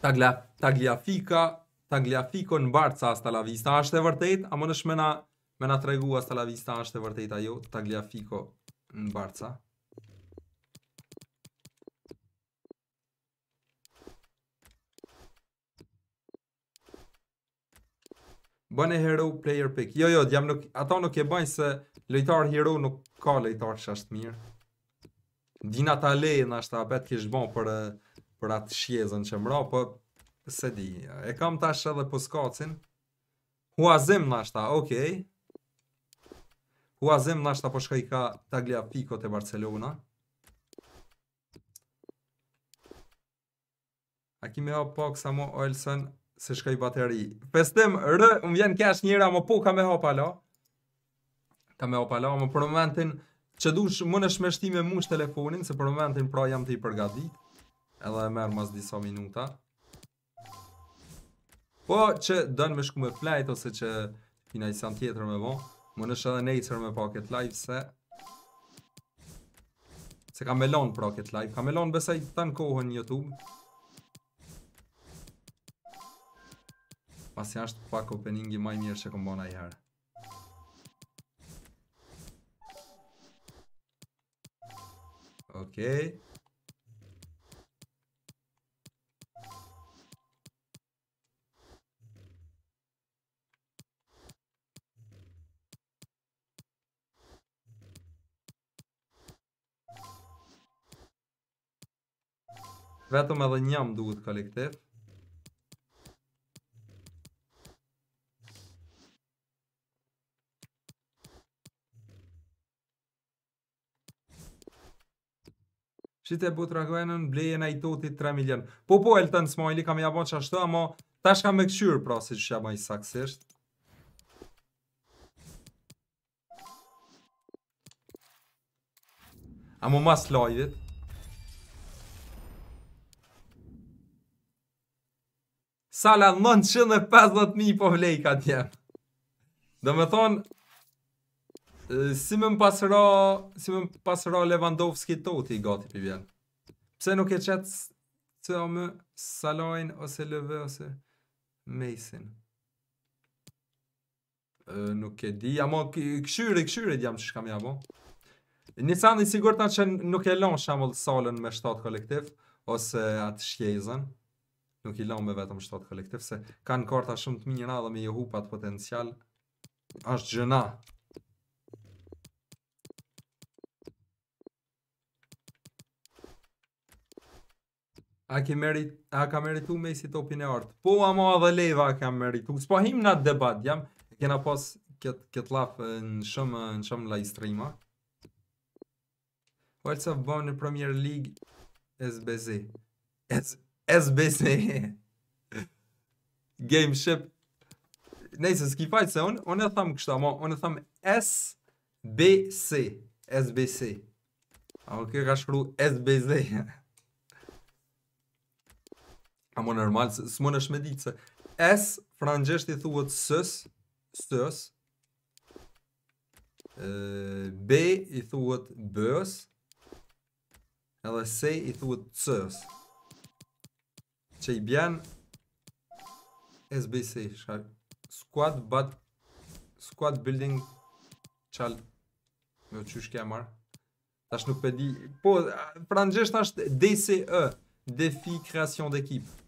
[SPEAKER 1] Tagla, taglia fika Taglia fiko në bartë sa as talavista Ashtë e vërtet Amon është me na Me na tregu as talavista Ashtë e vërtet ajo Taglia fiko në bartë sa Bën e hero player pick. Jo, jo, jam nuk ato nuk e bën se lojtar hero nuk ka lojtar që është mirë. Dina ta le në ashtë bet betë kishë bon për, për atë shjezën që mëra, për po se di, e kam tash edhe për po skacin. Huazim në ashtë okej. Okay. Huazim në ashtë a, për po ka taglia piko të Barcelona. A kimi hapë pak, kësa mo, Olsen, se shkoj bateri. Pestem R, më vjen kesh njëra, më po ka me hop ala. Ka me hop ala, më për momentin që dush më në shmeshti me mush telefonin, se për momentin pra jam të i përgadit. Edhe e merë mas disa minuta. Po që dënë me shku me flight, ose që finajsan i sam tjetër me bo, më në shë edhe nejtër me pocket live, se... Se ka me lonë pra live, ka me lonë besaj të në kohën në Youtube. pasi është pak openingi maj mirë që kom bona i herë Okej Vetëm edhe njëm duhet kolektiv që të bu të rakvenën bleje në i toti 3 milion. Po po, Elton Smiley, kam jabon që ashtu, ama tash kam me këshyrë, pra, si që jabon i saksisht. Amo mas lojvit. Sala 950.000 po vlejka tjenë. Dhe me thonë, Si më pasro, si më pasro Lewandowski toti gati pi vjen. Pse nuk e çet CM Salain ose LV ose Mason. nuk e di, ama këshyrë, këshyrë jam çish kam jamu. Nissan i sigurt na nuk e lën shamull Salën me shtat kolektiv ose at shkjezën. Nuk i lën me vetëm shtat kolektiv se kanë karta shumë të mirë dhe me pat potencial. Ashtë gjëna A ke merit, a ka meritu me si topin e artë? Po, ama edhe leva ka meritu. Spohim him në atë debat, jam. Kena pas këtë kët lafë në shumë, në shumë la i strema. Falë që bëmë në Premier League SBZ. S, SBZ. Game ship. s'ki fajtë se unë, unë e thamë kështë, ama unë e thamë SBC. SBC. A o kjo ka shkru SBZ. SBZ. A më normal, së më në ditë, se S frangesht i thuhet sës Sës B i thuhet bës Edhe C i thuhet cës Që i bjen SBC Squad but Squad building Qal Me o qysh kja marrë Tash nuk pedi Po, frangesht ashtë DCE Defi kreacion d'ekipë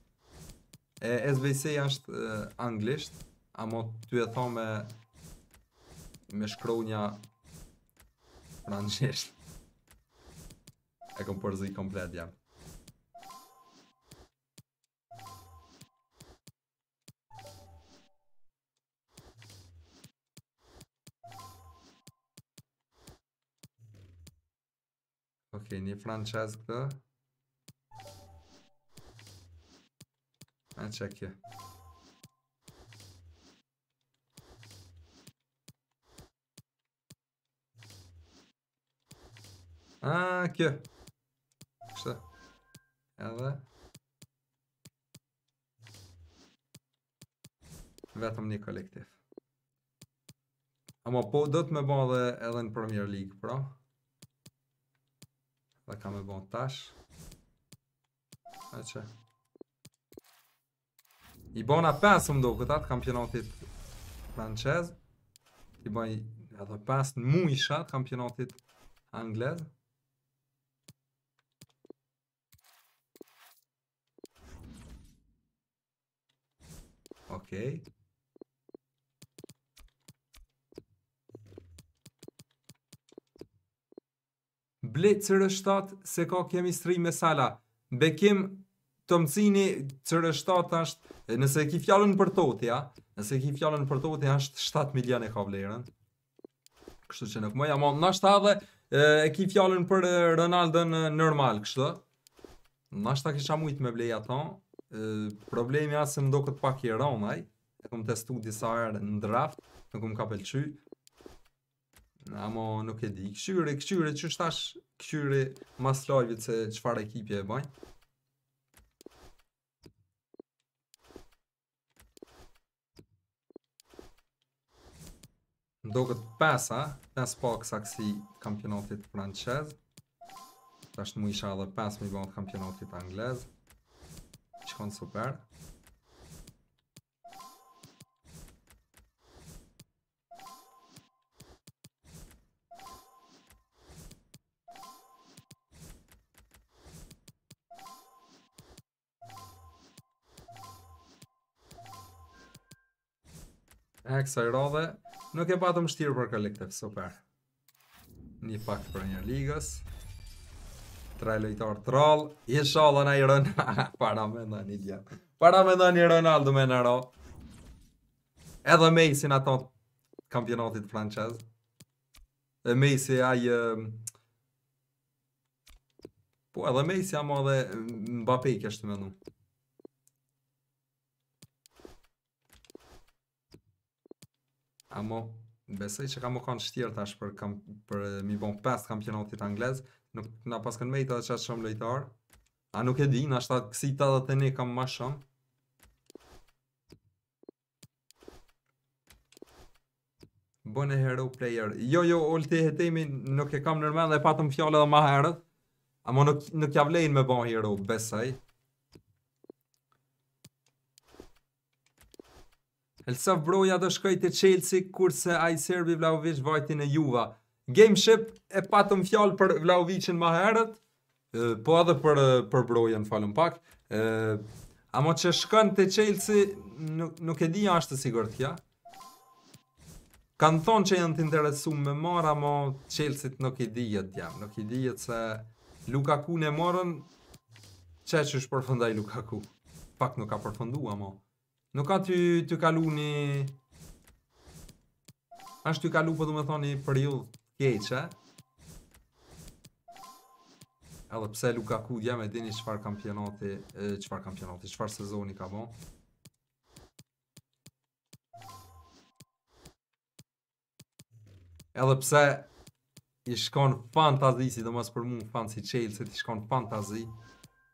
[SPEAKER 1] E SVC është anglisht A mo ty e tha me Me shkronja Franqisht E kom përzi komplet jam Ok, një franqes këtë Anë që kjo. A, kjo. Kështë. Edhe. Vetëm një kolektiv. Ama po do të me bo dhe edhe në Premier League, pra. Dhe ka me bo tash. A që. I bona 5 u këtë atë kampionatit franqez I bona i ato 5 në mu isha atë kampionatit anglez Okej Blitzer 7 se ka kemi stream me Sala. Bekim të mëcini cërë shtatë ashtë, nëse ki fjallën për totja, nëse ki fjallën për totja ashtë 7 milion e ka vlerën. Kështu që nuk moja, ma nështë dhe e ki fjallën për Ronaldën normal, kështu. Nështë ta kisha mujtë me vleja ta, problemi asë më do këtë pak i ronaj, e kom testu disa erë në draft, në kom ka pëlqy, Amo nuk e di, këshyri, këshyri, që shtash këshyri mas lojvit se qëfar ekipje e bajnë. Ndokët 5, a? 5 pak saksi kampionatit franqez Ta është mu isha edhe 5 mi bëndë kampionatit anglez Shkon super Eksa i rodhe Nuk e patëm shtirë për kolektiv, super. Një pak për një ligës. Traj lojtar troll. I shalën a i rënë. Para me në një djetë. Para me në një Ronaldo me në ro. Edhe Messi në ato kampionatit franqez. E Messi a i... Ehm, po edhe Messi a ma dhe Mbappé i kështë me nuk. Amo, besoj që kam bëkon shtirë tash për, kam, për mi bon 5 kampionatit anglez, nuk na pas kënë me i të dhe qatë shumë lojtarë, a nuk e di, nga shtatë kësi të dhe të kam ma shumë. e hero player, jo jo, ollë e jetemi nuk e kam nërmen dhe patëm fjallë edhe ma herët, amo nuk, nuk javlejnë me bon hero, besoj. Elsaf Broja do shkoj të qelësi, kurse a Serbi Vlaovic vajti në Juva. Gameship e patëm fjallë për Vlaovicin ma herët, po edhe për, për Broja në falun pak. A mo që shkën të qelësi, nuk, nuk e di ashtë të sigur të kja. Kanë thonë që janë të interesu me marë, ama Chelsea qelësit nuk i dijet jam. Nuk i dijet se Lukaku në morën, që që është përfëndaj Lukaku. Pak nuk ka përfunduar ama. Nuk ka ty të kalu një... Ashtë ty kalu po du me thoni për ju e? Edhe pse Luka Kudja dhja me dini qëfar kampionati, qëfar kampionati, qëfar sezoni ka bo? Edhe pse i shkon fantazi, si do mësë për mu fanë si qelë, se ti shkon fantazi. Edhe pse i shkon fantazi,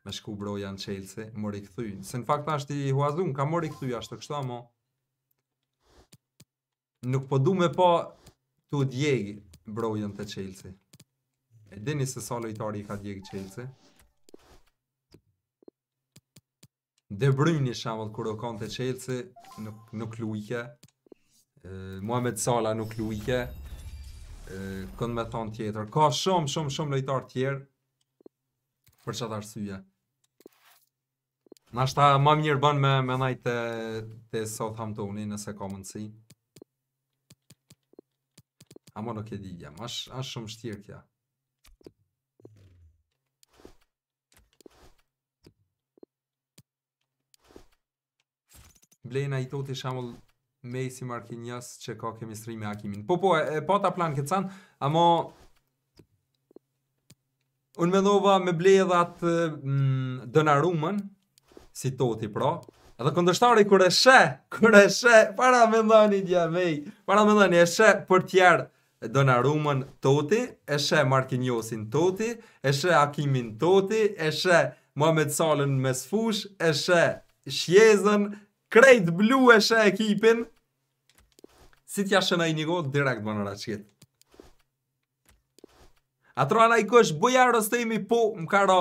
[SPEAKER 1] me shku broja në qelëse, mori këthyjnë, Se në fakt ashtë i huazun, ka mori këthyjnë, këthy, ashtë të kështu amon. Nuk po du me pa të djegi brojën të qelëse. E dini se sa lojtari i ka djegi qelëse. Dhe Bruyne një kur kërë o kanë të qelëse, nuk, nuk lujke. Mohamed Sala nuk lujke. Këndë me thonë tjetër. Ka shumë, shumë, shumë lojtar tjerë për çfarë arsye. Na shta më mirë bën me me ndaj të të Southamptoni nëse ka mundsi. A më nuk e di jam, është shumë shtirë kja. Blejna i toti shamull Mesi Markinjas që ka kemi strimi Hakimin. Po po, e, e pata plan këtë sanë, amo Unë me dova me bledhat mm, dënarumën, si toti pra, edhe këndështari kër e she, kër e she, para me ndoni dja mej, para me ndoni e she për tjerë dënarumën toti, e Markin Josin toti, e she Akimin toti, e she Mohamed Salën Mesfush, e she Shjezën, krejt blu e ekipin, si t'ja i një gotë, direkt bënë rachitë. Atro në i kësh bëja rëstejmi po më kara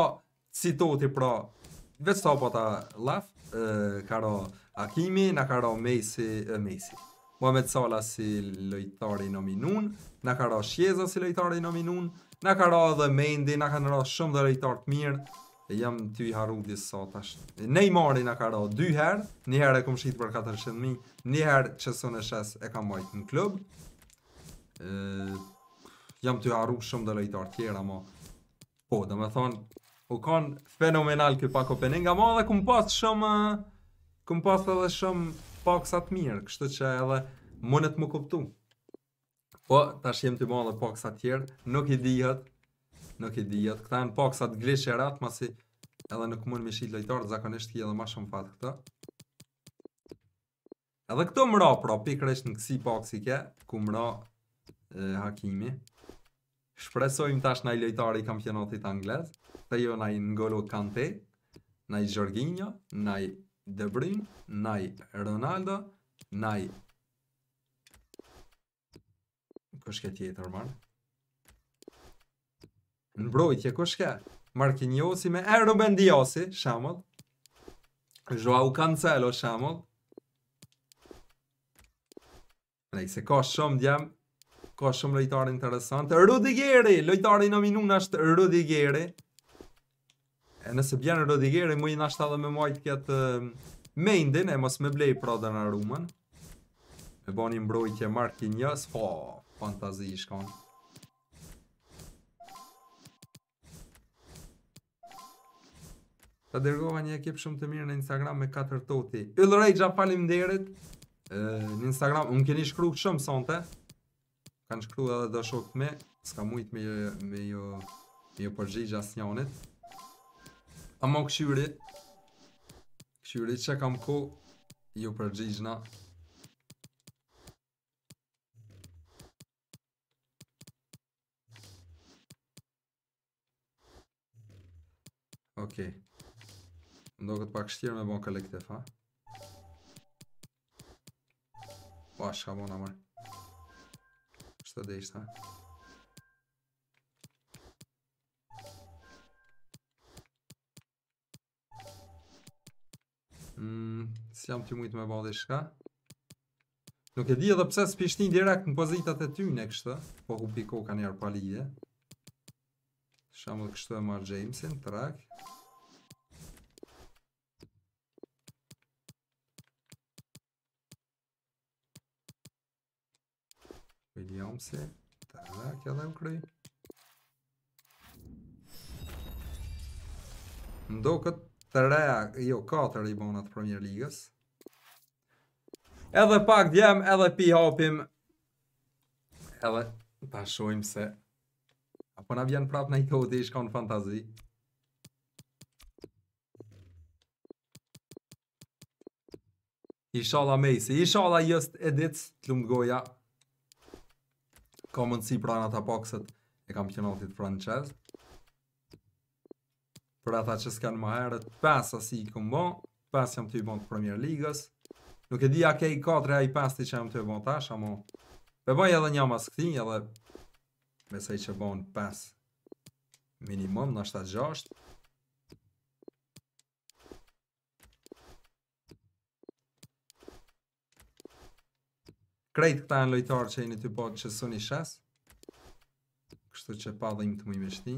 [SPEAKER 1] citoti, pra Vecë të opo të laf, kara Akimi, në kara Mesi, Mesi Mohamed Sala si lojtari në minun, në kara Shjeza si lojtari në minun Në kara dhe Mendi, në ka nëra shumë dhe të mirë E jam ty haru disë sot ashtë Nej mari në kara dy herë, një herë e kom shqitë për 400.000 Një herë që sënë e shesë e kam bajtë në klubë jam të arru shumë dhe lojtar tjera, ma. Po, dhe me thonë, u kanë fenomenal këj pak openinga, ma dhe këm pas shumë, eh, këm pas edhe shumë pak sa të mirë, kështu që edhe mundet më kuptu. Po, tash jem të ma dhe pak sa tjerë, nuk i dihet, nuk i dihet, këta janë pak sa të glishe ratë, masi edhe nuk mund me shqit lojtar, zakonisht ki edhe ma shumë fatë këta. Edhe këto mra, pra, pikrësht në kësi pak si ke, ku mra eh, hakimi shpresojmë tash në i lojtari i kampionatit anglez, të jo në i N'Golo Kante, në i Gjorginjo, në i De Bruyne, në i Ronaldo, në i... Kushke tjetër, marë? Në brojtje, kushke? Marquinhosi me Ruben Bendiosi, shamot. Joao Cancelo, shamot. Lej, se ka shumë djemë, ka shumë lojtarë interesante. Rudigeri, lojtarë i nominun është Rudigeri. E nëse bjenë Rudigeri, mu i nashtë edhe me majtë këtë um, mendin, e mos me blej pra dhe në rumën. Me bo një mbrojtje marki njës, po, fantazi i shkonë. Ta dërgova një ekip shumë të mirë në Instagram me 4 toti. Yllrejgja falim derit. Në Instagram, unë keni shkru shumë sonte kanë shkru edhe dhe shok me s'ka mujt me jo me jo, jo përgjigj asë njanit a më këshyri këshyri që kam ko jo përgjigj na okej ndo këtë pak shtirë me bon kolektiv ha Pashka po, mona mai Shko dhe ishte Mmm, si jam ti mujtë me bade shka Nuk e di edhe pse s'pishti direkt në pozitat e tyne në kështë Po ku piko ka njerë palije Shamë dhe kështë e marë Shamë dhe e marë Jamesin, trak Williamsi Ta da, kjo dhe më kry Ndo këtë të jo, 4 i bonat Premier Ligës Edhe pak djem, edhe pi hopim Edhe, ta shojmë se Apo na vjen prap në i kodi, ishka në fantazi Ishala Mejsi, ishala jëst edit të lumë goja s'ka mundësi pra në ta pokset e kampionatit franqez. Për ata që s'ka më herët, 5 asi i këmbo, 5 jam të i bon të Premier Ligës. Nuk e di a kej 4 a i 5 ti që jam të i bon tash, amo... Pe bëj edhe një mas këti, edhe... Besej që bon 5 minimum, në 7-6. krejt këta në lojtarë që e në të po që së një shes Kështu që pa dhe imë të mëjme shti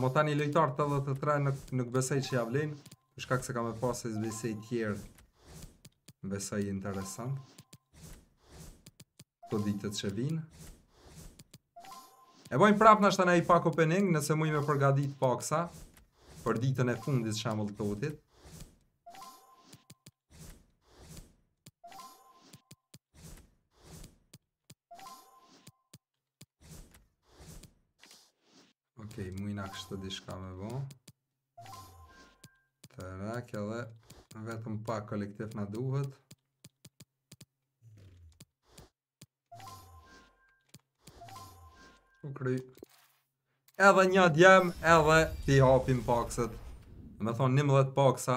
[SPEAKER 1] Mo një lojtarë të dhe të tre nuk, nuk besej që javlin Shkak se ka me pas e zbesej tjerë Besej interesant Këto po ditët që vinë E bojmë prap në ashtë të nej pak opening nëse mëjme përgadit paksa Për ditën e fundit shambull të otit Okej, okay, mujna kështë të shka me bo. Të rak, edhe vetëm pa kolektiv në duhet. U kry. Edhe një djem, edhe ti hapim pakset. Me thonë 11 paksa,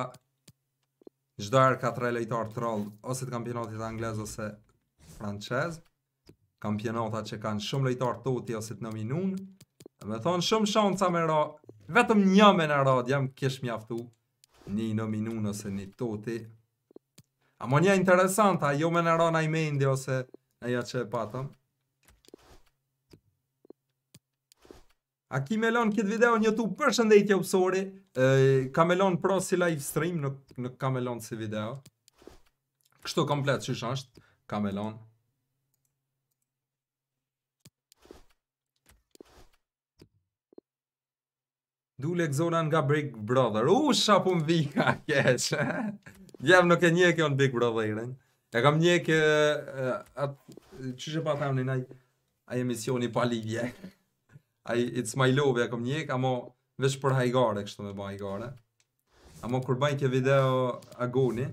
[SPEAKER 1] gjdojrë ka tre lejtar troll, ose të kampionatit anglez ose francez, kampionata që kanë shumë lejtar toti ose të nominun Me thonë shumë shonë ca me ra Vetëm një me në rad jam kesh mjaftu Një në minu nëse një toti A mo një interesant A jo me në ra në i me ose në ja që e patëm A ki me lonë këtë video një tu për u pësori Ka me lonë pro si live stream Nuk ka me lonë si video Kështu komplet që shë është Ka me lonë Dule e nga Big Brother. U, shapu më vika, kesh. Gjevë eh? nuk e një e kjo në Big Brother i E kam një eh, e kjo... Që që pa të amë një a emisioni pa lidje? I, it's my love, e kam një e kjo, vesh për hajgare, kështu me bë hajgare. Amë kur bëjnë kjo video agoni,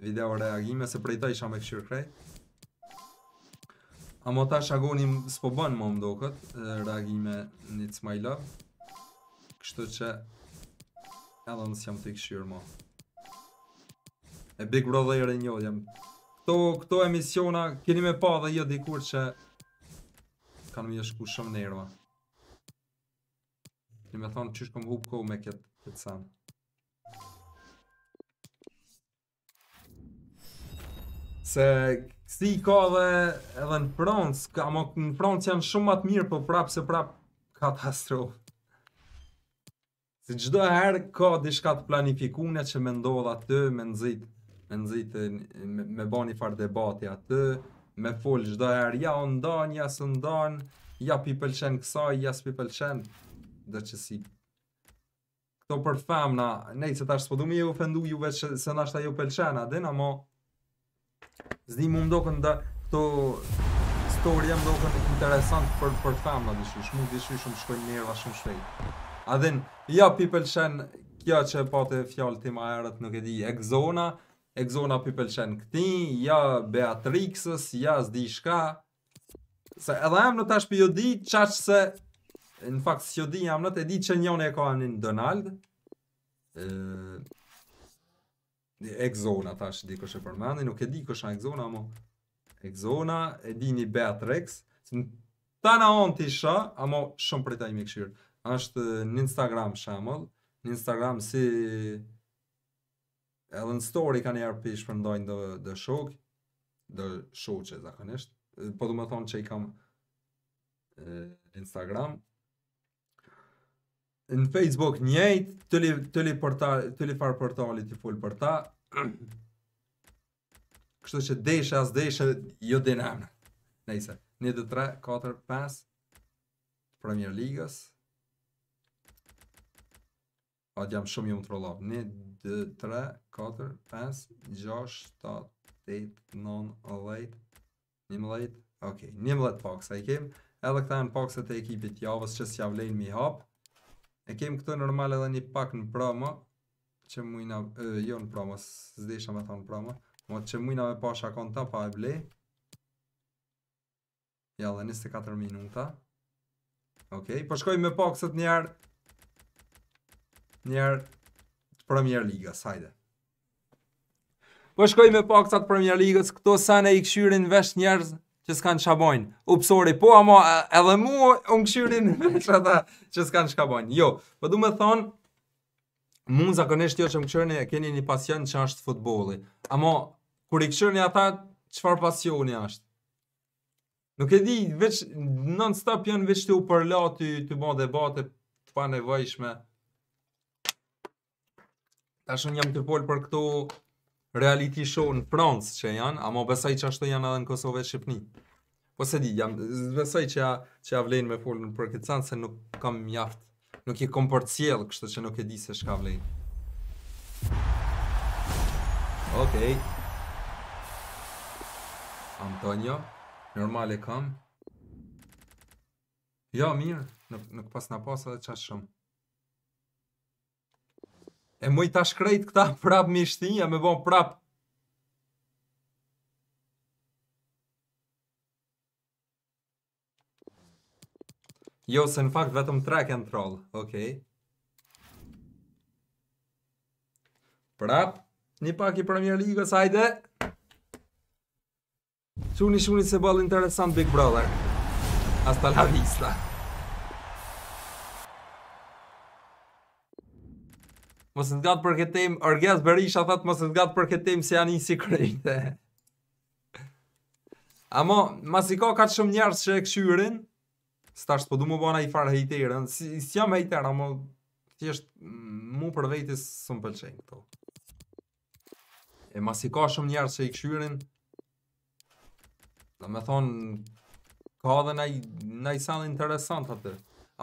[SPEAKER 1] video reagime, se për ta isha me këshirë krej. Amë ta shë agoni s'po banë më më këtë eh, reagime në it's my love. Kështu që Edhe nësë jam të i këshirë mo E Big Brother e një jam Këto, emisiona Keni me pa dhe jo dikur që Kanë mi është shku shumë në erva Keni me thonë qysh kom hup ko me këtë Këtë Se si ka dhe edhe në Francë, ka më në Francë janë shumë matë mirë, për po prapë se prapë katastrofë. Se gjdo e herë ka dishka të planifikune që me ndodhë atë, me nëzit, me nëzit, me, me ba një farë debati atë, me fol gjdo her herë, ja ndonë, ja së ndonë, ja pi pëlqen kësaj, ja së pi pëlqenë, dhe që si. Këto për femna, nej, se ta shë spodume, ju fëndu ju veç që se nashta ju pëlqenë, adin, amo, zdi mu m'dokën dhe këto storje m'dokën interesant për, për femna, dhe shumë, dhe shumë, shkoj shumë, shumë, shumë, A dhin, ja pi pëlqen kjo që e pate fjallë tim aerët nuk e di Exona, Exona pi pëlqen këti, ja Beatrixës, ja di shka. Se edhe em në tash pi jo di qaq se, në fakt si di jam në të di që njone e ka një Donald. Exona tash di kështë e përmendi, nuk e di kështë Exona mo. Exona, e di Beatrix. Në tana on t'isha, amo shumë për taj mikëshirë është në Instagram shamëll, në Instagram si edhe në story ka njerë për shpërndojnë dhe, dhe shok, dhe shoqe zakonisht, po du me thonë që i kam e, Instagram, në Facebook njëjtë, të li, të li, portali, të li farë portali të full për ta, kështu që deshe as deshe jo dinamë, nejse, 1, 2, 3, 4, 5, Premier Ligës, A jam shumë jam trollav. 1 2 3 4 5 6 7 8 9 10 11. Okej, okay. 11 boxa i kem. Edhe këta në boxet e ekipit javës që s'ja vlen mi hap. E kem këtu normal edhe një pak në promo që mujna E, jo në promo, s'desha me thon promo, mo po që mujna me pasha konta pa e ble. Ja, dhe 24 minuta. Okej, okay. po shkoj me boxet një herë njerë Premier Liga, sajde. Po shkoj me pak të Premier Ligës, këto sene i këshyrin vesh njerëz që s'kan shabojnë. Upsori, po ama edhe mu unë këshyrin vesh ata që s'kan shkabojnë. Jo, po du me thonë, mund zakonisht jo që më këshyrin e keni një pasion që është futboli. Ama, kur i këshyrin e ata, qëfar pasioni është? Nuk e di, veç, non stop janë veç të u përla të, të bo debate të pa nevojshme tash un jam të fol për këto reality show në Prancë që janë, ama besoj që ashtu janë edhe në Kosovë e Shqipëni. Po se di, jam besoj që ja që ja me folën për këtë se nuk kam mjaft, nuk i kom porciell, kështu që nuk e di se çka vlen. Okej. Okay. Antonio, normal e kam. Jo, ja, mirë, nuk, nuk pas në pas edhe qashë shumë e më i ta shkrejt këta prap më shtinja, me bon prap. Jo, se në fakt vetëm track and troll, okej. Prap, një pak i premier ligës, ajde! Quni shuni se bëllë interesant, big brother. Hasta la vista. Mos në gatë për këtë tim, Orgaz Berisha thot mos në gatë për këtë tim se janë si krejtë. Amo, mas i ka ka shumë njerëz që e këshyrin, së po du mu bëna i farë hejterën, si, si jam hejter, amo, thjesht mu për vejtis së më pëlqenjë E mas i ka shumë njerëz që e këshyrin, dhe me thonë, ka dhe naj, naj sanë interesant atë.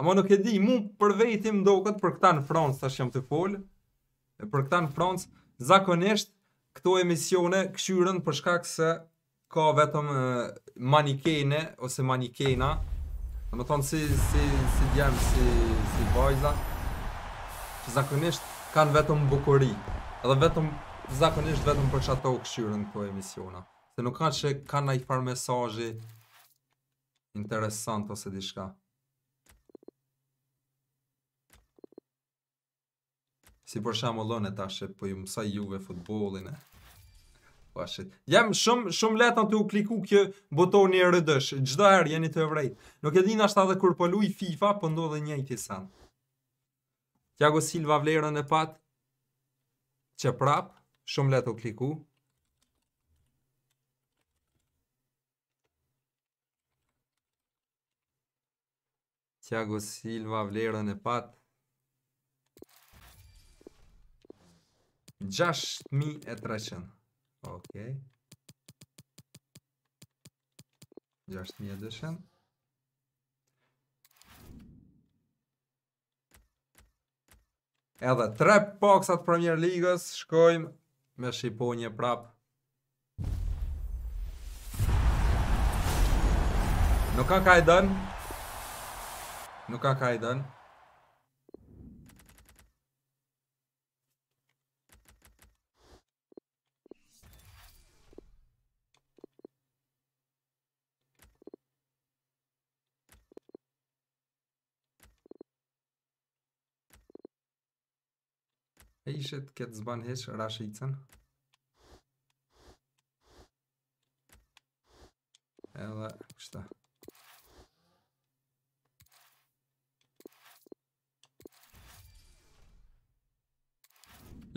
[SPEAKER 1] Amo nuk e di, mu për vejtim do këtë për këta në Fransë, tash jam të fol e për këta në Francë, zakonisht këto emisione këshyren për shkak se ka vetëm manikene ose manikena, në më tonë si, si, si djemë, si, si bajza, që zakonisht kanë vetëm bukori, edhe vetëm, zakonisht vetëm për shkak të këshyren këto emisiona, se nuk ka që kanë i farë mesajë interesant ose dishka. Si për shamullon e tashe, po ju mësaj juve futbolin e. Pashit. Po Jam shumë shumë lehtë të u kliku kjo butoni e rëdësh. Çdo herë jeni të vrejt. Nuk e di na shtatë kur po luaj FIFA, po ndodhe një i sen. Thiago Silva vlerën e pat. që prapë, shumë lehtë u kliku. Tiago Silva vlerën e pat. 6300. Okej. 6200. Edhe tre paksa Premier Ligës shkojmë me shqiponje prap. Nuk ka ka i dën. Nuk ka ka i dën. E ishet këtë zban heshë rashë i cën Edhe kështë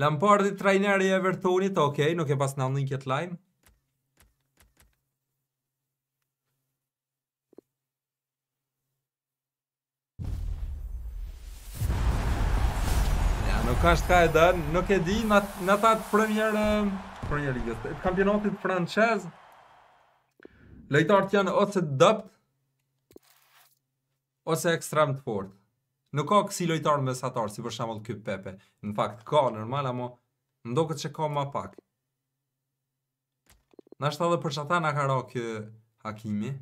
[SPEAKER 1] Lampardi trajnëri e Evertonit, okej, nuk e pas në në këtë lajmë. nuk është ka e dënë, nuk e di, në ta të premier, premier ligës, të kampionatit franqez, lejtarët janë ose dëpt, ose ekstrem të fortë. Nuk ka kësi lojtarë me satarë, si për shamull kjo Pepe. Në fakt, ka, normal, amo, ndokë që ka ma pak. të dhe për qëta nga ka kjo Hakimi.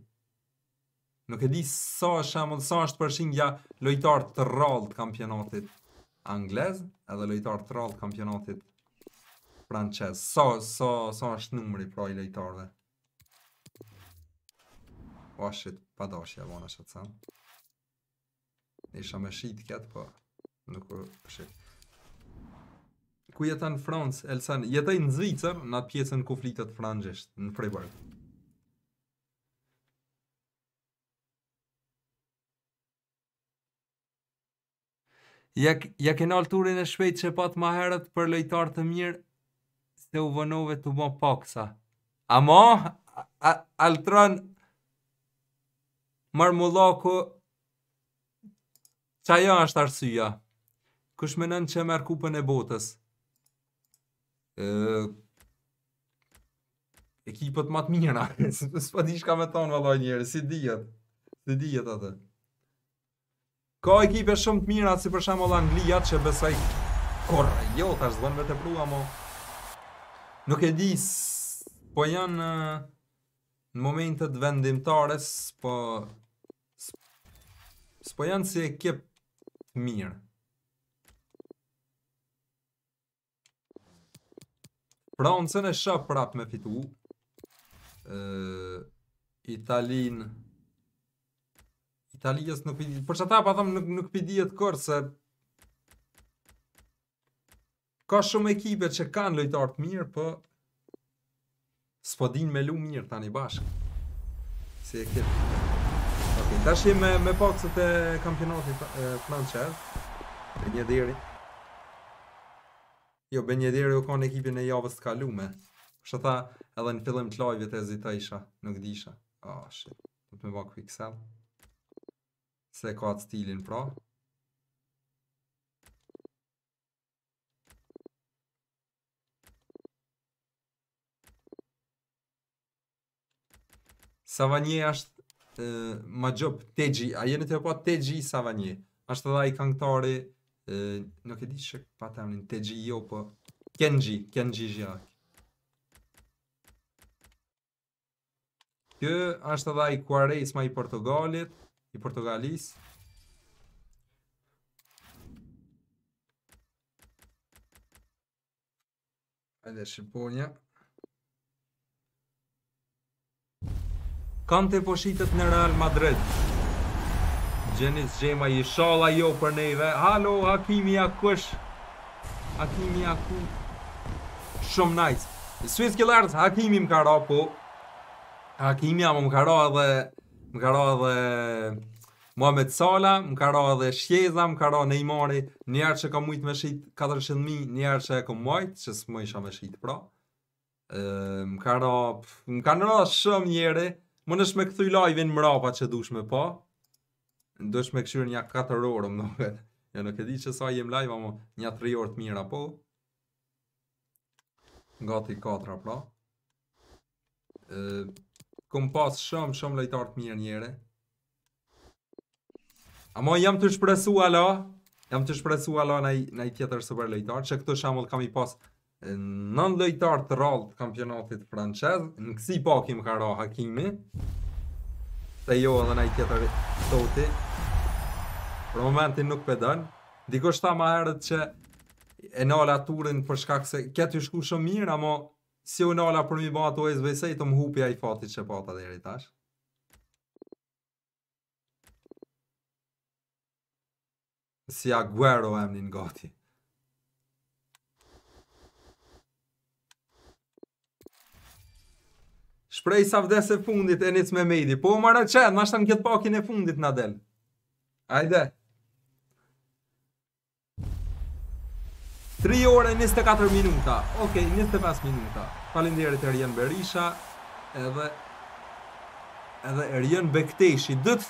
[SPEAKER 1] Nuk e di sa shamull, sa është përshin nga lojtarë të rallë të kampionatit anglez edhe lojtar të kampionatit franqez. Sa, sa, sa është numri pra i lojtarëve? Va po, shqit, pa da shqia vana shqa Isha me shqit këtë, po nuk shqit. Ku jetën në Francë, Elsen, jetën në Zvicër, në atë pjesën ku flitët frangjisht, në Freiburg. Ja, ja ke nalë turin e shpejt që pat ma herët për lojtar të mirë, se u vënove të bo paksa. A ma, altron, marmullaku, qa jo është arsyja? Kush menën që merë kupën e botës? E, ekipët matë mira, s'pa di shka me tonë valoj njerë, si dhijet, si dhijet atë. Ka ekipe shumë të mira, si për shembull Anglia që besaj Korra, jo, tash është dhënve të prua, mo Nuk e di Po janë Në momentet vendimtares, po s'po janë si ekip të mirë Pra onë e shë prapë me fitu Italinë Italijës nuk pidi, për që ta pa thëmë nuk, nuk pidi e të kërë, se ka shumë ekipe që kanë lojtarë të mirë, për po s'po din me lu mirë tani bashkë. Si e Okej, Ok, të ashtë me, me pakësët e kampionatit të në qërë, për një diri. Jo, për një diri u ka në ekipin e javës të kalume. Për që ta edhe në fillim të lajve të zita isha, nuk disha. Ah, oh, shit. Nuk me bakë fixel se ka atë stilin pra. Savanje është ma gjop, Teji, a jenë të po Teji Savanje, është dhe i kanktari nuk e di që pa temnin, Teji jo, po Kenji, Kenji Zhjak. Kjo është edhe i kuarejs ma i Portugalit, i Portugalis. Hajde Shqiponia. Kante po shitet në Real Madrid. Gjenis Gjema i shala jo për neve. Halo, Hakimi Akush. Hakimi Akush. Shumë nice. Swiss Killers, Hakimi më ka ra po. Hakimi më ka ra edhe më ka ra edhe Mohamed Sala, më ka ra edhe Shjeza, më ka ra Neymari, njerë që ka mujt me shqit 400.000, njerë që e ka mujt, që së isha me shqit pra. E, më ka ra, më ka nëra shumë njerë, më nësh me këthuj live në mrapa që dush me pa, ndosh me këshyrë një 4 orë, më nuk, ja nuk e di që sa jem live, amë një 3 orë të mira po. Gati 4 pra. E, kom pas shumë shumë lojtar të mirë njëre. Ama jam të shpresu ala, jam të shpresu ala në në tjetër super lojtar, që këtë shembull kam i pas nën lojtar të rrallë të kampionatit francez, në kësi pa kim ka ra Hakimi. Se jo edhe në tjetër toti. Për momentin nuk pedon. Dikush shta më herët që e nola turin për shkak se këtë ju shku shumë mirë, amo si u nala për mi bat o i të më hupi a i fatit që pata dhe i tash. Si Aguero e një gati. Shprej sa vdes e fundit e njëc me Mejdi. Po më rëqen, ma shtë në kjetë pakin e fundit në delë. Ajde. 3 ore 24 minuta. Okej, okay, 25 minuta. Faleminderit Erjen Berisha edhe edhe Erjen Bekteshi. Dyt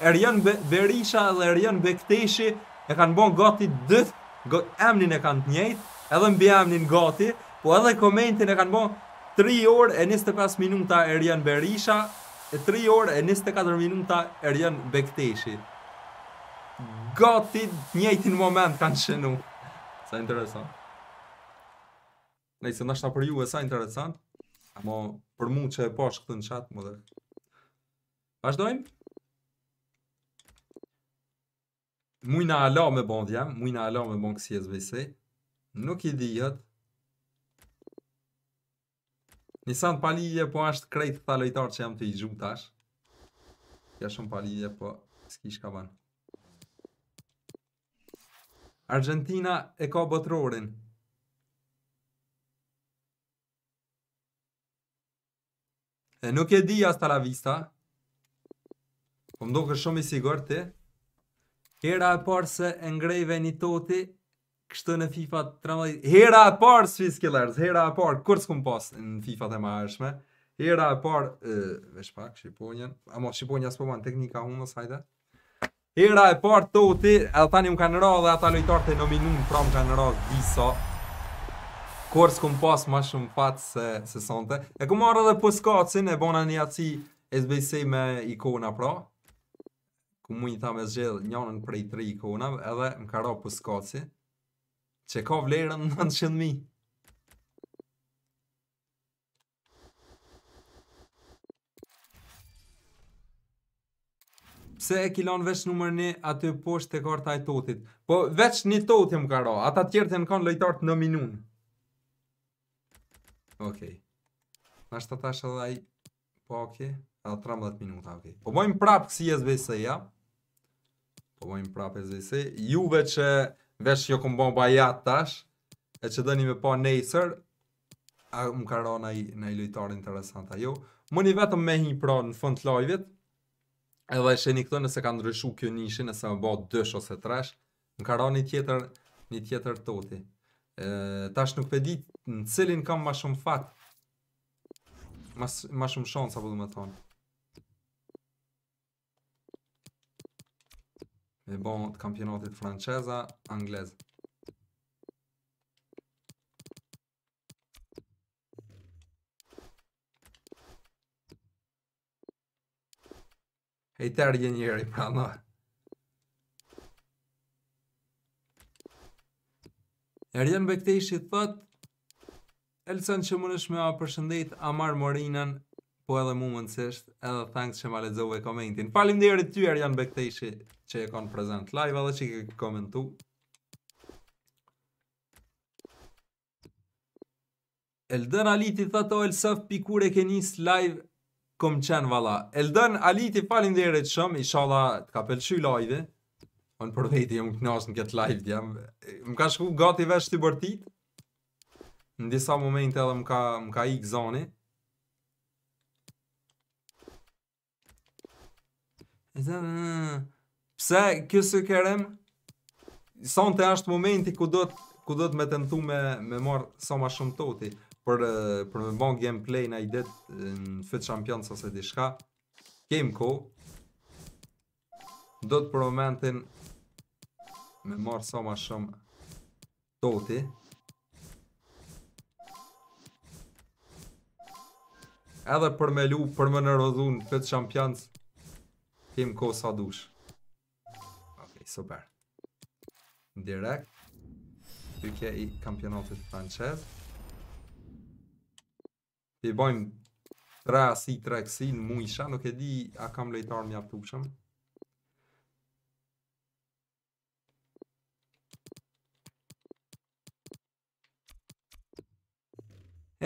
[SPEAKER 1] Erjen Be Berisha dhe Erjen Bekteshi e kanë bën gati dyt go, emnin e kanë të njëjtë, edhe mbi emnin gati, po edhe komentin e kanë bën 3 orë e 25 minuta Erjen Berisha e 3 orë e 24 minuta Erjen Bekteshi. Gati të njëjtin moment kanë shënuar sa interesant. Nëjë se nështë për ju e sa interesant, amo për mu që e posh këtë në qatë, më dhe. Vazdojmë. Muj në ala me bondja, muj në ala me bond kësi nuk i dihet. Nisan palije po ashtë krejt të talojtar që jam të i gjumë tash. Kja shumë palije po s'kish ka banë. Argentina e ka botrorin. E nuk e di as të la vista. Po më doke shumë i sigur ti. Hera e parë se e ngrejve një toti, kështu në FIFA 13. Hera e parë, Swiss Killers, hera e parë, kur s'kum pas në FIFA të ma Hera e parë, vesh pak, Shqiponjën. Amo, shqiponja s'po ma në teknika unë hajde. Hajde. Hera e parë toti, edhe tani më kanë rrë dhe ata lojtarë të nominu në pra më kanë rrë disa. Kërë s'kum pas ma shumë fatë se, se E ku marrë dhe poskacin e bona një atësi SBC me ikona pra. Ku mu ta me zgjellë njënën prej tre ikonave edhe më ka rrë poskacin. Që ka vlerën 900.000. pse e kilon veç numrin e aty poshtë të karta e totit. Po veç një totit më ka karo, ata tjertë në kanë lojtar në minun. Okej. Okay. Nashtë ata shë dhe Po okej. Okay. 13 minuta, okej. Po bojmë prapë kësi e ja. Po bojmë prapë e Ju Juve që veç jo këmë bomba ja tash, e që dëni me pa nejësër, a më karo në i lojtarë interesanta jo. Më një vetëm me hi pra në fund të lojvit, Edhe sheni këto nëse ka ndryshu kjo nishin, nëse më bëhë dësh ose tresh, në ka ra një tjetër, një tjetër toti. E, tash nuk përdi në cilin kam ma shumë fat, Mas, ma shumë shonë sa përdu me tonë. Me bon të kampionatit franqeza, anglezë. Hejtar gjë njëri, pra ma. Erjen Bektesh thot, Elson që më nëshme a përshëndet Amar Morinan, po edhe mu më nësisht, edhe thanks që ma lezove komentin. Palim dhe erit ty, Erjen Bektejshi, që e konë prezent live, edhe që i këtë komentu. Eldon Aliti thot o Elsof pikur e ke njës live kom qenë vala. Eldon, Ali, ti falim shumë, inshallah të ka pëlqy lajve. Unë për vejti më knasë në këtë live, jam. Më ka shku gati vesh t'i bërtit. Në disa momente edhe më ka, më ka ikë zani. Pse, kjo së kerem? Sante është momenti ku do të ku do të më të me, me marë sa ma shumë toti për për me bën gameplay na idet në fit champion ose diçka. Kem ko. Do të për momentin me marr sa më shumë toti. Edhe për me lu për më në rodhun fit champion kem ko sa dush. ok, okay, super. Direkt. Ky ke i kampionatit franqezë Ti bën tra asi, tra e kësi në muisha, nuk e di a kam lojtar një apëtuqëm.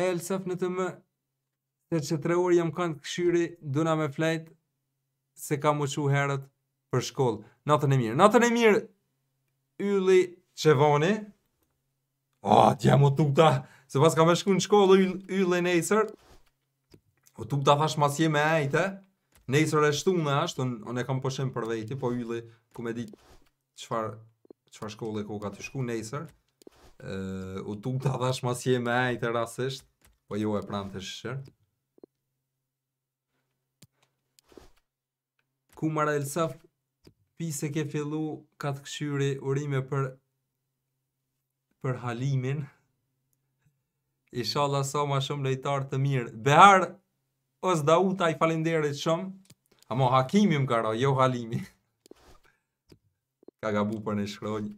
[SPEAKER 1] Elsef në të më, të që tre uri jam kanë këshyri, duna me flajtë, se kam uqu herët për shkollë. Në të në mirë, në të në mirë, Yli Qevoni. A, t'ja më tuta. Se pas kam e shku në shkollë y e nesër. O tu ta fash mas je me ajte. Nesër e shtu në ashtë, unë un e kam pëshim për vejti, po yllë, ku me ditë qëfar, qëfar shkollë e ku ka të shku nesër. o tu ta fash mas je me ajte rasështë, po jo e pranë të shëshër. Ku mara elsaf, pi se ke fillu katë këshyri urime për për halimin inshallah sa so shumë lojtar të mirë. Behar os Daud i falënderit shumë. Amo Hakimi më ka jo Halimi. Ka gabu për në shkronjë.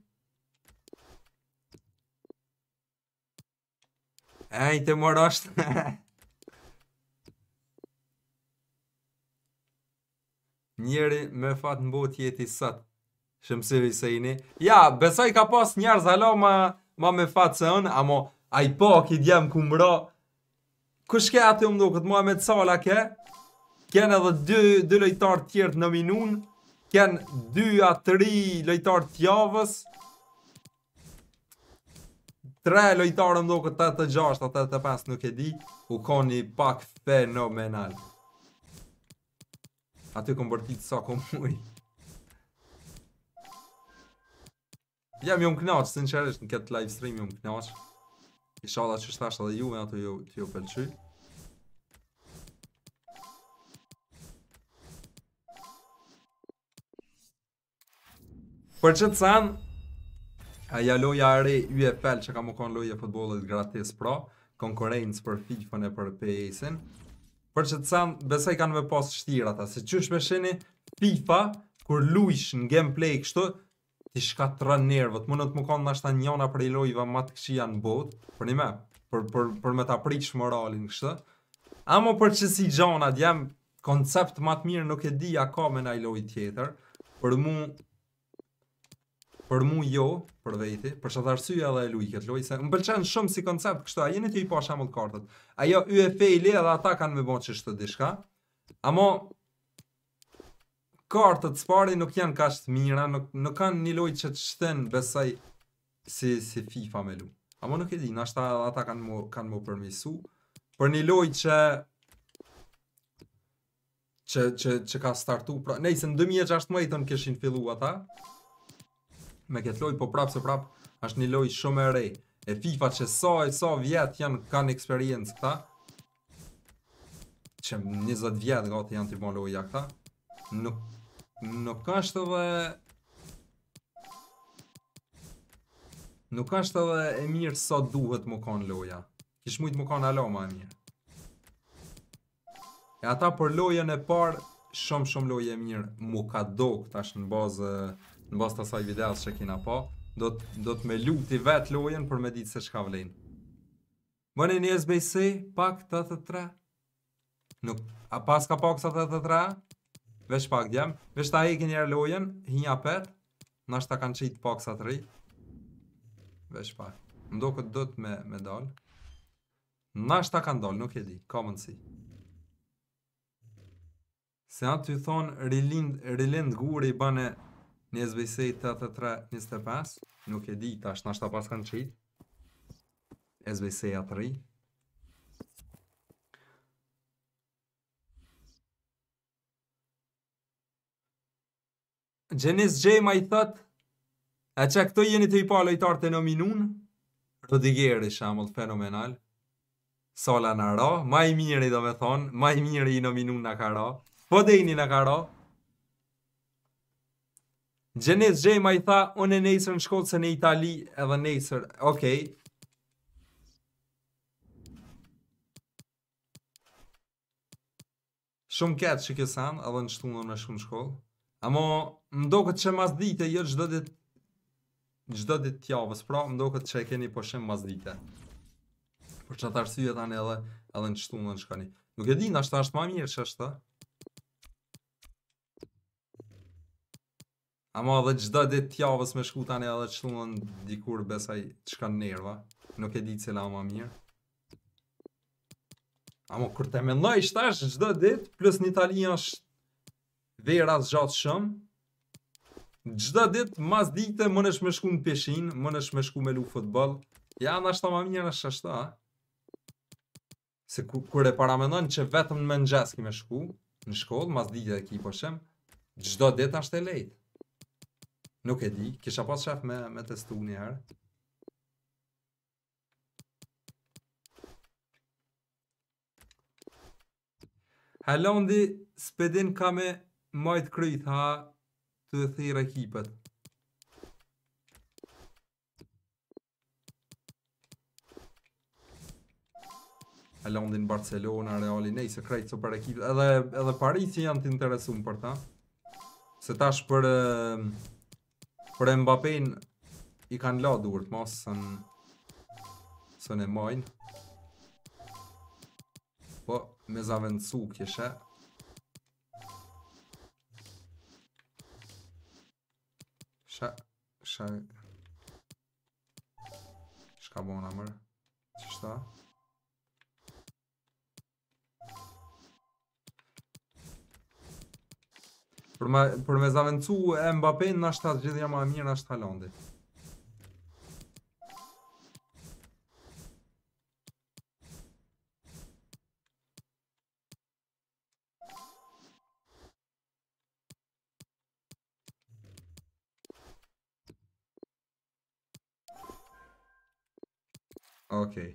[SPEAKER 1] E, i të mërë është. Njeri me fatë në botë jeti sëtë. Shëmësiri se i një. Ja, besoj ka pas njerë zalo ma, ma me fatë se unë, amo A i po, ki djem ku mbra Kush ke atë umdo, këtë Mohamed Salah ke Ken edhe dy, dy lojtar tjert në minun Ken dy a tri lojtar tjavës Tre lojtarë më do këtë 86, 85 nuk e di U ka një pak fenomenal Aty këmë bërtit sa këmë muj Jam jom knaqë, sinqeresht në këtë live stream jom knaqë Inshallah që shtasht edhe juve ato ju ti Por pëlqy. Për çet san a ja loja e re që ka më kon loja e futbollit gratis pro, konkurrencë për fifa në e për PES-in. Për çet san besoj kanë me pas shtirata, se çysh me shini FIFA kur luish në gameplay kështu, ti shka të rën nervët, më të më kanë në njëna për i lojve më të këqia në botë, për një me, për, për, për me të apriqë moralin, kështë, Amo për që si gjona, jam koncept më të mirë nuk e di a ka me në i lojt tjetër, për mu, për mu jo, për vejti, për që të arsuj e dhe e lujket se më pëlqen shumë si koncept, kështë, a jeni të i pashamull kartët, a jo, i e fejli edhe ata kanë me bën çështë diçka. dishka, kartët spari nuk janë kasht mira, nuk, nuk kanë një loj që të shtenë besaj si, si FIFA me lu. Amo nuk e di, nashta ata kanë më kanë mu përmisu, për një loj që që, që, që ka startu, pra, nejse në 2016 më i tënë këshin fillu ata, me këtë loj, po prapë se prapë, është një loj shumë e re, e FIFA që sa so, e sa so vjetë janë kanë eksperiencë këta, që 20 vjetë gati janë të i mollu e këta, nuk, Nuk ka shtë dhe Nuk ka shtë dhe e mirë sa duhet më kanë loja Kishë mujtë më kanë aloma e mirë E ata për lojën e parë Shumë shumë loje e mirë Më ka do këtash në bazë Në bazë të saj videos që kina pa Do të me lukëti vetë lojen për me ditë se shka vlejnë Më një SBC, pak 83. Nuk, a pas ka pak sa të veç pak djem Veç ta hekin njerë lojen, hinja pet Nash ta kanë qitë pak sa të rrit Veç pak ndo këtë dët me, me dal Nash ta kanë dal, nuk e di, ka mëndësi Se atë të thonë rilind, rilind guri bane një SBC 83-25 Nuk e di, tash nashta nash ta pas kanë qitë SBC atë rrit Gjenis Gjema i thët, e që këto jeni të i pa lojtarë të nominun, digjerë i shamëllë, fenomenal, Sola në ra, ma i mirë i do me thonë, ma i mirë i nominun në ka ra, po dejni në ka ra, Gjenis Gjema i tha, unë e nesër në shkollë se në Itali edhe nesër, okej, okay. Shumë ketë që kësë anë, edhe në shtunë në shkollë. Amo, më do këtë që mas dite, jo gjdo dit Gjdo dit tja, pra, më do këtë që e keni po shem mas dite Por që të arsye anë edhe, edhe në qëtu në në shkani Nuk e din, ashtë ashtë ma mirë që ashtë Amo edhe gjdo dit tjavës me shku tani edhe qëtu në dikur besaj të shkan nërva Nuk e di cila ma mirë Amo, kur të e mendoj, shtash, gjdo dit, plus një talin është vera zgjat shëm. Gjda dit, mas dite, më nësh me shku në peshin, më nësh me shku me lu futbol. Ja, në ashta ma mirë në shashta. Se kur e paramenon që vetëm në mëngjes ki me shku, në shkollë, mas dite e ki po shem, gjda dit ashtë e lejtë. Nuk e di, kisha pas shaf me, me testu një herë. Halondi, spedin ka me Mojt kryt ha të dhe thejra kipët. Alondin Barcelona, realin, nej, se krejtë super ekipët, edhe, edhe Parisi janë të interesuar për ta. Se tash për, eh, për Mbappen i kanë la durt, mos sën, sën e majnë. Po, me zavendësu kjeshe. Kësha... Shka bo mërë? Që shta? Për me, për me zaventu e Mbappé në ashtë të gjithë jam a mirë në ashtë talondit. Okej.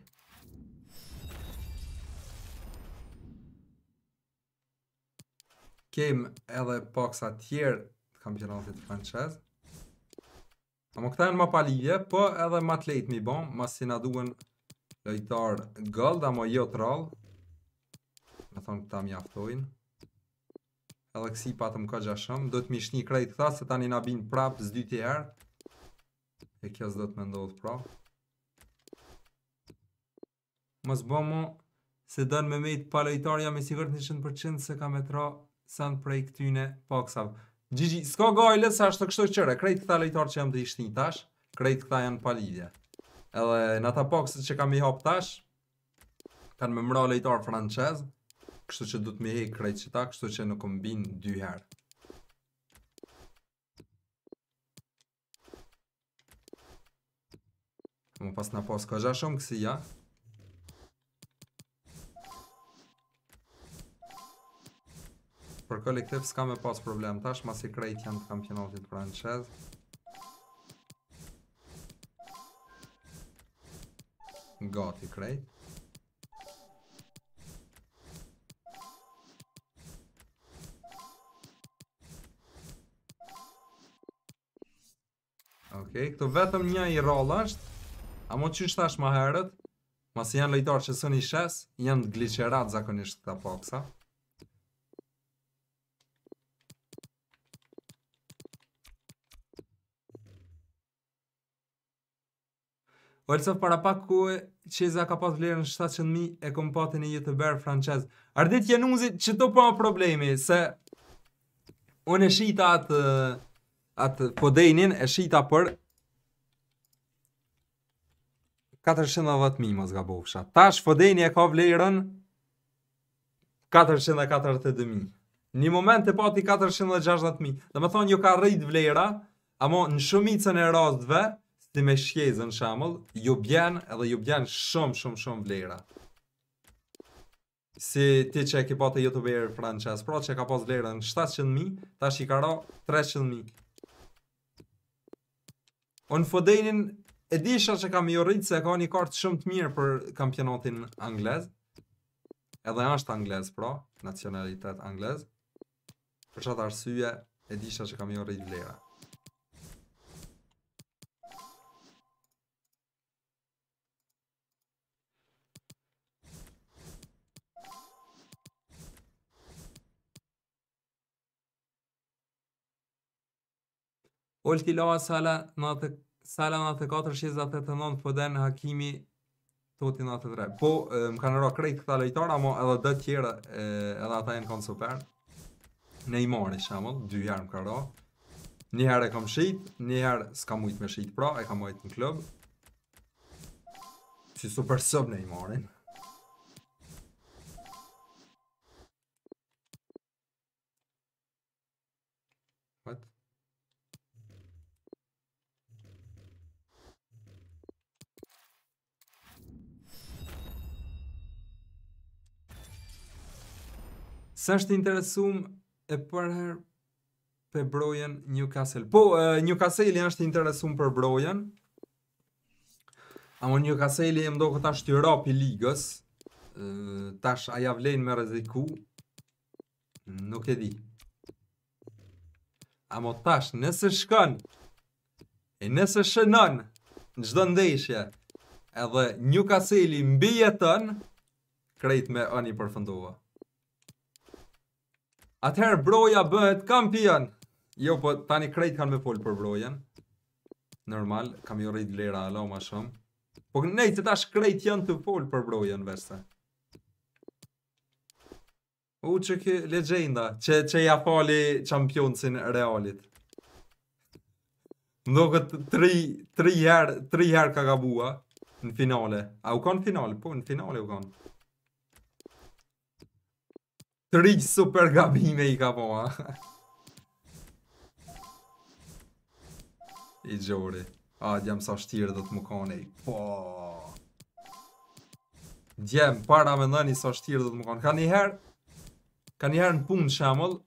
[SPEAKER 1] Kem edhe paksa tjerë të kampionatit franqez. A më këta e në ma palivje, po edhe më të lejtë mi bon, ma si na duen lojtar gëllë, dhe jo të rallë. Me thonë këta mi aftojnë. Edhe kësi pa të më këgja shumë, do të shni krejtë këta, se tani na binë prapë zdyti herë. E kjo zdo të me ndodhë prapë mos bëmo se dënë me mejtë palojtarja me sigurët një se ka me tra sanë prej këtyne paksav. Gjigi, s'ka gajle sa është të kështoj qëre, krejt këta lojtar që jam të ishtin tash, krejt këta janë palidhja. Edhe në ata pakse që kam i hap tash, kanë me mra lojtar franqez, kështu që du të me hej krejt që ta, kështu që nuk më binë dy herë. Më pas në pas ka gja shumë kësi, ja. Për kolektiv s'ka me pas problem tash, mas i krejt janë të kampionatit franqez Gati krejt Ok, këtu vetëm një i roll është A mo qysh tash ma herët Mas janë lojtarë që sën i shes Janë glicerat zakonisht këta poksa Olsof para pak ku e ka pas vlerën 700.000 e kom pati një youtuber franqez. Ardit jenu që të pa problemi, se unë e shita atë, atë podejnin, e shita për 410.000 mos gabofsha. Tash fodeni e ka vlerën 442.000. Një moment e pati 460.000. Dhe me thonë, jo ka rrit vlera, ama në shumicën e rastve, dhe me shkjezën shamëll, ju bjenë edhe ju bjenë shumë shumë shumë vlera. Si ti që e ki pate youtuber franqes, pra që e ka pas vlera në 700.000, ta shi karo 300.000. Onë fëdejnin e disha që kam ju rritë se ka një kartë shumë të mirë për kampionatin anglez, edhe ashtë anglez, pra, nacionalitet anglez, për që arsye arsyje e disha që kam ju rritë vlera. Olti Loa Sala, natë, Sala 94-79, po den Hakimi, toti 93. Po, më kanë rra krejt këta lejtarë, ama edhe dhe tjera, edhe ata e në super. Neymar i dy herë më ka Njëherë e kam shqit, njëherë s'ka mujt me shit, pra, e kam mujt në klub. Si super sub Neymarin Sa është interesum e për her për brojen Newcastle? Po, uh, Newcastle janë është interesum për brojen. Amo Newcastle e më do këta është Europë i ligës. tash a ja vlejnë me reziku. Nuk e di. Amo tash, nëse shkon, e nëse shënon, në gjdo ndeshje, edhe Newcastle i mbi jetën, krejt me ani përfëndua. Atëherë broja bëhet kampion. Jo, po tani krejt kanë me fol për brojen. Normal, kam jo rrit lera alo ma shumë. Po nejtë të tash krejt janë të fol për brojen, veste. U që kë legenda, që, që ja fali qampionësin realit. Ndo këtë tri, tri herë her ka gabua në finale. A u kanë finale? Po, në finale u kanë. Të rikë super gabime i ka po ma I gjori A, djem sa shtirë dhe të më kone i Po Djem, para me nëni sa shtirë dhe të më kone Ka një herë Ka një herë në punë në shemëll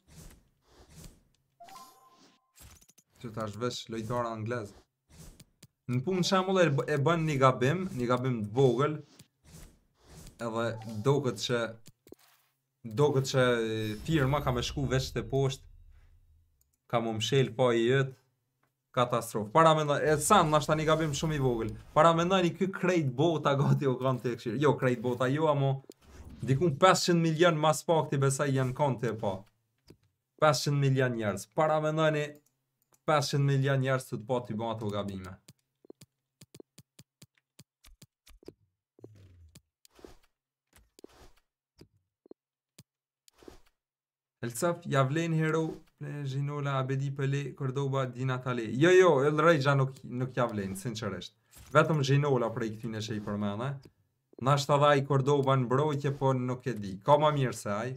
[SPEAKER 1] Që ta shvesh lojtara anglez Në punë në shemëll e bën një gabim Një gabim të vogël Edhe do që Do këtë që firma ka me shku veç të poshtë, ka më mshelë pa i jetë, katastrofë. Para me e sanë, nashtë ta një gabim shumë i vogël. Para me ndaj një kë krejt bota gati o kanë të e këshirë. Jo, krejt bota jo, amo, dikun 500 milion mas pak të besaj janë kanë të e pa. 500 milion njerës. Para me ndaj një 500 milion njerës të të pa të i bëma të gabime. Elcaf, javlen hero, Jinola Abedi, Pele, Kordoba, Dina, Jo, jo, El ja nuk, nuk javlen, sinqeresht. Vetëm Jinola prej këtyne që i përmene. Na shtadha i Kordoba në brojtje, po nuk e di. Ka ma mirë se aj.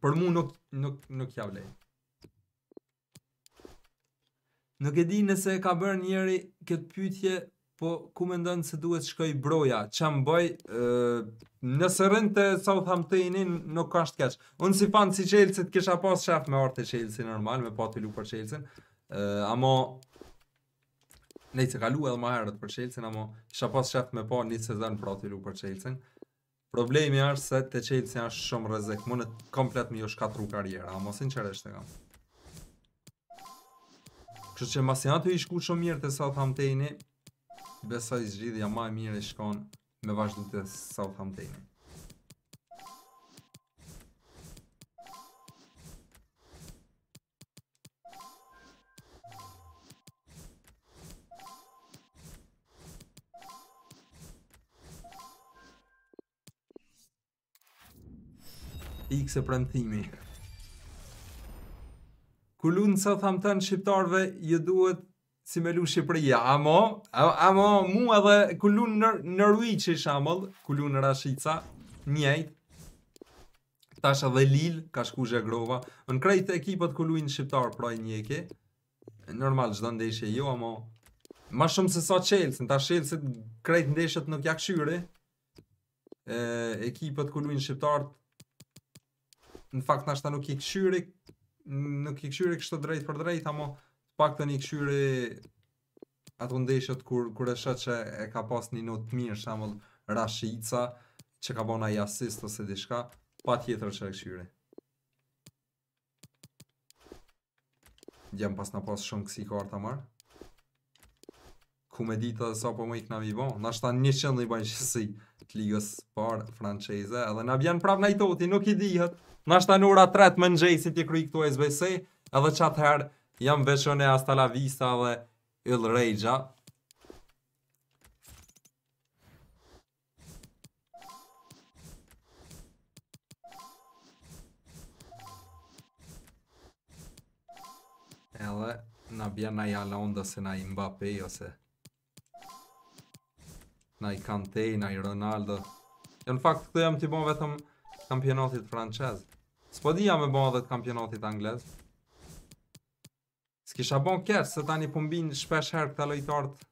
[SPEAKER 1] Për mu nuk, nuk, nuk javlen. Nuk e di nëse ka bërë njeri këtë pytje po ku mendon se duhet shkoj broja, që më bëj, nëse rënd të Southamptonin nuk ka shtë keqë. Unë si fanë si Chelsea të kisha pas shef me të Chelsea normal, me pati lu për Chelsea, uh, amo që ka kalu edhe ma herët për Chelsea, amo kisha pas shef me pa një sezon për ati lu për Chelsea. Problemi është se të Chelsea është shumë rëzik, mundet komplet mi jo shkatru karjera, amo sinqeresht e kam. Kështë që masinatë i shku shumë mirë të Southamptonin, besa i më ma e mirë i me vazhdo të Southampton. X e premë timi. Kullunë Southampton shqiptarve, ju duhet si me lu Shqipëria, amo, amo, mu edhe ku lu në nërui që i ku lu në Rashica, njejt. Tasha dhe edhe Lil, ka shku zhe grova, në krejt e ekipët ku në Shqiptarë, pra i njeke, normal, gjdo ndeshe jo, amo, ma shumë se sa qelës, në ta shelës e krejt ndeshet nuk jakëshyri, ekipët ku në Shqiptarë, në fakt nështë ta nuk i këshyri, nuk i këshyri kështë drejt për drejt, amo, pak të një këshyri ato ndeshët kur, kur e që e ka pas një notë mirë, shamëll Rashica, që ka bona i asist ose dishka, pa tjetër që e këshyri. Gjem pas në pas shumë kësi ka arta marë. Ku me ditë dhe sa po më i këna mi bo, në ashtë ta një qëndë i bajnë qësi të ligës parë franqeze, edhe në bjenë prap në i toti, nuk i dihet, në ashtë ta në ura 3 më gjejë si t'i kry këtu SBC, edhe që herë Jam veçon e hasta la vista dhe Il Rejja Edhe Na bja na jala se na Mbappe ose Na i Kante, na i Ronaldo Jo në fakt këtë jam t'i bo vetëm Kampionatit franqez Spodi jam e bo edhe t'kampionatit Kampionatit anglez S'kisha bon kërë, se tani po mbinë shpesh herë këta lojtartë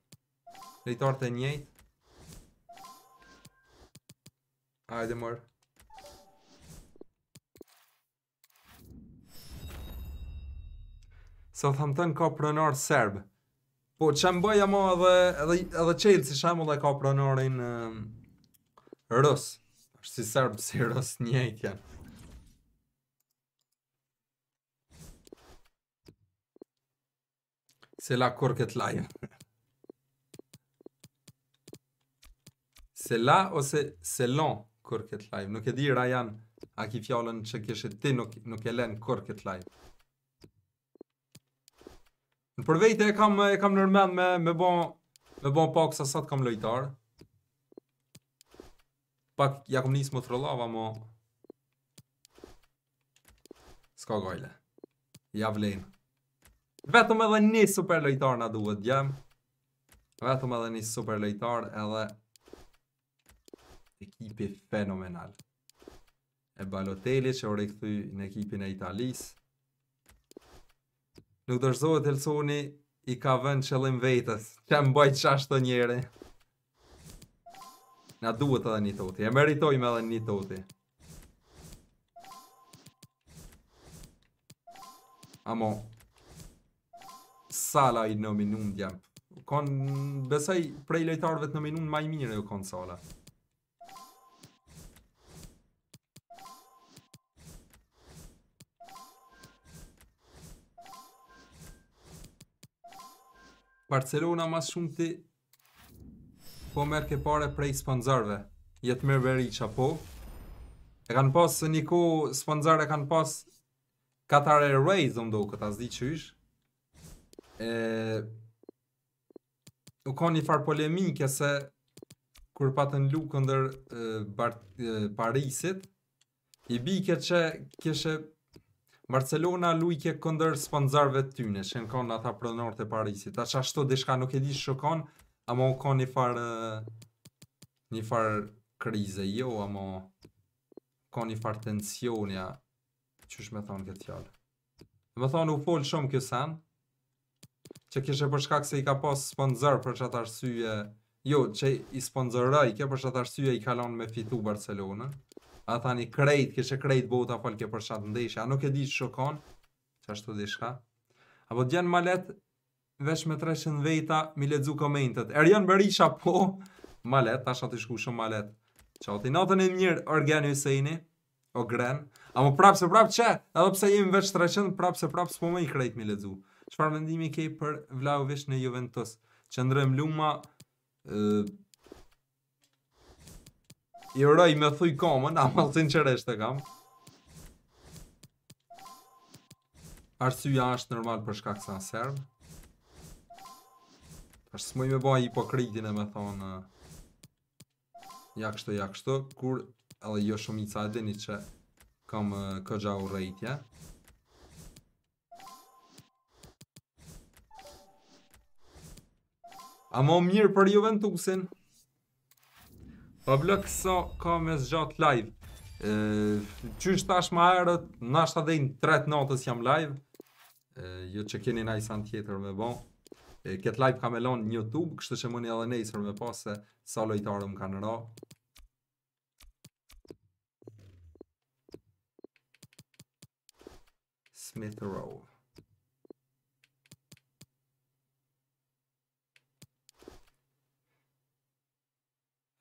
[SPEAKER 1] Lojtartë e njejtë Ajde mërë Se o tënë ka pronarë serbë Po që më bëja ma edhe edhe qëjlë si shamu dhe ka pronarin ehm, rësë është si serbë si rësë njejtë janë Se la kur këtë lajën. Se la ose se lon kur këtë lajën. Nuk e di Rajan, a ki fjallën që kështë ti nuk, nuk e len kur këtë lajën. Në përvejte e kam, e kam nërmen me, me, bon, me bon pak sa sot kam lojtar. Pak, ja kom njësë më të rëllava, mo. Ska gajle. Ja vlenë. Vetëm edhe një super lojtar na duhet gjem. Vetëm edhe një super lojtar edhe ekipi fenomenal. E Balotelli që u rikthy në ekipin e Italisë. Nuk dorëzohet Helsoni i ka vënë qëllim vetës. më mbaj çash të njëri. Na duhet edhe një toti. E meritoj edhe një toti. Amo, Sala i nominun dje. Kon besoj prej lojtarëve të nominun më i mirë jo kon Sala. Barcelona mas shumë ti Po merë ke pare prej sponsorve Jetë merë veri po E kanë pas një ku, sponsor e kanë pas Katar Airways do mdo këtë asdi qysh e u ka një far polemike se kur patën lukë këndër Parisit i bike që kështë Barcelona lu këndër sponsorve të tyne që në kanë ata prënorët e Parisit a që ashtu dishka nuk e di shë kanë a mo u ka një far një far krize jo a mo ka një far tensionja që shme thonë këtë fjallë më thonë u folë shumë kësë anë që kishe për shkak se i ka pas sponsor për çfarë arsye. Jo, që i sponsoroi, kjo për çfarë arsye i kalon me fitu Barcelonën. A thani krejt, kishe krejt bota fal kjo për çat ndeshje. A nuk e di shokon? Çashtu diçka. Apo djan malet vesh me 300 veta mi lexu komentet. Erjan Berisha po malet, tash aty shku shumë malet. Çao ti natën e mirë Organi Hyseini. O gren, a më prapë se prapë që, edhe pse jemi veç 300, prapë se prapë s'po më i krejt mi lexu. Çfarë mendimi ke për Vlahovic në Juventus? Qëndrojm Luma ë uh, Jo, më thuj komën, ama sinqerisht e kam. Arsyja është normal për shkak se janë serb. Tash s'moj me bëj hipokritin e më thon ja kështu ja kështu kur edhe jo shumica e dini që kam uh, u rejtje A më mirë për Juventusin? Pablo blok ka me zgjat live. Ëh, ti tash më herët, ndoshta deri në tret natës jam live. jo që keni ndaj sa tjetër me bon. E, ket live me elon në YouTube, kështu që mundi edhe nesër me pas se sa lojtarë më kanë rënë. Smith Rowe.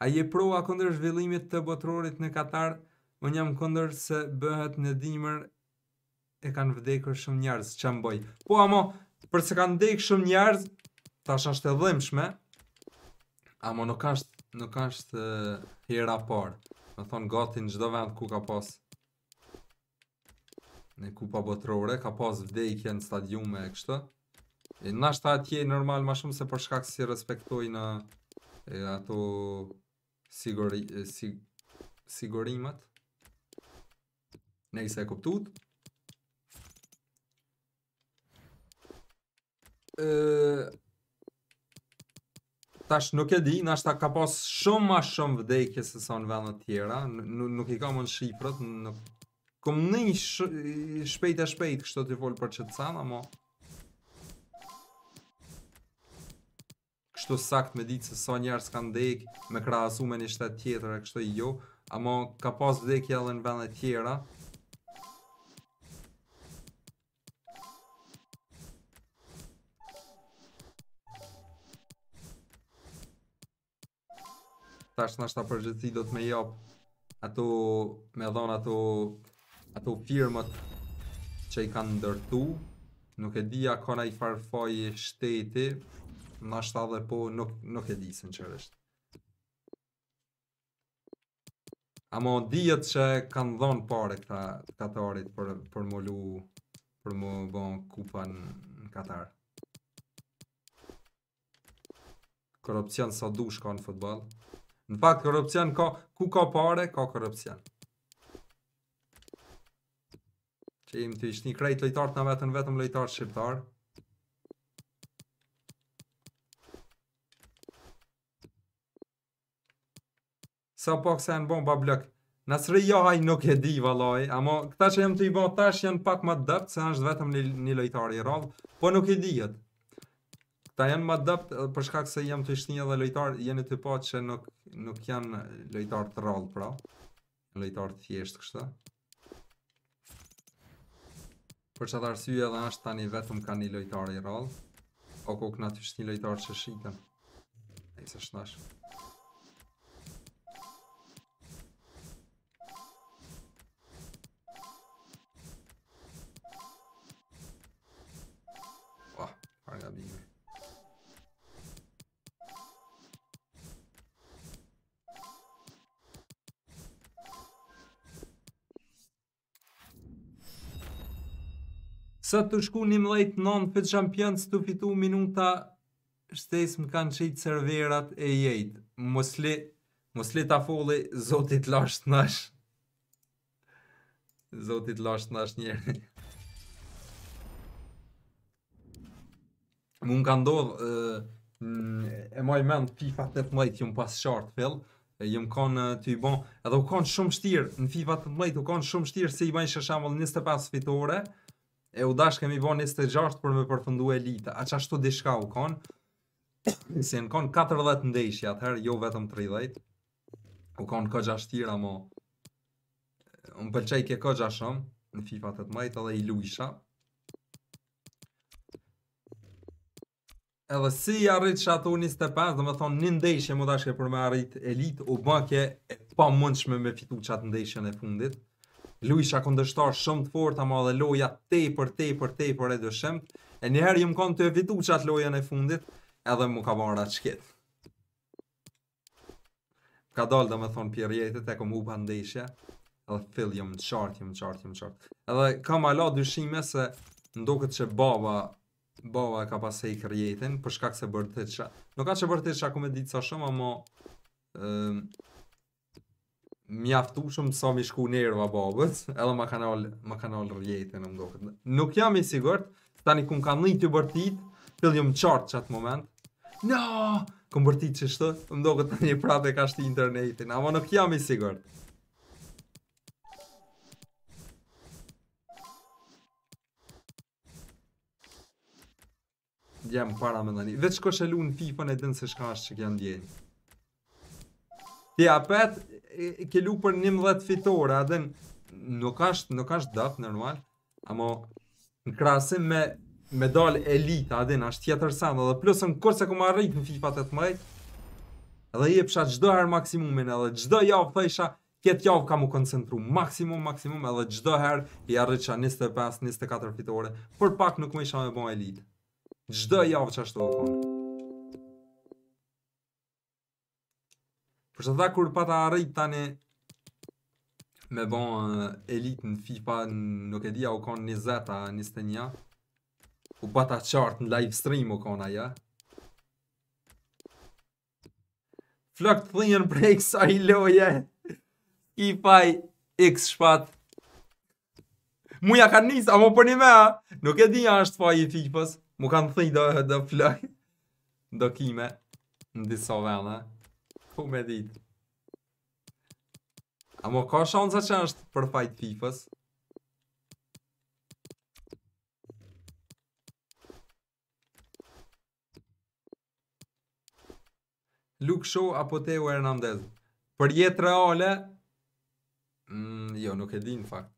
[SPEAKER 1] A je proa kondër zhvillimit të botrorit në Katar, më jam kondër se bëhet në dimër e kanë vdekër shumë njerëz, që më bëj. Po, amo, përse kanë vdekë shumë njerëz, ta është e dhëmshme. amo nuk ka nuk është uh, hera parë. thon thonë në gjdo vend ku ka pas në kupa botërore, ka pas vdekje në stadiume e kështë. E nashtë atje normal ma shumë se për shkak si respektoj në e, ato siguri, sig, sigurimet Nëjse e kuptut Tash nuk e di, ta ka pas shumë ma shumë vdekje se sa në vendet tjera Nuk i ka më në Shqiprët Kom në një shpejt e shpejt kështë të të folë për qëtë sana, kështu sakt me ditë se sa njerëz kanë dek me krahasu me një shtet tjetër e kështu jo, ama ka pas vdekje edhe në vende tjera. Tash në shta përgjithi do të më jap ato me dhon ato ato firmat që i kanë ndërtu. Nuk e di a kona i farfaj e shteti Na shta dhe po nuk, nuk e di sinqeresht. Amo dhjet që kanë dhënë pare këta Katarit për, për më lu, për më bën kupa në, në Katar. Korupcion sa dush ka në futbol. Në fakt, korupcion ka, ku ka pare, ka korupcion. Që im të ishtë një krejt lejtar të në vetën, vetëm lejtar shqiptarë Shqiptar. sa pak sa janë bon bablok. Nasri ja ai nuk e di vallai, ama këta që jam të i bë tash janë pak më dapt se është vetëm një, një lojtar i rradh, po nuk e dihet. Këta janë më dapt eh, për shkak se jam të shtinë dhe lojtar, jeni të paqë që nuk nuk janë lojtar të rradh pra. Lojtar të thjeshtë kështë. Për çfarë arsye edhe është tani vetëm kanë një lojtar i rradh, o të ishtë një lojtar që shiten. Ai s'është Sa të shku një mlejt non për qampjans të fitu minuta, shtes më kanë qitë serverat e jetë. Mosli, mosli ta foli, zotit lasht nash. Zotit lasht nash njerë. Më më ka ndodhë, e moj mend FIFA 18 jëmë pas qartë fill, jëmë kanë të i bon, edhe u kanë shumë shtirë, në FIFA 18 u kanë shumë shtirë se i bajnë shë 25 fitore, E u dash kemi bon 26 për me përfëndu elita. A çashtu dishka u kon? si në kon 14 ndeshja atëherë, jo vetëm 30. U kon këgja shtira më. Unë pëlqej ke këgja shumë në FIFA 18 edhe i luisha. Edhe si i arrit që ato 25, dhe me thonë një ndeshje më dashke për me arrit elit, u bënke e pa me fitu atë ndeshjen e fundit. Luisha kundështar shumë të fort, ama dhe loja tej për tej për tej për e dëshem. E njëherë më kanë të evitu që atë lojën e fundit, edhe më ka marrë atë shket. Ka dalë dhe me thonë pjerë e këmë u pandeshja, edhe fill jëmë të qartë, jëmë të qartë, jëmë të qartë. Edhe kam ala dyshime se ndokët që baba, baba ka pasej kërë jetin, përshkak se bërë të qa. Nuk ka që bërë të qa, ku me ditë sa shumë, ama... Um, mjaftu shumë sa mi shku njerë va babës, edhe ma kanal, ma kanal rjetë në mdo Nuk jam i sigurt, tani kum ka një të bërtit, fill jom qartë që atë moment.
[SPEAKER 2] No!
[SPEAKER 1] Kum bërtit që shtë, mdo këtë një prate ka shti internetin, ama nuk jam i sigurt. Djem para me nani, veç ko shëllu në FIFA në dënë se shka është që kjanë djenë. Ti apet, ke lu për 19 fitore, a den nuk është nuk është dap normal. Amo në krahasim me me dal elite, a den është tjetër sa, edhe plus në kurse ku më arrit në FIFA 18. Edhe i jepsha çdo herë maksimumin, edhe çdo javë thëjsha, këtë javë kam u koncentru maksimum, maksimum, edhe çdo herë i arritsha 25, 24 fitore, për pak nuk më isha me bon elite. Çdo javë çashtu u Për shëta kur pata arrit tani me bon uh, eh, në FIFA nuk e dija u kon 20 a 21 u bata qartë në live stream u kon aja Flok të thinjën prej kësa i loje I faj x shpat Muja ka njës, a mu për po një mea Nuk e dija është faj i FIFA's Mu kanë thinjë dhe flok Do kime Në disa vene vene Po me dit. A mo ka shansa që është për fight FIFA-s? Luke Shaw apo Teo Hernandez? Për jetë reale? Mm, jo, nuk e di në fakt.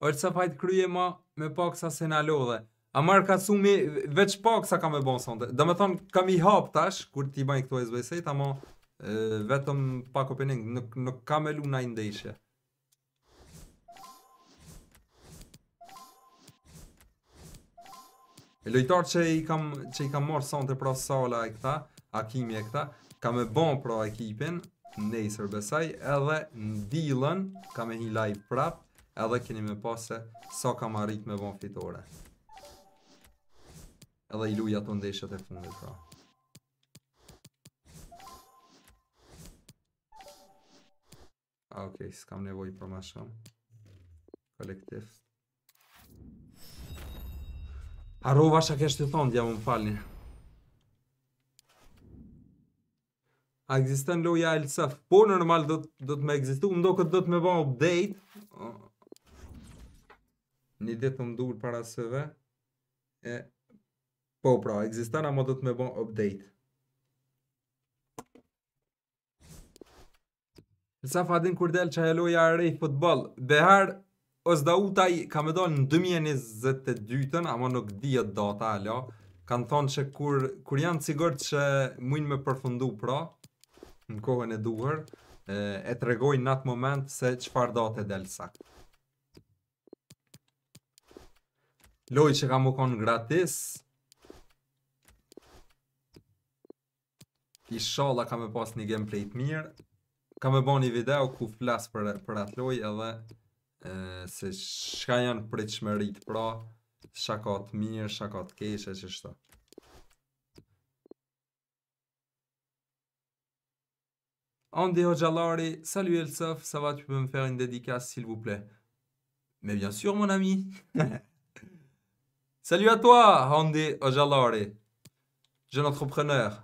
[SPEAKER 1] është e të sapajt kryje ma me pak sa se në lodhe. A marrë ka sumi, veç pak sa ka me bon sante. Dhe me thonë, kam i hap tash, kur ti bani këtu e zbëjsejt, ama vetëm pak o nuk, nuk ka me lu i ndeshje. E lojtar që i kam, që i kam marrë sante pra sala e këta, akimi e këta, ka me bon pra ekipin, nëjë sërbesaj, edhe në dilën, ka me hi live prapë, edhe keni me pas se sa kam arrit me ban fitore. Edhe i luja të ndeshët e fundit, pra. A, okej, s'kam nevoj për ma shumë. Kolektiv. Arrova shë kesh të thonë, dja më falni. A existen loja LCF? Po, normal do të me existu ndo këtë do të me ban update një ditë të mdur para sëve, e, po pra, egzistan a më do të me bon update. Sa fadin kur del që heloja e rejtë futbol, behar, Ozdauta i ka me do në 2022-ën, ama nuk dhjet data, alo. Kanë thonë që kur, kur janë cigërt që mujnë me përfundu pra, në kohën e duhur, e, e të regojnë në atë moment se qëfar date delë sakt. Loj që ka më konë gratis I shalla ka me pas një gameplay të mirë Ka me bo një video ku flasë për, për atë loj edhe e, Se shka janë të shmerit pra të mirë, të kesh e që shto Andi Hoxalari, salut Elsof, sa va tu peux me faire une dédicace s'il vous plaît Mais bien sûr mon ami Salut à toi, Andy Ojalore, jeune entrepreneur.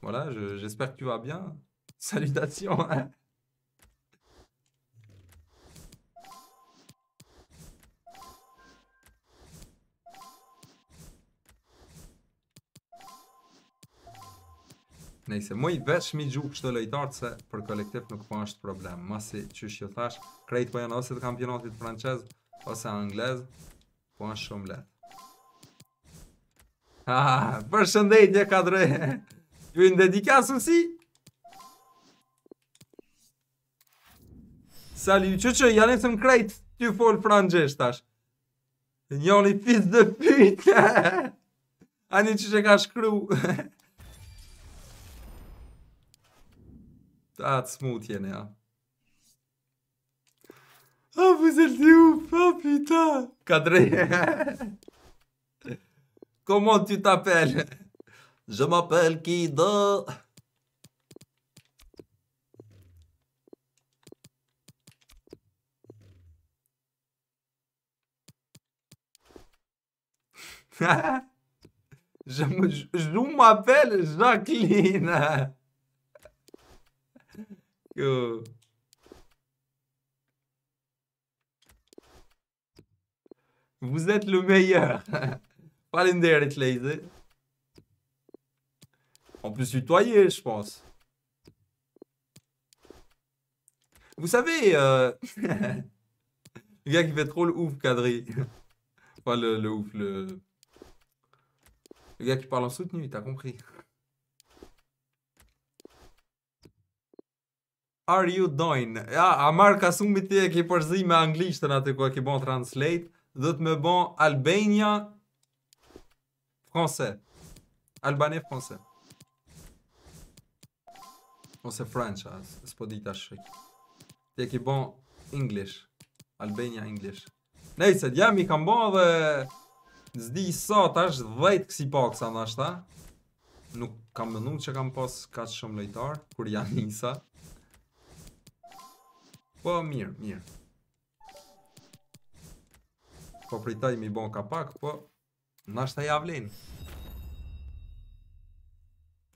[SPEAKER 1] Voilà, j'espère que tu vas bien. Salutations. Hein. Nëse moj vetëm i gjuq këto lojtarë se për kolektiv nuk ka po asht problem. Masi çysh që thash, krejt po janë ose të kampionatit francez ose anglez, po janë shumë le. Ha, ah, përshëndetje kadre. Ju i dedikas unsi? Salut, çu çu, ja nisem krejt ty fol francez tash. Ne joni fit de pute. Ani çu çe ka shkruaj. Staatsmutien, ja. Ah, oh, vous êtes où, ouf, oh, putain Cadré Comment tu t'appelles Je m'appelle Kido je m'appelle Jacqueline vous êtes le meilleur. En plus se tutoyer, je pense. Vous savez, euh, le gars qui fait trop le ouf, Kadri. Pas le, le, ouf, le... Le gars qui parle en soutenu, t'as compris. are you doing? Ja, a marrë ka ti e ki përzi me anglishtën aty ku e ki bon translate Dhe të me bon Albania Fronse Albania Fronse Ose French, s'po di ta shrek Ti e ki bon English Albania English Nejse, dja mi kam bon dhe Zdi sot, tash dhejt kësi po kësa nështë ta Nuk kam mënu që kam pas ka shumë lejtar Kur janë njësa Po mirë, mirë. Po pritaj mi bon ka pak, po nashta ja vlen.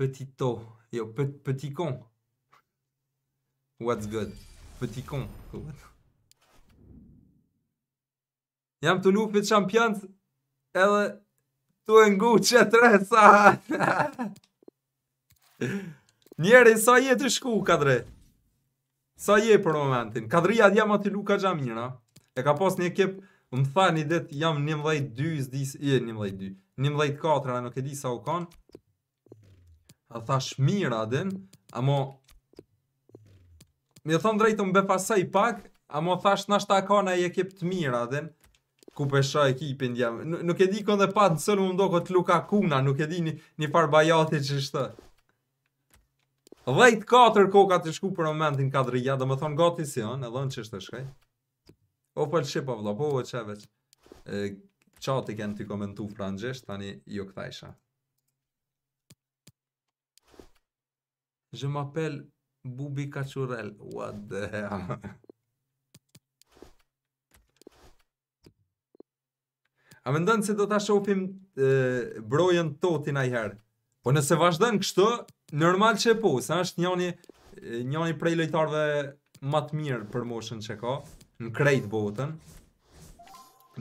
[SPEAKER 1] Petito, jo pet petit con. What's good? Petit con. Jam të lupi të shampjant edhe Tu e ngu që të sa Njerë i sa jetë shku kadre? sa je për momentin, kadrija jam aty Luka Gjamina, e ka pas një ekip, më tha një dit, jam një mdhejt 2, zdi se një mdhejt 2, një mdhejt 4, a nuk e di sa u kanë a tha shmira adin, a mo, mi e thonë drejtë më befasaj pak, a mo thash nash ta ka një ekip të mira adin, ku pesha ekipin jam, nuk e di kënë dhe pat në më ndoko këtë Luka Kuna, nuk e di një, një farë bajati që shtë, Dhejt katër koka të shku për momentin kadrija, dhe më thonë gati si on, edhe në që është të shkaj. O për që po, po vla, po o që veç. Qati kënë t'i komentu frangjesht, tani jo këta isha. Je m'appelle Bubi Kachurel. What the hell? A me ndonë se do t'a shofim brojen totin të t'i Po nëse vazhdojnë kështë, normal që po, se është njani Njani prej lojtarve Matë mirë për moshën që ka Në krejt botën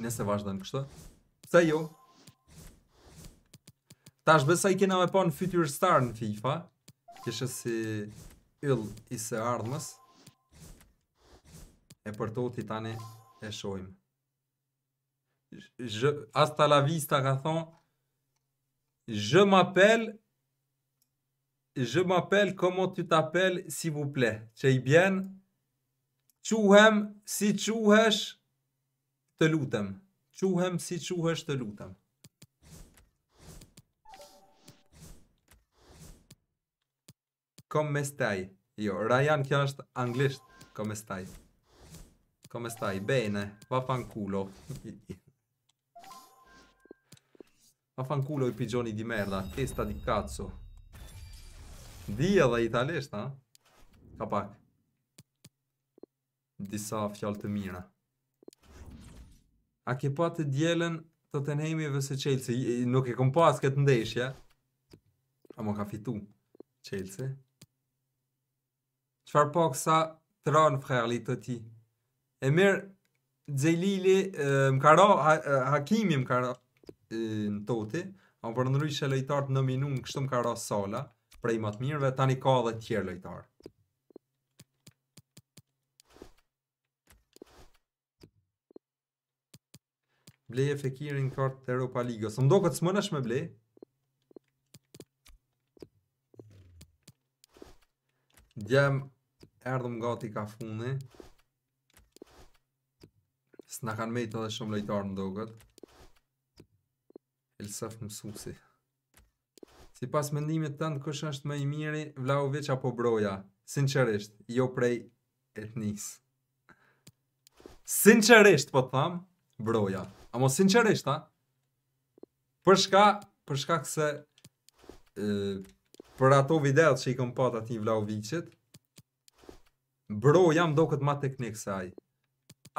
[SPEAKER 1] Nese vazhda në kështë Se jo Ta është besa i kena me pa në Future Star në FIFA Kështë si Yll i se ardhmës E për to t'i tani e shojmë Asta la vista ka thonë Je m'appelle je m'appelle comment tu t'appelles s'il vous plaît Që i bjen Quhem si quhesh Të lutem Quhem si quhesh të lutem Kom me staj Jo, Rajan kjo është anglisht Kom me staj Kom me staj, bene Vafan kulo fan kulo i pigjoni di merda Testa di cazzo Di dhe italisht, ha? Ka pak. Disa fjallë të mira. A ke pa të djelen të të nejmi qelësi? Nuk e kom pas këtë ndeshje. A mo ka fitu qelësi. Qfar po kësa të ranë fërli të ti? E mirë, Dzejlili më Hakimi më në toti. A më përëndrujshë e lejtartë në minun, kështu më ka Sala prej më të mirëve, tani ka edhe të tjerë lojtarë. Blej e fekirin kartë të Europa Ligo, së mdo këtë smënësh me blej. Djem, erdhëm gati ka funi. Së kanë mejtë edhe shumë lojtarë mdo këtë. Elsef më sukësi. Elsef më Si pas mendimit tëndë, kush është më i miri, Vlaovic apo Broja? Sinqerisht, jo prej etnis. Sinqerisht, po të thamë, Broja. A mos sinqerisht, ta? Për shka, për shka këse, për ato videot që i kom pat ati Vlaovicit, Broja më do këtë ma teknik se aj.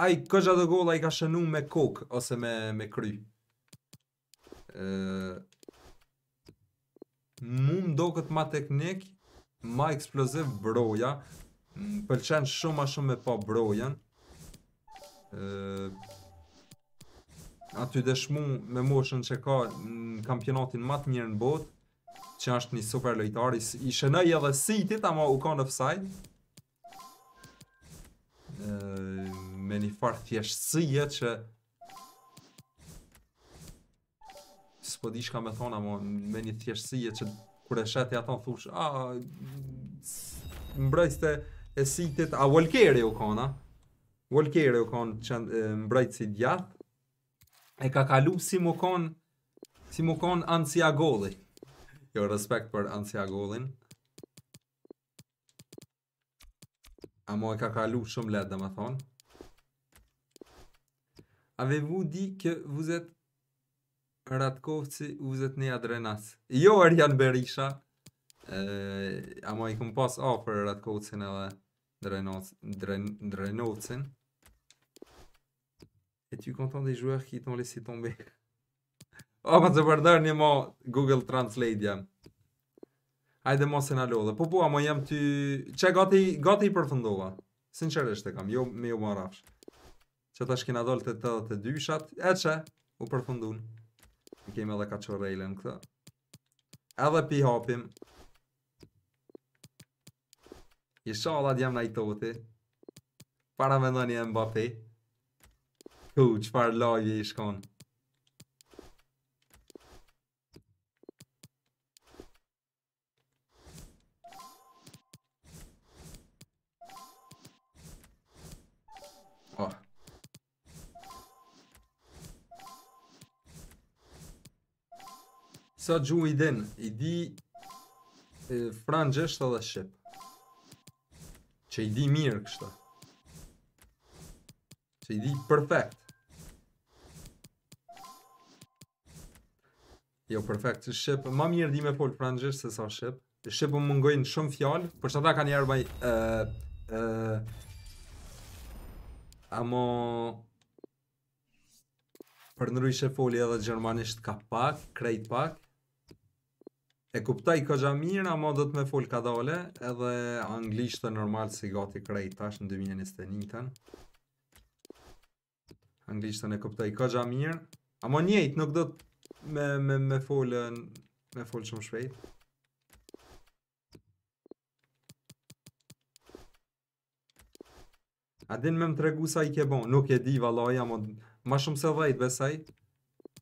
[SPEAKER 1] Aj, kështë atë gola i ka shënu me kokë, ose me, me kry. Eee mu më do këtë ma teknik, ma eksploziv broja, pëlqen shumë a shumë me pa brojen, aty dhe shmu me moshën që ka në kampionatin ma të mirë në botë, që është një super lojtari, i shënëj edhe City, ta ma u ka në fësaj, me një farë thjeshtësijet që po di shka me thona, mo, me një thjeshtësie që kur e shetë ja thush, a, mbrejste e sitit, a, volkeri u kona, volkeri u kona që mbrejtë si djath, e ka kalu si mu kon, si mu kon ansia Jo, respekt për ansia ama A mo e ka kalu shumë ledë, dhe me thonë. Avevu di kë vuzet Ratkovci uzet një adrenas Jo Arjan Berisha A ama i kom pas A për Ratkovcin edhe Drenocin E ty kontan dhe i zhuar ki ton lesi ton be ma të bërdar një ma Google Translate jam Ajde ma se në lodhe Po po a jam ty Qe gati i përfëndova Sinqeresht e kam Jo me jo marafsh Qe ta shkina dollë të të të dyshat E qe u përfëndun Në kemi edhe ka qërë rejlën këta. Edhe pi hapim. I shala jem në i toti. Para me ndoni e Mbappi. Ku, qëfar i shkon. Oh, Sa gju i den, i di e, edhe shqip. Që i di mirë kështë. Që i di perfect. Jo, perfect, që shqip, ma mirë di me pol frangësht se sa shqip. Shqip më mëngojnë shumë fjallë, për që ata ka njerë baj... amo... Për nëru i foli edhe gjermanisht ka pak, krejt pak, E kuptaj ka gja mirë, ama do të me full ka dole, edhe anglisht të normal si gati krej tash në 2021-ën. Anglisht të ne kuptaj ka gja mirë, ama njejt nuk do të me, me, me full, me full shumë shpejt. A din me më tregu sa i ke bon, nuk e di valoja, ma, ma shumë se dhejt besaj,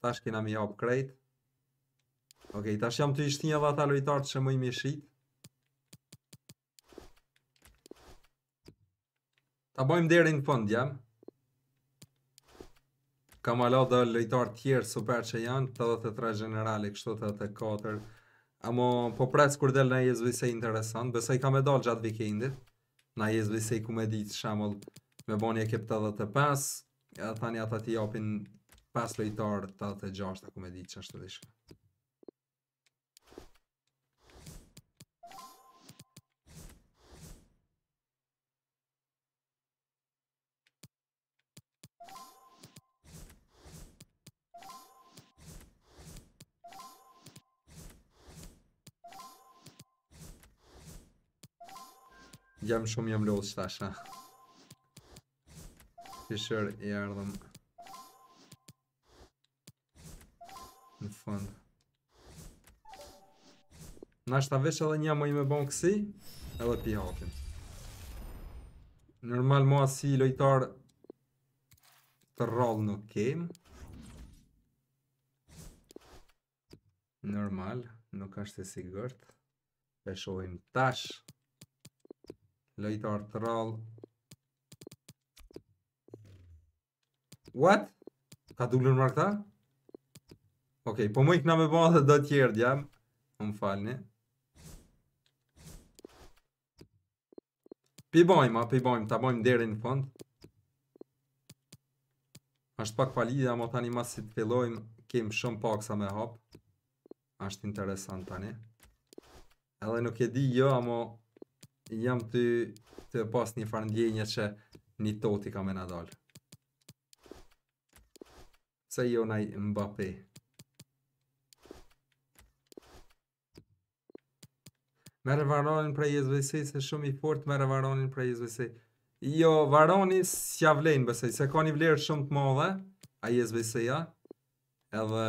[SPEAKER 1] tash kina mi hap krejt. Ok, tash jam të ishtë njëve ata lojtarët që më i shqit. Ta bojmë deri në fund, jam. Kam ala dhe lojtar tjerë super që janë, të dhe të tre generali, kështu të të kater. Amo, po presë kur del në ISVC interesant, besoj kam e dalë gjatë vikendit. Në ISVC ku me ditë shamull me boni e 85. të dhe të pas, e tani ata ti japin 5 lojtar të dhe të gjashtë, ku me ditë që ashtë të dishka. Jam shumë jam lodhë që tasha Fisher i ardhëm Në fund Na ta vesh edhe një më i me bon kësi Edhe pi hakin Normal mua si lojtar Të rallë nuk kem Normal, nuk është e sigurt E shohim tash lojtar të rral What? Ka dullën mërë këta? Ok, po më ikna me bëha dhe do tjerë djem Më më falni Pi bojmë, a pi bojmë, ta bojmë deri në fund Ashtë pak falit, a më tani mas si të fillojmë kemë shumë pak sa me hapë. Ashtë interesant tani Edhe nuk e di jo, a jam të, të pas një farëndjenje që një toti ka me nadal Se jo naj Mbappé Me varonin për JSVC se shumë i fort me varonin për JSVC Jo, varoni s'ja vlejnë bësej, se ka një vlerë shumë të madhe, A JSVC ja Edhe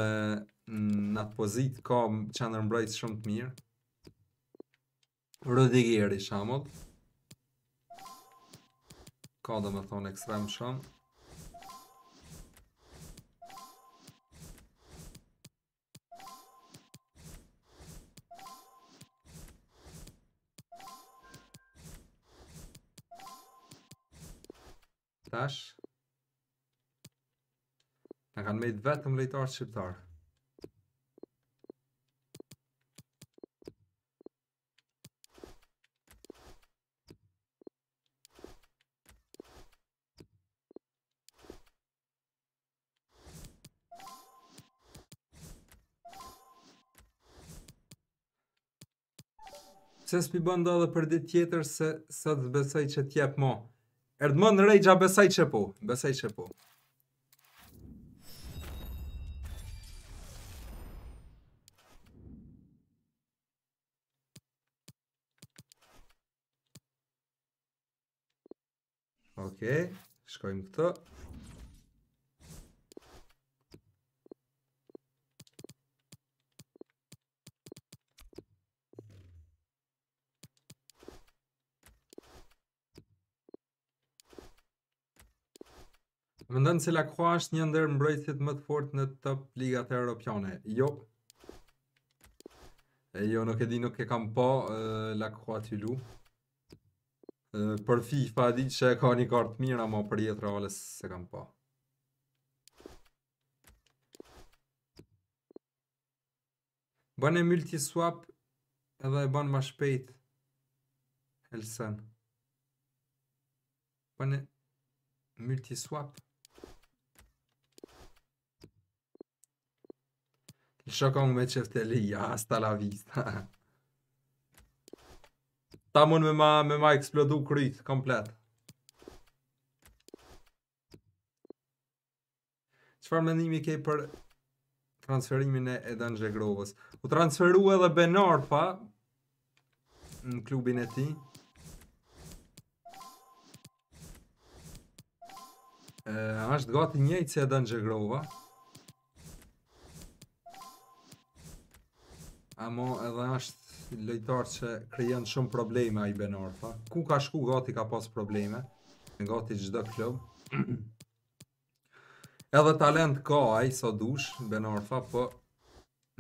[SPEAKER 1] mm, në atë pozit ka qëndër mbrajt shumë të mirë Rudigeri shamot Ka dhe me thonë ekstrem shumë Tash Në kanë mejtë vetëm lejtarë shqiptarë se s'pi bën dhe për ditë tjetër se sa të besaj që jap mo. Erdmon Rejgja besaj që po, besaj që po. Okej, okay, shkojmë këto. Mendon se Lacroix është një ndër mbrojtësit më të fortë në top ligat europiane? Jo. E jo, nuk e di, nuk e kam po uh, të lu. për fi, fa di që ka një kartë mirë, ama për jetë rëvalës se kam pa. Po. Bën e multi swap edhe e bën më shpejt. Elsen. Bën e multi swap shokon me çefteli ja hasta la vista. Ta mund me ma, me ma eksplodu kryth, komplet. Çfarë mendimi ke për transferimin e Edan Zhegrovës? U transferua edhe Benarfa në klubin e tij. Ëh, është gati njëjtë se Edan Zhegrova. Amo edhe është lojtar që krijon shumë probleme ai Benor, pa. Ku ka shku gati ka pas probleme. Në gati çdo klub. edhe talent ka ai sa so dush Benor, pa, po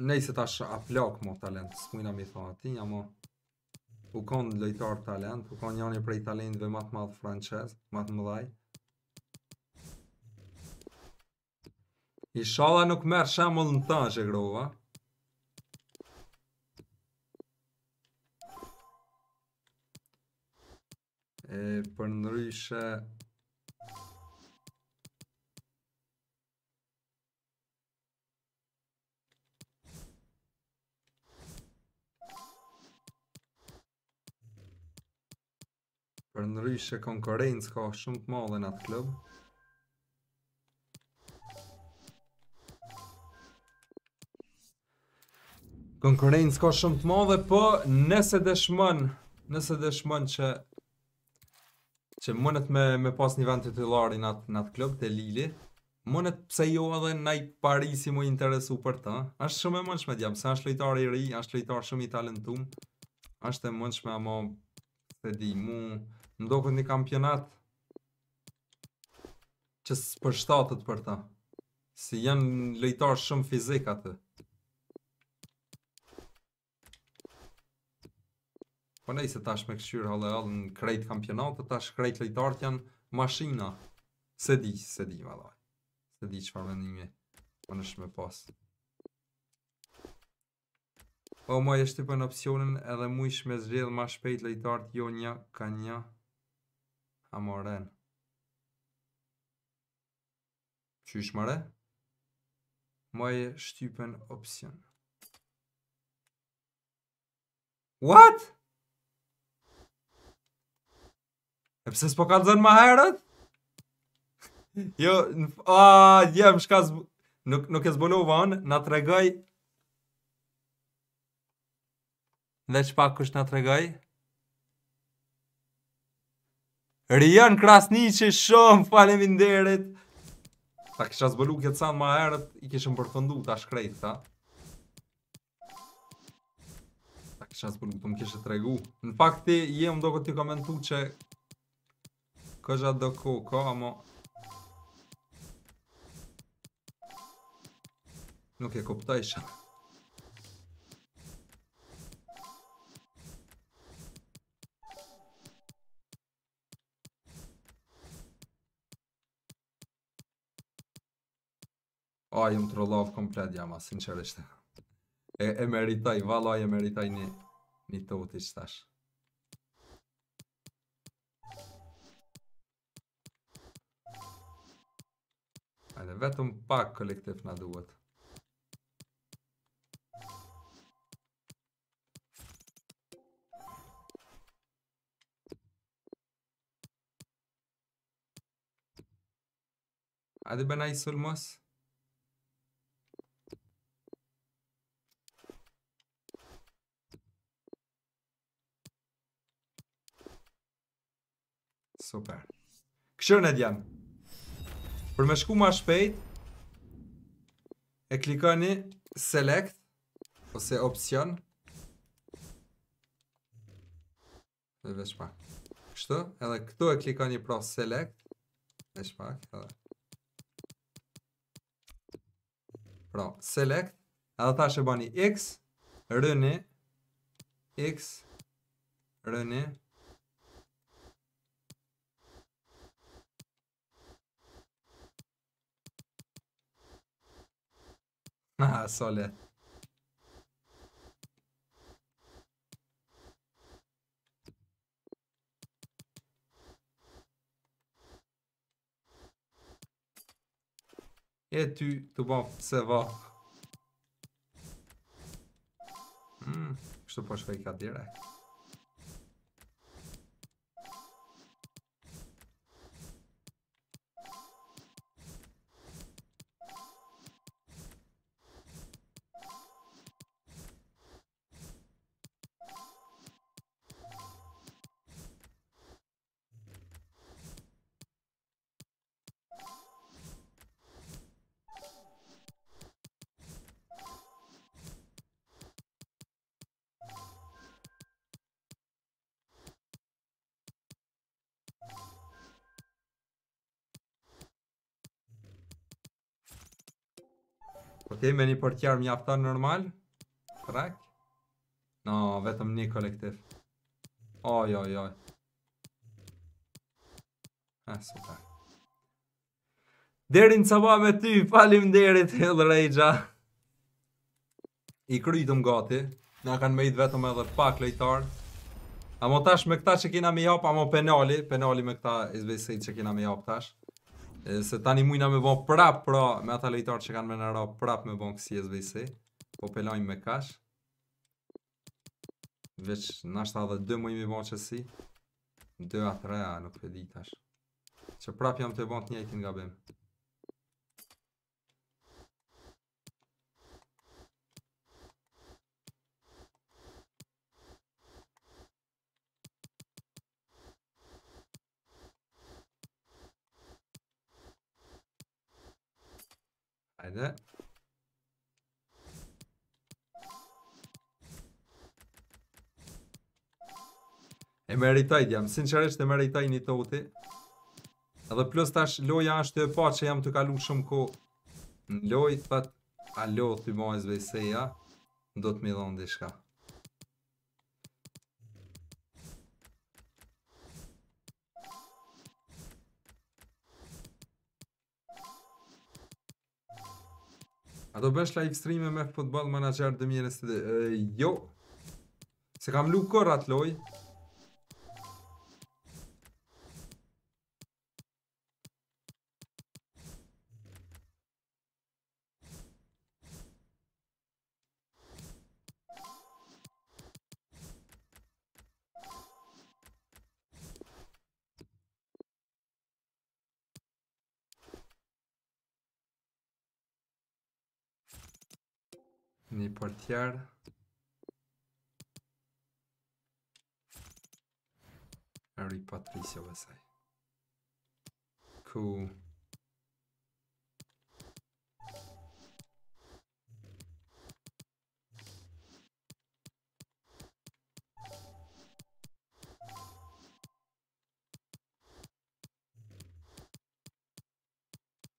[SPEAKER 1] nëse tash a plak mo talent, s'muina mi thon aty, amo u konë lojtar talent, u kon një prej talentëve më të madh francez, më të mëdhaj. Inshallah nuk merr shembull në tash e grova. E për ndryshe Për ndryshe konkurencë ka shumë të madhe në atë klub Konkurencë ka shumë të madhe, po nëse dëshmonë Nëse dëshmonë që që mundet me me pas një vend titullar i nat nat klub te Lili. Mundet pse jo edhe nai Parisi më interesu për ta. Është shumë e mundshme djam, sa është lojtar i ri, është lojtar shumë i talentum. Është e mundshme ama se di mu ndoqën një kampionat që përshtatët për ta. Si janë lojtar shumë fizik atë. Po nej se tash me këshyrë hallë e halë në krejt kampionat, tash krejt lejtartë janë mashina. Se di, se di, vala. Se di që farë vendimi. Po në shme pas. Po më jeshtë të opcionin edhe mu ishë me më ma shpejt lojtarët jo një, ka një. A më rren. Që e shtypen opcion. What? E pse s'po ka kalzon më herët? Jo, a, jam shka zb... nuk nuk e zbulova on, na tregoj. Dhe pak kush na tregoj? Rian Krasniqi, shumë faleminderit. Ta kisha zbulu këtë sanë ma herët, i kishëm përfëndu të ashkrejt, ta. Ta kisha zbulu, të po më kishë të regu. Në fakti, jem do këtë të komentu që Ko gjatë do ku, ko amo Nuk e kuptoj Ah, O, oh, jëmë trollov komplet jama, sinqerisht E, e meritaj, valo e meritaj një Ni të utisht Ajde, vetëm pak kolektiv na duhet. Hadi ben ay sulmos. Super. Kšel nedjem. Për me shku ma shpejt, e klikoni Select, ose Opcion, dhe veç pak. Kështu, edhe këtu e klikoni Pro Select, Veç pak. edhe. Pro Select, edhe ta shë bani X, rëni, X, rëni, X, rëni, Ah, sole. E ty, të bom, se va. Hmm, kështu po shkoj ka direkt. Po kemi një portier mjafton normal. Crack. No, vetëm një kolektiv. Oj, oj, oj. Ha, super. Derin të sabah me ty, falim derit, Hill rage I krytëm gati, në kanë me vetëm edhe pak lejtarë. A mo tash me këta që kina me japë, a mo penali, penali me këta izbesit që kina me japë tash se tani mujna me bon prap pra me ata lejtarë që kanë me nëra prap me bon kësi SVC po pelojnë me kash veç nashta dhe 2 mujnë me bon që si 2 a 3 a nuk pedi tash që prap jam të bon të njëjtin nga bemë Hajde. E meritoj, jam, sinqeresht e meritoj një toti. Edhe plus tash loja është e pa që jam të kalu shumë ko në loj, thët, alo, ty ma e do të mi dhonë dishka. shka. A do bësh live stream me futboll manager 2020? Jo. Se kam lukur atë loj. forziar. Harry Potter Patricio was I. Cool.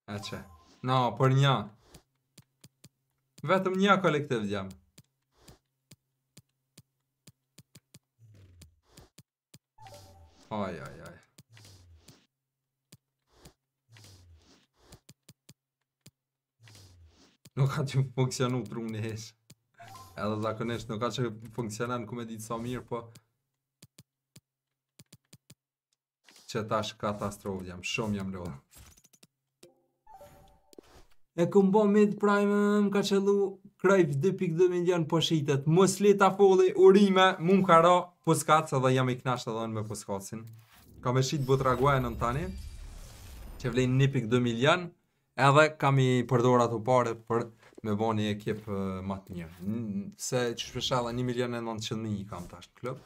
[SPEAKER 1] Ah c'è. No, Polignano. Vetëm një kolektiv jam. Aj, aj, aj. Nuk ka që funksionu të hes. njësh. Edhe zakonisht nuk ka që funksionan ku me ditë sa mirë, po... Që tash katastrofë jam, shumë jam lodhë e këmbo me mid prime, më ka qëllu, krajf 2.2 milion po shqitet, më sli ta foli, urime, më më karo, puskatës edhe jam i knasht edhe në me puskatësin. Ka me shqit bu të raguaj në tani, që vlejnë 1.2 milion, edhe kam i përdor ato pare për me bo një ekip uh, matë një. Se që shpeshala 1 milion e 900 kam tash të klub,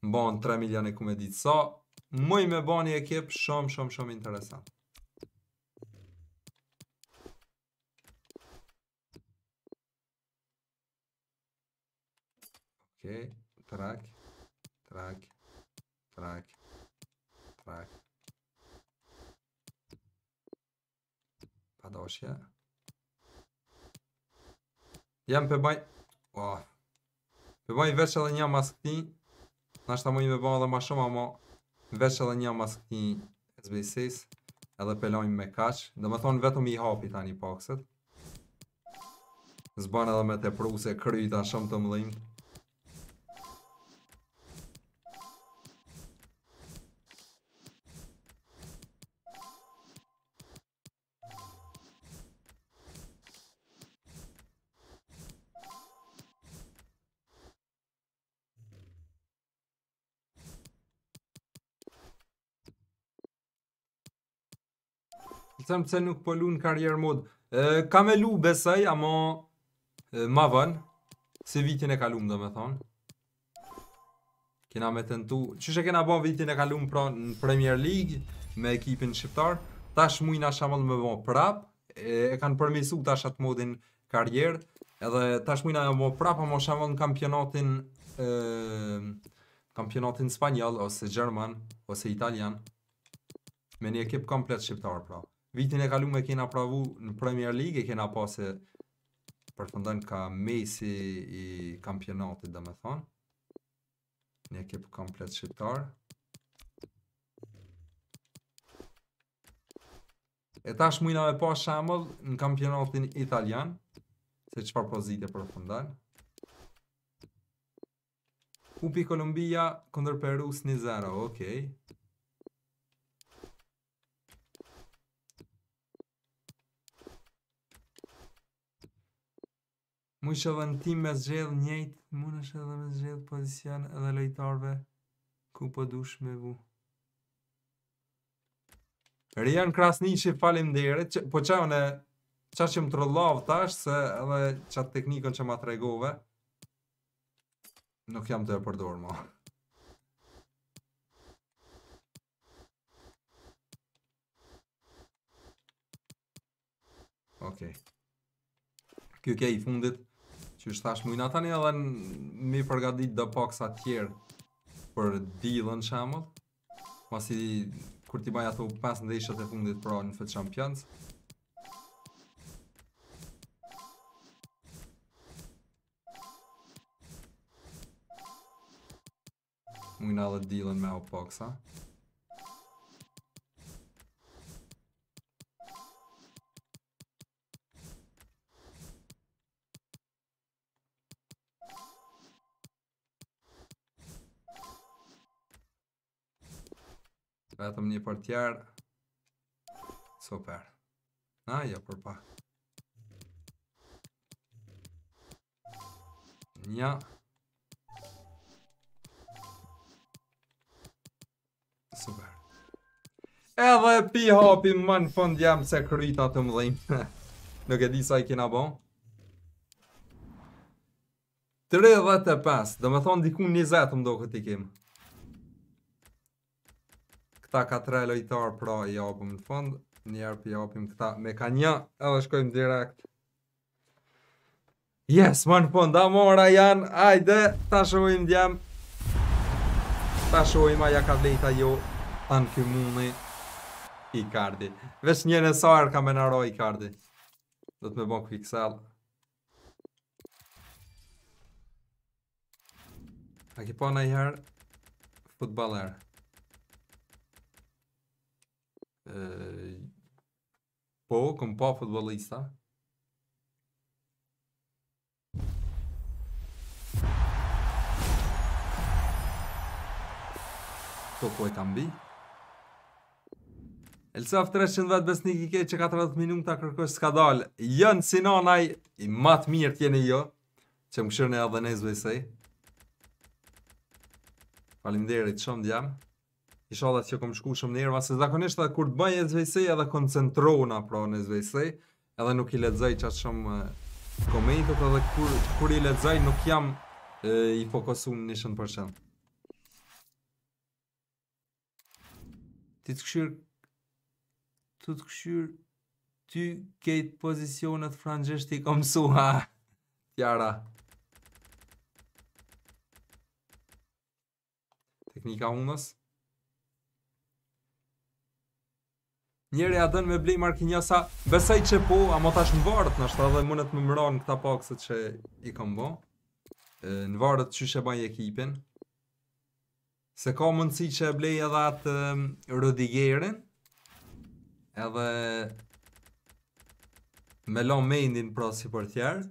[SPEAKER 1] më bo 3 milion e kume ditë sa, Muj me bani një ekip shumë, shumë, shumë interesant. Ok, track, track, track, track. Padoshja. Jam përbaj... Oh. Përbaj veç edhe një mas këti. Në ashtë ta mojnë edhe ma shumë, ama veç edhe një mas këti SBC-s. Edhe pëllojnë me kash. Dhe me thonë vetëm i hapi ta një pakset. Zban edhe me te pru se kryta shumë të mëdhimë. them pëse nuk pëllu po në karrier mod Ka me lu besaj, ama Ma vën Se vitin e kalum, domethën. do me thonë Kena me tentu që që kena bo vitin e kalum, pra në Premier League Me ekipin shqiptar Ta është mujnë ashtë me bo prap E kanë përmisu ta është atë modin karjer Edhe ta është mujnë ajo bo prap Amon është amon në kampionatin Kampionatin Spanjall Ose Gjerman Ose Italian Me një ekip komplet shqiptar prap vitin e kalu me kena pravu në Premier League e kena pa se përfëndan ka mesi i kampionatit dhe me thonë një ekip komplet shqiptarë. e tash mujna me pa shambull në kampionatin italian se qëpar pozitje përfëndan Kupi Kolumbia kundër Perus 1-0, okej. Okay. Muj në ti me zxedh njejt, mu në me zxedh pozicion edhe lejtarve, ku po dush me vu. Rian Krasni që falim dhere, që, po që në qa që më trollav tash, se edhe qa teknikën që ma tregove, nuk jam të e përdojrë ma. Okej. Okay. Kjo kja i fundit që është thash mujna tani edhe në mi përgadit dhe pak tjerë për dealën shamët masi kur ti baja ato pas në deshët e fundit pra në fëtë shampionës Mujna dhe dealën me o pak Vetëm një tjerë Super. Na, jo, për pa. Një. Super. Edhe pi hapi më në fund jam se kryta të më mdhim. Nuk e di sa i kina bo. 35, dhe me thonë diku 20 më do këtë i kemë këta ka tre lojtarë, pra i japëm në fund, njerë për këta me ka një, edhe shkojmë direkt. Yes, më në fund, da mora janë, ajde, ta shumë djemë Ta shumë ja jo, ka vlejta jo, ta në këmuni, i kardi. Vesh një në sarë ka menaro i kardi. Do të me bon kviksel. A ki pa në i herë, Po, këm pa futbolista Këto po e të mbi Elsof 300 vetë besnik i ke që 40 minum të akërkosht s'ka dalë Jënë si nanaj i matë mirë t'jene jo Që më shërën e adhenezve vese sej Falimderit, shumë djamë inshallah që kom shku shumë nerva, se zakonisht kur të bëj SVC edhe koncentrohuna pra në SVC, edhe nuk i lexoj çast shumë komentet edhe kur kur i lexoj nuk jam e, i fokusuar në 100%. Ti të këshir Ah, të të ti ty këtë pozicionet frangështi kom suha tjara teknika unës Njeri a dën me blej Markinjosa, besoj që po, a mo tash në varët, në shtë edhe mundet më mëron këta pakësët që i kom bo. Në varët që e baj ekipin. Se ka mundësi që e blej edhe atë Rodigerin. Edhe... Me lo mendin pra si për tjerë.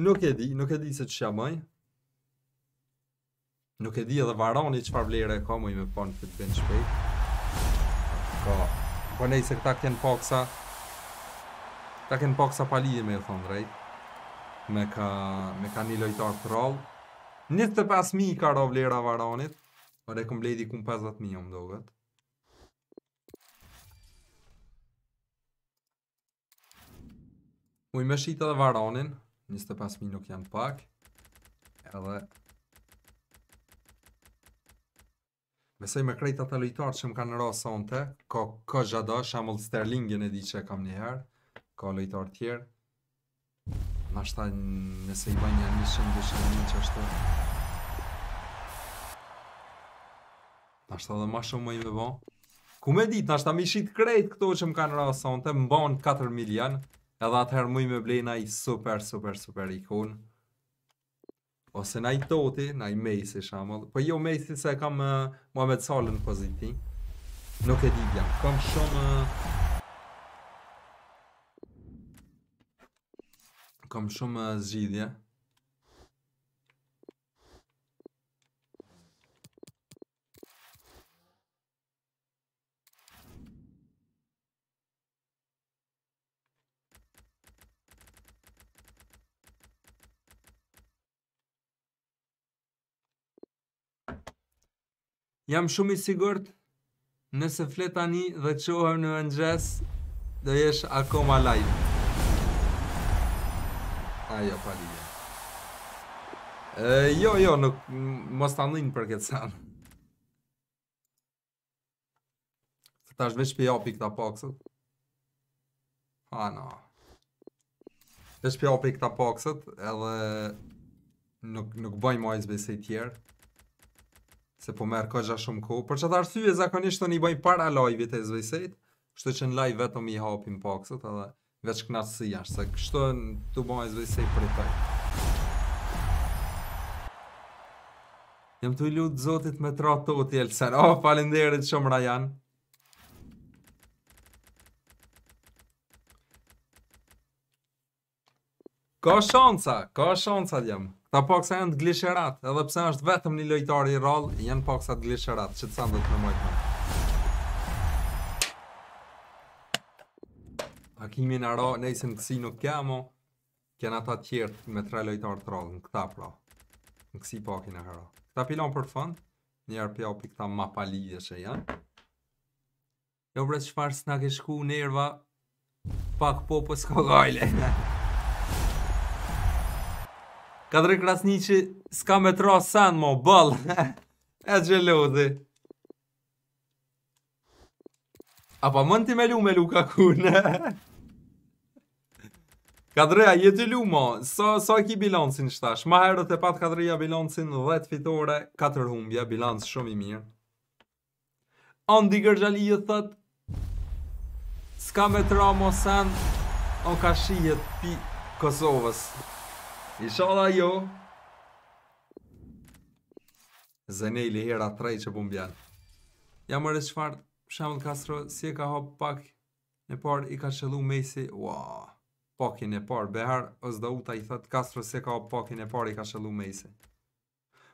[SPEAKER 1] Nuk e di, nuk e di se që shë bajë. Nuk e di edhe varoni që farblere e ka mu i me pon këtë bench shpejt. Ka, po nej se këta kënë poksa, këta kënë poksa palidhje me e thonë drejt. Me ka, me ka një lojtar të rollë. Njëtë të pas mi ka ro vlera varonit, o po re këm bledi kun 50 mi o mdogët. me shita dhe varonin, njëtë të pas mi nuk janë pak, edhe Mesej me krejt ata lojtarë që më kanë rrasë sonte, ka ka Xhado, Sterlingin e di që kam një herë, ka lojtar tjerë. Na shta nëse i janë një mission dhe shkon një çështë. dhe më shumë më i më bon. Ku me dit, na më mi shit krejt këto që më kanë rrasë sonte, më bon 4 milion, edhe atëherë më i me blejna i super, super, super ikonë ose na i toti, na i mejsi, shamal, po jo mejsi se kam uh, Mohamed Salë në pozitin, nuk e dit janë, kam shumë... Uh, kam shumë eh, zgjidhje Jam shumë i sigurt nëse flet tani dhe qohëm në mëngjes do jesh akoma live. Ajo pa dije. jo, jo, nuk mos ta ndin për këtë sa. Ta është veç për japi këta pakësët. A, no. Veç për japi këta pakësët, edhe nuk, nuk bëjmë ajzë besej tjerë se po merë ka gja shumë kohë, për që të arsye zakonisht të një bëjmë para lajvit e zvejsejt, kështë që në laj vetëm i hapim pakësët edhe veç knatësi jashtë, se kështë në të bëjmë e zvejsejt për i tajtë Jem të i lutë zotit me tra të oti elsen, oh, falinderit shumë Rajan. Ka shanca, ka shanca djemë. Ta paksa janë të glisherat, edhe pse është vetëm një lojtar i rallë, janë paksa të glisherat, që të sa ndëtë në mojtë mojtë. Hakimi në ra, nëjse në kësi nuk kemo, kënë ata tjertë me tre lojtar të rallë, në këta pra. Në kësi pakin i në Këta Ta pilon për fund, një rpja për këta ma palivje që janë. Jo brez qëfar së nga shku nërva, pak po për s'ko gajle. Kadri Krasni që s'ka me tra sen mo, bëll. e gjë lodhi. A pa mën ti me lu me lu kakun? a jeti lu mo, sa, sa ki bilancin shtash? Ma herët e pat kadreja bilancin 10 fitore, 4 humbja, bilanc shumë i mirë. Andi Gërgjali jë thët, s'ka me tra mo sen, o ka shijet pi Kosovës. Inshallah jo. Zeneli hera trej që pun bjan. Ja mërë e shfarë, shamën Kastro, si e ka hopë pak, në parë i ka shëllu Mesi, ua, pakin e parë, behar, dhe uta i thëtë Kastro, si e ka hopë pakin e parë i ka shëllu Mesi.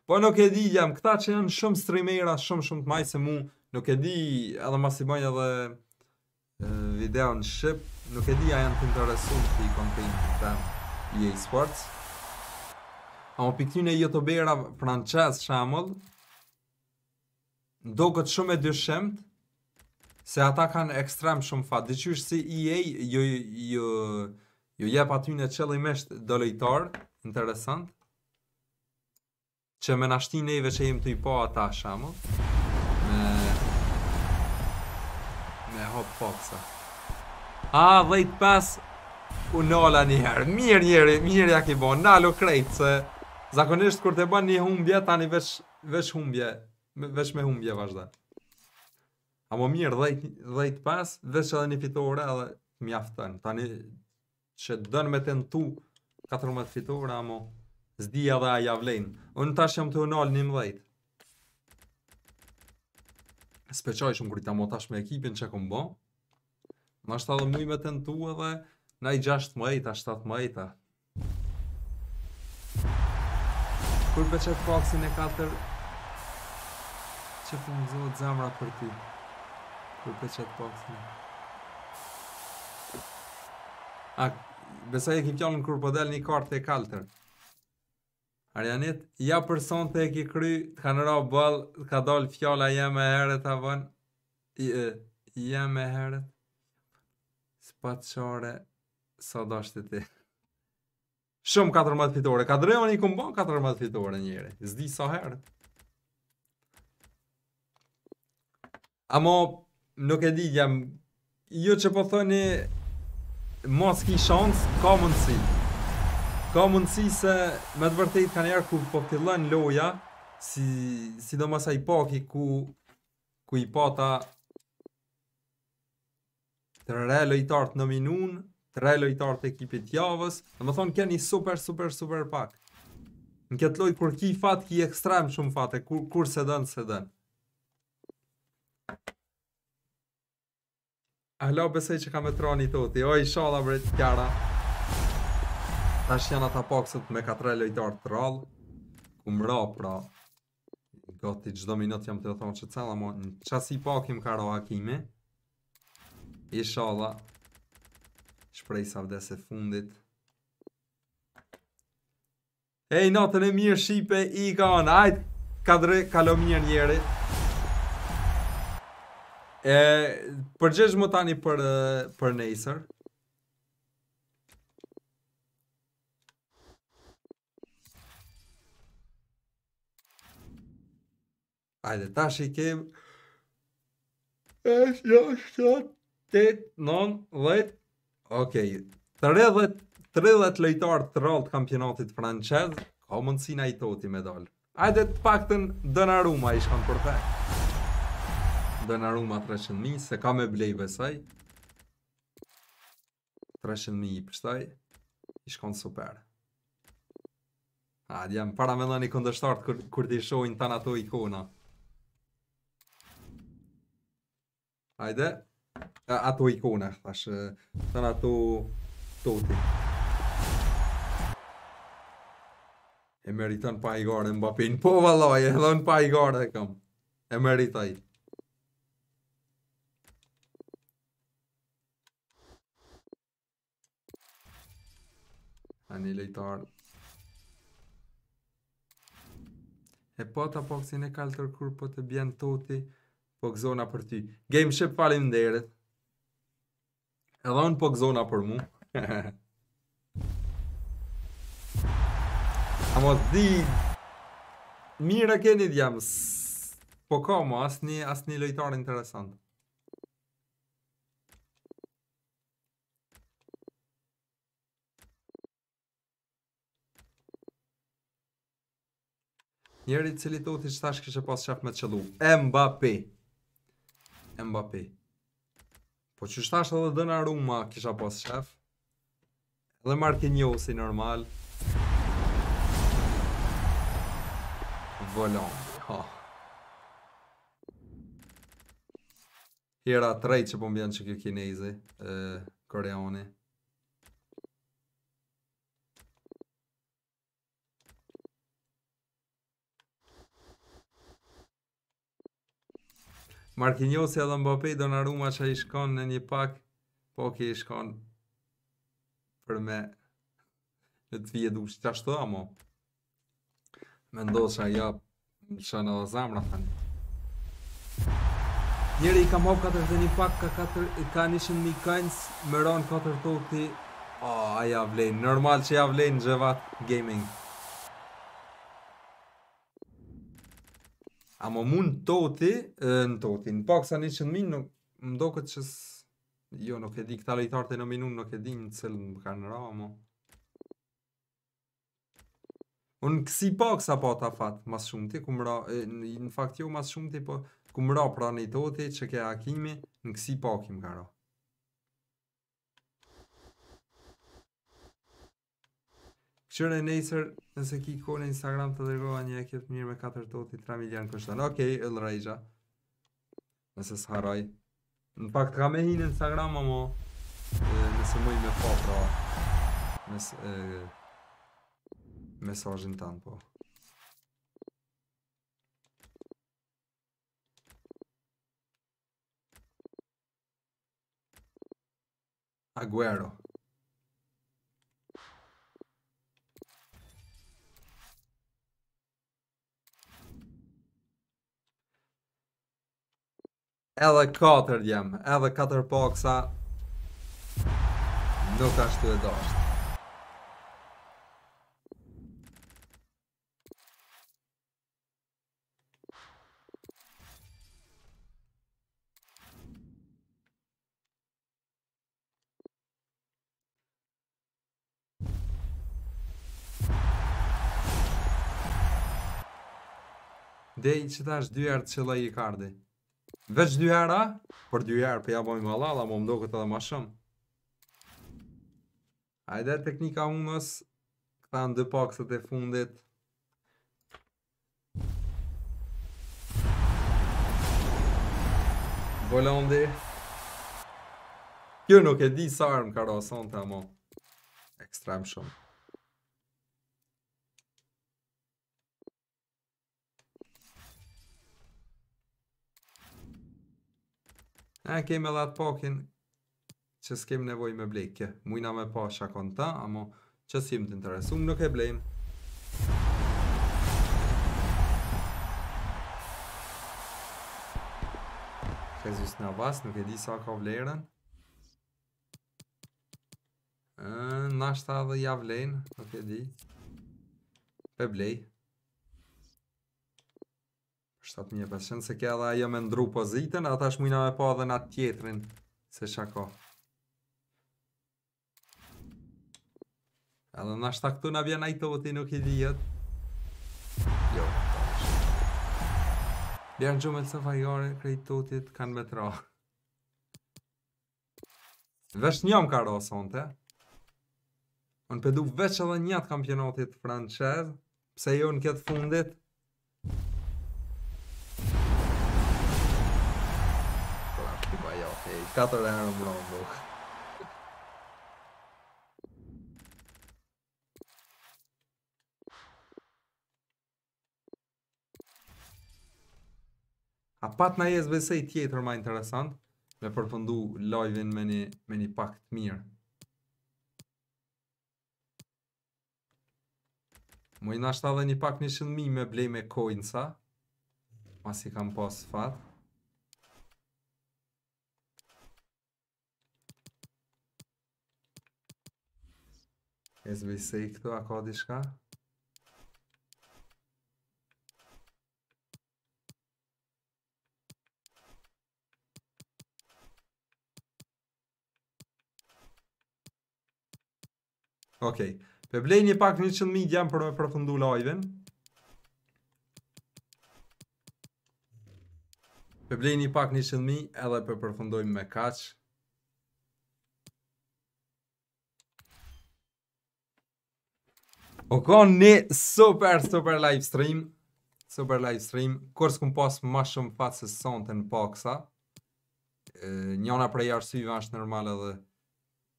[SPEAKER 1] Po nuk e di, jam këta që janë shumë streamera, shumë shumë të majë se mu, nuk e di, edhe mas i bëjnë edhe video në Shqip, nuk e di a janë të interesu në të i kontinë të temë, e-sports. Në më e jetë obera Frances Shamoll këtë shumë e dëshemt Se ata kanë ekstrem shumë fat Dhe si i e Jo jo Jo jep aty në qëllë i mesht dëlejtar Interesant Që me nashti neve që jem të i po ata Shamoll Me Me hop poksa A dhejt pas u nola njëherë, mirë njëri, mirë jak i bo, nalu krejtë se... Zakonisht kur të bën një humbje tani veç veç humbje, veç me humbje vazhdon. A më mirë dhejt, pas, veç edhe një fitore edhe mjaftën. Tani që dënë me tentu 14 fitore, amo më zdija dhe a javlejnë. Unë tash jam të unol një mdhejt. Speqaj shumë kërita më tash me ekipin që këmë bo. Ma shtë edhe mëj me të në edhe na i 6 mëjta, 7 mëjta. Kur për qëtë e 4 Që funëzohet zemra për ti Kur për qëtë A, besaj e kim qëllën kur për po del një kartë e kaltër Arjanit, ja përson të e ki kry, të ka nëra bëll, ka dollë fjalla jem e heret a vën, jem e heret, së shore, sa so dashtë të ti shumë 14 fitore. Ka drejon i kumbon 14 fitore njëri. Zdi sa herë. Amo, nuk e di, jam... Jo që po thoni... Mos ki shansë, ka mundësi. Ka mundësi se... Me të vërtejt ka njerë ku po fillën loja. Si, si do mësa i paki ku... Ku i pata... Të re lojtartë në minunë tre lojtarë të ekipit javës, dhe më thonë keni super, super, super pak. Në këtë lojtë, kur ki fat, ki ekstrem shumë fat, e kur, kur se dënë, se dënë. Hello, besoj që kam e tra të toti, o i shala bre të kjara. Ta shë janë ata pakësët me ka tre lojtarë të rallë, ku mra pra. Gati, gjdo minut jam të thonë që cela mo, në qasi pakim ka ra hakimi. I Shprej sa vdes e fundit. Ej, natën e mirë, shipe, i ka onë. Ajt, kadre, kalo mirë njeri. E, përgjesh më tani për, për nesër. Ajde, ta shikim. E, jo, shtë, 8, 9, 10, 11, Okej. Okay. 30 lejtar lojtar të rrallë të kampionatit francez, Ka mundsin ai toti me dal. Hajde të paktën Donnarumma i shkon për te Donnarumma 300.000, se ka me blej besaj. 300.000 i pështaj i shkon super. Adi jam para me në një kër, kër të ishojnë të ato ikona. Ajde, ato ikona, thash, thënë ato toti. E meriton pa i gare, Mbappin, po valoj, edhe në pa i gare e këm. E meritaj. Ani lejtar. E po të apoksin e kaltër kur po të bjen E po të apoksin e kaltër kur po të bjen toti po gëzona për ty. Game ship falim derit. Edhe unë po gëzona për mu. Amo di. Mira keni djemë. Po ka mo, asni, asni lojtar interesant. Njeri cili toti që tash kështë pas shep me qëllu. Mbappé. Mbappé. Po që është edhe dhe në kisha pas shef. Dhe marke një si normal. Volon. Hera trejt që po mbjen që kjo kinezi, koreoni. Markinjosi edhe Mbappé do në ruma që i shkon në një pak, po ke i shkon për me në të vjetë u shqashtu amo. Me ndosë që a ja shënë edhe zamra thani. Njeri i ka mob 4 dhe një pak ka 4, ka nishën një kajnës më ronë 4 toti. A, oh, a ja vlejnë, normal që ja vlejnë gjëvat gaming. A më mund toti, në toti, në pak sa një qënë minë, nuk më do këtë qës... Jo, nuk e di këta lejtarët e në minun, nuk e di në cëllë më ka në Më... Unë kësi pak sa pa ta fatë, mas shumë ti, ra... në fakt jo, mas shumë ti, po... Ku më ra pra një toti, që ke hakimi, në kësi pak i më kanë rama. Qërën e nesër, nëse ki kohë në Instagram të dërgoha një e mirë me 4 doti, të kështë të okej, okay, e nëse së haraj. Në pak të kam e hinë Instagram, më më, nëse mëj me po, pra, mes, mesajin po. Aguero. edhe 4 jam, edhe 4 boxa nuk ashtu e dosht. Dej, që thash dy artë që lëj i kardi. Vesh dy hera? Për dy herë, për jabojnë më lalë, më më këtë edhe ma shumë. Ajde, teknika unës, këta në dë pakësët e fundit. Volondi. Kjo nuk e di sarmë, karo, sante, amon. Ekstrem shumë. E kemi edhe atë pakin që s'kem nevoj me blej kje. Mujna me pa shakon ta, amo që të t'interesu, më nuk e blejmë. Jezus në avas, nuk e di sa ka vlerën. Nashta dhe ja vlejnë, nuk e di. Pe blejnë. 7500 se ke edhe ajo me ndru pozitën, ata është mujna me po edhe në atë tjetërin se shako. Edhe në ashtë këtu në i ajto vëti nuk i dhijet. Jo, Bjarë gjumë e fajore, krejtë kanë me tra. Vesh njëm ka rosë, sonte. Unë përdu veç edhe njëtë kampionatit franqez, pse jo në këtë fundit, katër e në mbronë bërë. A pat në jesë besej tjetër ma interesant, me përpëndu lojvin me një, me një pak të mirë. Mojnë ashtë edhe një pak një shënëmi me blej me sa pasi kam pas fatë. SBC këtu, a ka di shka? Okej, pe blej një pak një qënë mid jam për me përfëndu lajven. Pe blej një pak një qënë mid edhe për përfundojmë me kaqë. O kon një super, super live stream Super live stream Kur s'kum pas më shumë fatë se sonte në paksa Njona prej arsive është normal edhe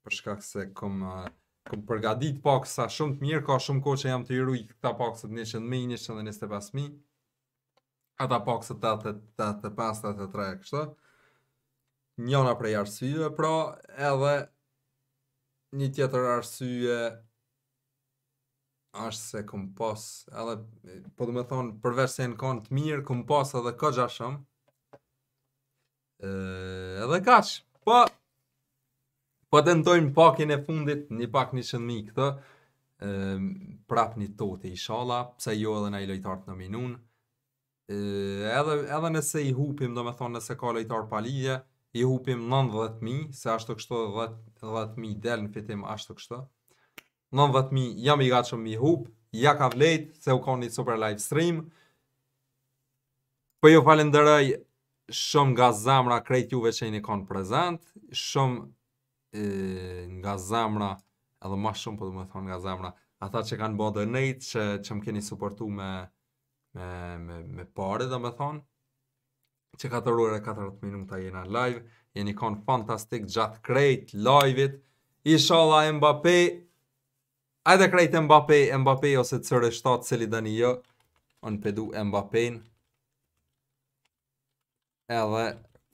[SPEAKER 1] Përshka se kom Këm përgadit paksa shumë të mirë Ka shumë ko që jam të iru këta paksa të njëshën mi, njëshën dhe njëste pas mi Ata paksa të të të të pas të të tre kështë Njona prej arsive pra Edhe Një tjetër arsye është se këm pas, edhe, po do me thonë, përveç se në kanë të mirë, këm pas edhe ka gjashëm, edhe kash, po, po të pakin e fundit, një pak një shëndmi këtë, e, prap një toti i shala, pse jo edhe në i lojtartë në minunë, edhe, edhe nëse i hupim, do me thonë nëse ka lojtar palije, i hupim 90.000, se ashtu kështu 10.000 del në fitim ashtu kështu. 90.000 jam i gatshëm mi hup, ja ka vlejt se u koni një super live stream. Po ju jo, falenderoj shumë nga zamra krejt juve që një konë prezent, shumë nga zamra, edhe ma shumë po du me thonë nga zamra, ata që kanë bo donate që, që më keni supportu me, me, me, me pare dhe me thonë, që 4 ure 4 minuta jena live, jeni konë fantastik gjatë krejt, live-it, isha Allah Mbappé, Ajde krejtë Mbappé, Mbappé ose të sërë 7 se li dani jo Unë pedu Mbappé Edhe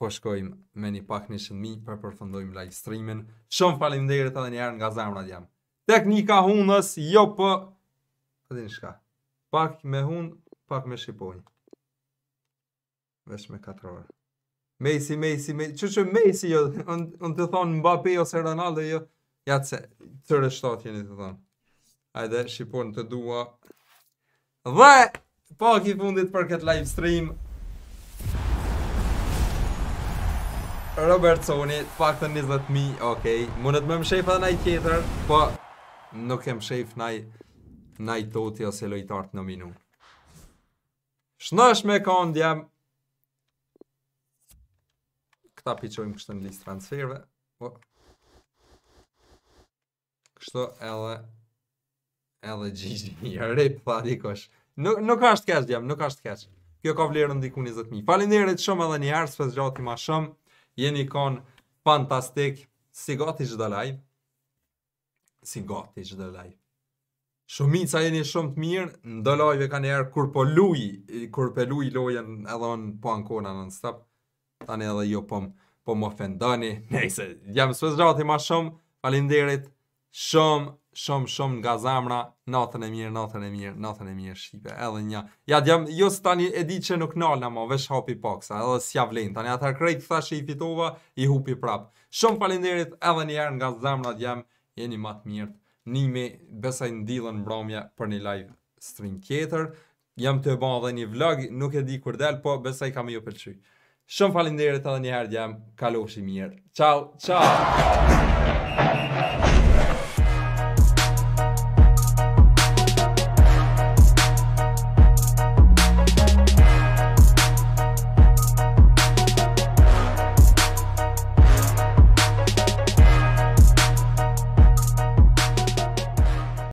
[SPEAKER 1] po shkojmë me një pak një shëndmi për përfëndojmë live streamin Shumë falim dhejrët edhe njerë nga zemrat jam Teknika hunës, jo pë po. Këtë një shka Pak me hunë, pak me shqipojnë Vesh me 4 orë Mesi, Mesi, Mesi, që që Mesi jo, unë të thonë Mbappé ose Ronaldo jo, jatë se, të rështot jeni të thonë. Ajde, shqipon të dua. Dhe, pak po, i fundit për këtë live stream. Robert Soni, pak të 20.000, okej. Okay. Mundet me më shef edhe naj tjetër, po nuk e më shef naj, naj toti ose lojtartë në minu. Shnësh me kondja. Këta piqojmë kështë në listë transferve. Po. Kështë edhe edhe gjigji, ja rip pa dikush. Nuk nuk ka as të keq, jam, nuk ka as të keq. Kjo ka vlerën diku 20000. Faleminderit shumë edhe një herë, sepse gjatë më shumë jeni kon fantastik si gati çdo live. Si gati çdo live. Shumica jeni shumë të mirë, ndo lojve ka njerë kur po luj, kur po luj lojen edhe unë po ankona në nënstap, tani edhe jo po më po ofendani, nejse, jam së zhati ma shumë, falim derit, shumë, shumë, shumë nga zamra, natën e mirë, natën e mirë, natën e mirë, shqipe, edhe një. Ja, djam, jo së tani e di që nuk nalë nga ma, vesh hapi paksa, edhe s'ja vlenë, tani atër krejtë të i fitova, i hupi prapë. Shumë palinderit edhe njerë nga zamra, djam, jeni matë mirë nimi, besaj në dilën bromja për një live stream kjetër, jam të ban dhe një vlog, nuk e di kur del, po besaj kam ju pëlqy Shumë falinderit edhe një herë djemë, kalofshi mirë. Ciao, ciao!